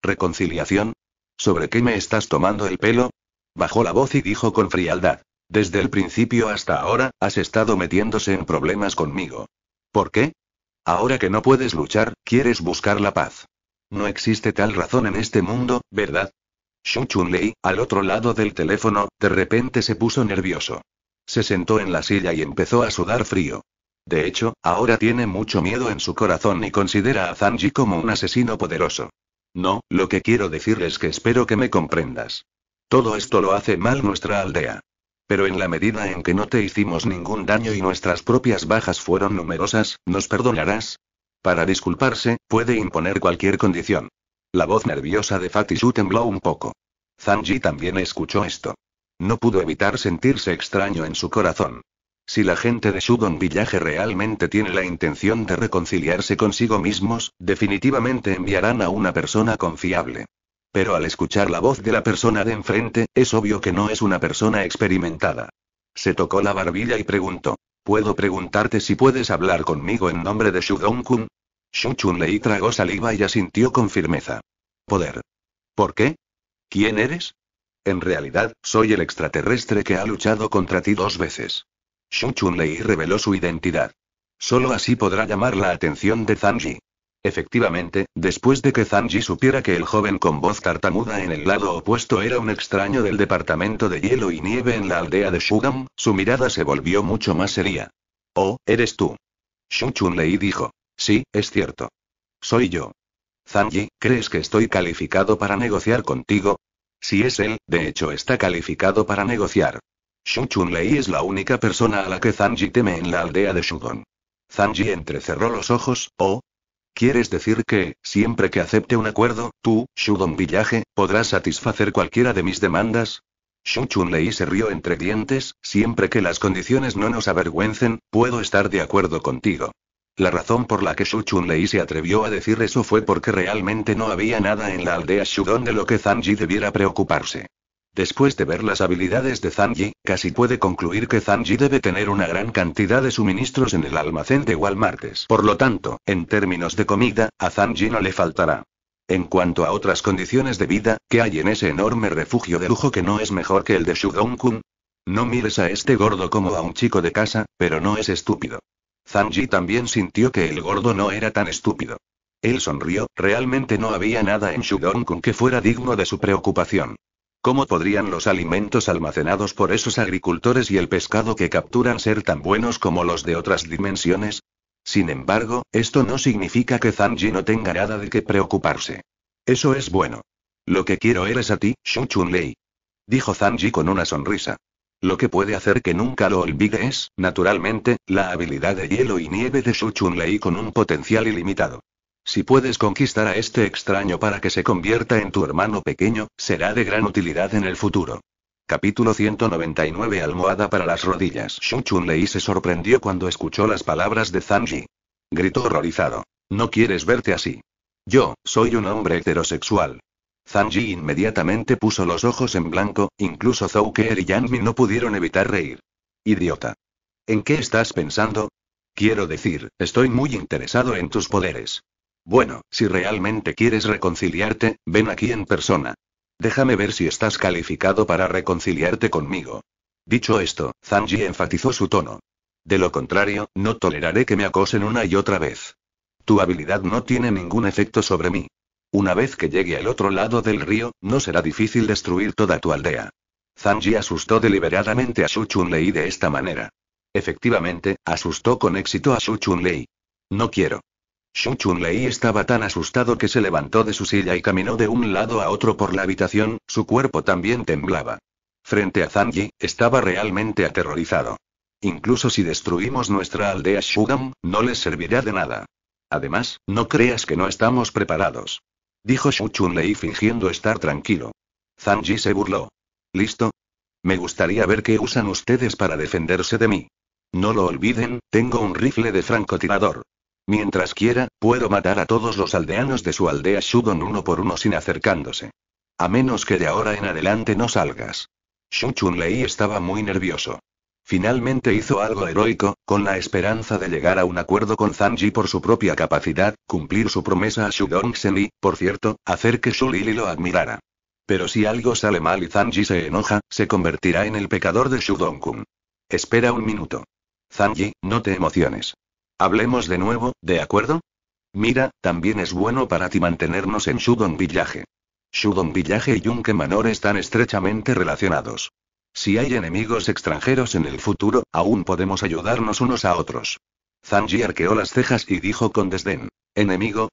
¿Reconciliación? ¿Sobre qué me estás tomando el pelo? Bajó la voz y dijo con frialdad. Desde el principio hasta ahora, has estado metiéndose en problemas conmigo. ¿Por qué? Ahora que no puedes luchar, quieres buscar la paz. No existe tal razón en este mundo, ¿verdad? Shun chun al otro lado del teléfono, de repente se puso nervioso. Se sentó en la silla y empezó a sudar frío. De hecho, ahora tiene mucho miedo en su corazón y considera a Zanji como un asesino poderoso. No, lo que quiero decir es que espero que me comprendas. Todo esto lo hace mal nuestra aldea. Pero en la medida en que no te hicimos ningún daño y nuestras propias bajas fueron numerosas, ¿nos perdonarás? Para disculparse, puede imponer cualquier condición. La voz nerviosa de Fatishu tembló un poco. Zanji también escuchó esto. No pudo evitar sentirse extraño en su corazón. Si la gente de Shudon Village realmente tiene la intención de reconciliarse consigo mismos, definitivamente enviarán a una persona confiable. Pero al escuchar la voz de la persona de enfrente, es obvio que no es una persona experimentada. Se tocó la barbilla y preguntó. ¿Puedo preguntarte si puedes hablar conmigo en nombre de Shudong kun Shun Chun-Lei tragó saliva y asintió con firmeza. Poder. ¿Por qué? ¿Quién eres? En realidad, soy el extraterrestre que ha luchado contra ti dos veces. Shu Chun-Lei reveló su identidad. Solo así podrá llamar la atención de Zanji. Efectivamente, después de que Zanji supiera que el joven con voz tartamuda en el lado opuesto era un extraño del departamento de hielo y nieve en la aldea de Shugam, su mirada se volvió mucho más seria. Oh, eres tú. Shu Chun-Lei dijo. Sí, es cierto. Soy yo. Zanji, ¿crees que estoy calificado para negociar contigo? Si es él, de hecho está calificado para negociar. Shun Chun-Lei es la única persona a la que Zanji teme en la aldea de Shudon. Zanji entrecerró los ojos, ¿o? Oh. ¿Quieres decir que, siempre que acepte un acuerdo, tú, Shudon Villaje, podrás satisfacer cualquiera de mis demandas? Shun Chun-Lei se rió entre dientes, siempre que las condiciones no nos avergüencen, puedo estar de acuerdo contigo. La razón por la que Shu Lei se atrevió a decir eso fue porque realmente no había nada en la aldea Shudon de lo que Zanji debiera preocuparse. Después de ver las habilidades de Zanji, casi puede concluir que Zanji debe tener una gran cantidad de suministros en el almacén de Walmartes. Por lo tanto, en términos de comida, a Zanji no le faltará. En cuanto a otras condiciones de vida, ¿qué hay en ese enorme refugio de lujo que no es mejor que el de Shudon-kun? No mires a este gordo como a un chico de casa, pero no es estúpido. Zanji también sintió que el gordo no era tan estúpido. Él sonrió, realmente no había nada en shudong con que fuera digno de su preocupación. ¿Cómo podrían los alimentos almacenados por esos agricultores y el pescado que capturan ser tan buenos como los de otras dimensiones? Sin embargo, esto no significa que Zanji no tenga nada de qué preocuparse. Eso es bueno. Lo que quiero eres a ti, Shu Chun Dijo Zanji con una sonrisa. Lo que puede hacer que nunca lo olvide es, naturalmente, la habilidad de hielo y nieve de Shu Chun-Lei con un potencial ilimitado. Si puedes conquistar a este extraño para que se convierta en tu hermano pequeño, será de gran utilidad en el futuro. Capítulo 199 Almohada para las rodillas. Shu Chun-Lei se sorprendió cuando escuchó las palabras de Zhang Gritó horrorizado. No quieres verte así. Yo, soy un hombre heterosexual. Zanji inmediatamente puso los ojos en blanco, incluso Zhou y Yanmi no pudieron evitar reír. Idiota. ¿En qué estás pensando? Quiero decir, estoy muy interesado en tus poderes. Bueno, si realmente quieres reconciliarte, ven aquí en persona. Déjame ver si estás calificado para reconciliarte conmigo. Dicho esto, Zanji enfatizó su tono. De lo contrario, no toleraré que me acosen una y otra vez. Tu habilidad no tiene ningún efecto sobre mí. Una vez que llegue al otro lado del río, no será difícil destruir toda tu aldea. Zanji asustó deliberadamente a Su chun de esta manera. Efectivamente, asustó con éxito a Su chun No quiero. Shu Chun-Lei estaba tan asustado que se levantó de su silla y caminó de un lado a otro por la habitación, su cuerpo también temblaba. Frente a Zanji, estaba realmente aterrorizado. Incluso si destruimos nuestra aldea Shugam, no les servirá de nada. Además, no creas que no estamos preparados. Dijo Shu Chunlei fingiendo estar tranquilo. Zhang se burló. ¿Listo? Me gustaría ver qué usan ustedes para defenderse de mí. No lo olviden, tengo un rifle de francotirador. Mientras quiera, puedo matar a todos los aldeanos de su aldea Shudon uno por uno sin acercándose. A menos que de ahora en adelante no salgas. Shu Chunlei estaba muy nervioso. Finalmente hizo algo heroico, con la esperanza de llegar a un acuerdo con Zanji por su propia capacidad, cumplir su promesa a Shudong y, por cierto, hacer que Su lo admirara. Pero si algo sale mal y Zanji se enoja, se convertirá en el pecador de Shudongkun. Espera un minuto. Zanji, no te emociones. Hablemos de nuevo, ¿de acuerdo? Mira, también es bueno para ti mantenernos en shudong Village. shudong Village y yunke Manor están estrechamente relacionados. Si hay enemigos extranjeros en el futuro, aún podemos ayudarnos unos a otros. Zanji arqueó las cejas y dijo con desdén. ¿Enemigo?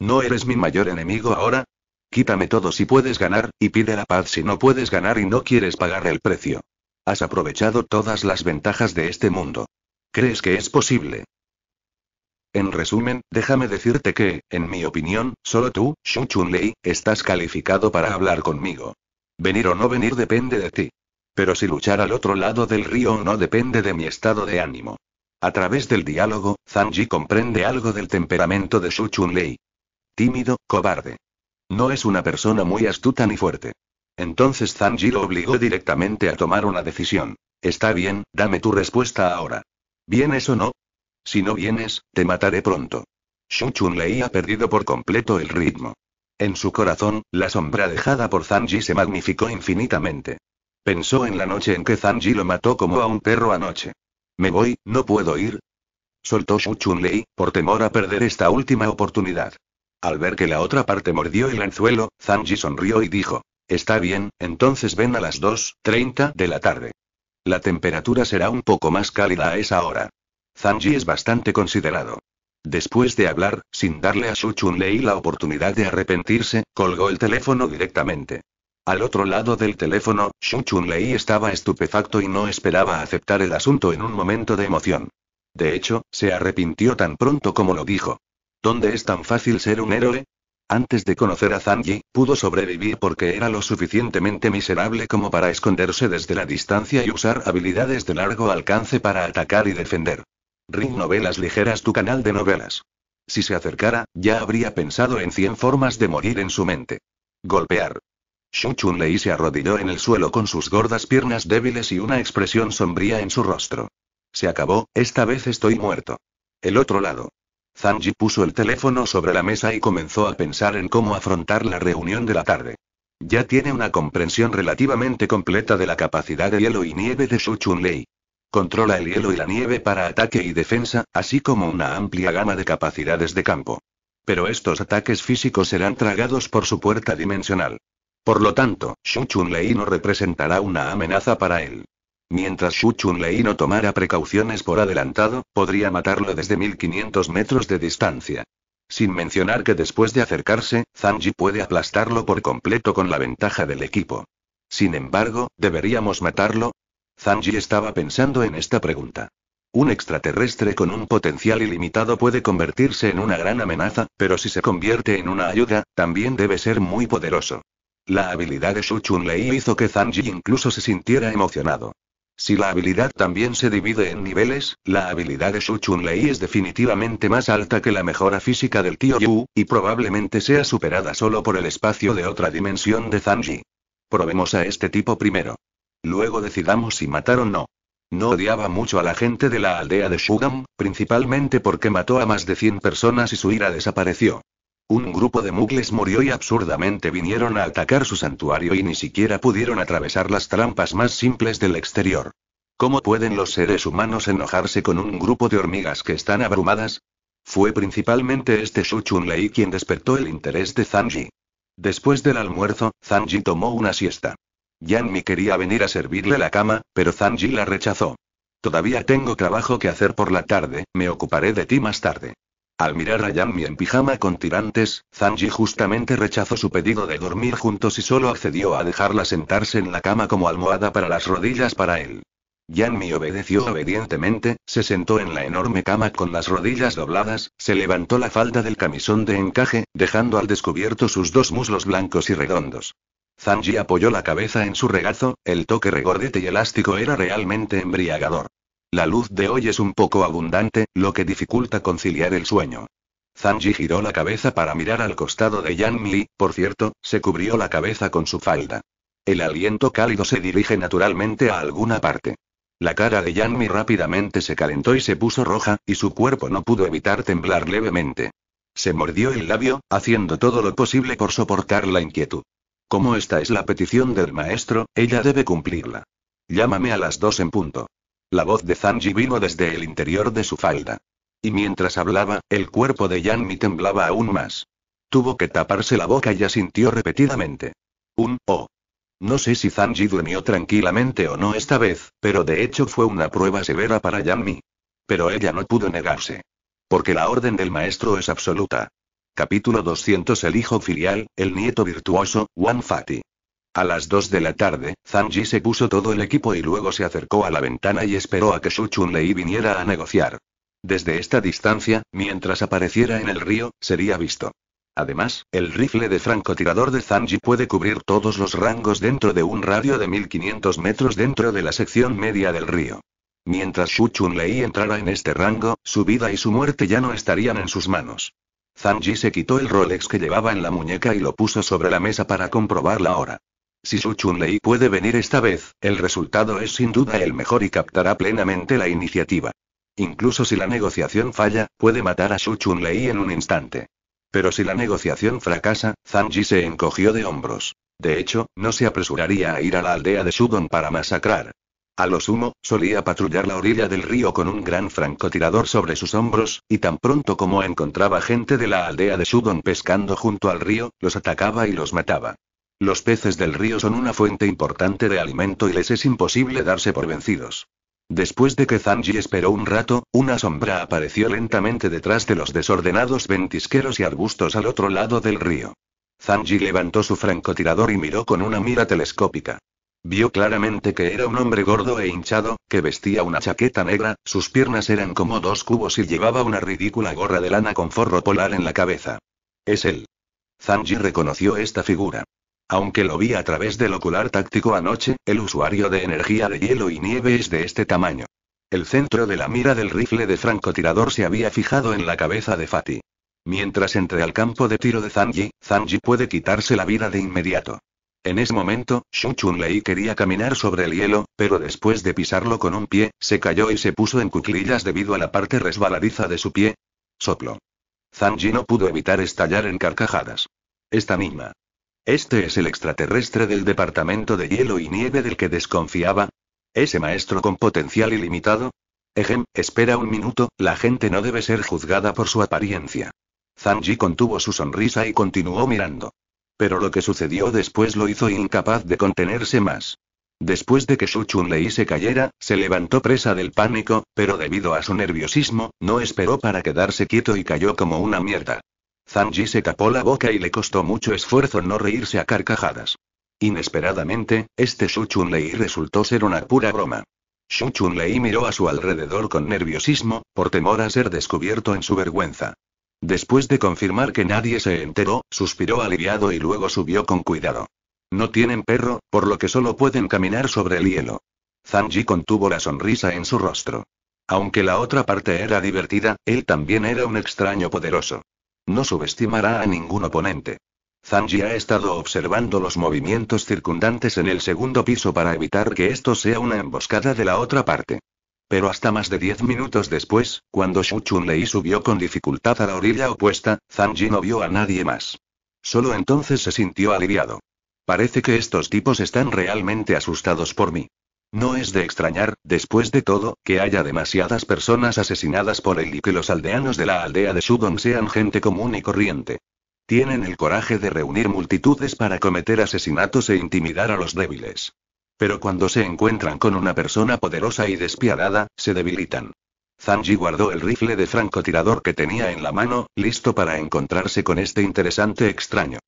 ¿No eres mi mayor enemigo ahora? Quítame todo si puedes ganar, y pide la paz si no puedes ganar y no quieres pagar el precio. Has aprovechado todas las ventajas de este mundo. ¿Crees que es posible? En resumen, déjame decirte que, en mi opinión, solo tú, Shun Chun Lei, estás calificado para hablar conmigo. Venir o no venir depende de ti. Pero si luchar al otro lado del río o no depende de mi estado de ánimo. A través del diálogo, Zanji comprende algo del temperamento de Shu chun Tímido, cobarde. No es una persona muy astuta ni fuerte. Entonces Zanji lo obligó directamente a tomar una decisión. Está bien, dame tu respuesta ahora. ¿Vienes o no? Si no vienes, te mataré pronto. Shu Chun-Lei ha perdido por completo el ritmo. En su corazón, la sombra dejada por Zanji se magnificó infinitamente. Pensó en la noche en que Zanji lo mató como a un perro anoche. Me voy, no puedo ir. Soltó Shu chun por temor a perder esta última oportunidad. Al ver que la otra parte mordió el anzuelo, Zanji sonrió y dijo: Está bien, entonces ven a las 2:30 de la tarde. La temperatura será un poco más cálida a esa hora. Zanji es bastante considerado. Después de hablar, sin darle a Su chun la oportunidad de arrepentirse, colgó el teléfono directamente. Al otro lado del teléfono, Chun Lei estaba estupefacto y no esperaba aceptar el asunto en un momento de emoción. De hecho, se arrepintió tan pronto como lo dijo. ¿Dónde es tan fácil ser un héroe? Antes de conocer a Yi, pudo sobrevivir porque era lo suficientemente miserable como para esconderse desde la distancia y usar habilidades de largo alcance para atacar y defender. Ring Novelas Ligeras, tu canal de novelas. Si se acercara, ya habría pensado en 100 formas de morir en su mente. Golpear, Shu se arrodilló en el suelo con sus gordas piernas débiles y una expresión sombría en su rostro. Se acabó, esta vez estoy muerto. El otro lado. Zanji puso el teléfono sobre la mesa y comenzó a pensar en cómo afrontar la reunión de la tarde. Ya tiene una comprensión relativamente completa de la capacidad de hielo y nieve de Shu Chun Lei. Controla el hielo y la nieve para ataque y defensa, así como una amplia gama de capacidades de campo. Pero estos ataques físicos serán tragados por su puerta dimensional. Por lo tanto, Shu chun no representará una amenaza para él. Mientras Shu chun no tomara precauciones por adelantado, podría matarlo desde 1500 metros de distancia. Sin mencionar que después de acercarse, Zanji puede aplastarlo por completo con la ventaja del equipo. Sin embargo, ¿deberíamos matarlo? Zanji estaba pensando en esta pregunta. Un extraterrestre con un potencial ilimitado puede convertirse en una gran amenaza, pero si se convierte en una ayuda, también debe ser muy poderoso. La habilidad de Shu Chun-Lei hizo que Zhang incluso se sintiera emocionado. Si la habilidad también se divide en niveles, la habilidad de Shu Chun-Lei es definitivamente más alta que la mejora física del tío Yu, y probablemente sea superada solo por el espacio de otra dimensión de Zanji. Probemos a este tipo primero. Luego decidamos si matar o no. No odiaba mucho a la gente de la aldea de Shugam, principalmente porque mató a más de 100 personas y su ira desapareció. Un grupo de mugles murió y absurdamente vinieron a atacar su santuario y ni siquiera pudieron atravesar las trampas más simples del exterior. ¿Cómo pueden los seres humanos enojarse con un grupo de hormigas que están abrumadas? Fue principalmente este Shu Chunlei quien despertó el interés de Zanji. Después del almuerzo, Zanji tomó una siesta. Yanmi quería venir a servirle la cama, pero Zanji la rechazó. Todavía tengo trabajo que hacer por la tarde, me ocuparé de ti más tarde. Al mirar a Yami en pijama con tirantes, Zanji justamente rechazó su pedido de dormir juntos y solo accedió a dejarla sentarse en la cama como almohada para las rodillas para él. Yanmi obedeció obedientemente, se sentó en la enorme cama con las rodillas dobladas, se levantó la falda del camisón de encaje, dejando al descubierto sus dos muslos blancos y redondos. Zanji apoyó la cabeza en su regazo, el toque regordete y elástico era realmente embriagador. La luz de hoy es un poco abundante, lo que dificulta conciliar el sueño. Zanji giró la cabeza para mirar al costado de Yan Mi. por cierto, se cubrió la cabeza con su falda. El aliento cálido se dirige naturalmente a alguna parte. La cara de Mi rápidamente se calentó y se puso roja, y su cuerpo no pudo evitar temblar levemente. Se mordió el labio, haciendo todo lo posible por soportar la inquietud. Como esta es la petición del maestro, ella debe cumplirla. Llámame a las dos en punto. La voz de Zanji vino desde el interior de su falda. Y mientras hablaba, el cuerpo de Yanmi temblaba aún más. Tuvo que taparse la boca y sintió repetidamente. Un oh. No sé si Zanji durmió tranquilamente o no esta vez, pero de hecho fue una prueba severa para Yanmi. Pero ella no pudo negarse. Porque la orden del maestro es absoluta. Capítulo 200 El hijo filial, el nieto virtuoso, Wan Fati. A las 2 de la tarde, Zanji se puso todo el equipo y luego se acercó a la ventana y esperó a que Shu Chun-Lei viniera a negociar. Desde esta distancia, mientras apareciera en el río, sería visto. Además, el rifle de francotirador de Zanji puede cubrir todos los rangos dentro de un radio de 1500 metros dentro de la sección media del río. Mientras Shu Chun-Lei entrara en este rango, su vida y su muerte ya no estarían en sus manos. Zanji se quitó el Rolex que llevaba en la muñeca y lo puso sobre la mesa para comprobar la hora. Si Su Chun-Lei puede venir esta vez, el resultado es sin duda el mejor y captará plenamente la iniciativa. Incluso si la negociación falla, puede matar a Su Chun-Lei en un instante. Pero si la negociación fracasa, Zanji se encogió de hombros. De hecho, no se apresuraría a ir a la aldea de Shudon para masacrar. A lo sumo, solía patrullar la orilla del río con un gran francotirador sobre sus hombros, y tan pronto como encontraba gente de la aldea de Shudon pescando junto al río, los atacaba y los mataba. Los peces del río son una fuente importante de alimento y les es imposible darse por vencidos. Después de que Zanji esperó un rato, una sombra apareció lentamente detrás de los desordenados ventisqueros y arbustos al otro lado del río. Zanji levantó su francotirador y miró con una mira telescópica. Vio claramente que era un hombre gordo e hinchado, que vestía una chaqueta negra, sus piernas eran como dos cubos y llevaba una ridícula gorra de lana con forro polar en la cabeza. Es él. Zanji reconoció esta figura. Aunque lo vi a través del ocular táctico anoche, el usuario de energía de hielo y nieve es de este tamaño. El centro de la mira del rifle de francotirador se había fijado en la cabeza de Fati. Mientras entre al campo de tiro de Zanji, Zanji puede quitarse la vida de inmediato. En ese momento, Shun Chun-Lei quería caminar sobre el hielo, pero después de pisarlo con un pie, se cayó y se puso en cuclillas debido a la parte resbaladiza de su pie. Soplo. Zanji no pudo evitar estallar en carcajadas. Esta misma. Este es el extraterrestre del departamento de hielo y nieve del que desconfiaba. Ese maestro con potencial ilimitado. Ejem, espera un minuto, la gente no debe ser juzgada por su apariencia. Zanji contuvo su sonrisa y continuó mirando. Pero lo que sucedió después lo hizo incapaz de contenerse más. Después de que Shu chun le se cayera, se levantó presa del pánico, pero debido a su nerviosismo, no esperó para quedarse quieto y cayó como una mierda. Zanji se tapó la boca y le costó mucho esfuerzo no reírse a carcajadas. Inesperadamente, este Shu Chun-Lei resultó ser una pura broma. Shu Chun-Lei miró a su alrededor con nerviosismo, por temor a ser descubierto en su vergüenza. Después de confirmar que nadie se enteró, suspiró aliviado y luego subió con cuidado. No tienen perro, por lo que solo pueden caminar sobre el hielo. Zanji contuvo la sonrisa en su rostro. Aunque la otra parte era divertida, él también era un extraño poderoso. No subestimará a ningún oponente. Zanji ha estado observando los movimientos circundantes en el segundo piso para evitar que esto sea una emboscada de la otra parte. Pero hasta más de diez minutos después, cuando Shu chun subió con dificultad a la orilla opuesta, Zanji no vio a nadie más. Solo entonces se sintió aliviado. Parece que estos tipos están realmente asustados por mí. No es de extrañar, después de todo, que haya demasiadas personas asesinadas por él y que los aldeanos de la aldea de Shudon sean gente común y corriente. Tienen el coraje de reunir multitudes para cometer asesinatos e intimidar a los débiles. Pero cuando se encuentran con una persona poderosa y despiadada, se debilitan. Zanji guardó el rifle de francotirador que tenía en la mano, listo para encontrarse con este interesante extraño.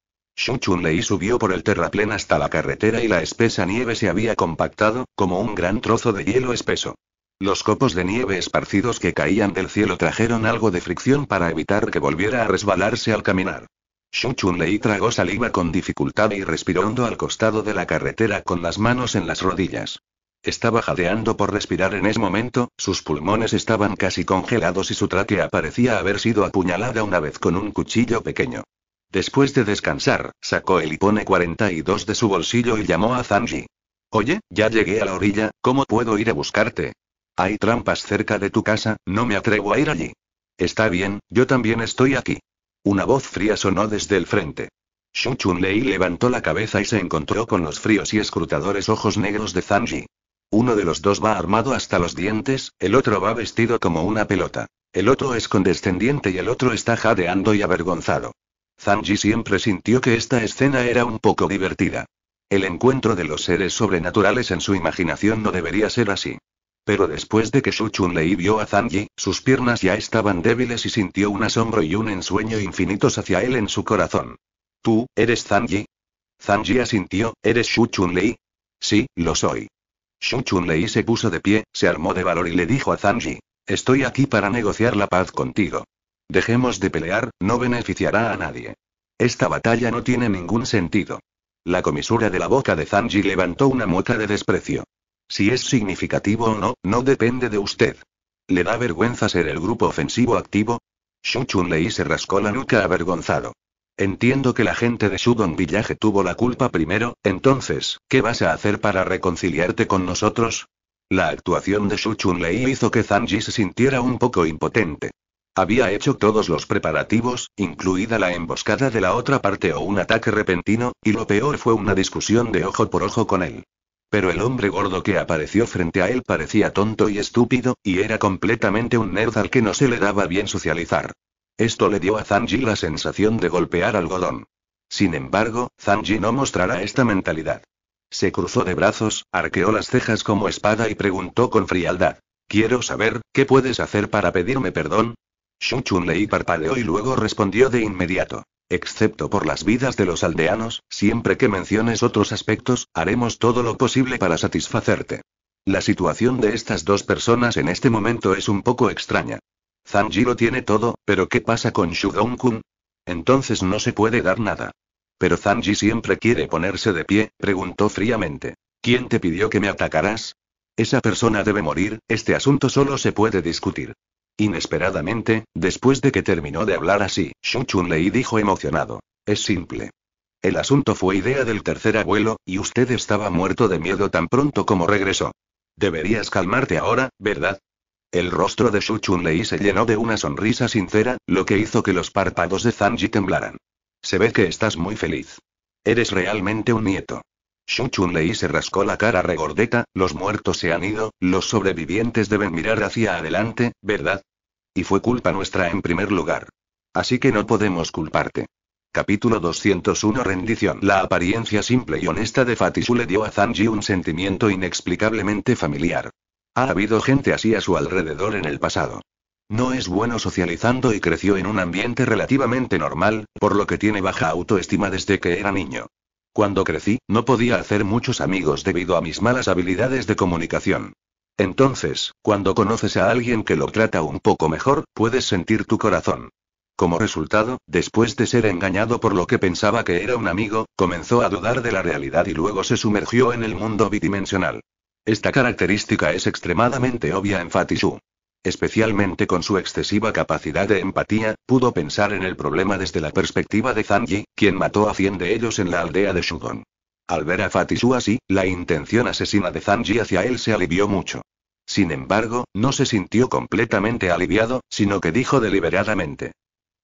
Lei subió por el terraplén hasta la carretera y la espesa nieve se había compactado, como un gran trozo de hielo espeso. Los copos de nieve esparcidos que caían del cielo trajeron algo de fricción para evitar que volviera a resbalarse al caminar. Lei tragó saliva con dificultad y respiró hondo al costado de la carretera con las manos en las rodillas. Estaba jadeando por respirar en ese momento, sus pulmones estaban casi congelados y su tráquea parecía haber sido apuñalada una vez con un cuchillo pequeño. Después de descansar, sacó el Ipone 42 de su bolsillo y llamó a Zanji. Oye, ya llegué a la orilla, ¿cómo puedo ir a buscarte? Hay trampas cerca de tu casa, no me atrevo a ir allí. Está bien, yo también estoy aquí. Una voz fría sonó desde el frente. Shu Chun Lei levantó la cabeza y se encontró con los fríos y escrutadores ojos negros de Zanji. Uno de los dos va armado hasta los dientes, el otro va vestido como una pelota. El otro es condescendiente y el otro está jadeando y avergonzado. Zanji siempre sintió que esta escena era un poco divertida. El encuentro de los seres sobrenaturales en su imaginación no debería ser así. Pero después de que Shu Lei vio a Zanji, sus piernas ya estaban débiles y sintió un asombro y un ensueño infinitos hacia él en su corazón. ¿Tú, eres Zanji? Zanji asintió, ¿eres Shu Lei? Sí, lo soy. Shu Lei se puso de pie, se armó de valor y le dijo a Zanji. Estoy aquí para negociar la paz contigo. Dejemos de pelear, no beneficiará a nadie. Esta batalla no tiene ningún sentido. La comisura de la boca de Zanji levantó una mueca de desprecio. Si es significativo o no, no depende de usted. ¿Le da vergüenza ser el grupo ofensivo activo? Chun Lei se rascó la nuca avergonzado. Entiendo que la gente de Shudon Village tuvo la culpa primero, entonces, ¿qué vas a hacer para reconciliarte con nosotros? La actuación de Chun Lei hizo que Zanji se sintiera un poco impotente. Había hecho todos los preparativos, incluida la emboscada de la otra parte o un ataque repentino, y lo peor fue una discusión de ojo por ojo con él. Pero el hombre gordo que apareció frente a él parecía tonto y estúpido, y era completamente un nerd al que no se le daba bien socializar. Esto le dio a Zanji la sensación de golpear algodón. Sin embargo, Zanji no mostrará esta mentalidad. Se cruzó de brazos, arqueó las cejas como espada y preguntó con frialdad. Quiero saber, ¿qué puedes hacer para pedirme perdón? Shun chun parpadeó y luego respondió de inmediato. Excepto por las vidas de los aldeanos, siempre que menciones otros aspectos, haremos todo lo posible para satisfacerte. La situación de estas dos personas en este momento es un poco extraña. Zanji lo tiene todo, pero ¿qué pasa con Shu Dong-kun? Entonces no se puede dar nada. Pero Zanji siempre quiere ponerse de pie, preguntó fríamente. ¿Quién te pidió que me atacarás? Esa persona debe morir, este asunto solo se puede discutir. Inesperadamente, después de que terminó de hablar así, Shun Chun-Lei dijo emocionado. Es simple. El asunto fue idea del tercer abuelo, y usted estaba muerto de miedo tan pronto como regresó. Deberías calmarte ahora, ¿verdad? El rostro de Shu Chun-Lei se llenó de una sonrisa sincera, lo que hizo que los párpados de Zanji temblaran. Se ve que estás muy feliz. Eres realmente un nieto. Shu Chun-Lei se rascó la cara regordeta, los muertos se han ido, los sobrevivientes deben mirar hacia adelante, ¿verdad? Y fue culpa nuestra en primer lugar. Así que no podemos culparte. Capítulo 201 Rendición La apariencia simple y honesta de Fatisu le dio a Zanji un sentimiento inexplicablemente familiar. Ha habido gente así a su alrededor en el pasado. No es bueno socializando y creció en un ambiente relativamente normal, por lo que tiene baja autoestima desde que era niño. Cuando crecí, no podía hacer muchos amigos debido a mis malas habilidades de comunicación. Entonces, cuando conoces a alguien que lo trata un poco mejor, puedes sentir tu corazón. Como resultado, después de ser engañado por lo que pensaba que era un amigo, comenzó a dudar de la realidad y luego se sumergió en el mundo bidimensional. Esta característica es extremadamente obvia en Fatishu especialmente con su excesiva capacidad de empatía, pudo pensar en el problema desde la perspectiva de Zanji, quien mató a 100 de ellos en la aldea de Shugon. Al ver a Fatishu así, la intención asesina de Zanji hacia él se alivió mucho. Sin embargo, no se sintió completamente aliviado, sino que dijo deliberadamente.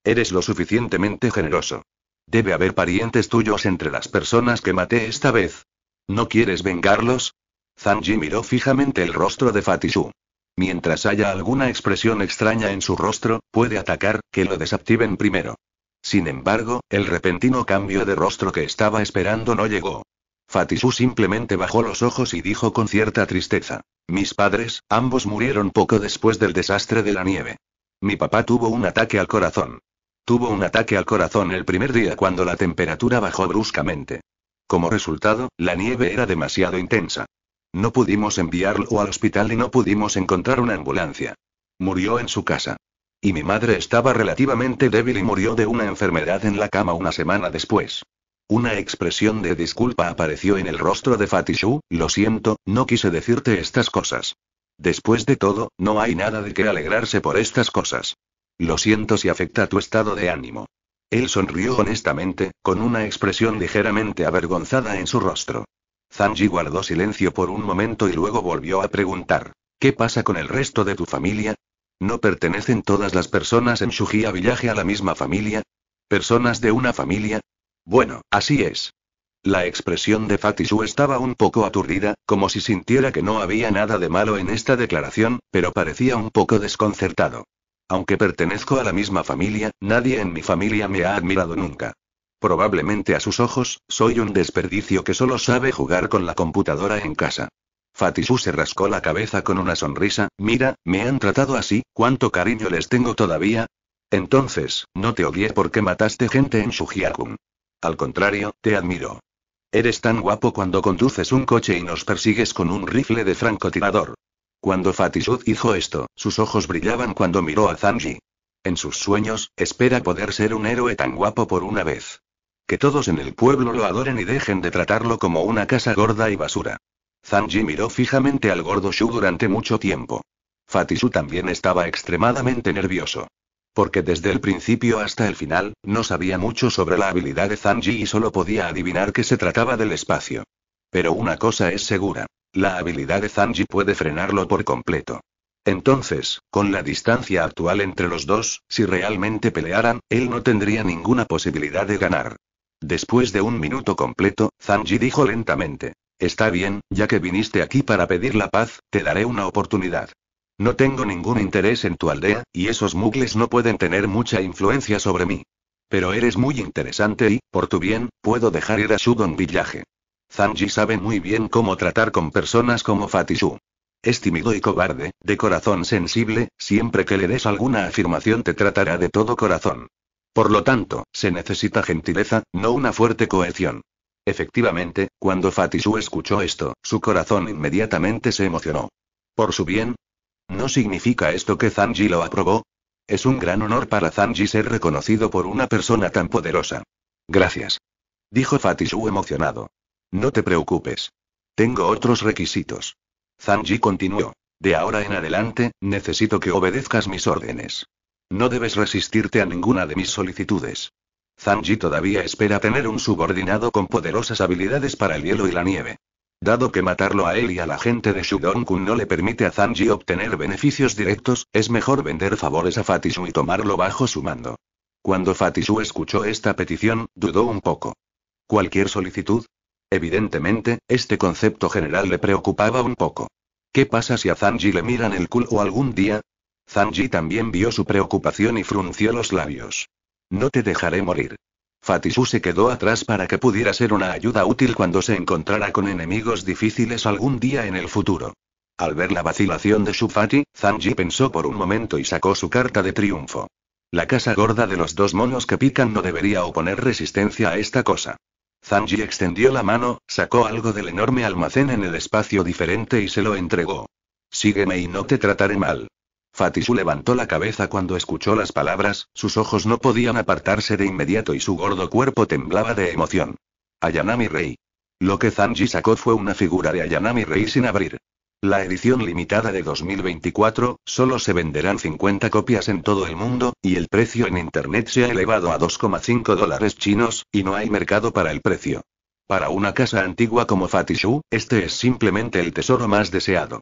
Eres lo suficientemente generoso. Debe haber parientes tuyos entre las personas que maté esta vez. ¿No quieres vengarlos? Zanji miró fijamente el rostro de Fatishu. Mientras haya alguna expresión extraña en su rostro, puede atacar, que lo desactiven primero. Sin embargo, el repentino cambio de rostro que estaba esperando no llegó. Fatisú simplemente bajó los ojos y dijo con cierta tristeza. Mis padres, ambos murieron poco después del desastre de la nieve. Mi papá tuvo un ataque al corazón. Tuvo un ataque al corazón el primer día cuando la temperatura bajó bruscamente. Como resultado, la nieve era demasiado intensa. No pudimos enviarlo al hospital y no pudimos encontrar una ambulancia. Murió en su casa. Y mi madre estaba relativamente débil y murió de una enfermedad en la cama una semana después. Una expresión de disculpa apareció en el rostro de Fatishu, lo siento, no quise decirte estas cosas. Después de todo, no hay nada de qué alegrarse por estas cosas. Lo siento si afecta a tu estado de ánimo. Él sonrió honestamente, con una expresión ligeramente avergonzada en su rostro. Zanji guardó silencio por un momento y luego volvió a preguntar. ¿Qué pasa con el resto de tu familia? ¿No pertenecen todas las personas en Shujia Village a la misma familia? ¿Personas de una familia? Bueno, así es. La expresión de Fatishu estaba un poco aturdida, como si sintiera que no había nada de malo en esta declaración, pero parecía un poco desconcertado. Aunque pertenezco a la misma familia, nadie en mi familia me ha admirado nunca. Probablemente a sus ojos, soy un desperdicio que solo sabe jugar con la computadora en casa. Fatisu se rascó la cabeza con una sonrisa, mira, me han tratado así, ¿cuánto cariño les tengo todavía? Entonces, no te odié porque mataste gente en Shujiakun. Al contrario, te admiro. Eres tan guapo cuando conduces un coche y nos persigues con un rifle de francotirador. Cuando Fatisud dijo esto, sus ojos brillaban cuando miró a Zanji. En sus sueños, espera poder ser un héroe tan guapo por una vez. Que todos en el pueblo lo adoren y dejen de tratarlo como una casa gorda y basura. Zanji miró fijamente al gordo Shu durante mucho tiempo. Fatisu también estaba extremadamente nervioso. Porque desde el principio hasta el final, no sabía mucho sobre la habilidad de Zanji y solo podía adivinar que se trataba del espacio. Pero una cosa es segura. La habilidad de Zanji puede frenarlo por completo. Entonces, con la distancia actual entre los dos, si realmente pelearan, él no tendría ninguna posibilidad de ganar. Después de un minuto completo, Zanji dijo lentamente. Está bien, ya que viniste aquí para pedir la paz, te daré una oportunidad. No tengo ningún interés en tu aldea, y esos mugles no pueden tener mucha influencia sobre mí. Pero eres muy interesante y, por tu bien, puedo dejar ir a Shudon Villaje. Zanji sabe muy bien cómo tratar con personas como Fatishu. Es tímido y cobarde, de corazón sensible, siempre que le des alguna afirmación te tratará de todo corazón. Por lo tanto, se necesita gentileza, no una fuerte cohesión. Efectivamente, cuando Fatishu escuchó esto, su corazón inmediatamente se emocionó. ¿Por su bien? ¿No significa esto que Zanji lo aprobó? Es un gran honor para Zanji ser reconocido por una persona tan poderosa. Gracias. Dijo Fatishu emocionado. No te preocupes. Tengo otros requisitos. Zanji continuó. De ahora en adelante, necesito que obedezcas mis órdenes. No debes resistirte a ninguna de mis solicitudes. Zanji todavía espera tener un subordinado con poderosas habilidades para el hielo y la nieve. Dado que matarlo a él y a la gente de Shudongkun no le permite a Zanji obtener beneficios directos, es mejor vender favores a Fatisu y tomarlo bajo su mando. Cuando Fatishu escuchó esta petición, dudó un poco. ¿Cualquier solicitud? Evidentemente, este concepto general le preocupaba un poco. ¿Qué pasa si a Zanji le miran el culo algún día? Zanji también vio su preocupación y frunció los labios. No te dejaré morir. Fatisu se quedó atrás para que pudiera ser una ayuda útil cuando se encontrara con enemigos difíciles algún día en el futuro. Al ver la vacilación de su Fati, Zanji pensó por un momento y sacó su carta de triunfo. La casa gorda de los dos monos que pican no debería oponer resistencia a esta cosa. Zanji extendió la mano, sacó algo del enorme almacén en el espacio diferente y se lo entregó. Sígueme y no te trataré mal. Fatishu levantó la cabeza cuando escuchó las palabras, sus ojos no podían apartarse de inmediato y su gordo cuerpo temblaba de emoción. Ayanami Rey. Lo que Zanji sacó fue una figura de Ayanami Rey sin abrir. La edición limitada de 2024, solo se venderán 50 copias en todo el mundo, y el precio en Internet se ha elevado a 2,5 dólares chinos, y no hay mercado para el precio. Para una casa antigua como Fatishu, este es simplemente el tesoro más deseado.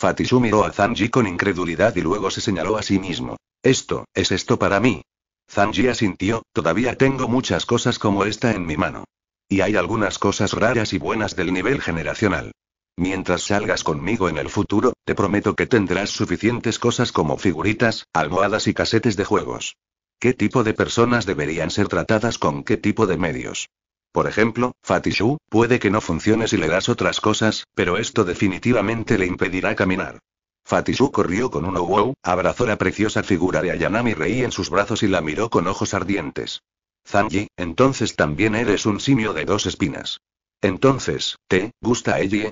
Fatishu miró a Zanji con incredulidad y luego se señaló a sí mismo. Esto, ¿es esto para mí? Zanji asintió, todavía tengo muchas cosas como esta en mi mano. Y hay algunas cosas raras y buenas del nivel generacional. Mientras salgas conmigo en el futuro, te prometo que tendrás suficientes cosas como figuritas, almohadas y casetes de juegos. ¿Qué tipo de personas deberían ser tratadas con qué tipo de medios? Por ejemplo, Fatishu, puede que no funcione si le das otras cosas, pero esto definitivamente le impedirá caminar. Fatishu corrió con un wow, abrazó la preciosa figura de Ayanami Rei en sus brazos y la miró con ojos ardientes. Zanji, entonces también eres un simio de dos espinas. Entonces, ¿te gusta ella?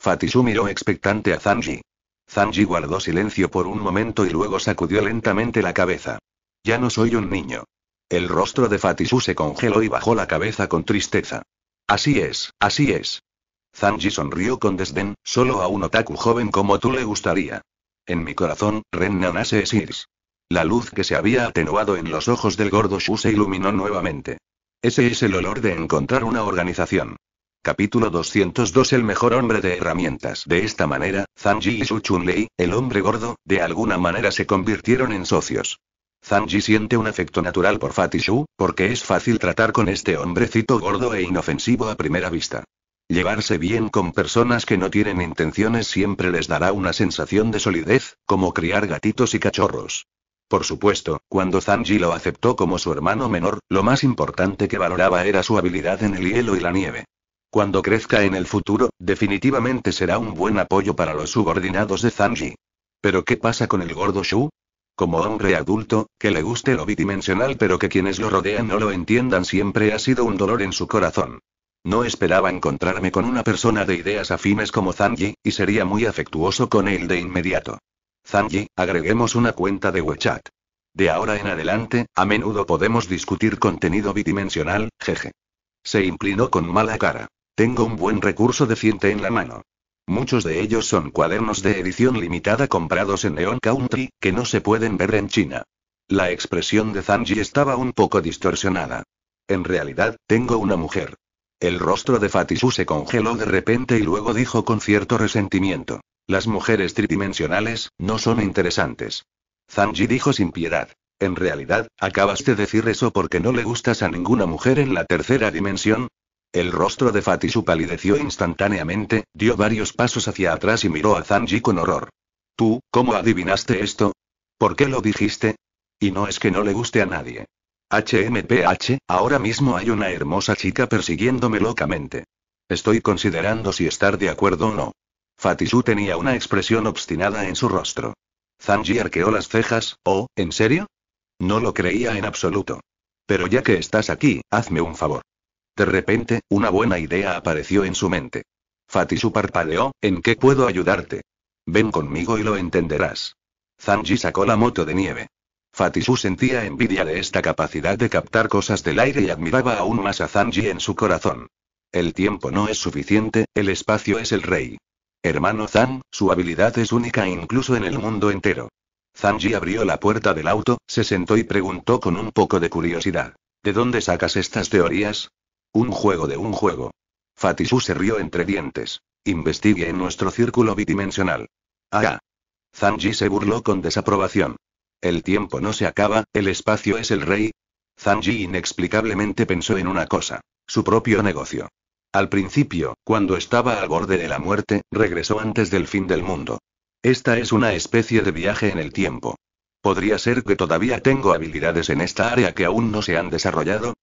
Fatishu miró expectante a Zanji. Zanji guardó silencio por un momento y luego sacudió lentamente la cabeza. Ya no soy un niño. El rostro de Fatisu se congeló y bajó la cabeza con tristeza. Así es, así es. Zanji sonrió con desdén, solo a un otaku joven como tú le gustaría. En mi corazón, Ren Nanase es La luz que se había atenuado en los ojos del gordo Shu se iluminó nuevamente. Ese es el olor de encontrar una organización. Capítulo 202 El mejor hombre de herramientas. De esta manera, Zanji y Su chun el hombre gordo, de alguna manera se convirtieron en socios. Zanji siente un afecto natural por Fatishu, porque es fácil tratar con este hombrecito gordo e inofensivo a primera vista. Llevarse bien con personas que no tienen intenciones siempre les dará una sensación de solidez, como criar gatitos y cachorros. Por supuesto, cuando Zanji lo aceptó como su hermano menor, lo más importante que valoraba era su habilidad en el hielo y la nieve. Cuando crezca en el futuro, definitivamente será un buen apoyo para los subordinados de Zanji. Pero ¿qué pasa con el gordo Shu? Como hombre adulto, que le guste lo bidimensional pero que quienes lo rodean no lo entiendan siempre ha sido un dolor en su corazón. No esperaba encontrarme con una persona de ideas afines como Zanji, y sería muy afectuoso con él de inmediato. Zanji, agreguemos una cuenta de WeChat. De ahora en adelante, a menudo podemos discutir contenido bidimensional, jeje. Se inclinó con mala cara. Tengo un buen recurso de ciente en la mano. Muchos de ellos son cuadernos de edición limitada comprados en Neon Country, que no se pueden ver en China. La expresión de Zanji estaba un poco distorsionada. En realidad, tengo una mujer. El rostro de Fatisu se congeló de repente y luego dijo con cierto resentimiento. Las mujeres tridimensionales, no son interesantes. Zanji dijo sin piedad. En realidad, acabas de decir eso porque no le gustas a ninguna mujer en la tercera dimensión, el rostro de Fatisu palideció instantáneamente, dio varios pasos hacia atrás y miró a Zanji con horror. ¿Tú, cómo adivinaste esto? ¿Por qué lo dijiste? Y no es que no le guste a nadie. HMPH, ahora mismo hay una hermosa chica persiguiéndome locamente. Estoy considerando si estar de acuerdo o no. Fatisu tenía una expresión obstinada en su rostro. Zanji arqueó las cejas, ¿oh, en serio? No lo creía en absoluto. Pero ya que estás aquí, hazme un favor. De repente, una buena idea apareció en su mente. Fatisu parpadeó, ¿en qué puedo ayudarte? Ven conmigo y lo entenderás. Zanji sacó la moto de nieve. Fatisu sentía envidia de esta capacidad de captar cosas del aire y admiraba aún más a Zanji en su corazón. El tiempo no es suficiente, el espacio es el rey. Hermano Zan, su habilidad es única incluso en el mundo entero. Zanji abrió la puerta del auto, se sentó y preguntó con un poco de curiosidad. ¿De dónde sacas estas teorías? Un juego de un juego. Fatisu se rió entre dientes. Investigue en nuestro círculo bidimensional. Ah. Zanji se burló con desaprobación. El tiempo no se acaba, el espacio es el rey. Zanji inexplicablemente pensó en una cosa, su propio negocio. Al principio, cuando estaba al borde de la muerte, regresó antes del fin del mundo. Esta es una especie de viaje en el tiempo. Podría ser que todavía tengo habilidades en esta área que aún no se han desarrollado,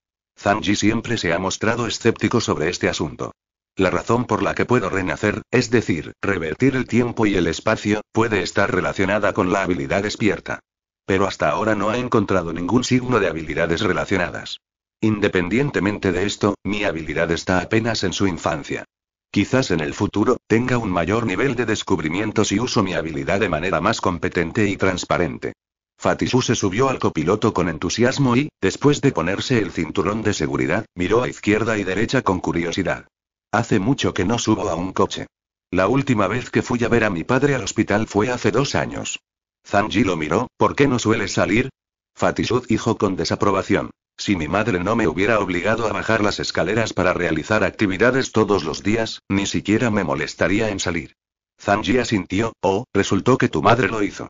Zanji siempre se ha mostrado escéptico sobre este asunto. La razón por la que puedo renacer, es decir, revertir el tiempo y el espacio, puede estar relacionada con la habilidad despierta. Pero hasta ahora no ha encontrado ningún signo de habilidades relacionadas. Independientemente de esto, mi habilidad está apenas en su infancia. Quizás en el futuro, tenga un mayor nivel de descubrimientos y uso mi habilidad de manera más competente y transparente. Fatisu se subió al copiloto con entusiasmo y, después de ponerse el cinturón de seguridad, miró a izquierda y derecha con curiosidad. Hace mucho que no subo a un coche. La última vez que fui a ver a mi padre al hospital fue hace dos años. Zanji lo miró, ¿por qué no sueles salir? Fatisud dijo con desaprobación. Si mi madre no me hubiera obligado a bajar las escaleras para realizar actividades todos los días, ni siquiera me molestaría en salir. Zanji asintió, oh, resultó que tu madre lo hizo.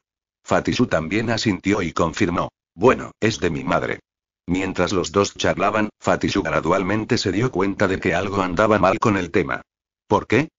Fatisu también asintió y confirmó. Bueno, es de mi madre. Mientras los dos charlaban, Fatisu gradualmente se dio cuenta de que algo andaba mal con el tema. ¿Por qué?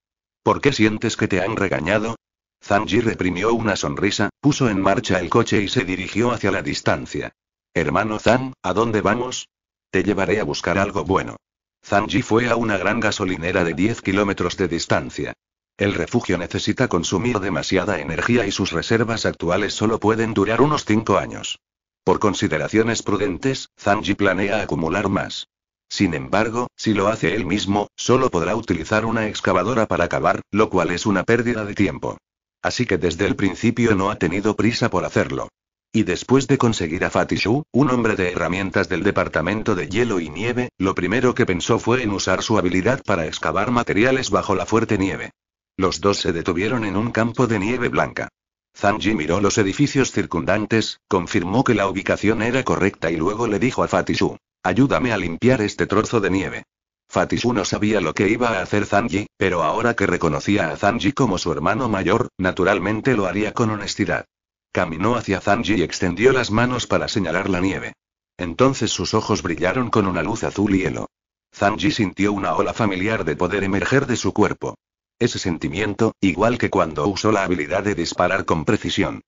¿Por qué sientes que te han regañado? Zanji reprimió una sonrisa, puso en marcha el coche y se dirigió hacia la distancia. Hermano Zan, ¿a dónde vamos? Te llevaré a buscar algo bueno. Zanji fue a una gran gasolinera de 10 kilómetros de distancia. El refugio necesita consumir demasiada energía y sus reservas actuales solo pueden durar unos cinco años. Por consideraciones prudentes, Zanji planea acumular más. Sin embargo, si lo hace él mismo, solo podrá utilizar una excavadora para cavar, lo cual es una pérdida de tiempo. Así que desde el principio no ha tenido prisa por hacerlo. Y después de conseguir a Fatishu, un hombre de herramientas del departamento de hielo y nieve, lo primero que pensó fue en usar su habilidad para excavar materiales bajo la fuerte nieve. Los dos se detuvieron en un campo de nieve blanca. Zanji miró los edificios circundantes, confirmó que la ubicación era correcta y luego le dijo a Fatishu: Ayúdame a limpiar este trozo de nieve. Fatishu no sabía lo que iba a hacer Zanji, pero ahora que reconocía a Zanji como su hermano mayor, naturalmente lo haría con honestidad. Caminó hacia Zanji y extendió las manos para señalar la nieve. Entonces sus ojos brillaron con una luz azul y hielo. Zanji sintió una ola familiar de poder emerger de su cuerpo ese sentimiento, igual que cuando usó la habilidad de disparar con precisión.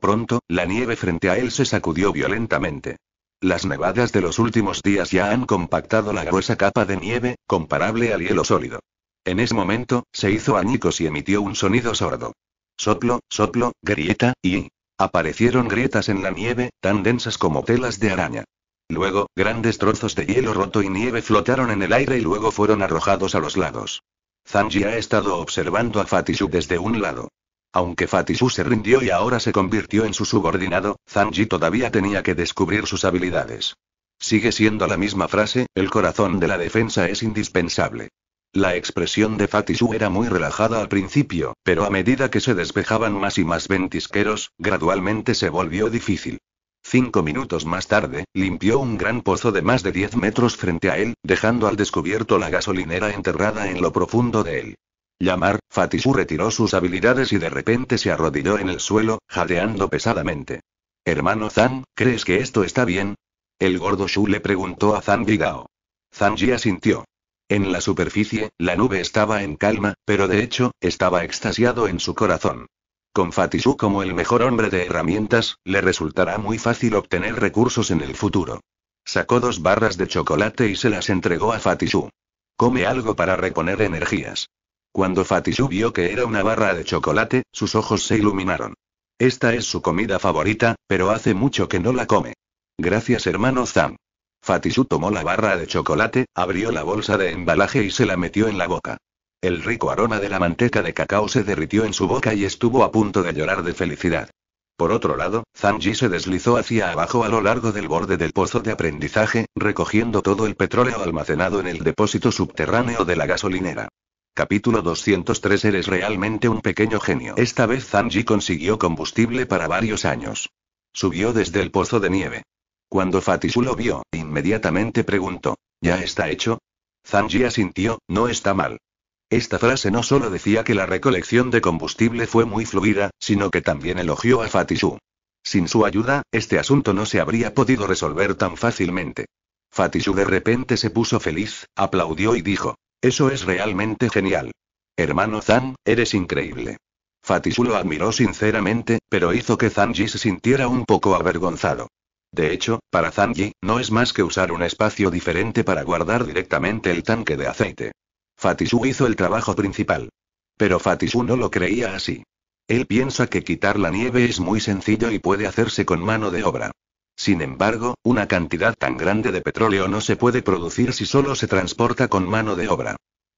Pronto, la nieve frente a él se sacudió violentamente. Las nevadas de los últimos días ya han compactado la gruesa capa de nieve, comparable al hielo sólido. En ese momento, se hizo añicos y emitió un sonido sordo. Soplo, soplo, grieta, y... Aparecieron grietas en la nieve, tan densas como telas de araña. Luego, grandes trozos de hielo roto y nieve flotaron en el aire y luego fueron arrojados a los lados. Zanji ha estado observando a Fatishu desde un lado. Aunque Fatishu se rindió y ahora se convirtió en su subordinado, Zanji todavía tenía que descubrir sus habilidades. Sigue siendo la misma frase, el corazón de la defensa es indispensable. La expresión de Fatishu era muy relajada al principio, pero a medida que se despejaban más y más ventisqueros, gradualmente se volvió difícil. Cinco minutos más tarde, limpió un gran pozo de más de diez metros frente a él, dejando al descubierto la gasolinera enterrada en lo profundo de él. Llamar, Fatisu retiró sus habilidades y de repente se arrodilló en el suelo, jadeando pesadamente. Hermano Zan, ¿crees que esto está bien? El gordo Shu le preguntó a Zan Bigao. Zan asintió. En la superficie, la nube estaba en calma, pero de hecho, estaba extasiado en su corazón. Con Fatishu como el mejor hombre de herramientas, le resultará muy fácil obtener recursos en el futuro. Sacó dos barras de chocolate y se las entregó a Fatishu. Come algo para reponer energías. Cuando Fatishu vio que era una barra de chocolate, sus ojos se iluminaron. Esta es su comida favorita, pero hace mucho que no la come. Gracias hermano Zam. Fatishu tomó la barra de chocolate, abrió la bolsa de embalaje y se la metió en la boca. El rico aroma de la manteca de cacao se derritió en su boca y estuvo a punto de llorar de felicidad. Por otro lado, Zanji se deslizó hacia abajo a lo largo del borde del pozo de aprendizaje, recogiendo todo el petróleo almacenado en el depósito subterráneo de la gasolinera. Capítulo 203 Eres realmente un pequeño genio. Esta vez Zanji consiguió combustible para varios años. Subió desde el pozo de nieve. Cuando Fatisu lo vio, inmediatamente preguntó, ¿ya está hecho? Zanji asintió, no está mal. Esta frase no solo decía que la recolección de combustible fue muy fluida, sino que también elogió a Fatishu. Sin su ayuda, este asunto no se habría podido resolver tan fácilmente. Fatishu de repente se puso feliz, aplaudió y dijo, Eso es realmente genial. Hermano Zan, eres increíble. Fatishu lo admiró sinceramente, pero hizo que Zanji se sintiera un poco avergonzado. De hecho, para Zanji, no es más que usar un espacio diferente para guardar directamente el tanque de aceite. Fatisú hizo el trabajo principal. Pero Fatisú no lo creía así. Él piensa que quitar la nieve es muy sencillo y puede hacerse con mano de obra. Sin embargo, una cantidad tan grande de petróleo no se puede producir si solo se transporta con mano de obra.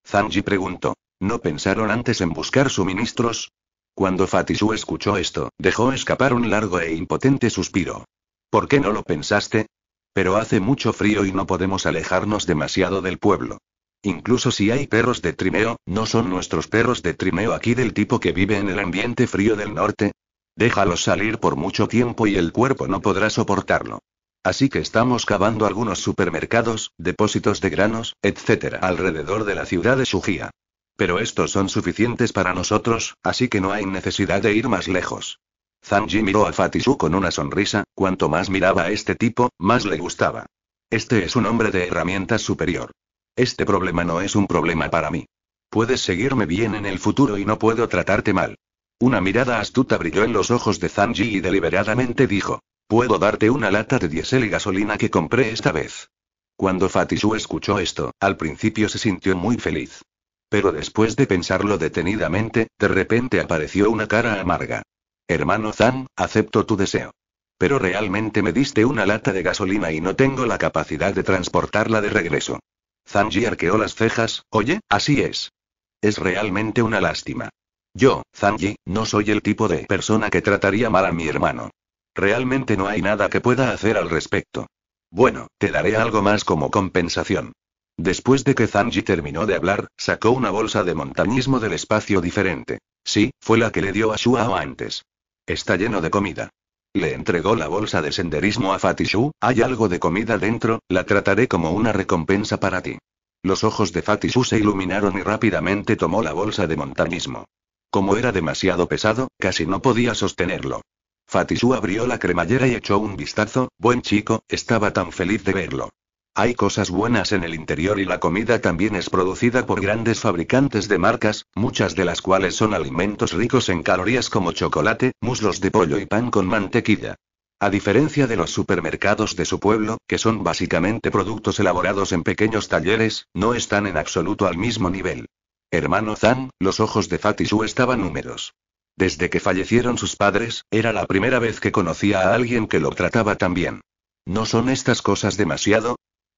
Zanji preguntó, ¿no pensaron antes en buscar suministros? Cuando Fatishu escuchó esto, dejó escapar un largo e impotente suspiro. ¿Por qué no lo pensaste? Pero hace mucho frío y no podemos alejarnos demasiado del pueblo. Incluso si hay perros de trineo, ¿no son nuestros perros de trineo aquí del tipo que vive en el ambiente frío del norte? Déjalos salir por mucho tiempo y el cuerpo no podrá soportarlo. Así que estamos cavando algunos supermercados, depósitos de granos, etc. alrededor de la ciudad de Sujía. Pero estos son suficientes para nosotros, así que no hay necesidad de ir más lejos. Zanji miró a Fatisu con una sonrisa, cuanto más miraba a este tipo, más le gustaba. Este es un hombre de herramientas superior. Este problema no es un problema para mí. Puedes seguirme bien en el futuro y no puedo tratarte mal. Una mirada astuta brilló en los ojos de Zanji y deliberadamente dijo: Puedo darte una lata de diésel y gasolina que compré esta vez. Cuando Fatishu escuchó esto, al principio se sintió muy feliz. Pero después de pensarlo detenidamente, de repente apareció una cara amarga. Hermano Zan, acepto tu deseo. Pero realmente me diste una lata de gasolina y no tengo la capacidad de transportarla de regreso. Zanji arqueó las cejas, oye, así es. Es realmente una lástima. Yo, Zanji, no soy el tipo de persona que trataría mal a mi hermano. Realmente no hay nada que pueda hacer al respecto. Bueno, te daré algo más como compensación. Después de que Zanji terminó de hablar, sacó una bolsa de montañismo del espacio diferente. Sí, fue la que le dio a Shuao antes. Está lleno de comida. Le entregó la bolsa de senderismo a Fatishu, hay algo de comida dentro, la trataré como una recompensa para ti. Los ojos de Fatishu se iluminaron y rápidamente tomó la bolsa de montañismo. Como era demasiado pesado, casi no podía sostenerlo. Fatishu abrió la cremallera y echó un vistazo, buen chico, estaba tan feliz de verlo. Hay cosas buenas en el interior y la comida también es producida por grandes fabricantes de marcas, muchas de las cuales son alimentos ricos en calorías como chocolate, muslos de pollo y pan con mantequilla. A diferencia de los supermercados de su pueblo, que son básicamente productos elaborados en pequeños talleres, no están en absoluto al mismo nivel. Hermano Zan, los ojos de Fatishu estaban húmedos. Desde que fallecieron sus padres, era la primera vez que conocía a alguien que lo trataba tan bien. ¿No son estas cosas demasiado?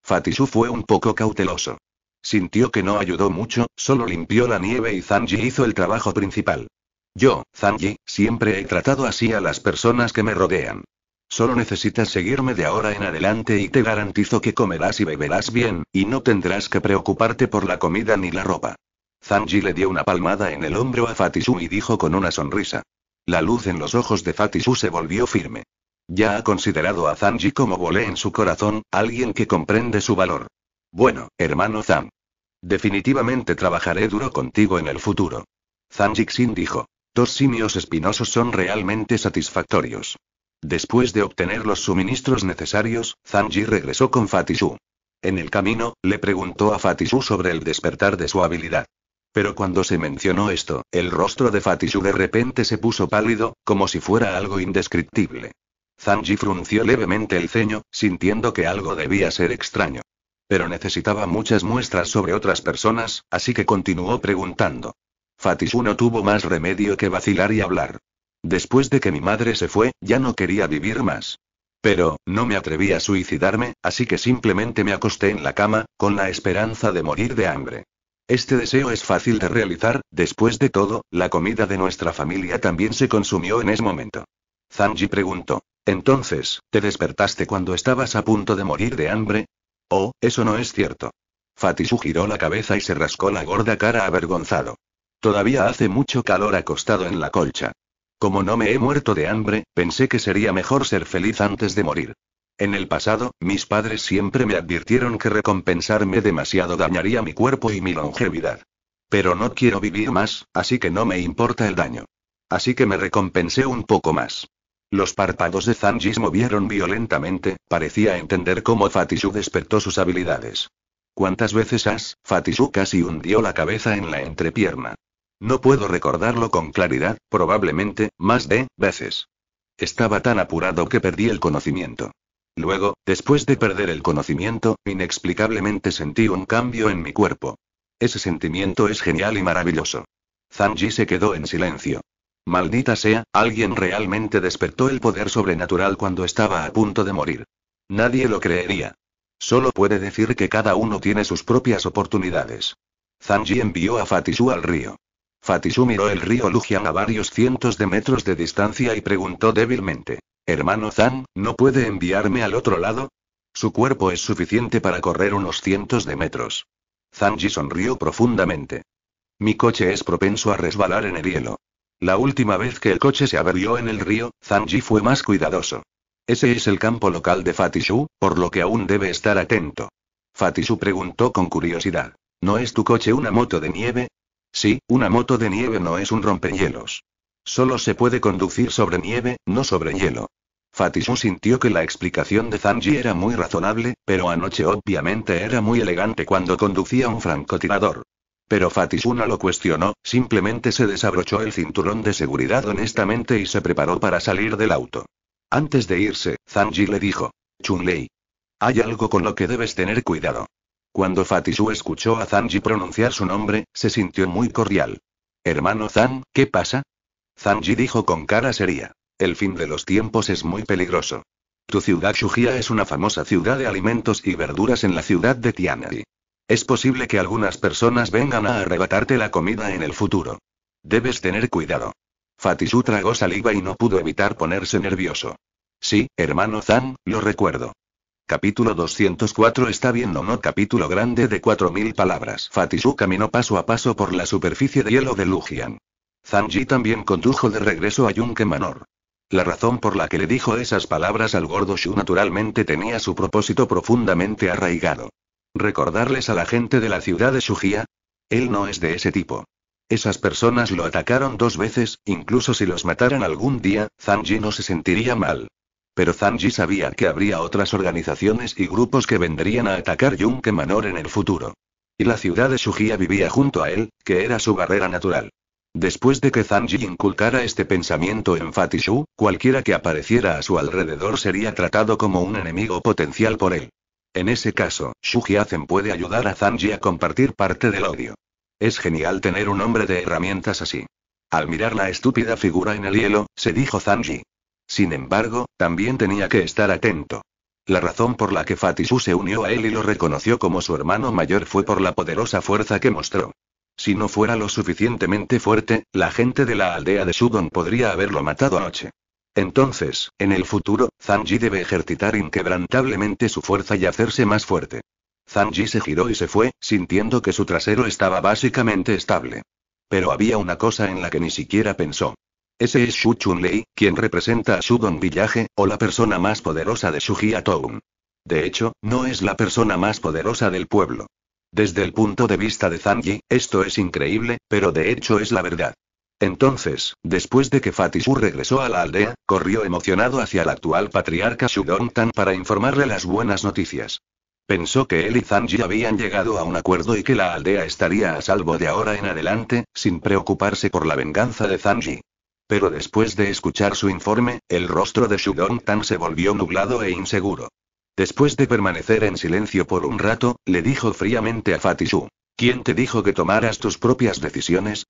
Fatisu fue un poco cauteloso. Sintió que no ayudó mucho, solo limpió la nieve y Zanji hizo el trabajo principal. Yo, Zanji, siempre he tratado así a las personas que me rodean. Solo necesitas seguirme de ahora en adelante y te garantizo que comerás y beberás bien, y no tendrás que preocuparte por la comida ni la ropa. Zanji le dio una palmada en el hombro a Fatisu y dijo con una sonrisa. La luz en los ojos de Fatisu se volvió firme. Ya ha considerado a Zanji como volé en su corazón, alguien que comprende su valor. Bueno, hermano Zhang, Definitivamente trabajaré duro contigo en el futuro. Xin dijo. Dos simios espinosos son realmente satisfactorios. Después de obtener los suministros necesarios, Zanji regresó con Fatishu. En el camino, le preguntó a Fatishu sobre el despertar de su habilidad. Pero cuando se mencionó esto, el rostro de Fatishu de repente se puso pálido, como si fuera algo indescriptible. Zanji frunció levemente el ceño, sintiendo que algo debía ser extraño. Pero necesitaba muchas muestras sobre otras personas, así que continuó preguntando. Fatisu no tuvo más remedio que vacilar y hablar. Después de que mi madre se fue, ya no quería vivir más. Pero, no me atreví a suicidarme, así que simplemente me acosté en la cama, con la esperanza de morir de hambre. Este deseo es fácil de realizar, después de todo, la comida de nuestra familia también se consumió en ese momento. Zanji preguntó. Entonces, ¿te despertaste cuando estabas a punto de morir de hambre? Oh, eso no es cierto. Fatisu giró la cabeza y se rascó la gorda cara avergonzado. Todavía hace mucho calor acostado en la colcha. Como no me he muerto de hambre, pensé que sería mejor ser feliz antes de morir. En el pasado, mis padres siempre me advirtieron que recompensarme demasiado dañaría mi cuerpo y mi longevidad. Pero no quiero vivir más, así que no me importa el daño. Así que me recompensé un poco más. Los párpados de se movieron violentamente, parecía entender cómo Fatishu despertó sus habilidades. ¿Cuántas veces has? Fatishu casi hundió la cabeza en la entrepierna. No puedo recordarlo con claridad, probablemente, más de veces. Estaba tan apurado que perdí el conocimiento. Luego, después de perder el conocimiento, inexplicablemente sentí un cambio en mi cuerpo. Ese sentimiento es genial y maravilloso. Zanji se quedó en silencio. Maldita sea, alguien realmente despertó el poder sobrenatural cuando estaba a punto de morir. Nadie lo creería. Solo puede decir que cada uno tiene sus propias oportunidades. Zanji envió a Fatisú al río. Fatisú miró el río Lujian a varios cientos de metros de distancia y preguntó débilmente. Hermano Zan, ¿no puede enviarme al otro lado? Su cuerpo es suficiente para correr unos cientos de metros. Zanji sonrió profundamente. Mi coche es propenso a resbalar en el hielo. La última vez que el coche se averió en el río, Zanji fue más cuidadoso. Ese es el campo local de Fatishu, por lo que aún debe estar atento. Fatishu preguntó con curiosidad. ¿No es tu coche una moto de nieve? Sí, una moto de nieve no es un rompehielos. Solo se puede conducir sobre nieve, no sobre hielo. Fatishu sintió que la explicación de Zanji era muy razonable, pero anoche obviamente era muy elegante cuando conducía un francotirador. Pero no lo cuestionó, simplemente se desabrochó el cinturón de seguridad honestamente y se preparó para salir del auto. Antes de irse, Zanji le dijo. Chunlei. Hay algo con lo que debes tener cuidado. Cuando Fatisu escuchó a Zanji pronunciar su nombre, se sintió muy cordial. Hermano Zan, ¿qué pasa? Zanji dijo con cara seria. El fin de los tiempos es muy peligroso. Tu ciudad Shujia es una famosa ciudad de alimentos y verduras en la ciudad de Tiany. Es posible que algunas personas vengan a arrebatarte la comida en el futuro. Debes tener cuidado. Fatishu tragó saliva y no pudo evitar ponerse nervioso. Sí, hermano Zan, lo recuerdo. Capítulo 204 Está bien o no capítulo grande de 4.000 palabras. Fatishu caminó paso a paso por la superficie de hielo de Lujian. Zanji también condujo de regreso a Yunque Manor. La razón por la que le dijo esas palabras al gordo Shu naturalmente tenía su propósito profundamente arraigado. Recordarles a la gente de la ciudad de Shujia. Él no es de ese tipo. Esas personas lo atacaron dos veces, incluso si los mataran algún día, Zanji no se sentiría mal. Pero Zanji sabía que habría otras organizaciones y grupos que vendrían a atacar Yunque Manor en el futuro. Y la ciudad de Shujia vivía junto a él, que era su barrera natural. Después de que Zanji inculcara este pensamiento en Fatishu, cualquiera que apareciera a su alrededor sería tratado como un enemigo potencial por él. En ese caso, Shuji Hacen puede ayudar a Zanji a compartir parte del odio. Es genial tener un hombre de herramientas así. Al mirar la estúpida figura en el hielo, se dijo Zanji. Sin embargo, también tenía que estar atento. La razón por la que Fatisu se unió a él y lo reconoció como su hermano mayor fue por la poderosa fuerza que mostró. Si no fuera lo suficientemente fuerte, la gente de la aldea de Shudon podría haberlo matado anoche. Entonces, en el futuro, Zanji debe ejercitar inquebrantablemente su fuerza y hacerse más fuerte. Zanji se giró y se fue, sintiendo que su trasero estaba básicamente estable. Pero había una cosa en la que ni siquiera pensó. Ese es Shu chun quien representa a Shudon Villaje, o la persona más poderosa de Shujia Town. De hecho, no es la persona más poderosa del pueblo. Desde el punto de vista de Zanji, esto es increíble, pero de hecho es la verdad. Entonces, después de que Fatishu regresó a la aldea, corrió emocionado hacia el actual patriarca Shudongtan para informarle las buenas noticias. Pensó que él y Zanji habían llegado a un acuerdo y que la aldea estaría a salvo de ahora en adelante, sin preocuparse por la venganza de Zanji. Pero después de escuchar su informe, el rostro de Shudongtan se volvió nublado e inseguro. Después de permanecer en silencio por un rato, le dijo fríamente a Fatishu. ¿Quién te dijo que tomaras tus propias decisiones?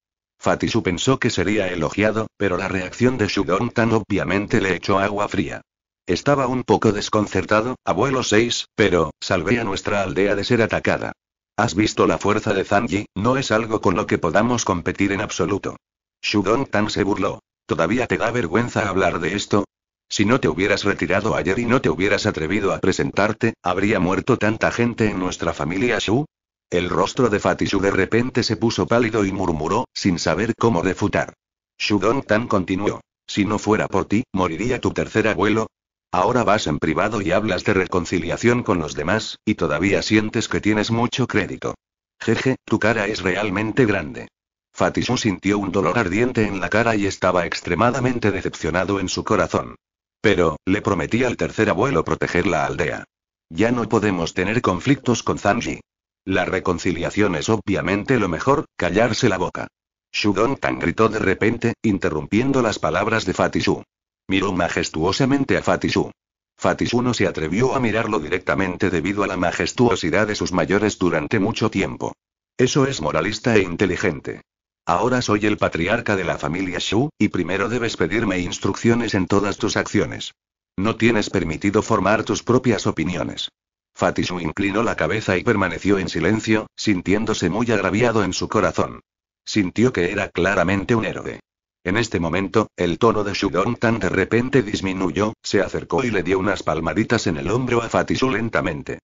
Fatisu pensó que sería elogiado, pero la reacción de Shudon tan obviamente le echó agua fría. Estaba un poco desconcertado, abuelo 6, pero, salvé a nuestra aldea de ser atacada. Has visto la fuerza de Zanji, no es algo con lo que podamos competir en absoluto. Shudon Tan se burló. ¿Todavía te da vergüenza hablar de esto? Si no te hubieras retirado ayer y no te hubieras atrevido a presentarte, habría muerto tanta gente en nuestra familia Shu. El rostro de Fatishu de repente se puso pálido y murmuró, sin saber cómo refutar. Shudong Tan continuó. Si no fuera por ti, moriría tu tercer abuelo. Ahora vas en privado y hablas de reconciliación con los demás, y todavía sientes que tienes mucho crédito. Jeje, tu cara es realmente grande. Fatishu sintió un dolor ardiente en la cara y estaba extremadamente decepcionado en su corazón. Pero, le prometí al tercer abuelo proteger la aldea. Ya no podemos tener conflictos con Zanji. La reconciliación es obviamente lo mejor, callarse la boca. Shu Tan gritó de repente, interrumpiendo las palabras de Fatishu. Miró majestuosamente a Fatishu. Fatishu no se atrevió a mirarlo directamente debido a la majestuosidad de sus mayores durante mucho tiempo. Eso es moralista e inteligente. Ahora soy el patriarca de la familia Shu, y primero debes pedirme instrucciones en todas tus acciones. No tienes permitido formar tus propias opiniones. Fatishu inclinó la cabeza y permaneció en silencio, sintiéndose muy agraviado en su corazón. Sintió que era claramente un héroe. En este momento, el tono de Shudong tan de repente disminuyó, se acercó y le dio unas palmaditas en el hombro a Fatishu lentamente.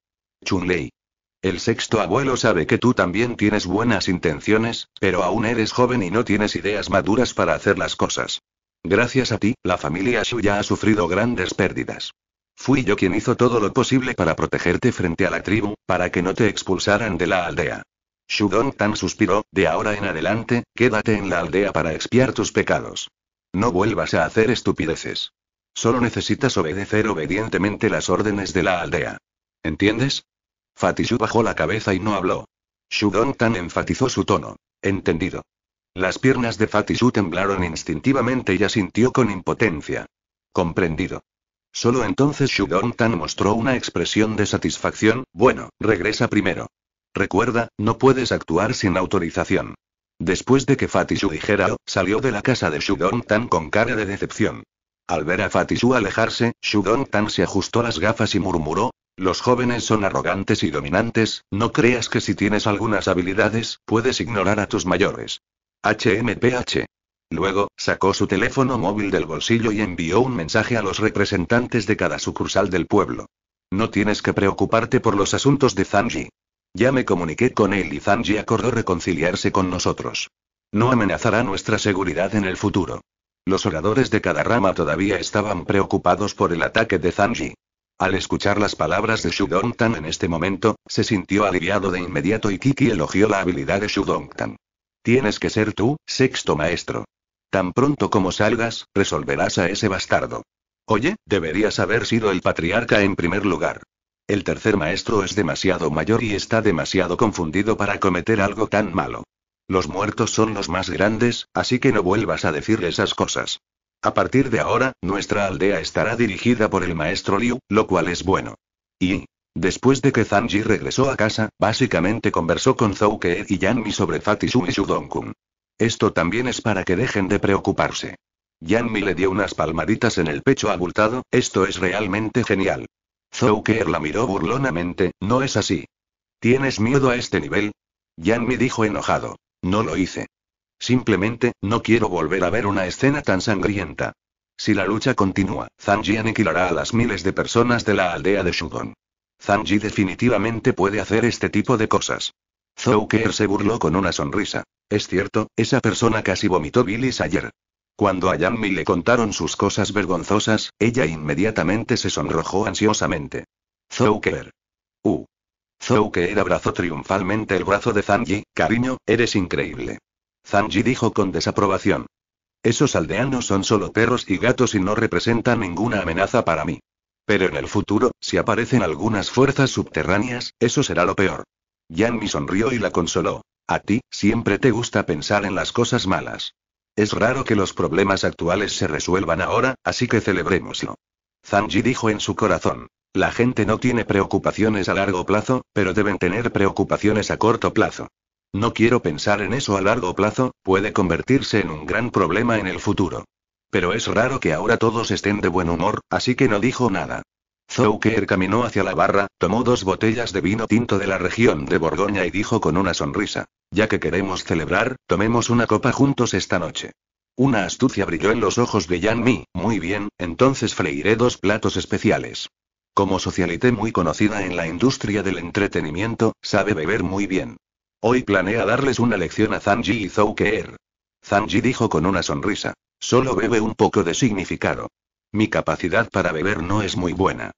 Chunlei. El sexto abuelo sabe que tú también tienes buenas intenciones, pero aún eres joven y no tienes ideas maduras para hacer las cosas. Gracias a ti, la familia Shu ya ha sufrido grandes pérdidas. Fui yo quien hizo todo lo posible para protegerte frente a la tribu, para que no te expulsaran de la aldea. Shudon Tan suspiró, de ahora en adelante, quédate en la aldea para expiar tus pecados. No vuelvas a hacer estupideces. Solo necesitas obedecer obedientemente las órdenes de la aldea. ¿Entiendes? Fatishu bajó la cabeza y no habló. Shudong Tan enfatizó su tono. Entendido. Las piernas de Fatishu temblaron instintivamente y asintió con impotencia. Comprendido. Solo entonces Tan mostró una expresión de satisfacción, bueno, regresa primero. Recuerda, no puedes actuar sin autorización. Después de que Fatishu dijera, salió de la casa de Tan con cara de decepción. Al ver a Fatishu alejarse, Tan se ajustó las gafas y murmuró, los jóvenes son arrogantes y dominantes, no creas que si tienes algunas habilidades, puedes ignorar a tus mayores. HMPH. Luego, sacó su teléfono móvil del bolsillo y envió un mensaje a los representantes de cada sucursal del pueblo. No tienes que preocuparte por los asuntos de Zanji. Ya me comuniqué con él y Zanji acordó reconciliarse con nosotros. No amenazará nuestra seguridad en el futuro. Los oradores de cada rama todavía estaban preocupados por el ataque de Zanji. Al escuchar las palabras de Shudongtan en este momento, se sintió aliviado de inmediato y Kiki elogió la habilidad de Shudongtan. Tienes que ser tú, sexto maestro. Tan pronto como salgas, resolverás a ese bastardo. Oye, deberías haber sido el patriarca en primer lugar. El tercer maestro es demasiado mayor y está demasiado confundido para cometer algo tan malo. Los muertos son los más grandes, así que no vuelvas a decir esas cosas. A partir de ahora, nuestra aldea estará dirigida por el maestro Liu, lo cual es bueno. Y, Después de que Zanji regresó a casa, básicamente conversó con Zhou Ke y Yanmi sobre Fatishu y Shudongkun. Esto también es para que dejen de preocuparse. Yanmi le dio unas palmaditas en el pecho abultado, esto es realmente genial. Zouker la miró burlonamente, no es así. ¿Tienes miedo a este nivel? Yanmi dijo enojado. No lo hice. Simplemente, no quiero volver a ver una escena tan sangrienta. Si la lucha continúa, Zanji aniquilará a las miles de personas de la aldea de Shudon. Zanji definitivamente puede hacer este tipo de cosas. Zouker se burló con una sonrisa. Es cierto, esa persona casi vomitó bilis ayer. Cuando a Yanmi le contaron sus cosas vergonzosas, ella inmediatamente se sonrojó ansiosamente. Zouker. Uh. Zouker abrazó triunfalmente el brazo de Zanji, cariño, eres increíble. Zanji dijo con desaprobación. Esos aldeanos son solo perros y gatos y no representan ninguna amenaza para mí. Pero en el futuro, si aparecen algunas fuerzas subterráneas, eso será lo peor. Mi sonrió y la consoló. A ti, siempre te gusta pensar en las cosas malas. Es raro que los problemas actuales se resuelvan ahora, así que celebrémoslo. Zanji dijo en su corazón. La gente no tiene preocupaciones a largo plazo, pero deben tener preocupaciones a corto plazo. No quiero pensar en eso a largo plazo, puede convertirse en un gran problema en el futuro. Pero es raro que ahora todos estén de buen humor, así que no dijo nada. Zouker caminó hacia la barra, tomó dos botellas de vino tinto de la región de Borgoña y dijo con una sonrisa, ya que queremos celebrar, tomemos una copa juntos esta noche. Una astucia brilló en los ojos de Yan Mi, muy bien, entonces freiré dos platos especiales. Como socialité muy conocida en la industria del entretenimiento, sabe beber muy bien. Hoy planea darles una lección a Zanji y Zouker. Zanji dijo con una sonrisa. Solo bebe un poco de significado. Mi capacidad para beber no es muy buena.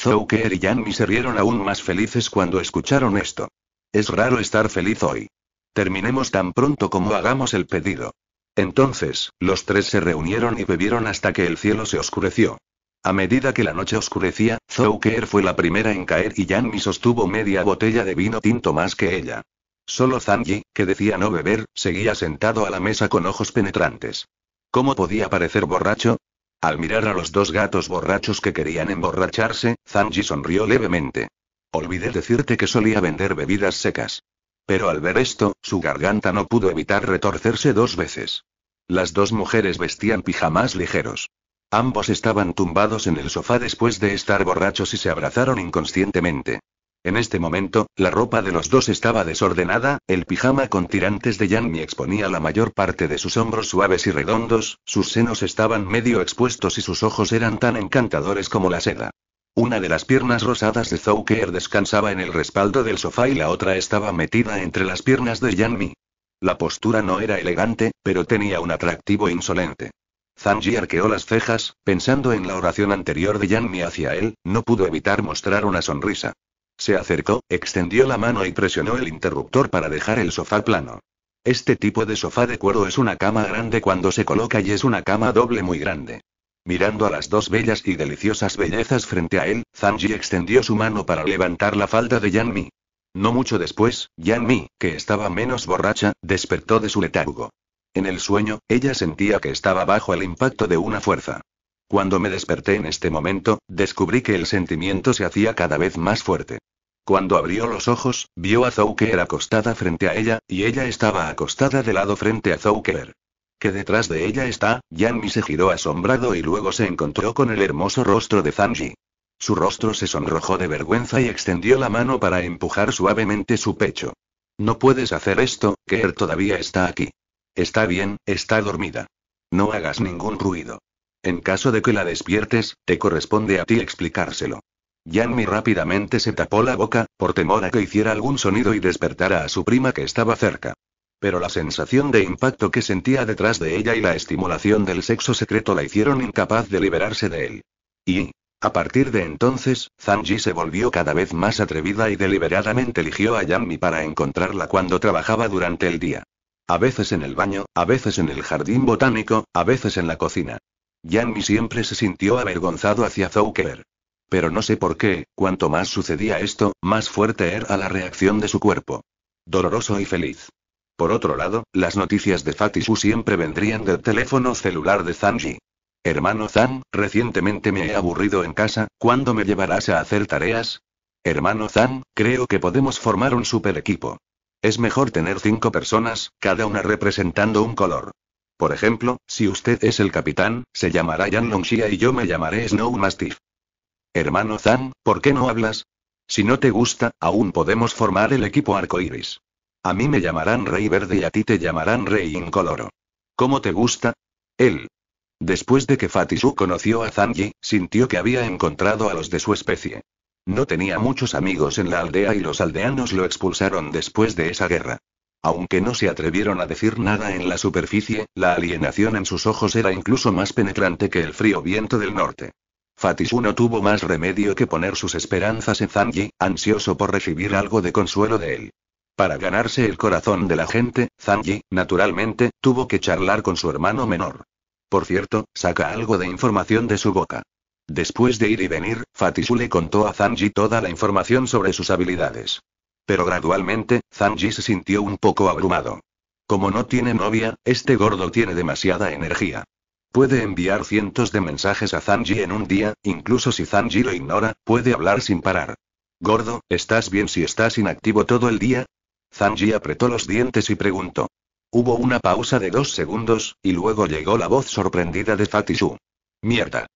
Zouker y Yanmi se rieron aún más felices cuando escucharon esto. Es raro estar feliz hoy. Terminemos tan pronto como hagamos el pedido. Entonces, los tres se reunieron y bebieron hasta que el cielo se oscureció. A medida que la noche oscurecía, Zouker fue la primera en caer y Yanmi sostuvo media botella de vino tinto más que ella. Solo Zanji, que decía no beber, seguía sentado a la mesa con ojos penetrantes. ¿Cómo podía parecer borracho? Al mirar a los dos gatos borrachos que querían emborracharse, Zanji sonrió levemente. Olvidé decirte que solía vender bebidas secas. Pero al ver esto, su garganta no pudo evitar retorcerse dos veces. Las dos mujeres vestían pijamas ligeros. Ambos estaban tumbados en el sofá después de estar borrachos y se abrazaron inconscientemente. En este momento, la ropa de los dos estaba desordenada, el pijama con tirantes de Yanmi exponía la mayor parte de sus hombros suaves y redondos, sus senos estaban medio expuestos y sus ojos eran tan encantadores como la seda. Una de las piernas rosadas de Zouker descansaba en el respaldo del sofá y la otra estaba metida entre las piernas de Yanmi. La postura no era elegante, pero tenía un atractivo insolente. Zanji arqueó las cejas, pensando en la oración anterior de Yanmi hacia él, no pudo evitar mostrar una sonrisa. Se acercó, extendió la mano y presionó el interruptor para dejar el sofá plano. Este tipo de sofá de cuero es una cama grande cuando se coloca y es una cama doble muy grande. Mirando a las dos bellas y deliciosas bellezas frente a él, Zanji extendió su mano para levantar la falda de Mi. No mucho después, Mi, que estaba menos borracha, despertó de su letargo. En el sueño, ella sentía que estaba bajo el impacto de una fuerza. Cuando me desperté en este momento, descubrí que el sentimiento se hacía cada vez más fuerte. Cuando abrió los ojos, vio a Zouker acostada frente a ella, y ella estaba acostada de lado frente a Zouker. Que detrás de ella está, Yanmi se giró asombrado y luego se encontró con el hermoso rostro de Zanji. Su rostro se sonrojó de vergüenza y extendió la mano para empujar suavemente su pecho. No puedes hacer esto, Kerr todavía está aquí. Está bien, está dormida. No hagas ningún ruido. En caso de que la despiertes, te corresponde a ti explicárselo. Yanmi rápidamente se tapó la boca, por temor a que hiciera algún sonido y despertara a su prima que estaba cerca. Pero la sensación de impacto que sentía detrás de ella y la estimulación del sexo secreto la hicieron incapaz de liberarse de él. Y, a partir de entonces, Zanji se volvió cada vez más atrevida y deliberadamente eligió a Yanmi para encontrarla cuando trabajaba durante el día. A veces en el baño, a veces en el jardín botánico, a veces en la cocina. Mi siempre se sintió avergonzado hacia Zouker. Pero no sé por qué, cuanto más sucedía esto, más fuerte era la reacción de su cuerpo. Doloroso y feliz. Por otro lado, las noticias de Fatishu siempre vendrían del teléfono celular de Zanji. Hermano Zan, recientemente me he aburrido en casa, ¿cuándo me llevarás a hacer tareas? Hermano Zan, creo que podemos formar un super equipo. Es mejor tener cinco personas, cada una representando un color. Por ejemplo, si usted es el capitán, se llamará Yan Longxia y yo me llamaré Snow Mastiff. Hermano Zan, ¿por qué no hablas? Si no te gusta, aún podemos formar el equipo arcoiris. A mí me llamarán Rey Verde y a ti te llamarán Rey Incoloro. ¿Cómo te gusta? Él. Después de que Fatisu conoció a Zanji, sintió que había encontrado a los de su especie. No tenía muchos amigos en la aldea y los aldeanos lo expulsaron después de esa guerra. Aunque no se atrevieron a decir nada en la superficie, la alienación en sus ojos era incluso más penetrante que el frío viento del norte. Fatishu no tuvo más remedio que poner sus esperanzas en Zanji, ansioso por recibir algo de consuelo de él. Para ganarse el corazón de la gente, Zanji, naturalmente, tuvo que charlar con su hermano menor. Por cierto, saca algo de información de su boca. Después de ir y venir, Fatisu le contó a Zanji toda la información sobre sus habilidades. Pero gradualmente, Zanji se sintió un poco abrumado. Como no tiene novia, este gordo tiene demasiada energía. Puede enviar cientos de mensajes a Zanji en un día, incluso si Zanji lo ignora, puede hablar sin parar. Gordo, ¿estás bien si estás inactivo todo el día? Zanji apretó los dientes y preguntó. Hubo una pausa de dos segundos, y luego llegó la voz sorprendida de Fatishu. Mierda.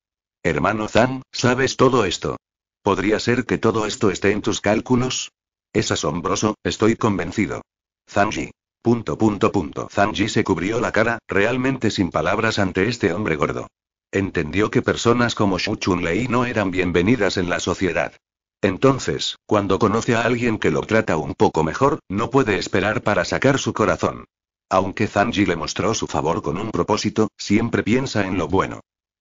Hermano Zan, ¿sabes todo esto? ¿Podría ser que todo esto esté en tus cálculos? Es asombroso, estoy convencido. Zanji. Punto punto punto. Zanji se cubrió la cara, realmente sin palabras ante este hombre gordo. Entendió que personas como Shu chun no eran bienvenidas en la sociedad. Entonces, cuando conoce a alguien que lo trata un poco mejor, no puede esperar para sacar su corazón. Aunque Zanji le mostró su favor con un propósito, siempre piensa en lo bueno.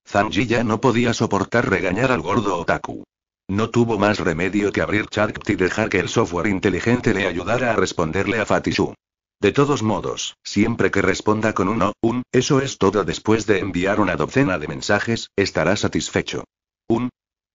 Zanji ya no podía soportar regañar al gordo otaku. No tuvo más remedio que abrir chat y dejar que el software inteligente le ayudara a responderle a Fatishu. De todos modos, siempre que responda con un un, eso es todo después de enviar una docena de mensajes, estará satisfecho. Un.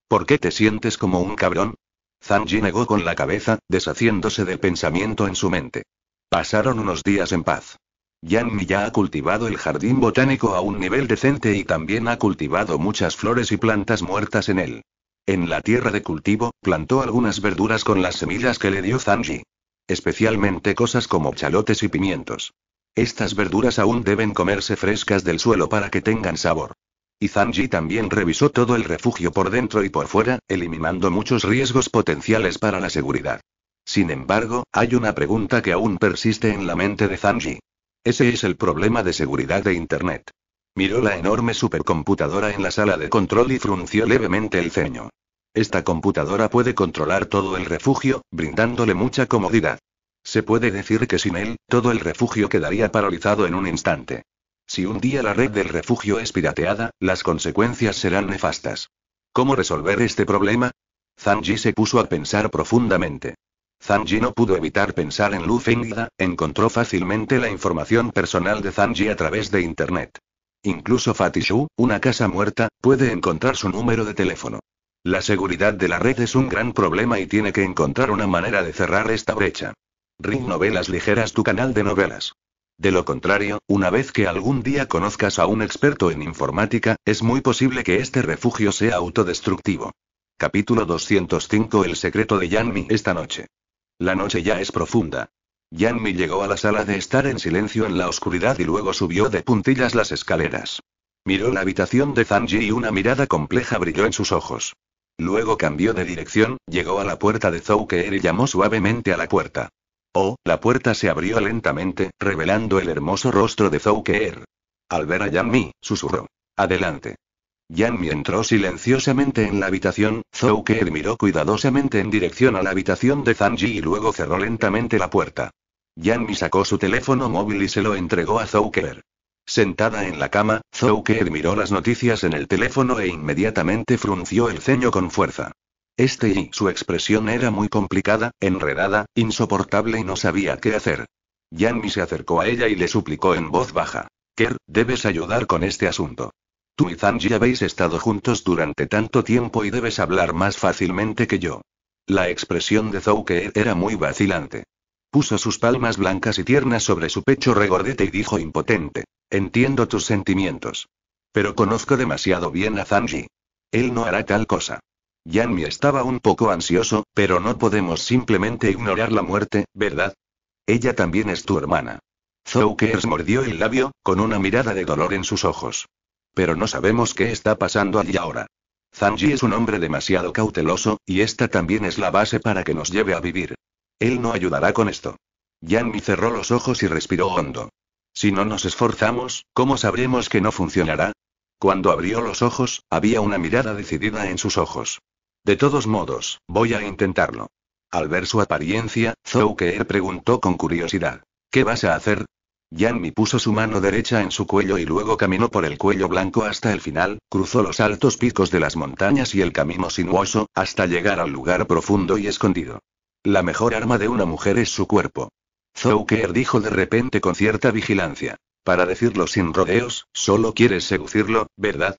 ¿Por qué te sientes como un cabrón? Zanji negó con la cabeza, deshaciéndose del pensamiento en su mente. Pasaron unos días en paz. Mi ya ha cultivado el jardín botánico a un nivel decente y también ha cultivado muchas flores y plantas muertas en él. En la tierra de cultivo, plantó algunas verduras con las semillas que le dio Zanji. Especialmente cosas como chalotes y pimientos. Estas verduras aún deben comerse frescas del suelo para que tengan sabor. Y Zanji también revisó todo el refugio por dentro y por fuera, eliminando muchos riesgos potenciales para la seguridad. Sin embargo, hay una pregunta que aún persiste en la mente de Zanji. Ese es el problema de seguridad de Internet. Miró la enorme supercomputadora en la sala de control y frunció levemente el ceño. Esta computadora puede controlar todo el refugio, brindándole mucha comodidad. Se puede decir que sin él, todo el refugio quedaría paralizado en un instante. Si un día la red del refugio es pirateada, las consecuencias serán nefastas. ¿Cómo resolver este problema? Zanji se puso a pensar profundamente. Zanji no pudo evitar pensar en Lu Fengda, encontró fácilmente la información personal de Zanji a través de Internet. Incluso Fatishu, una casa muerta, puede encontrar su número de teléfono. La seguridad de la red es un gran problema y tiene que encontrar una manera de cerrar esta brecha. Ring Novelas Ligeras tu canal de novelas. De lo contrario, una vez que algún día conozcas a un experto en informática, es muy posible que este refugio sea autodestructivo. Capítulo 205 El secreto de Yanmi esta noche. La noche ya es profunda. Yanmi llegó a la sala de estar en silencio en la oscuridad y luego subió de puntillas las escaleras. Miró la habitación de Zanji y una mirada compleja brilló en sus ojos. Luego cambió de dirección, llegó a la puerta de Zou y llamó suavemente a la puerta. Oh, la puerta se abrió lentamente, revelando el hermoso rostro de Zouker. Al ver a Yanmi, susurró. Adelante. Yanmi entró silenciosamente en la habitación, Zhou miró cuidadosamente en dirección a la habitación de Zanji y luego cerró lentamente la puerta. Yanmi sacó su teléfono móvil y se lo entregó a Zhou Sentada en la cama, Zhou miró las noticias en el teléfono e inmediatamente frunció el ceño con fuerza. Este y su expresión era muy complicada, enredada, insoportable y no sabía qué hacer. Yanmi se acercó a ella y le suplicó en voz baja. Ker, debes ayudar con este asunto. Tú y Zanji habéis estado juntos durante tanto tiempo y debes hablar más fácilmente que yo. La expresión de Zouker era muy vacilante. Puso sus palmas blancas y tiernas sobre su pecho regordete y dijo impotente: Entiendo tus sentimientos. Pero conozco demasiado bien a Zanji. Él no hará tal cosa. Yanmi estaba un poco ansioso, pero no podemos simplemente ignorar la muerte, ¿verdad? Ella también es tu hermana. Zouker mordió el labio, con una mirada de dolor en sus ojos pero no sabemos qué está pasando allí ahora. Zanji es un hombre demasiado cauteloso, y esta también es la base para que nos lleve a vivir. Él no ayudará con esto. Yanmi cerró los ojos y respiró hondo. Si no nos esforzamos, ¿cómo sabremos que no funcionará? Cuando abrió los ojos, había una mirada decidida en sus ojos. De todos modos, voy a intentarlo. Al ver su apariencia, Zoukeer preguntó con curiosidad. ¿Qué vas a hacer? Mi puso su mano derecha en su cuello y luego caminó por el cuello blanco hasta el final, cruzó los altos picos de las montañas y el camino sinuoso, hasta llegar al lugar profundo y escondido. La mejor arma de una mujer es su cuerpo. Zouker dijo de repente con cierta vigilancia. Para decirlo sin rodeos, solo quieres seducirlo, ¿verdad?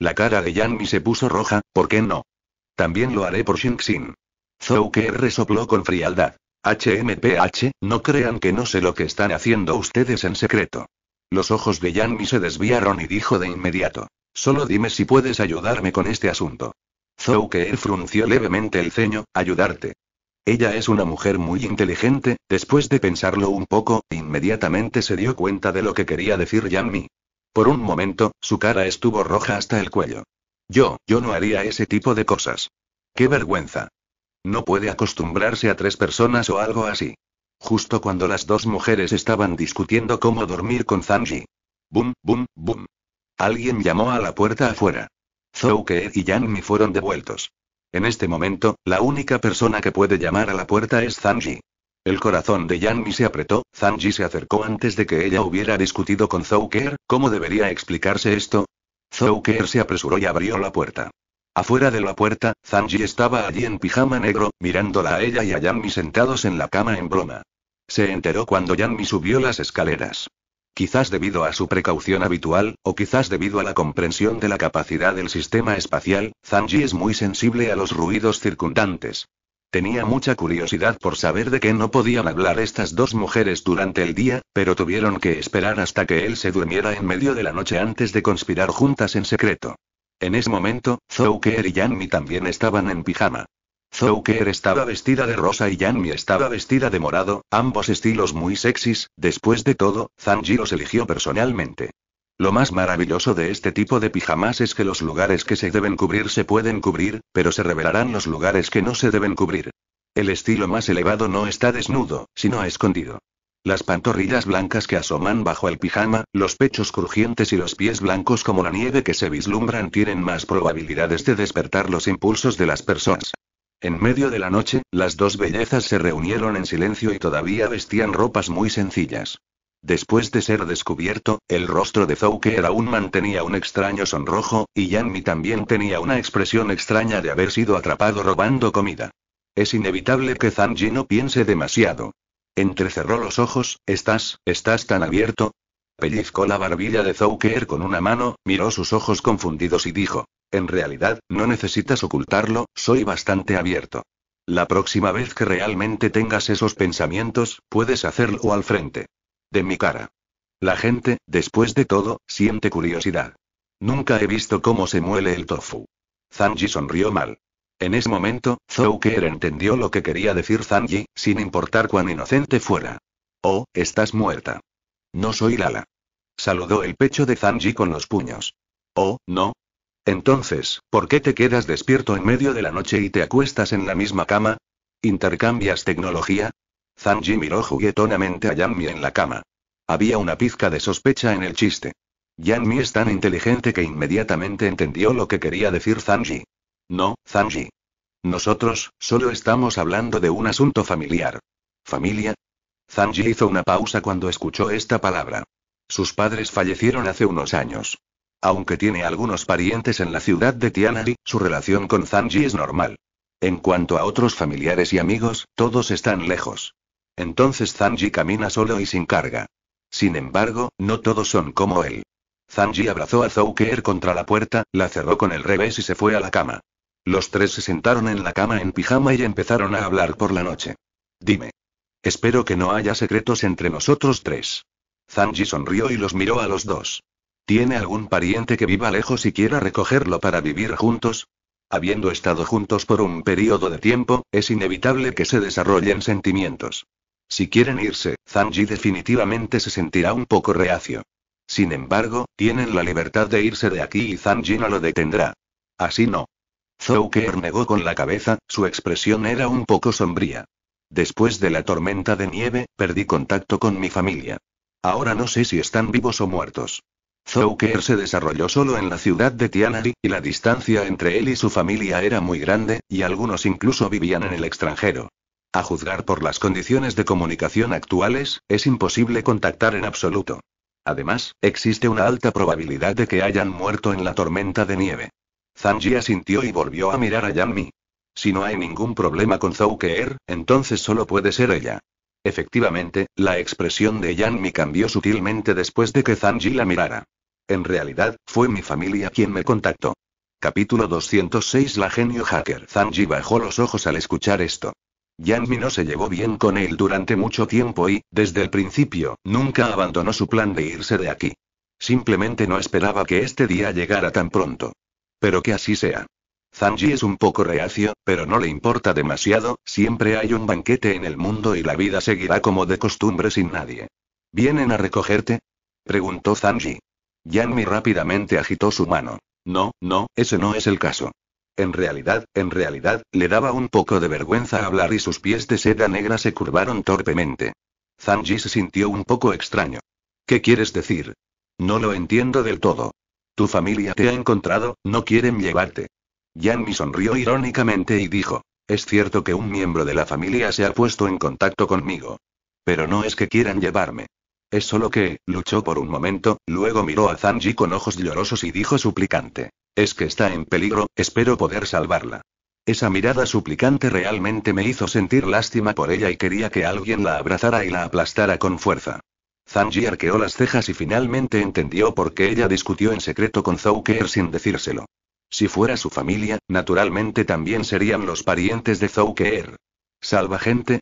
La cara de Mi se puso roja, ¿por qué no? También lo haré por zou Zouker resopló con frialdad. HMPH, no crean que no sé lo que están haciendo ustedes en secreto. Los ojos de Yanmi se desviaron y dijo de inmediato. Solo dime si puedes ayudarme con este asunto. él frunció levemente el ceño, ayudarte. Ella es una mujer muy inteligente, después de pensarlo un poco, inmediatamente se dio cuenta de lo que quería decir Yanmi. Por un momento, su cara estuvo roja hasta el cuello. Yo, yo no haría ese tipo de cosas. ¡Qué vergüenza! No puede acostumbrarse a tres personas o algo así. Justo cuando las dos mujeres estaban discutiendo cómo dormir con Zanji. Bum, bum, bum. Alguien llamó a la puerta afuera. Zou Ke y Mi fueron devueltos. En este momento, la única persona que puede llamar a la puerta es Zanji. El corazón de Mi se apretó, Zanji se acercó antes de que ella hubiera discutido con Ke, ¿cómo debería explicarse esto? Ke se apresuró y abrió la puerta. Afuera de la puerta, Zanji estaba allí en pijama negro, mirándola a ella y a Yanmi sentados en la cama en broma. Se enteró cuando Yanmi subió las escaleras. Quizás debido a su precaución habitual, o quizás debido a la comprensión de la capacidad del sistema espacial, Zanji es muy sensible a los ruidos circundantes. Tenía mucha curiosidad por saber de qué no podían hablar estas dos mujeres durante el día, pero tuvieron que esperar hasta que él se durmiera en medio de la noche antes de conspirar juntas en secreto. En ese momento, Zouker y Yanmi también estaban en pijama. Zouker estaba vestida de rosa y Yanmi estaba vestida de morado, ambos estilos muy sexys, después de todo, Zanji los eligió personalmente. Lo más maravilloso de este tipo de pijamas es que los lugares que se deben cubrir se pueden cubrir, pero se revelarán los lugares que no se deben cubrir. El estilo más elevado no está desnudo, sino escondido las pantorrillas blancas que asoman bajo el pijama, los pechos crujientes y los pies blancos como la nieve que se vislumbran tienen más probabilidades de despertar los impulsos de las personas. En medio de la noche, las dos bellezas se reunieron en silencio y todavía vestían ropas muy sencillas. Después de ser descubierto, el rostro de era aún mantenía un extraño sonrojo, y Yanmi también tenía una expresión extraña de haber sido atrapado robando comida. Es inevitable que Zanji no piense demasiado. Entrecerró los ojos, ¿estás, estás tan abierto? Pellizcó la barbilla de Zouker con una mano, miró sus ojos confundidos y dijo, en realidad, no necesitas ocultarlo, soy bastante abierto. La próxima vez que realmente tengas esos pensamientos, puedes hacerlo al frente. De mi cara. La gente, después de todo, siente curiosidad. Nunca he visto cómo se muele el tofu. Zanji sonrió mal. En ese momento, Zhou entendió lo que quería decir Zanji, sin importar cuán inocente fuera. Oh, estás muerta. No soy Lala. Saludó el pecho de Zanji con los puños. Oh, no. Entonces, ¿por qué te quedas despierto en medio de la noche y te acuestas en la misma cama? ¿Intercambias tecnología? Zanji miró juguetonamente a Yanmi en la cama. Había una pizca de sospecha en el chiste. Yanmi es tan inteligente que inmediatamente entendió lo que quería decir Zanji. No, Zanji. Nosotros, solo estamos hablando de un asunto familiar. ¿Familia? Zanji hizo una pausa cuando escuchó esta palabra. Sus padres fallecieron hace unos años. Aunque tiene algunos parientes en la ciudad de Tianari, su relación con Zanji es normal. En cuanto a otros familiares y amigos, todos están lejos. Entonces Zanji camina solo y sin carga. Sin embargo, no todos son como él. Zanji abrazó a Zouker contra la puerta, la cerró con el revés y se fue a la cama. Los tres se sentaron en la cama en pijama y empezaron a hablar por la noche. Dime. Espero que no haya secretos entre nosotros tres. Zanji sonrió y los miró a los dos. ¿Tiene algún pariente que viva lejos y quiera recogerlo para vivir juntos? Habiendo estado juntos por un periodo de tiempo, es inevitable que se desarrollen sentimientos. Si quieren irse, Zanji definitivamente se sentirá un poco reacio. Sin embargo, tienen la libertad de irse de aquí y Zanji no lo detendrá. Así no. Zouker negó con la cabeza, su expresión era un poco sombría. Después de la tormenta de nieve, perdí contacto con mi familia. Ahora no sé si están vivos o muertos. Zouker se desarrolló solo en la ciudad de Tianari, y la distancia entre él y su familia era muy grande, y algunos incluso vivían en el extranjero. A juzgar por las condiciones de comunicación actuales, es imposible contactar en absoluto. Además, existe una alta probabilidad de que hayan muerto en la tormenta de nieve. Zanji asintió y volvió a mirar a Yanmi. Si no hay ningún problema con Zouker, entonces solo puede ser ella. Efectivamente, la expresión de Yanmi cambió sutilmente después de que Zanji la mirara. En realidad, fue mi familia quien me contactó. Capítulo 206 La genio hacker Zanji bajó los ojos al escuchar esto. Yanmi no se llevó bien con él durante mucho tiempo y, desde el principio, nunca abandonó su plan de irse de aquí. Simplemente no esperaba que este día llegara tan pronto. Pero que así sea. Zanji es un poco reacio, pero no le importa demasiado, siempre hay un banquete en el mundo y la vida seguirá como de costumbre sin nadie. ¿Vienen a recogerte? preguntó Zanji. Yanmi rápidamente agitó su mano. No, no, ese no es el caso. En realidad, en realidad, le daba un poco de vergüenza hablar y sus pies de seda negra se curvaron torpemente. Zanji se sintió un poco extraño. ¿Qué quieres decir? No lo entiendo del todo. Tu familia te ha encontrado, no quieren llevarte. Yanmi sonrió irónicamente y dijo, es cierto que un miembro de la familia se ha puesto en contacto conmigo. Pero no es que quieran llevarme. Es solo que, luchó por un momento, luego miró a Zanji con ojos llorosos y dijo suplicante, es que está en peligro, espero poder salvarla. Esa mirada suplicante realmente me hizo sentir lástima por ella y quería que alguien la abrazara y la aplastara con fuerza. Zanji arqueó las cejas y finalmente entendió por qué ella discutió en secreto con Zouker sin decírselo. Si fuera su familia, naturalmente también serían los parientes de Zouker. ¿Salva gente?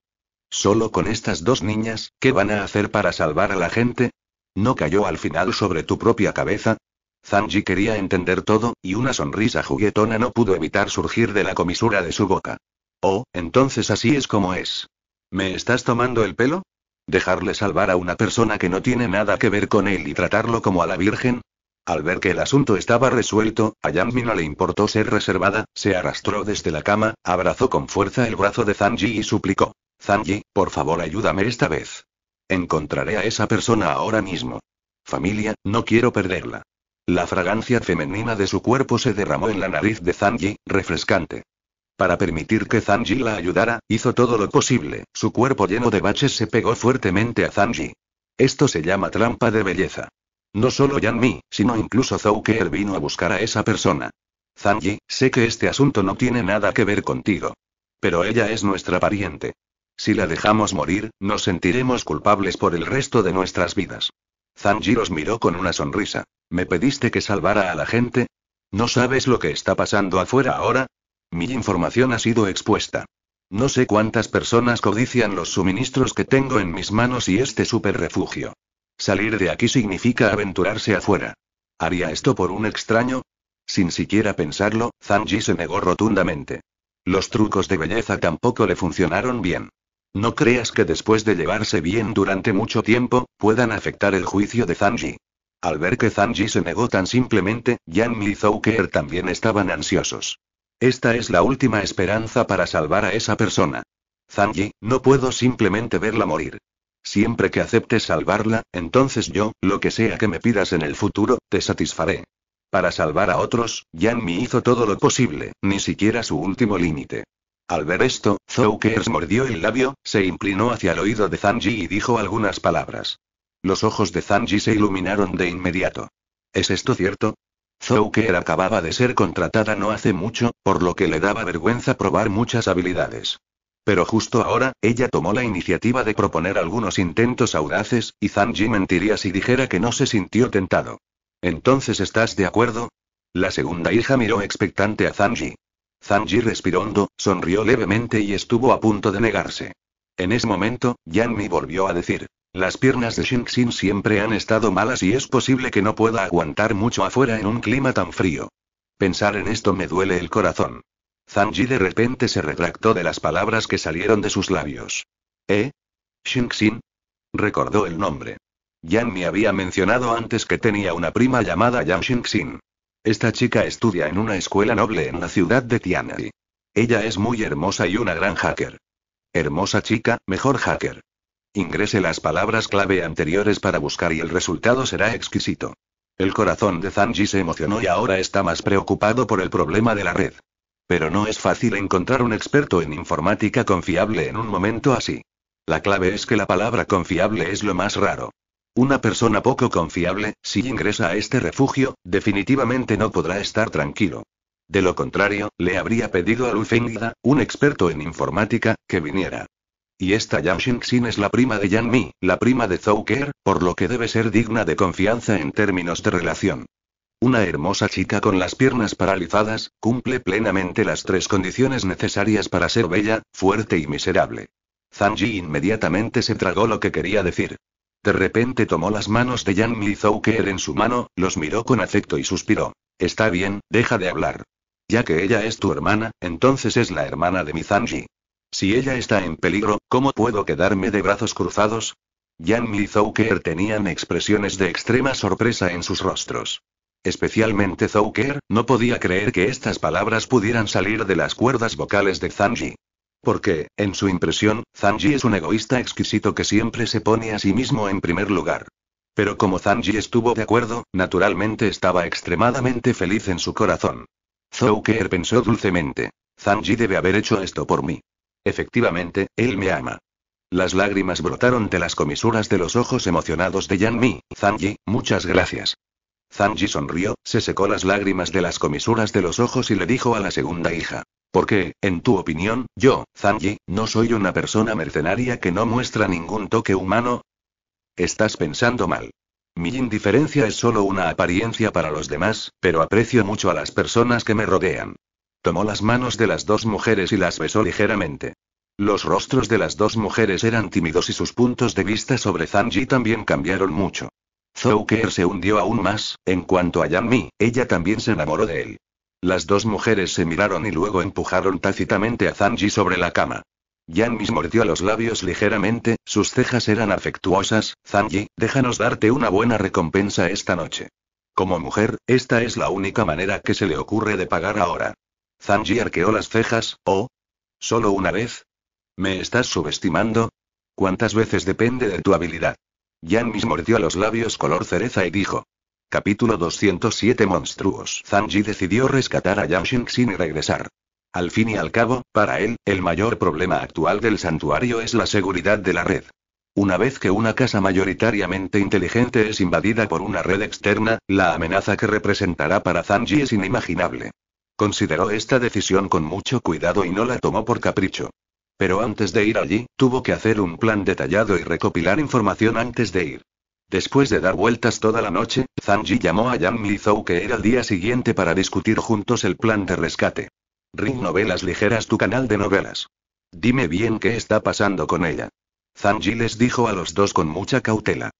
¿Solo con estas dos niñas, qué van a hacer para salvar a la gente? ¿No cayó al final sobre tu propia cabeza? Zanji quería entender todo, y una sonrisa juguetona no pudo evitar surgir de la comisura de su boca. Oh, entonces así es como es. ¿Me estás tomando el pelo? ¿Dejarle salvar a una persona que no tiene nada que ver con él y tratarlo como a la Virgen? Al ver que el asunto estaba resuelto, a no le importó ser reservada, se arrastró desde la cama, abrazó con fuerza el brazo de Zanji y suplicó. Zanji, por favor ayúdame esta vez. Encontraré a esa persona ahora mismo. Familia, no quiero perderla. La fragancia femenina de su cuerpo se derramó en la nariz de Zanji, refrescante. Para permitir que Zanji la ayudara, hizo todo lo posible. Su cuerpo lleno de baches se pegó fuertemente a Zanji. Esto se llama trampa de belleza. No solo Mi, sino incluso Zouker vino a buscar a esa persona. Zanji, sé que este asunto no tiene nada que ver contigo. Pero ella es nuestra pariente. Si la dejamos morir, nos sentiremos culpables por el resto de nuestras vidas. Zanji los miró con una sonrisa. ¿Me pediste que salvara a la gente? ¿No sabes lo que está pasando afuera ahora? Mi información ha sido expuesta. No sé cuántas personas codician los suministros que tengo en mis manos y este superrefugio. Salir de aquí significa aventurarse afuera. ¿Haría esto por un extraño? Sin siquiera pensarlo, Zanji se negó rotundamente. Los trucos de belleza tampoco le funcionaron bien. No creas que después de llevarse bien durante mucho tiempo, puedan afectar el juicio de Zanji. Al ver que Zanji se negó tan simplemente, Yanmi y Zouker también estaban ansiosos. Esta es la última esperanza para salvar a esa persona. Zanji, no puedo simplemente verla morir. Siempre que aceptes salvarla, entonces yo, lo que sea que me pidas en el futuro, te satisfaré. Para salvar a otros, Yanmi hizo todo lo posible, ni siquiera su último límite. Al ver esto, Zoukers mordió el labio, se inclinó hacia el oído de Zanji y dijo algunas palabras. Los ojos de Zanji se iluminaron de inmediato. ¿Es esto cierto? Zouker acababa de ser contratada no hace mucho, por lo que le daba vergüenza probar muchas habilidades. Pero justo ahora, ella tomó la iniciativa de proponer algunos intentos audaces, y Zanji mentiría si dijera que no se sintió tentado. Entonces, ¿estás de acuerdo? La segunda hija miró expectante a Zanji. Zanji respiró hondo, sonrió levemente y estuvo a punto de negarse. En ese momento, Yanmi volvió a decir: las piernas de Xin siempre han estado malas y es posible que no pueda aguantar mucho afuera en un clima tan frío. Pensar en esto me duele el corazón. Zhang de repente se retractó de las palabras que salieron de sus labios. ¿Eh? Xin? Recordó el nombre. Yan me había mencionado antes que tenía una prima llamada Yang Xin. Esta chica estudia en una escuela noble en la ciudad de Tianhe. Ella es muy hermosa y una gran hacker. Hermosa chica, mejor hacker. Ingrese las palabras clave anteriores para buscar y el resultado será exquisito. El corazón de Zanji se emocionó y ahora está más preocupado por el problema de la red. Pero no es fácil encontrar un experto en informática confiable en un momento así. La clave es que la palabra confiable es lo más raro. Una persona poco confiable, si ingresa a este refugio, definitivamente no podrá estar tranquilo. De lo contrario, le habría pedido a Lufengida, un experto en informática, que viniera. Y esta Yang Xingxin es la prima de Yang Mi, la prima de Zhou Ker, por lo que debe ser digna de confianza en términos de relación. Una hermosa chica con las piernas paralizadas, cumple plenamente las tres condiciones necesarias para ser bella, fuerte y miserable. Zhang Ji inmediatamente se tragó lo que quería decir. De repente tomó las manos de Yang Mi Ker en su mano, los miró con afecto y suspiró. Está bien, deja de hablar. Ya que ella es tu hermana, entonces es la hermana de mi Zhang Ji. Si ella está en peligro, ¿cómo puedo quedarme de brazos cruzados? Jan y Zouker tenían expresiones de extrema sorpresa en sus rostros. Especialmente Zouker, no podía creer que estas palabras pudieran salir de las cuerdas vocales de Zanji. Porque, en su impresión, Zanji es un egoísta exquisito que siempre se pone a sí mismo en primer lugar. Pero como Zanji estuvo de acuerdo, naturalmente estaba extremadamente feliz en su corazón. Zouker pensó dulcemente. Zanji debe haber hecho esto por mí. Efectivamente, él me ama. Las lágrimas brotaron de las comisuras de los ojos emocionados de Mi. Zanji, muchas gracias. Zanji sonrió, se secó las lágrimas de las comisuras de los ojos y le dijo a la segunda hija. ¿Por qué, en tu opinión, yo, Zanji, no soy una persona mercenaria que no muestra ningún toque humano? Estás pensando mal. Mi indiferencia es solo una apariencia para los demás, pero aprecio mucho a las personas que me rodean. Tomó las manos de las dos mujeres y las besó ligeramente. Los rostros de las dos mujeres eran tímidos y sus puntos de vista sobre Zanji también cambiaron mucho. Zouker se hundió aún más, en cuanto a Mi, ella también se enamoró de él. Las dos mujeres se miraron y luego empujaron tácitamente a Zanji sobre la cama. Mi mordió los labios ligeramente, sus cejas eran afectuosas, Zanji, déjanos darte una buena recompensa esta noche. Como mujer, esta es la única manera que se le ocurre de pagar ahora. Zanji arqueó las cejas, ¿oh? ¿Solo una vez? ¿Me estás subestimando? ¿Cuántas veces depende de tu habilidad? Mis mordió los labios color cereza y dijo. Capítulo 207 Monstruos. Zanji decidió rescatar a Xingxin sin regresar. Al fin y al cabo, para él, el mayor problema actual del santuario es la seguridad de la red. Una vez que una casa mayoritariamente inteligente es invadida por una red externa, la amenaza que representará para Zanji es inimaginable. Consideró esta decisión con mucho cuidado y no la tomó por capricho. Pero antes de ir allí, tuvo que hacer un plan detallado y recopilar información antes de ir. Después de dar vueltas toda la noche, Zanji llamó a Yang Mizou que era el día siguiente para discutir juntos el plan de rescate. Ring Novelas Ligeras, tu canal de novelas. Dime bien qué está pasando con ella. Zanji les dijo a los dos con mucha cautela.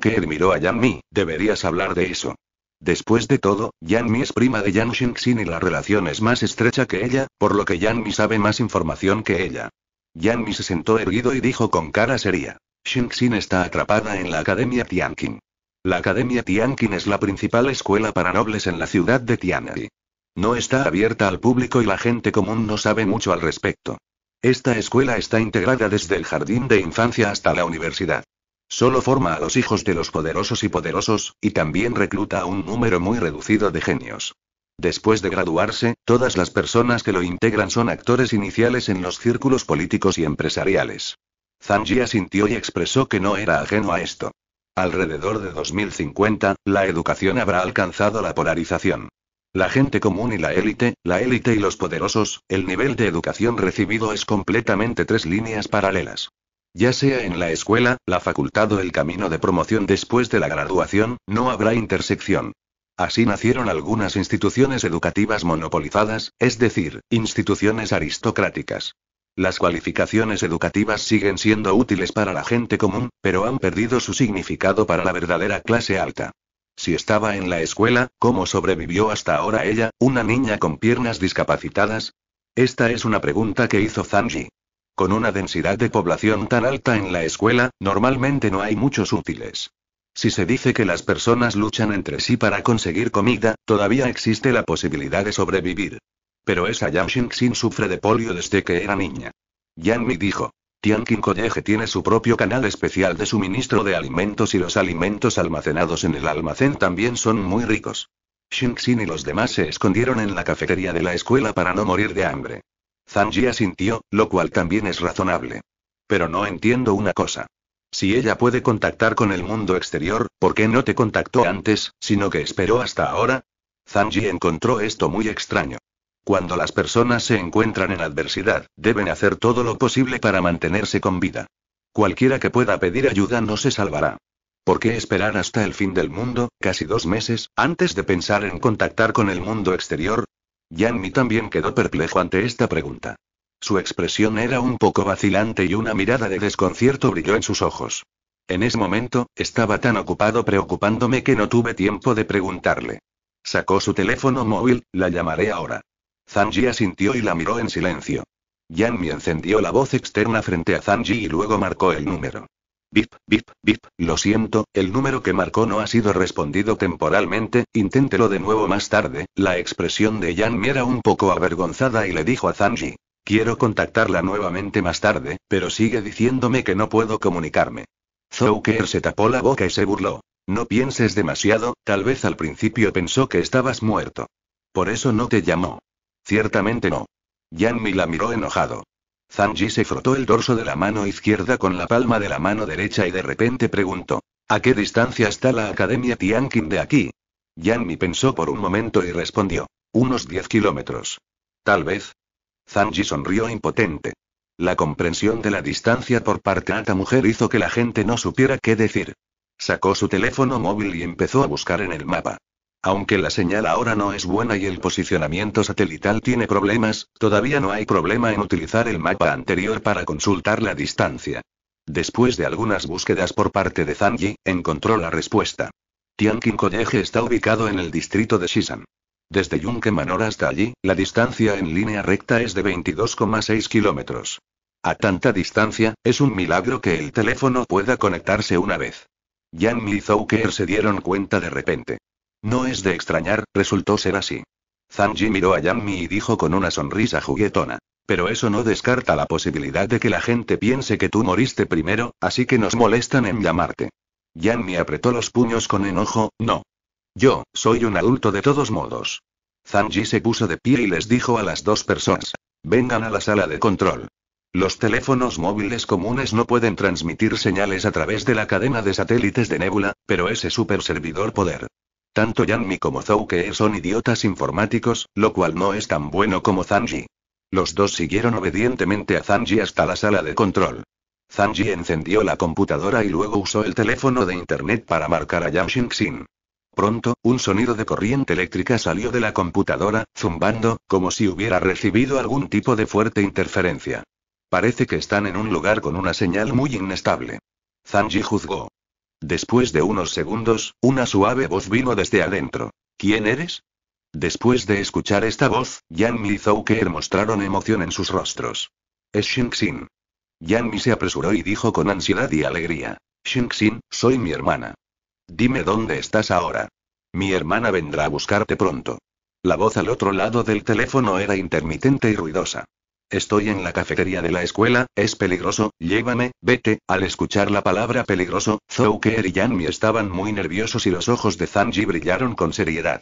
que miró a Mi, deberías hablar de eso. Después de todo, Yan Mi es prima de Yan Xingxin y la relación es más estrecha que ella, por lo que Yan Mi sabe más información que ella. Yan Mi se sentó erguido y dijo con cara seria. Xingxin está atrapada en la Academia Tianqin. La Academia Tianqin es la principal escuela para nobles en la ciudad de Tiananmen. No está abierta al público y la gente común no sabe mucho al respecto. Esta escuela está integrada desde el jardín de infancia hasta la universidad. Solo forma a los hijos de los poderosos y poderosos, y también recluta a un número muy reducido de genios. Después de graduarse, todas las personas que lo integran son actores iniciales en los círculos políticos y empresariales. Zanji sintió y expresó que no era ajeno a esto. Alrededor de 2050, la educación habrá alcanzado la polarización. La gente común y la élite, la élite y los poderosos, el nivel de educación recibido es completamente tres líneas paralelas. Ya sea en la escuela, la facultad o el camino de promoción después de la graduación, no habrá intersección. Así nacieron algunas instituciones educativas monopolizadas, es decir, instituciones aristocráticas. Las cualificaciones educativas siguen siendo útiles para la gente común, pero han perdido su significado para la verdadera clase alta. Si estaba en la escuela, ¿cómo sobrevivió hasta ahora ella, una niña con piernas discapacitadas? Esta es una pregunta que hizo Zanji. Con una densidad de población tan alta en la escuela, normalmente no hay muchos útiles. Si se dice que las personas luchan entre sí para conseguir comida, todavía existe la posibilidad de sobrevivir. Pero esa Yang Xingxin sufre de polio desde que era niña. Yang Mi dijo. Tianqing College tiene su propio canal especial de suministro de alimentos y los alimentos almacenados en el almacén también son muy ricos. Xingxin y los demás se escondieron en la cafetería de la escuela para no morir de hambre. Zanji asintió, lo cual también es razonable. Pero no entiendo una cosa. Si ella puede contactar con el mundo exterior, ¿por qué no te contactó antes, sino que esperó hasta ahora? Zanji encontró esto muy extraño. Cuando las personas se encuentran en adversidad, deben hacer todo lo posible para mantenerse con vida. Cualquiera que pueda pedir ayuda no se salvará. ¿Por qué esperar hasta el fin del mundo, casi dos meses, antes de pensar en contactar con el mundo exterior? Yanmi también quedó perplejo ante esta pregunta. Su expresión era un poco vacilante y una mirada de desconcierto brilló en sus ojos. En ese momento, estaba tan ocupado preocupándome que no tuve tiempo de preguntarle. Sacó su teléfono móvil, la llamaré ahora. Zanji asintió y la miró en silencio. Yanmi encendió la voz externa frente a Zanji y luego marcó el número. Bip, bip, bip, lo siento, el número que marcó no ha sido respondido temporalmente, inténtelo de nuevo más tarde. La expresión de mi era un poco avergonzada y le dijo a Zanji. Quiero contactarla nuevamente más tarde, pero sigue diciéndome que no puedo comunicarme. Zouker se tapó la boca y se burló. No pienses demasiado, tal vez al principio pensó que estabas muerto. Por eso no te llamó. Ciertamente no. Mi la miró enojado. Zanji se frotó el dorso de la mano izquierda con la palma de la mano derecha y de repente preguntó: ¿A qué distancia está la Academia Tianqin de aquí? Yanmi pensó por un momento y respondió: Unos 10 kilómetros. Tal vez. Zanji sonrió impotente. La comprensión de la distancia por parte de la mujer hizo que la gente no supiera qué decir. Sacó su teléfono móvil y empezó a buscar en el mapa. Aunque la señal ahora no es buena y el posicionamiento satelital tiene problemas, todavía no hay problema en utilizar el mapa anterior para consultar la distancia. Después de algunas búsquedas por parte de Zanji, encontró la respuesta. Tianqing College está ubicado en el distrito de Shizan. Desde Yunque Manor hasta allí, la distancia en línea recta es de 22,6 kilómetros. A tanta distancia, es un milagro que el teléfono pueda conectarse una vez. Yang y Zouker se dieron cuenta de repente. No es de extrañar, resultó ser así. Zanji miró a Yanmi y dijo con una sonrisa juguetona. Pero eso no descarta la posibilidad de que la gente piense que tú moriste primero, así que nos molestan en llamarte. Yanmi apretó los puños con enojo, no. Yo, soy un adulto de todos modos. Zanji se puso de pie y les dijo a las dos personas. Vengan a la sala de control. Los teléfonos móviles comunes no pueden transmitir señales a través de la cadena de satélites de Nebula, pero ese super servidor poder. Tanto Yanmi como Zouke son idiotas informáticos, lo cual no es tan bueno como Zanji. Los dos siguieron obedientemente a Zanji hasta la sala de control. Zanji encendió la computadora y luego usó el teléfono de internet para marcar a Yang Xin. Pronto, un sonido de corriente eléctrica salió de la computadora, zumbando, como si hubiera recibido algún tipo de fuerte interferencia. Parece que están en un lugar con una señal muy inestable. Zanji juzgó. Después de unos segundos, una suave voz vino desde adentro. ¿Quién eres? Después de escuchar esta voz, Mi y Zouker mostraron emoción en sus rostros. Es Shinxin. Mi se apresuró y dijo con ansiedad y alegría. Xin, soy mi hermana. Dime dónde estás ahora. Mi hermana vendrá a buscarte pronto. La voz al otro lado del teléfono era intermitente y ruidosa. Estoy en la cafetería de la escuela, es peligroso, llévame, vete. Al escuchar la palabra peligroso, Zouker y Yanmi estaban muy nerviosos y los ojos de Zanji brillaron con seriedad.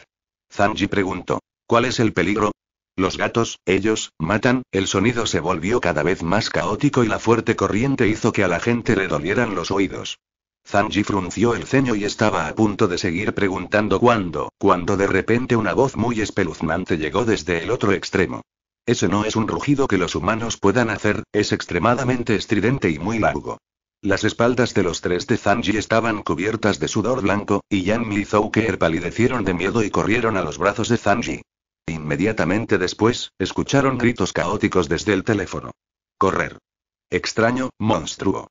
Zanji preguntó: ¿Cuál es el peligro? Los gatos, ellos, matan, el sonido se volvió cada vez más caótico y la fuerte corriente hizo que a la gente le dolieran los oídos. Zanji frunció el ceño y estaba a punto de seguir preguntando cuándo, cuando de repente una voz muy espeluznante llegó desde el otro extremo. Ese no es un rugido que los humanos puedan hacer, es extremadamente estridente y muy largo. Las espaldas de los tres de Zanji estaban cubiertas de sudor blanco, y Yanmi y Zouker palidecieron de miedo y corrieron a los brazos de Zanji. Inmediatamente después, escucharon gritos caóticos desde el teléfono. Correr. Extraño, monstruo.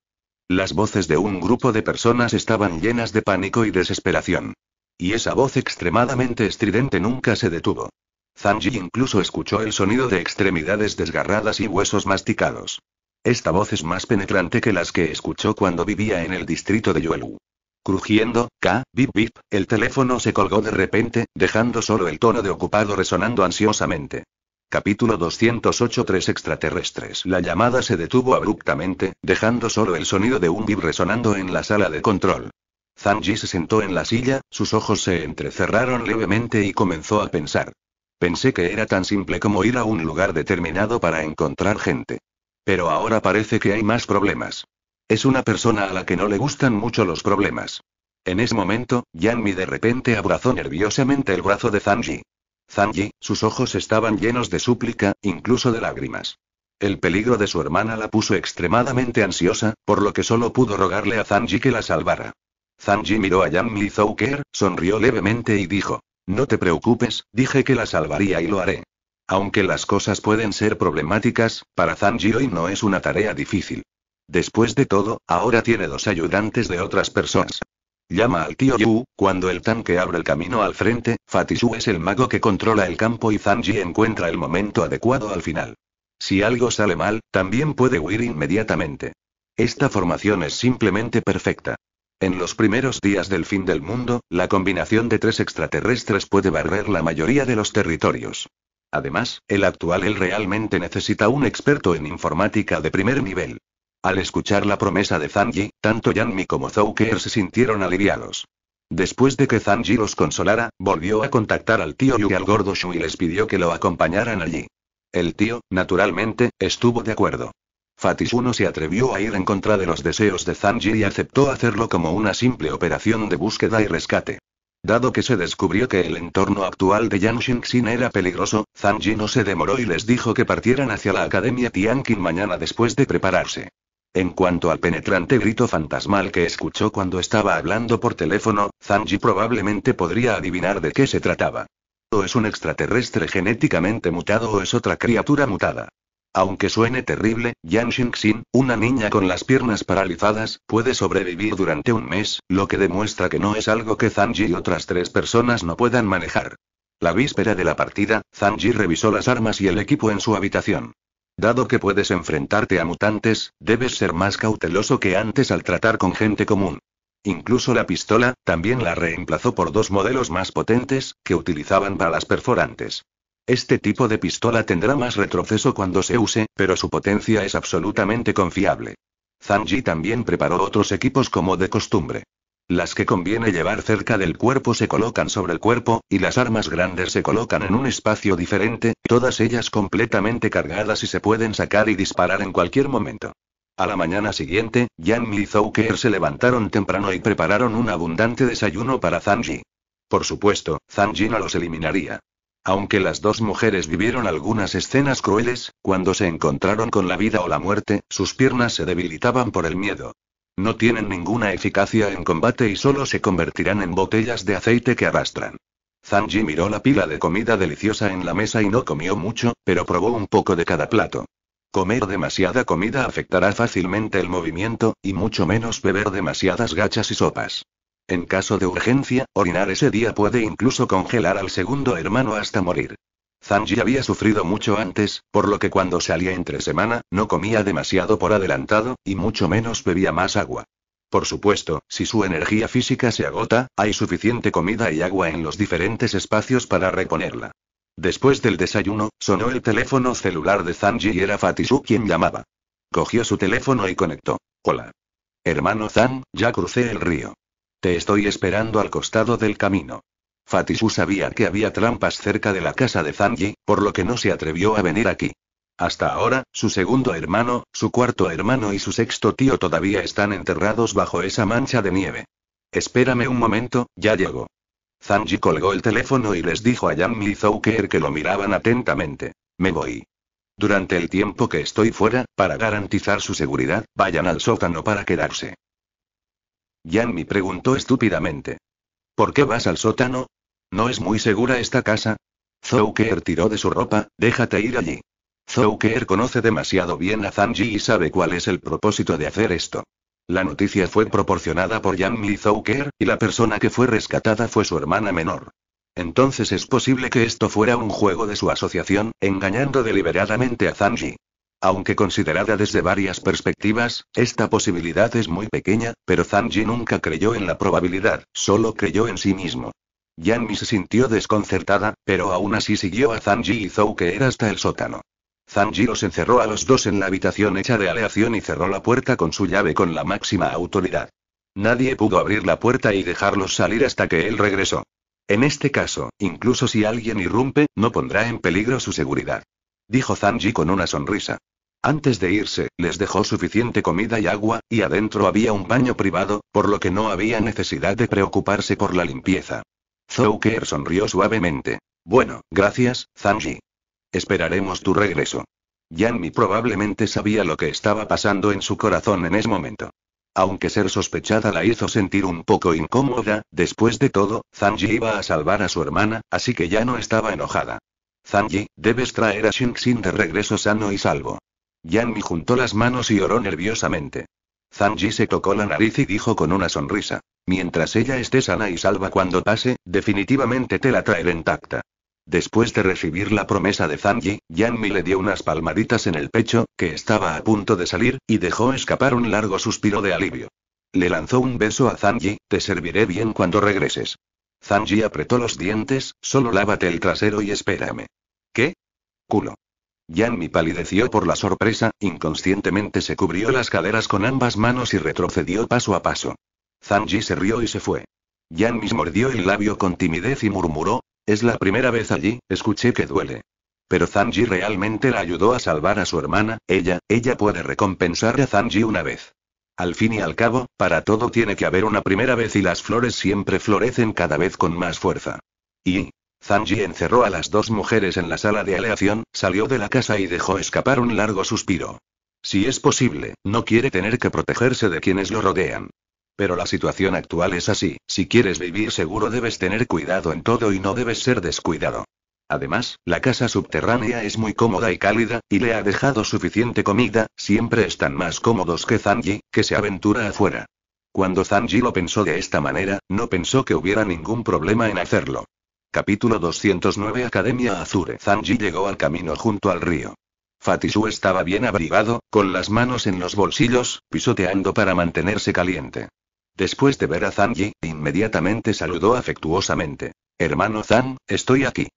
Las voces de un grupo de personas estaban llenas de pánico y desesperación. Y esa voz extremadamente estridente nunca se detuvo. Zanji incluso escuchó el sonido de extremidades desgarradas y huesos masticados. Esta voz es más penetrante que las que escuchó cuando vivía en el distrito de Yuelu. Crujiendo, K, bip bip, el teléfono se colgó de repente, dejando solo el tono de ocupado resonando ansiosamente. Capítulo 208 Tres extraterrestres. La llamada se detuvo abruptamente, dejando solo el sonido de un bip resonando en la sala de control. Zanji se sentó en la silla, sus ojos se entrecerraron levemente y comenzó a pensar. Pensé que era tan simple como ir a un lugar determinado para encontrar gente. Pero ahora parece que hay más problemas. Es una persona a la que no le gustan mucho los problemas. En ese momento, Yanmi de repente abrazó nerviosamente el brazo de Zanji. Zanji, sus ojos estaban llenos de súplica, incluso de lágrimas. El peligro de su hermana la puso extremadamente ansiosa, por lo que solo pudo rogarle a Zanji que la salvara. Zanji miró a Yanmi y Zouker, sonrió levemente y dijo: no te preocupes, dije que la salvaría y lo haré. Aunque las cosas pueden ser problemáticas, para Zhang hoy no es una tarea difícil. Después de todo, ahora tiene dos ayudantes de otras personas. Llama al tío Yu, cuando el tanque abre el camino al frente, Fatishu es el mago que controla el campo y Zanji encuentra el momento adecuado al final. Si algo sale mal, también puede huir inmediatamente. Esta formación es simplemente perfecta. En los primeros días del fin del mundo, la combinación de tres extraterrestres puede barrer la mayoría de los territorios. Además, el actual él realmente necesita un experto en informática de primer nivel. Al escuchar la promesa de Zanji, tanto Yanmi como Zouker se sintieron aliviados. Después de que Zanji los consolara, volvió a contactar al tío Yu y al gordo Shu y les pidió que lo acompañaran allí. El tío, naturalmente, estuvo de acuerdo. Fatisuno se atrevió a ir en contra de los deseos de Zanji y aceptó hacerlo como una simple operación de búsqueda y rescate. Dado que se descubrió que el entorno actual de Yangshin-Xin era peligroso, Zanji no se demoró y les dijo que partieran hacia la Academia Tianqin mañana después de prepararse. En cuanto al penetrante grito fantasmal que escuchó cuando estaba hablando por teléfono, Zanji probablemente podría adivinar de qué se trataba. O es un extraterrestre genéticamente mutado o es otra criatura mutada. Aunque suene terrible, Yang Xingxin, una niña con las piernas paralizadas, puede sobrevivir durante un mes, lo que demuestra que no es algo que Zhang y otras tres personas no puedan manejar. La víspera de la partida, Zhang revisó las armas y el equipo en su habitación. Dado que puedes enfrentarte a mutantes, debes ser más cauteloso que antes al tratar con gente común. Incluso la pistola, también la reemplazó por dos modelos más potentes, que utilizaban balas perforantes. Este tipo de pistola tendrá más retroceso cuando se use, pero su potencia es absolutamente confiable. Zanji también preparó otros equipos como de costumbre. Las que conviene llevar cerca del cuerpo se colocan sobre el cuerpo, y las armas grandes se colocan en un espacio diferente, todas ellas completamente cargadas y se pueden sacar y disparar en cualquier momento. A la mañana siguiente, Mi, y Zouker se levantaron temprano y prepararon un abundante desayuno para Zanji. Por supuesto, Zanji no los eliminaría. Aunque las dos mujeres vivieron algunas escenas crueles, cuando se encontraron con la vida o la muerte, sus piernas se debilitaban por el miedo. No tienen ninguna eficacia en combate y solo se convertirán en botellas de aceite que arrastran. Zanji miró la pila de comida deliciosa en la mesa y no comió mucho, pero probó un poco de cada plato. Comer demasiada comida afectará fácilmente el movimiento, y mucho menos beber demasiadas gachas y sopas. En caso de urgencia, orinar ese día puede incluso congelar al segundo hermano hasta morir. Zanji había sufrido mucho antes, por lo que cuando salía entre semana, no comía demasiado por adelantado, y mucho menos bebía más agua. Por supuesto, si su energía física se agota, hay suficiente comida y agua en los diferentes espacios para reponerla. Después del desayuno, sonó el teléfono celular de Zanji y era Fatisu quien llamaba. Cogió su teléfono y conectó. Hola. Hermano Zan, ya crucé el río. Te estoy esperando al costado del camino. Fatisu sabía que había trampas cerca de la casa de Zanji, por lo que no se atrevió a venir aquí. Hasta ahora, su segundo hermano, su cuarto hermano y su sexto tío todavía están enterrados bajo esa mancha de nieve. Espérame un momento, ya llego. Zanji colgó el teléfono y les dijo a Yammy y Zouker que lo miraban atentamente. Me voy. Durante el tiempo que estoy fuera, para garantizar su seguridad, vayan al sótano para quedarse. Yanmi preguntó estúpidamente. ¿Por qué vas al sótano? ¿No es muy segura esta casa? Zouker tiró de su ropa, déjate ir allí. Zouker conoce demasiado bien a Zanji y sabe cuál es el propósito de hacer esto. La noticia fue proporcionada por Yanmi Zouker, y la persona que fue rescatada fue su hermana menor. Entonces es posible que esto fuera un juego de su asociación, engañando deliberadamente a Zanji. Aunque considerada desde varias perspectivas, esta posibilidad es muy pequeña, pero Zanji nunca creyó en la probabilidad, solo creyó en sí mismo. Yanmi se sintió desconcertada, pero aún así siguió a Zanji y Zhou que era hasta el sótano. Zanji los encerró a los dos en la habitación hecha de aleación y cerró la puerta con su llave con la máxima autoridad. Nadie pudo abrir la puerta y dejarlos salir hasta que él regresó. En este caso, incluso si alguien irrumpe, no pondrá en peligro su seguridad. Dijo Zanji con una sonrisa. Antes de irse, les dejó suficiente comida y agua, y adentro había un baño privado, por lo que no había necesidad de preocuparse por la limpieza. Zouker sonrió suavemente. Bueno, gracias, Zanji. Esperaremos tu regreso. Yanmi probablemente sabía lo que estaba pasando en su corazón en ese momento. Aunque ser sospechada la hizo sentir un poco incómoda, después de todo, Zanji iba a salvar a su hermana, así que ya no estaba enojada. Zanji, debes traer a Shinxin de regreso sano y salvo. Yanmi juntó las manos y oró nerviosamente. Zanji se tocó la nariz y dijo con una sonrisa. Mientras ella esté sana y salva cuando pase, definitivamente te la traeré intacta. Después de recibir la promesa de Zanji, Yanmi le dio unas palmaditas en el pecho, que estaba a punto de salir, y dejó escapar un largo suspiro de alivio. Le lanzó un beso a Zanji, te serviré bien cuando regreses. Zanji apretó los dientes, solo lávate el trasero y espérame. ¿Qué? Culo. Yanmi palideció por la sorpresa, inconscientemente se cubrió las caderas con ambas manos y retrocedió paso a paso. Zanji se rió y se fue. Yanmi mordió el labio con timidez y murmuró, es la primera vez allí, escuché que duele. Pero Zanji realmente la ayudó a salvar a su hermana, ella, ella puede recompensar a Zanji una vez. Al fin y al cabo, para todo tiene que haber una primera vez y las flores siempre florecen cada vez con más fuerza. Y, Zanji encerró a las dos mujeres en la sala de aleación, salió de la casa y dejó escapar un largo suspiro. Si es posible, no quiere tener que protegerse de quienes lo rodean. Pero la situación actual es así, si quieres vivir seguro debes tener cuidado en todo y no debes ser descuidado. Además, la casa subterránea es muy cómoda y cálida, y le ha dejado suficiente comida, siempre están más cómodos que Zanji, que se aventura afuera. Cuando Zanji lo pensó de esta manera, no pensó que hubiera ningún problema en hacerlo. Capítulo 209 Academia Azure Zanji llegó al camino junto al río. fatisu estaba bien abrigado, con las manos en los bolsillos, pisoteando para mantenerse caliente. Después de ver a Zanji, inmediatamente saludó afectuosamente. Hermano Zan, estoy aquí.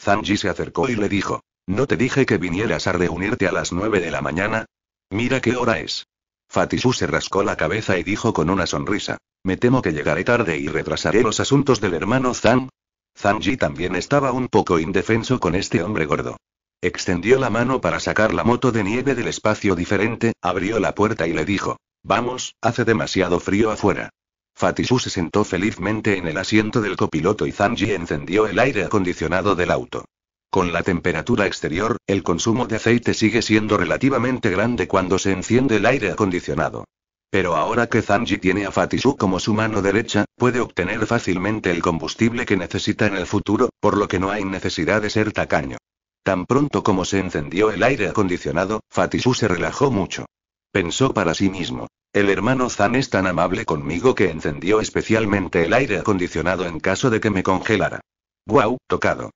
Zanji se acercó y le dijo. ¿No te dije que vinieras a reunirte a las nueve de la mañana? Mira qué hora es. Fatisu se rascó la cabeza y dijo con una sonrisa. Me temo que llegaré tarde y retrasaré los asuntos del hermano Zan, Zanji también estaba un poco indefenso con este hombre gordo. Extendió la mano para sacar la moto de nieve del espacio diferente, abrió la puerta y le dijo: Vamos, hace demasiado frío afuera. Fatishu se sentó felizmente en el asiento del copiloto y Zanji encendió el aire acondicionado del auto. Con la temperatura exterior, el consumo de aceite sigue siendo relativamente grande cuando se enciende el aire acondicionado. Pero ahora que Zanji tiene a Fatisu como su mano derecha, puede obtener fácilmente el combustible que necesita en el futuro, por lo que no hay necesidad de ser tacaño. Tan pronto como se encendió el aire acondicionado, Fatisu se relajó mucho. Pensó para sí mismo. El hermano Zan es tan amable conmigo que encendió especialmente el aire acondicionado en caso de que me congelara. ¡Guau, tocado!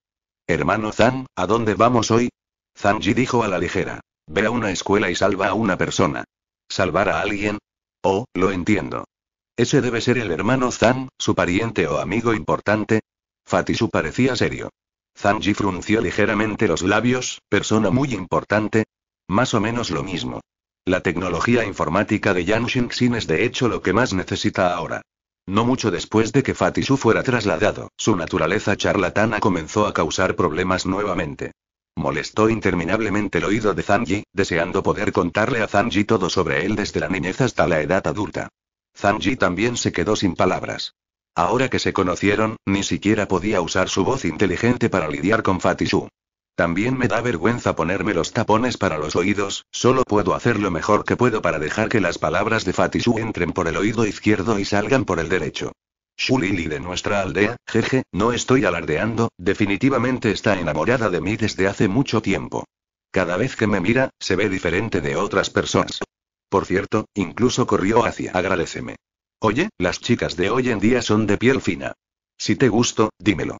Hermano Zan, ¿a dónde vamos hoy? Zanji dijo a la ligera. Ve a una escuela y salva a una persona. ¿Salvar a alguien? Oh, lo entiendo. Ese debe ser el hermano Zhang, su pariente o amigo importante. Fatisu parecía serio. Zhang frunció ligeramente los labios, persona muy importante. Más o menos lo mismo. La tecnología informática de Yang Xingxin es de hecho lo que más necesita ahora. No mucho después de que Fatisu fuera trasladado, su naturaleza charlatana comenzó a causar problemas nuevamente. Molestó interminablemente el oído de Zanji, deseando poder contarle a Zanji todo sobre él desde la niñez hasta la edad adulta. Zanji también se quedó sin palabras. Ahora que se conocieron, ni siquiera podía usar su voz inteligente para lidiar con Fatishu. También me da vergüenza ponerme los tapones para los oídos, solo puedo hacer lo mejor que puedo para dejar que las palabras de Fatishu entren por el oído izquierdo y salgan por el derecho. Shulili de nuestra aldea, jeje, no estoy alardeando, definitivamente está enamorada de mí desde hace mucho tiempo. Cada vez que me mira, se ve diferente de otras personas. Por cierto, incluso corrió hacia agradeceme. Oye, las chicas de hoy en día son de piel fina. Si te gusto, dímelo.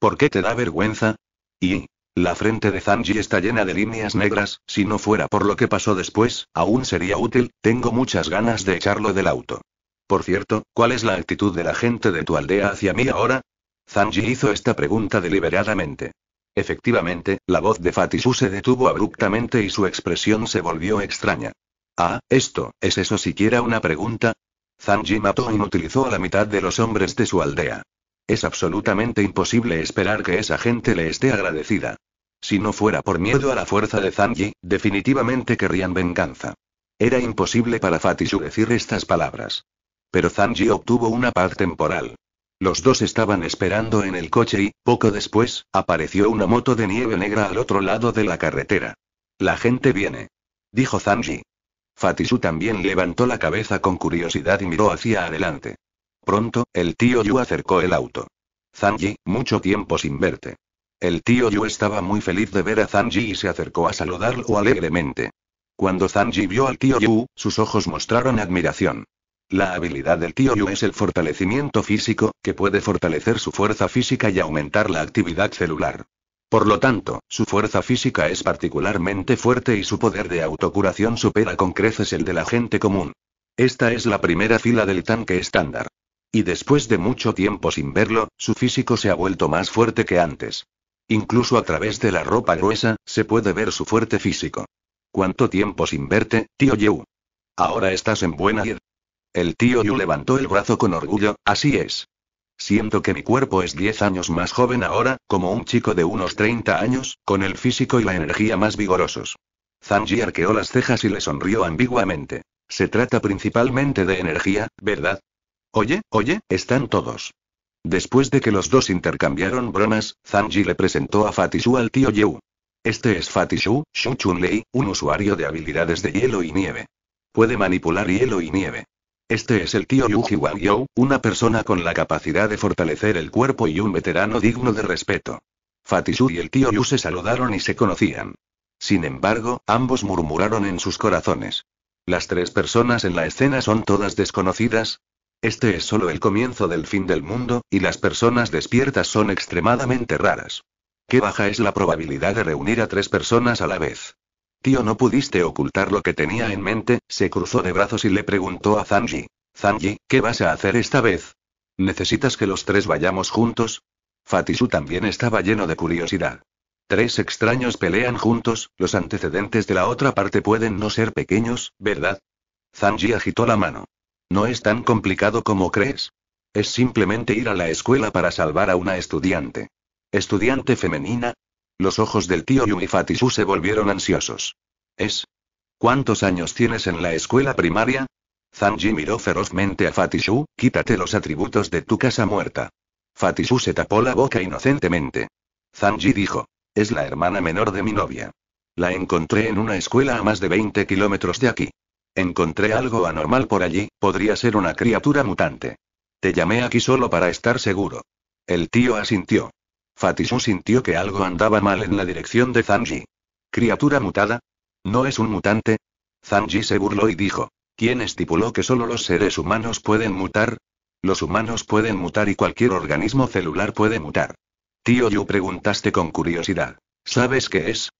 ¿Por qué te da vergüenza? Y... La frente de Zanji está llena de líneas negras, si no fuera por lo que pasó después, aún sería útil, tengo muchas ganas de echarlo del auto. Por cierto, ¿cuál es la actitud de la gente de tu aldea hacia mí ahora? Zanji hizo esta pregunta deliberadamente. Efectivamente, la voz de Fatisu se detuvo abruptamente y su expresión se volvió extraña. Ah, esto, ¿es eso siquiera una pregunta? Zanji mató y utilizó a la mitad de los hombres de su aldea. Es absolutamente imposible esperar que esa gente le esté agradecida. Si no fuera por miedo a la fuerza de Zanji, definitivamente querrían venganza. Era imposible para Fatisu decir estas palabras. Pero Zanji obtuvo una paz temporal. Los dos estaban esperando en el coche y, poco después, apareció una moto de nieve negra al otro lado de la carretera. La gente viene. Dijo Zanji. Fatisu también levantó la cabeza con curiosidad y miró hacia adelante. Pronto, el tío Yu acercó el auto. Zanji, mucho tiempo sin verte. El tío Yu estaba muy feliz de ver a Zanji y se acercó a saludarlo alegremente. Cuando Zanji vio al tío Yu, sus ojos mostraron admiración. La habilidad del tío Yu es el fortalecimiento físico, que puede fortalecer su fuerza física y aumentar la actividad celular. Por lo tanto, su fuerza física es particularmente fuerte y su poder de autocuración supera con creces el de la gente común. Esta es la primera fila del tanque estándar. Y después de mucho tiempo sin verlo, su físico se ha vuelto más fuerte que antes. Incluso a través de la ropa gruesa, se puede ver su fuerte físico. ¿Cuánto tiempo sin verte, tío Yu? Ahora estás en buena el tío Yu levantó el brazo con orgullo, así es. Siento que mi cuerpo es 10 años más joven ahora, como un chico de unos 30 años, con el físico y la energía más vigorosos. Zanji arqueó las cejas y le sonrió ambiguamente. Se trata principalmente de energía, ¿verdad? Oye, oye, están todos. Después de que los dos intercambiaron bromas, Zanji le presentó a Fatishu al tío Yu. Este es Fatishu, Shu chun un usuario de habilidades de hielo y nieve. Puede manipular hielo y nieve. Este es el tío Yuji una persona con la capacidad de fortalecer el cuerpo y un veterano digno de respeto. Fatishu y el tío Yu se saludaron y se conocían. Sin embargo, ambos murmuraron en sus corazones. Las tres personas en la escena son todas desconocidas. Este es solo el comienzo del fin del mundo, y las personas despiertas son extremadamente raras. ¿Qué baja es la probabilidad de reunir a tres personas a la vez? Tío, no pudiste ocultar lo que tenía en mente, se cruzó de brazos y le preguntó a Zanji. Zanji, ¿qué vas a hacer esta vez? ¿Necesitas que los tres vayamos juntos? Fatisu también estaba lleno de curiosidad. Tres extraños pelean juntos, los antecedentes de la otra parte pueden no ser pequeños, ¿verdad? Zanji agitó la mano. No es tan complicado como crees. Es simplemente ir a la escuela para salvar a una estudiante. Estudiante femenina, los ojos del tío Yumi Fatisu se volvieron ansiosos. ¿Es? ¿Cuántos años tienes en la escuela primaria? Zanji miró ferozmente a Fatishu, quítate los atributos de tu casa muerta. Fatishu se tapó la boca inocentemente. Zanji dijo. Es la hermana menor de mi novia. La encontré en una escuela a más de 20 kilómetros de aquí. Encontré algo anormal por allí, podría ser una criatura mutante. Te llamé aquí solo para estar seguro. El tío asintió. Fatishu sintió que algo andaba mal en la dirección de Zanji. ¿Criatura mutada? ¿No es un mutante? Zanji se burló y dijo. ¿Quién estipuló que solo los seres humanos pueden mutar? Los humanos pueden mutar y cualquier organismo celular puede mutar. Tío Yu preguntaste con curiosidad. ¿Sabes qué es?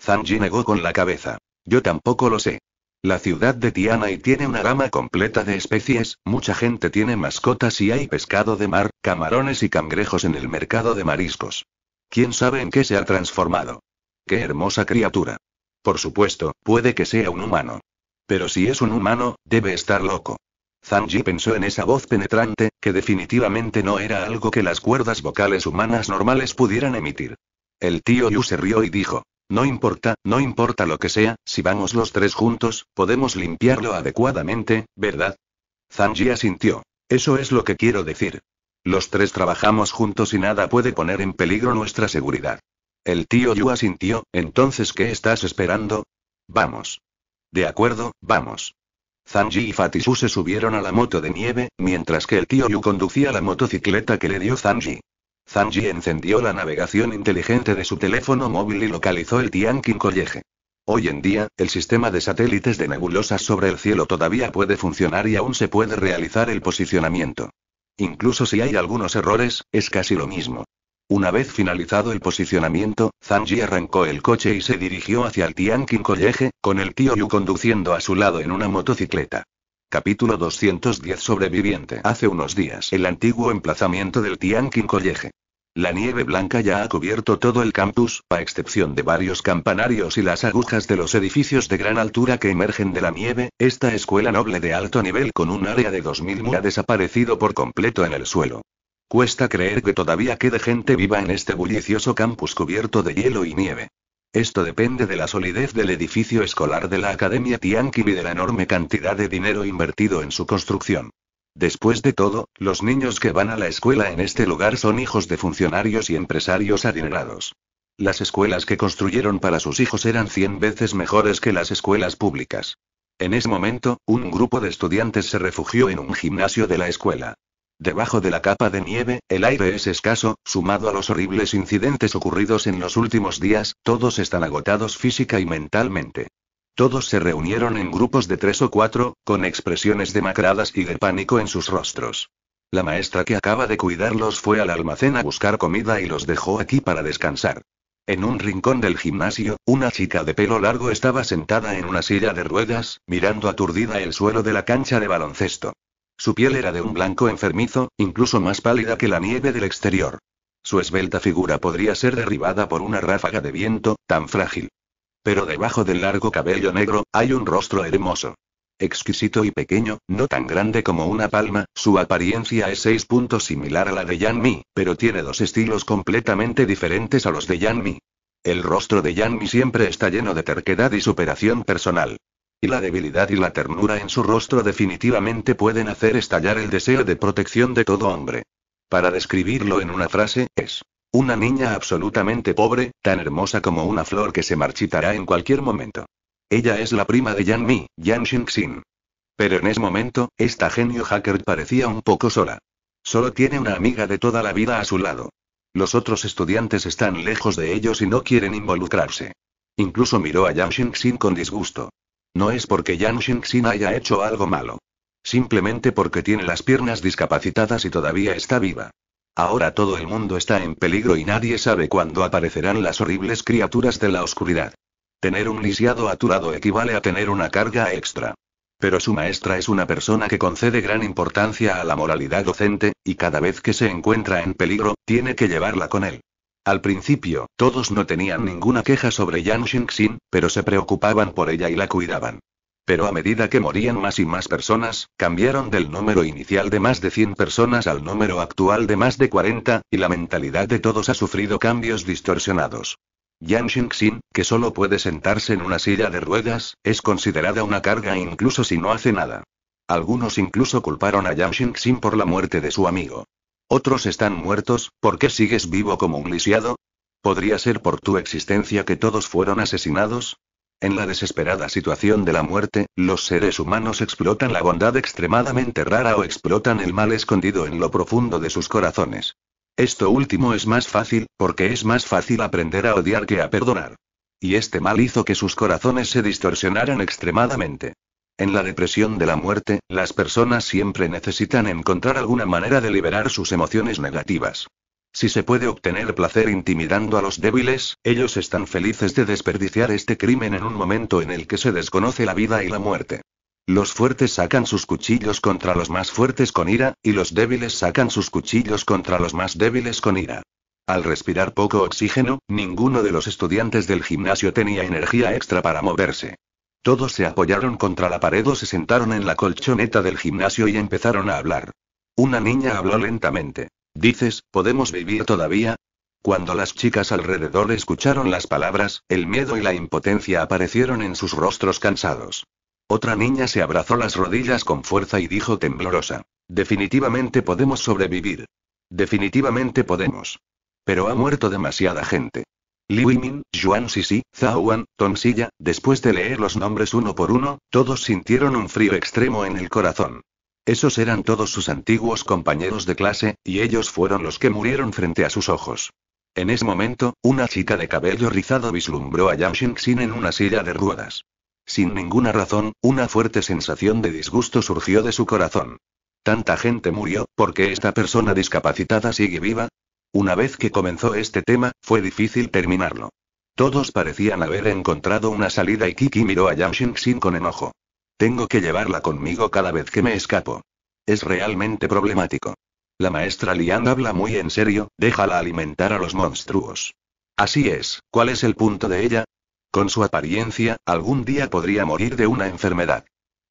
Zanji negó con la cabeza. Yo tampoco lo sé. La ciudad de Tiana y tiene una rama completa de especies, mucha gente tiene mascotas y hay pescado de mar, camarones y cangrejos en el mercado de mariscos. ¿Quién sabe en qué se ha transformado? ¡Qué hermosa criatura! Por supuesto, puede que sea un humano. Pero si es un humano, debe estar loco. Zanji pensó en esa voz penetrante, que definitivamente no era algo que las cuerdas vocales humanas normales pudieran emitir. El tío Yu se rió y dijo, no importa, no importa lo que sea, si vamos los tres juntos, podemos limpiarlo adecuadamente, ¿verdad? Zanji asintió. Eso es lo que quiero decir. Los tres trabajamos juntos y nada puede poner en peligro nuestra seguridad. El tío Yu asintió, entonces ¿qué estás esperando? Vamos. De acuerdo, vamos. Zanji y Fatisu se subieron a la moto de nieve, mientras que el tío Yu conducía la motocicleta que le dio Zanji. Zanji encendió la navegación inteligente de su teléfono móvil y localizó el Tianqin College. Hoy en día, el sistema de satélites de nebulosas sobre el cielo todavía puede funcionar y aún se puede realizar el posicionamiento. Incluso si hay algunos errores, es casi lo mismo. Una vez finalizado el posicionamiento, Zanji arrancó el coche y se dirigió hacia el Tianqin College, con el tío Yu conduciendo a su lado en una motocicleta. Capítulo 210 Sobreviviente. Hace unos días, el antiguo emplazamiento del Tianjin College. La nieve blanca ya ha cubierto todo el campus, a excepción de varios campanarios y las agujas de los edificios de gran altura que emergen de la nieve, esta escuela noble de alto nivel con un área de 2000 mu ha desaparecido por completo en el suelo. Cuesta creer que todavía quede gente viva en este bullicioso campus cubierto de hielo y nieve. Esto depende de la solidez del edificio escolar de la Academia Tianqi y de la enorme cantidad de dinero invertido en su construcción. Después de todo, los niños que van a la escuela en este lugar son hijos de funcionarios y empresarios adinerados. Las escuelas que construyeron para sus hijos eran 100 veces mejores que las escuelas públicas. En ese momento, un grupo de estudiantes se refugió en un gimnasio de la escuela. Debajo de la capa de nieve, el aire es escaso, sumado a los horribles incidentes ocurridos en los últimos días, todos están agotados física y mentalmente. Todos se reunieron en grupos de tres o cuatro, con expresiones demacradas y de pánico en sus rostros. La maestra que acaba de cuidarlos fue al almacén a buscar comida y los dejó aquí para descansar. En un rincón del gimnasio, una chica de pelo largo estaba sentada en una silla de ruedas, mirando aturdida el suelo de la cancha de baloncesto. Su piel era de un blanco enfermizo, incluso más pálida que la nieve del exterior. Su esbelta figura podría ser derribada por una ráfaga de viento, tan frágil. Pero debajo del largo cabello negro, hay un rostro hermoso. Exquisito y pequeño, no tan grande como una palma, su apariencia es seis puntos similar a la de Yan Mi, pero tiene dos estilos completamente diferentes a los de Yan Mi. El rostro de Yan Mi siempre está lleno de terquedad y superación personal. Y la debilidad y la ternura en su rostro definitivamente pueden hacer estallar el deseo de protección de todo hombre. Para describirlo en una frase, es una niña absolutamente pobre, tan hermosa como una flor que se marchitará en cualquier momento. Ella es la prima de Yan Mi, Yan Xingxin. Pero en ese momento, esta genio hacker parecía un poco sola. Solo tiene una amiga de toda la vida a su lado. Los otros estudiantes están lejos de ellos y no quieren involucrarse. Incluso miró a Yang Xingxin con disgusto. No es porque Yang Xingxin haya hecho algo malo. Simplemente porque tiene las piernas discapacitadas y todavía está viva. Ahora todo el mundo está en peligro y nadie sabe cuándo aparecerán las horribles criaturas de la oscuridad. Tener un lisiado aturado equivale a tener una carga extra. Pero su maestra es una persona que concede gran importancia a la moralidad docente, y cada vez que se encuentra en peligro, tiene que llevarla con él. Al principio, todos no tenían ninguna queja sobre Yang Xingxin, pero se preocupaban por ella y la cuidaban. Pero a medida que morían más y más personas, cambiaron del número inicial de más de 100 personas al número actual de más de 40, y la mentalidad de todos ha sufrido cambios distorsionados. Yang Xingxin, que solo puede sentarse en una silla de ruedas, es considerada una carga incluso si no hace nada. Algunos incluso culparon a Yang Xingxin por la muerte de su amigo. Otros están muertos, ¿por qué sigues vivo como un lisiado? ¿Podría ser por tu existencia que todos fueron asesinados? En la desesperada situación de la muerte, los seres humanos explotan la bondad extremadamente rara o explotan el mal escondido en lo profundo de sus corazones. Esto último es más fácil, porque es más fácil aprender a odiar que a perdonar. Y este mal hizo que sus corazones se distorsionaran extremadamente. En la depresión de la muerte, las personas siempre necesitan encontrar alguna manera de liberar sus emociones negativas. Si se puede obtener placer intimidando a los débiles, ellos están felices de desperdiciar este crimen en un momento en el que se desconoce la vida y la muerte. Los fuertes sacan sus cuchillos contra los más fuertes con ira, y los débiles sacan sus cuchillos contra los más débiles con ira. Al respirar poco oxígeno, ninguno de los estudiantes del gimnasio tenía energía extra para moverse. Todos se apoyaron contra la pared o se sentaron en la colchoneta del gimnasio y empezaron a hablar. Una niña habló lentamente. Dices, ¿podemos vivir todavía? Cuando las chicas alrededor escucharon las palabras, el miedo y la impotencia aparecieron en sus rostros cansados. Otra niña se abrazó las rodillas con fuerza y dijo temblorosa, Definitivamente podemos sobrevivir. Definitivamente podemos. Pero ha muerto demasiada gente. Li Wimin, Yuan Sisi, Zhao Wan, Silla. después de leer los nombres uno por uno, todos sintieron un frío extremo en el corazón. Esos eran todos sus antiguos compañeros de clase, y ellos fueron los que murieron frente a sus ojos. En ese momento, una chica de cabello rizado vislumbró a Yang Xingxin en una silla de ruedas. Sin ninguna razón, una fuerte sensación de disgusto surgió de su corazón. Tanta gente murió, ¿por qué esta persona discapacitada sigue viva? Una vez que comenzó este tema, fue difícil terminarlo. Todos parecían haber encontrado una salida y Kiki miró a Yang Xingxin con enojo. Tengo que llevarla conmigo cada vez que me escapo. Es realmente problemático. La maestra Lian habla muy en serio, déjala alimentar a los monstruos. Así es, ¿cuál es el punto de ella? Con su apariencia, algún día podría morir de una enfermedad.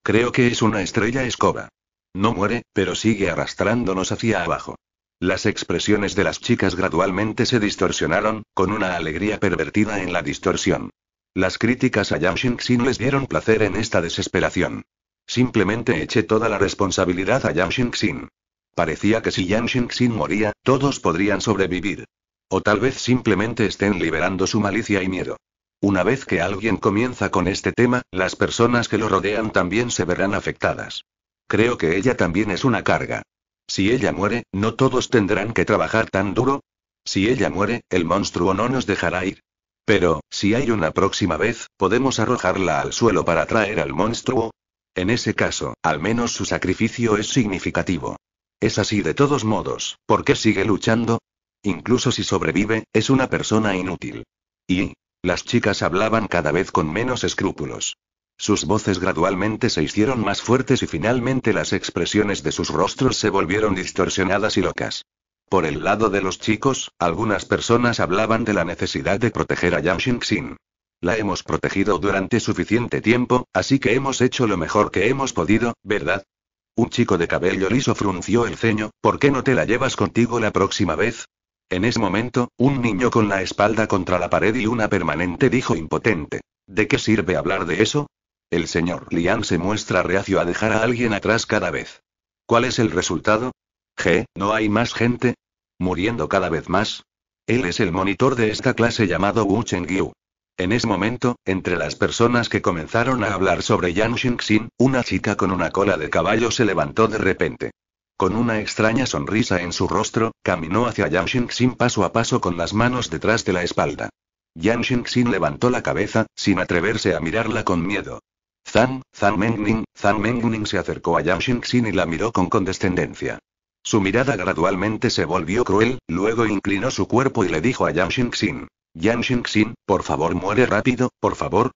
Creo que es una estrella escoba. No muere, pero sigue arrastrándonos hacia abajo. Las expresiones de las chicas gradualmente se distorsionaron, con una alegría pervertida en la distorsión. Las críticas a Yang Xingxin les dieron placer en esta desesperación. Simplemente eché toda la responsabilidad a Yang Xingxin. Parecía que si Yang Xingxin moría, todos podrían sobrevivir. O tal vez simplemente estén liberando su malicia y miedo. Una vez que alguien comienza con este tema, las personas que lo rodean también se verán afectadas. Creo que ella también es una carga. Si ella muere, no todos tendrán que trabajar tan duro. Si ella muere, el monstruo no nos dejará ir. Pero, si hay una próxima vez, ¿podemos arrojarla al suelo para traer al monstruo? En ese caso, al menos su sacrificio es significativo. Es así de todos modos, ¿por qué sigue luchando? Incluso si sobrevive, es una persona inútil. Y... Las chicas hablaban cada vez con menos escrúpulos. Sus voces gradualmente se hicieron más fuertes y finalmente las expresiones de sus rostros se volvieron distorsionadas y locas. Por el lado de los chicos, algunas personas hablaban de la necesidad de proteger a Yang Xingxin. La hemos protegido durante suficiente tiempo, así que hemos hecho lo mejor que hemos podido, ¿verdad? Un chico de cabello liso frunció el ceño, ¿por qué no te la llevas contigo la próxima vez? En ese momento, un niño con la espalda contra la pared y una permanente dijo impotente. ¿De qué sirve hablar de eso? El señor Lian se muestra reacio a dejar a alguien atrás cada vez. ¿Cuál es el resultado? ¿G? ¿No hay más gente? ¿Muriendo cada vez más? Él es el monitor de esta clase llamado Wu Chengyu. En ese momento, entre las personas que comenzaron a hablar sobre Yang Xingxin, una chica con una cola de caballo se levantó de repente. Con una extraña sonrisa en su rostro, caminó hacia Yang Xingxin paso a paso con las manos detrás de la espalda. Yang Xingxin levantó la cabeza, sin atreverse a mirarla con miedo. Zhang, Zhang Mengning, Zhang Mengning se acercó a Yang Xingxin y la miró con condescendencia. Su mirada gradualmente se volvió cruel, luego inclinó su cuerpo y le dijo a Yang Xingxin. Yang Xingxin, por favor muere rápido, por favor.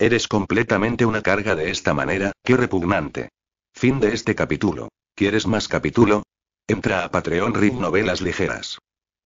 Eres completamente una carga de esta manera, qué repugnante. Fin de este capítulo. ¿Quieres más capítulo? Entra a Patreon Read Novelas Ligeras.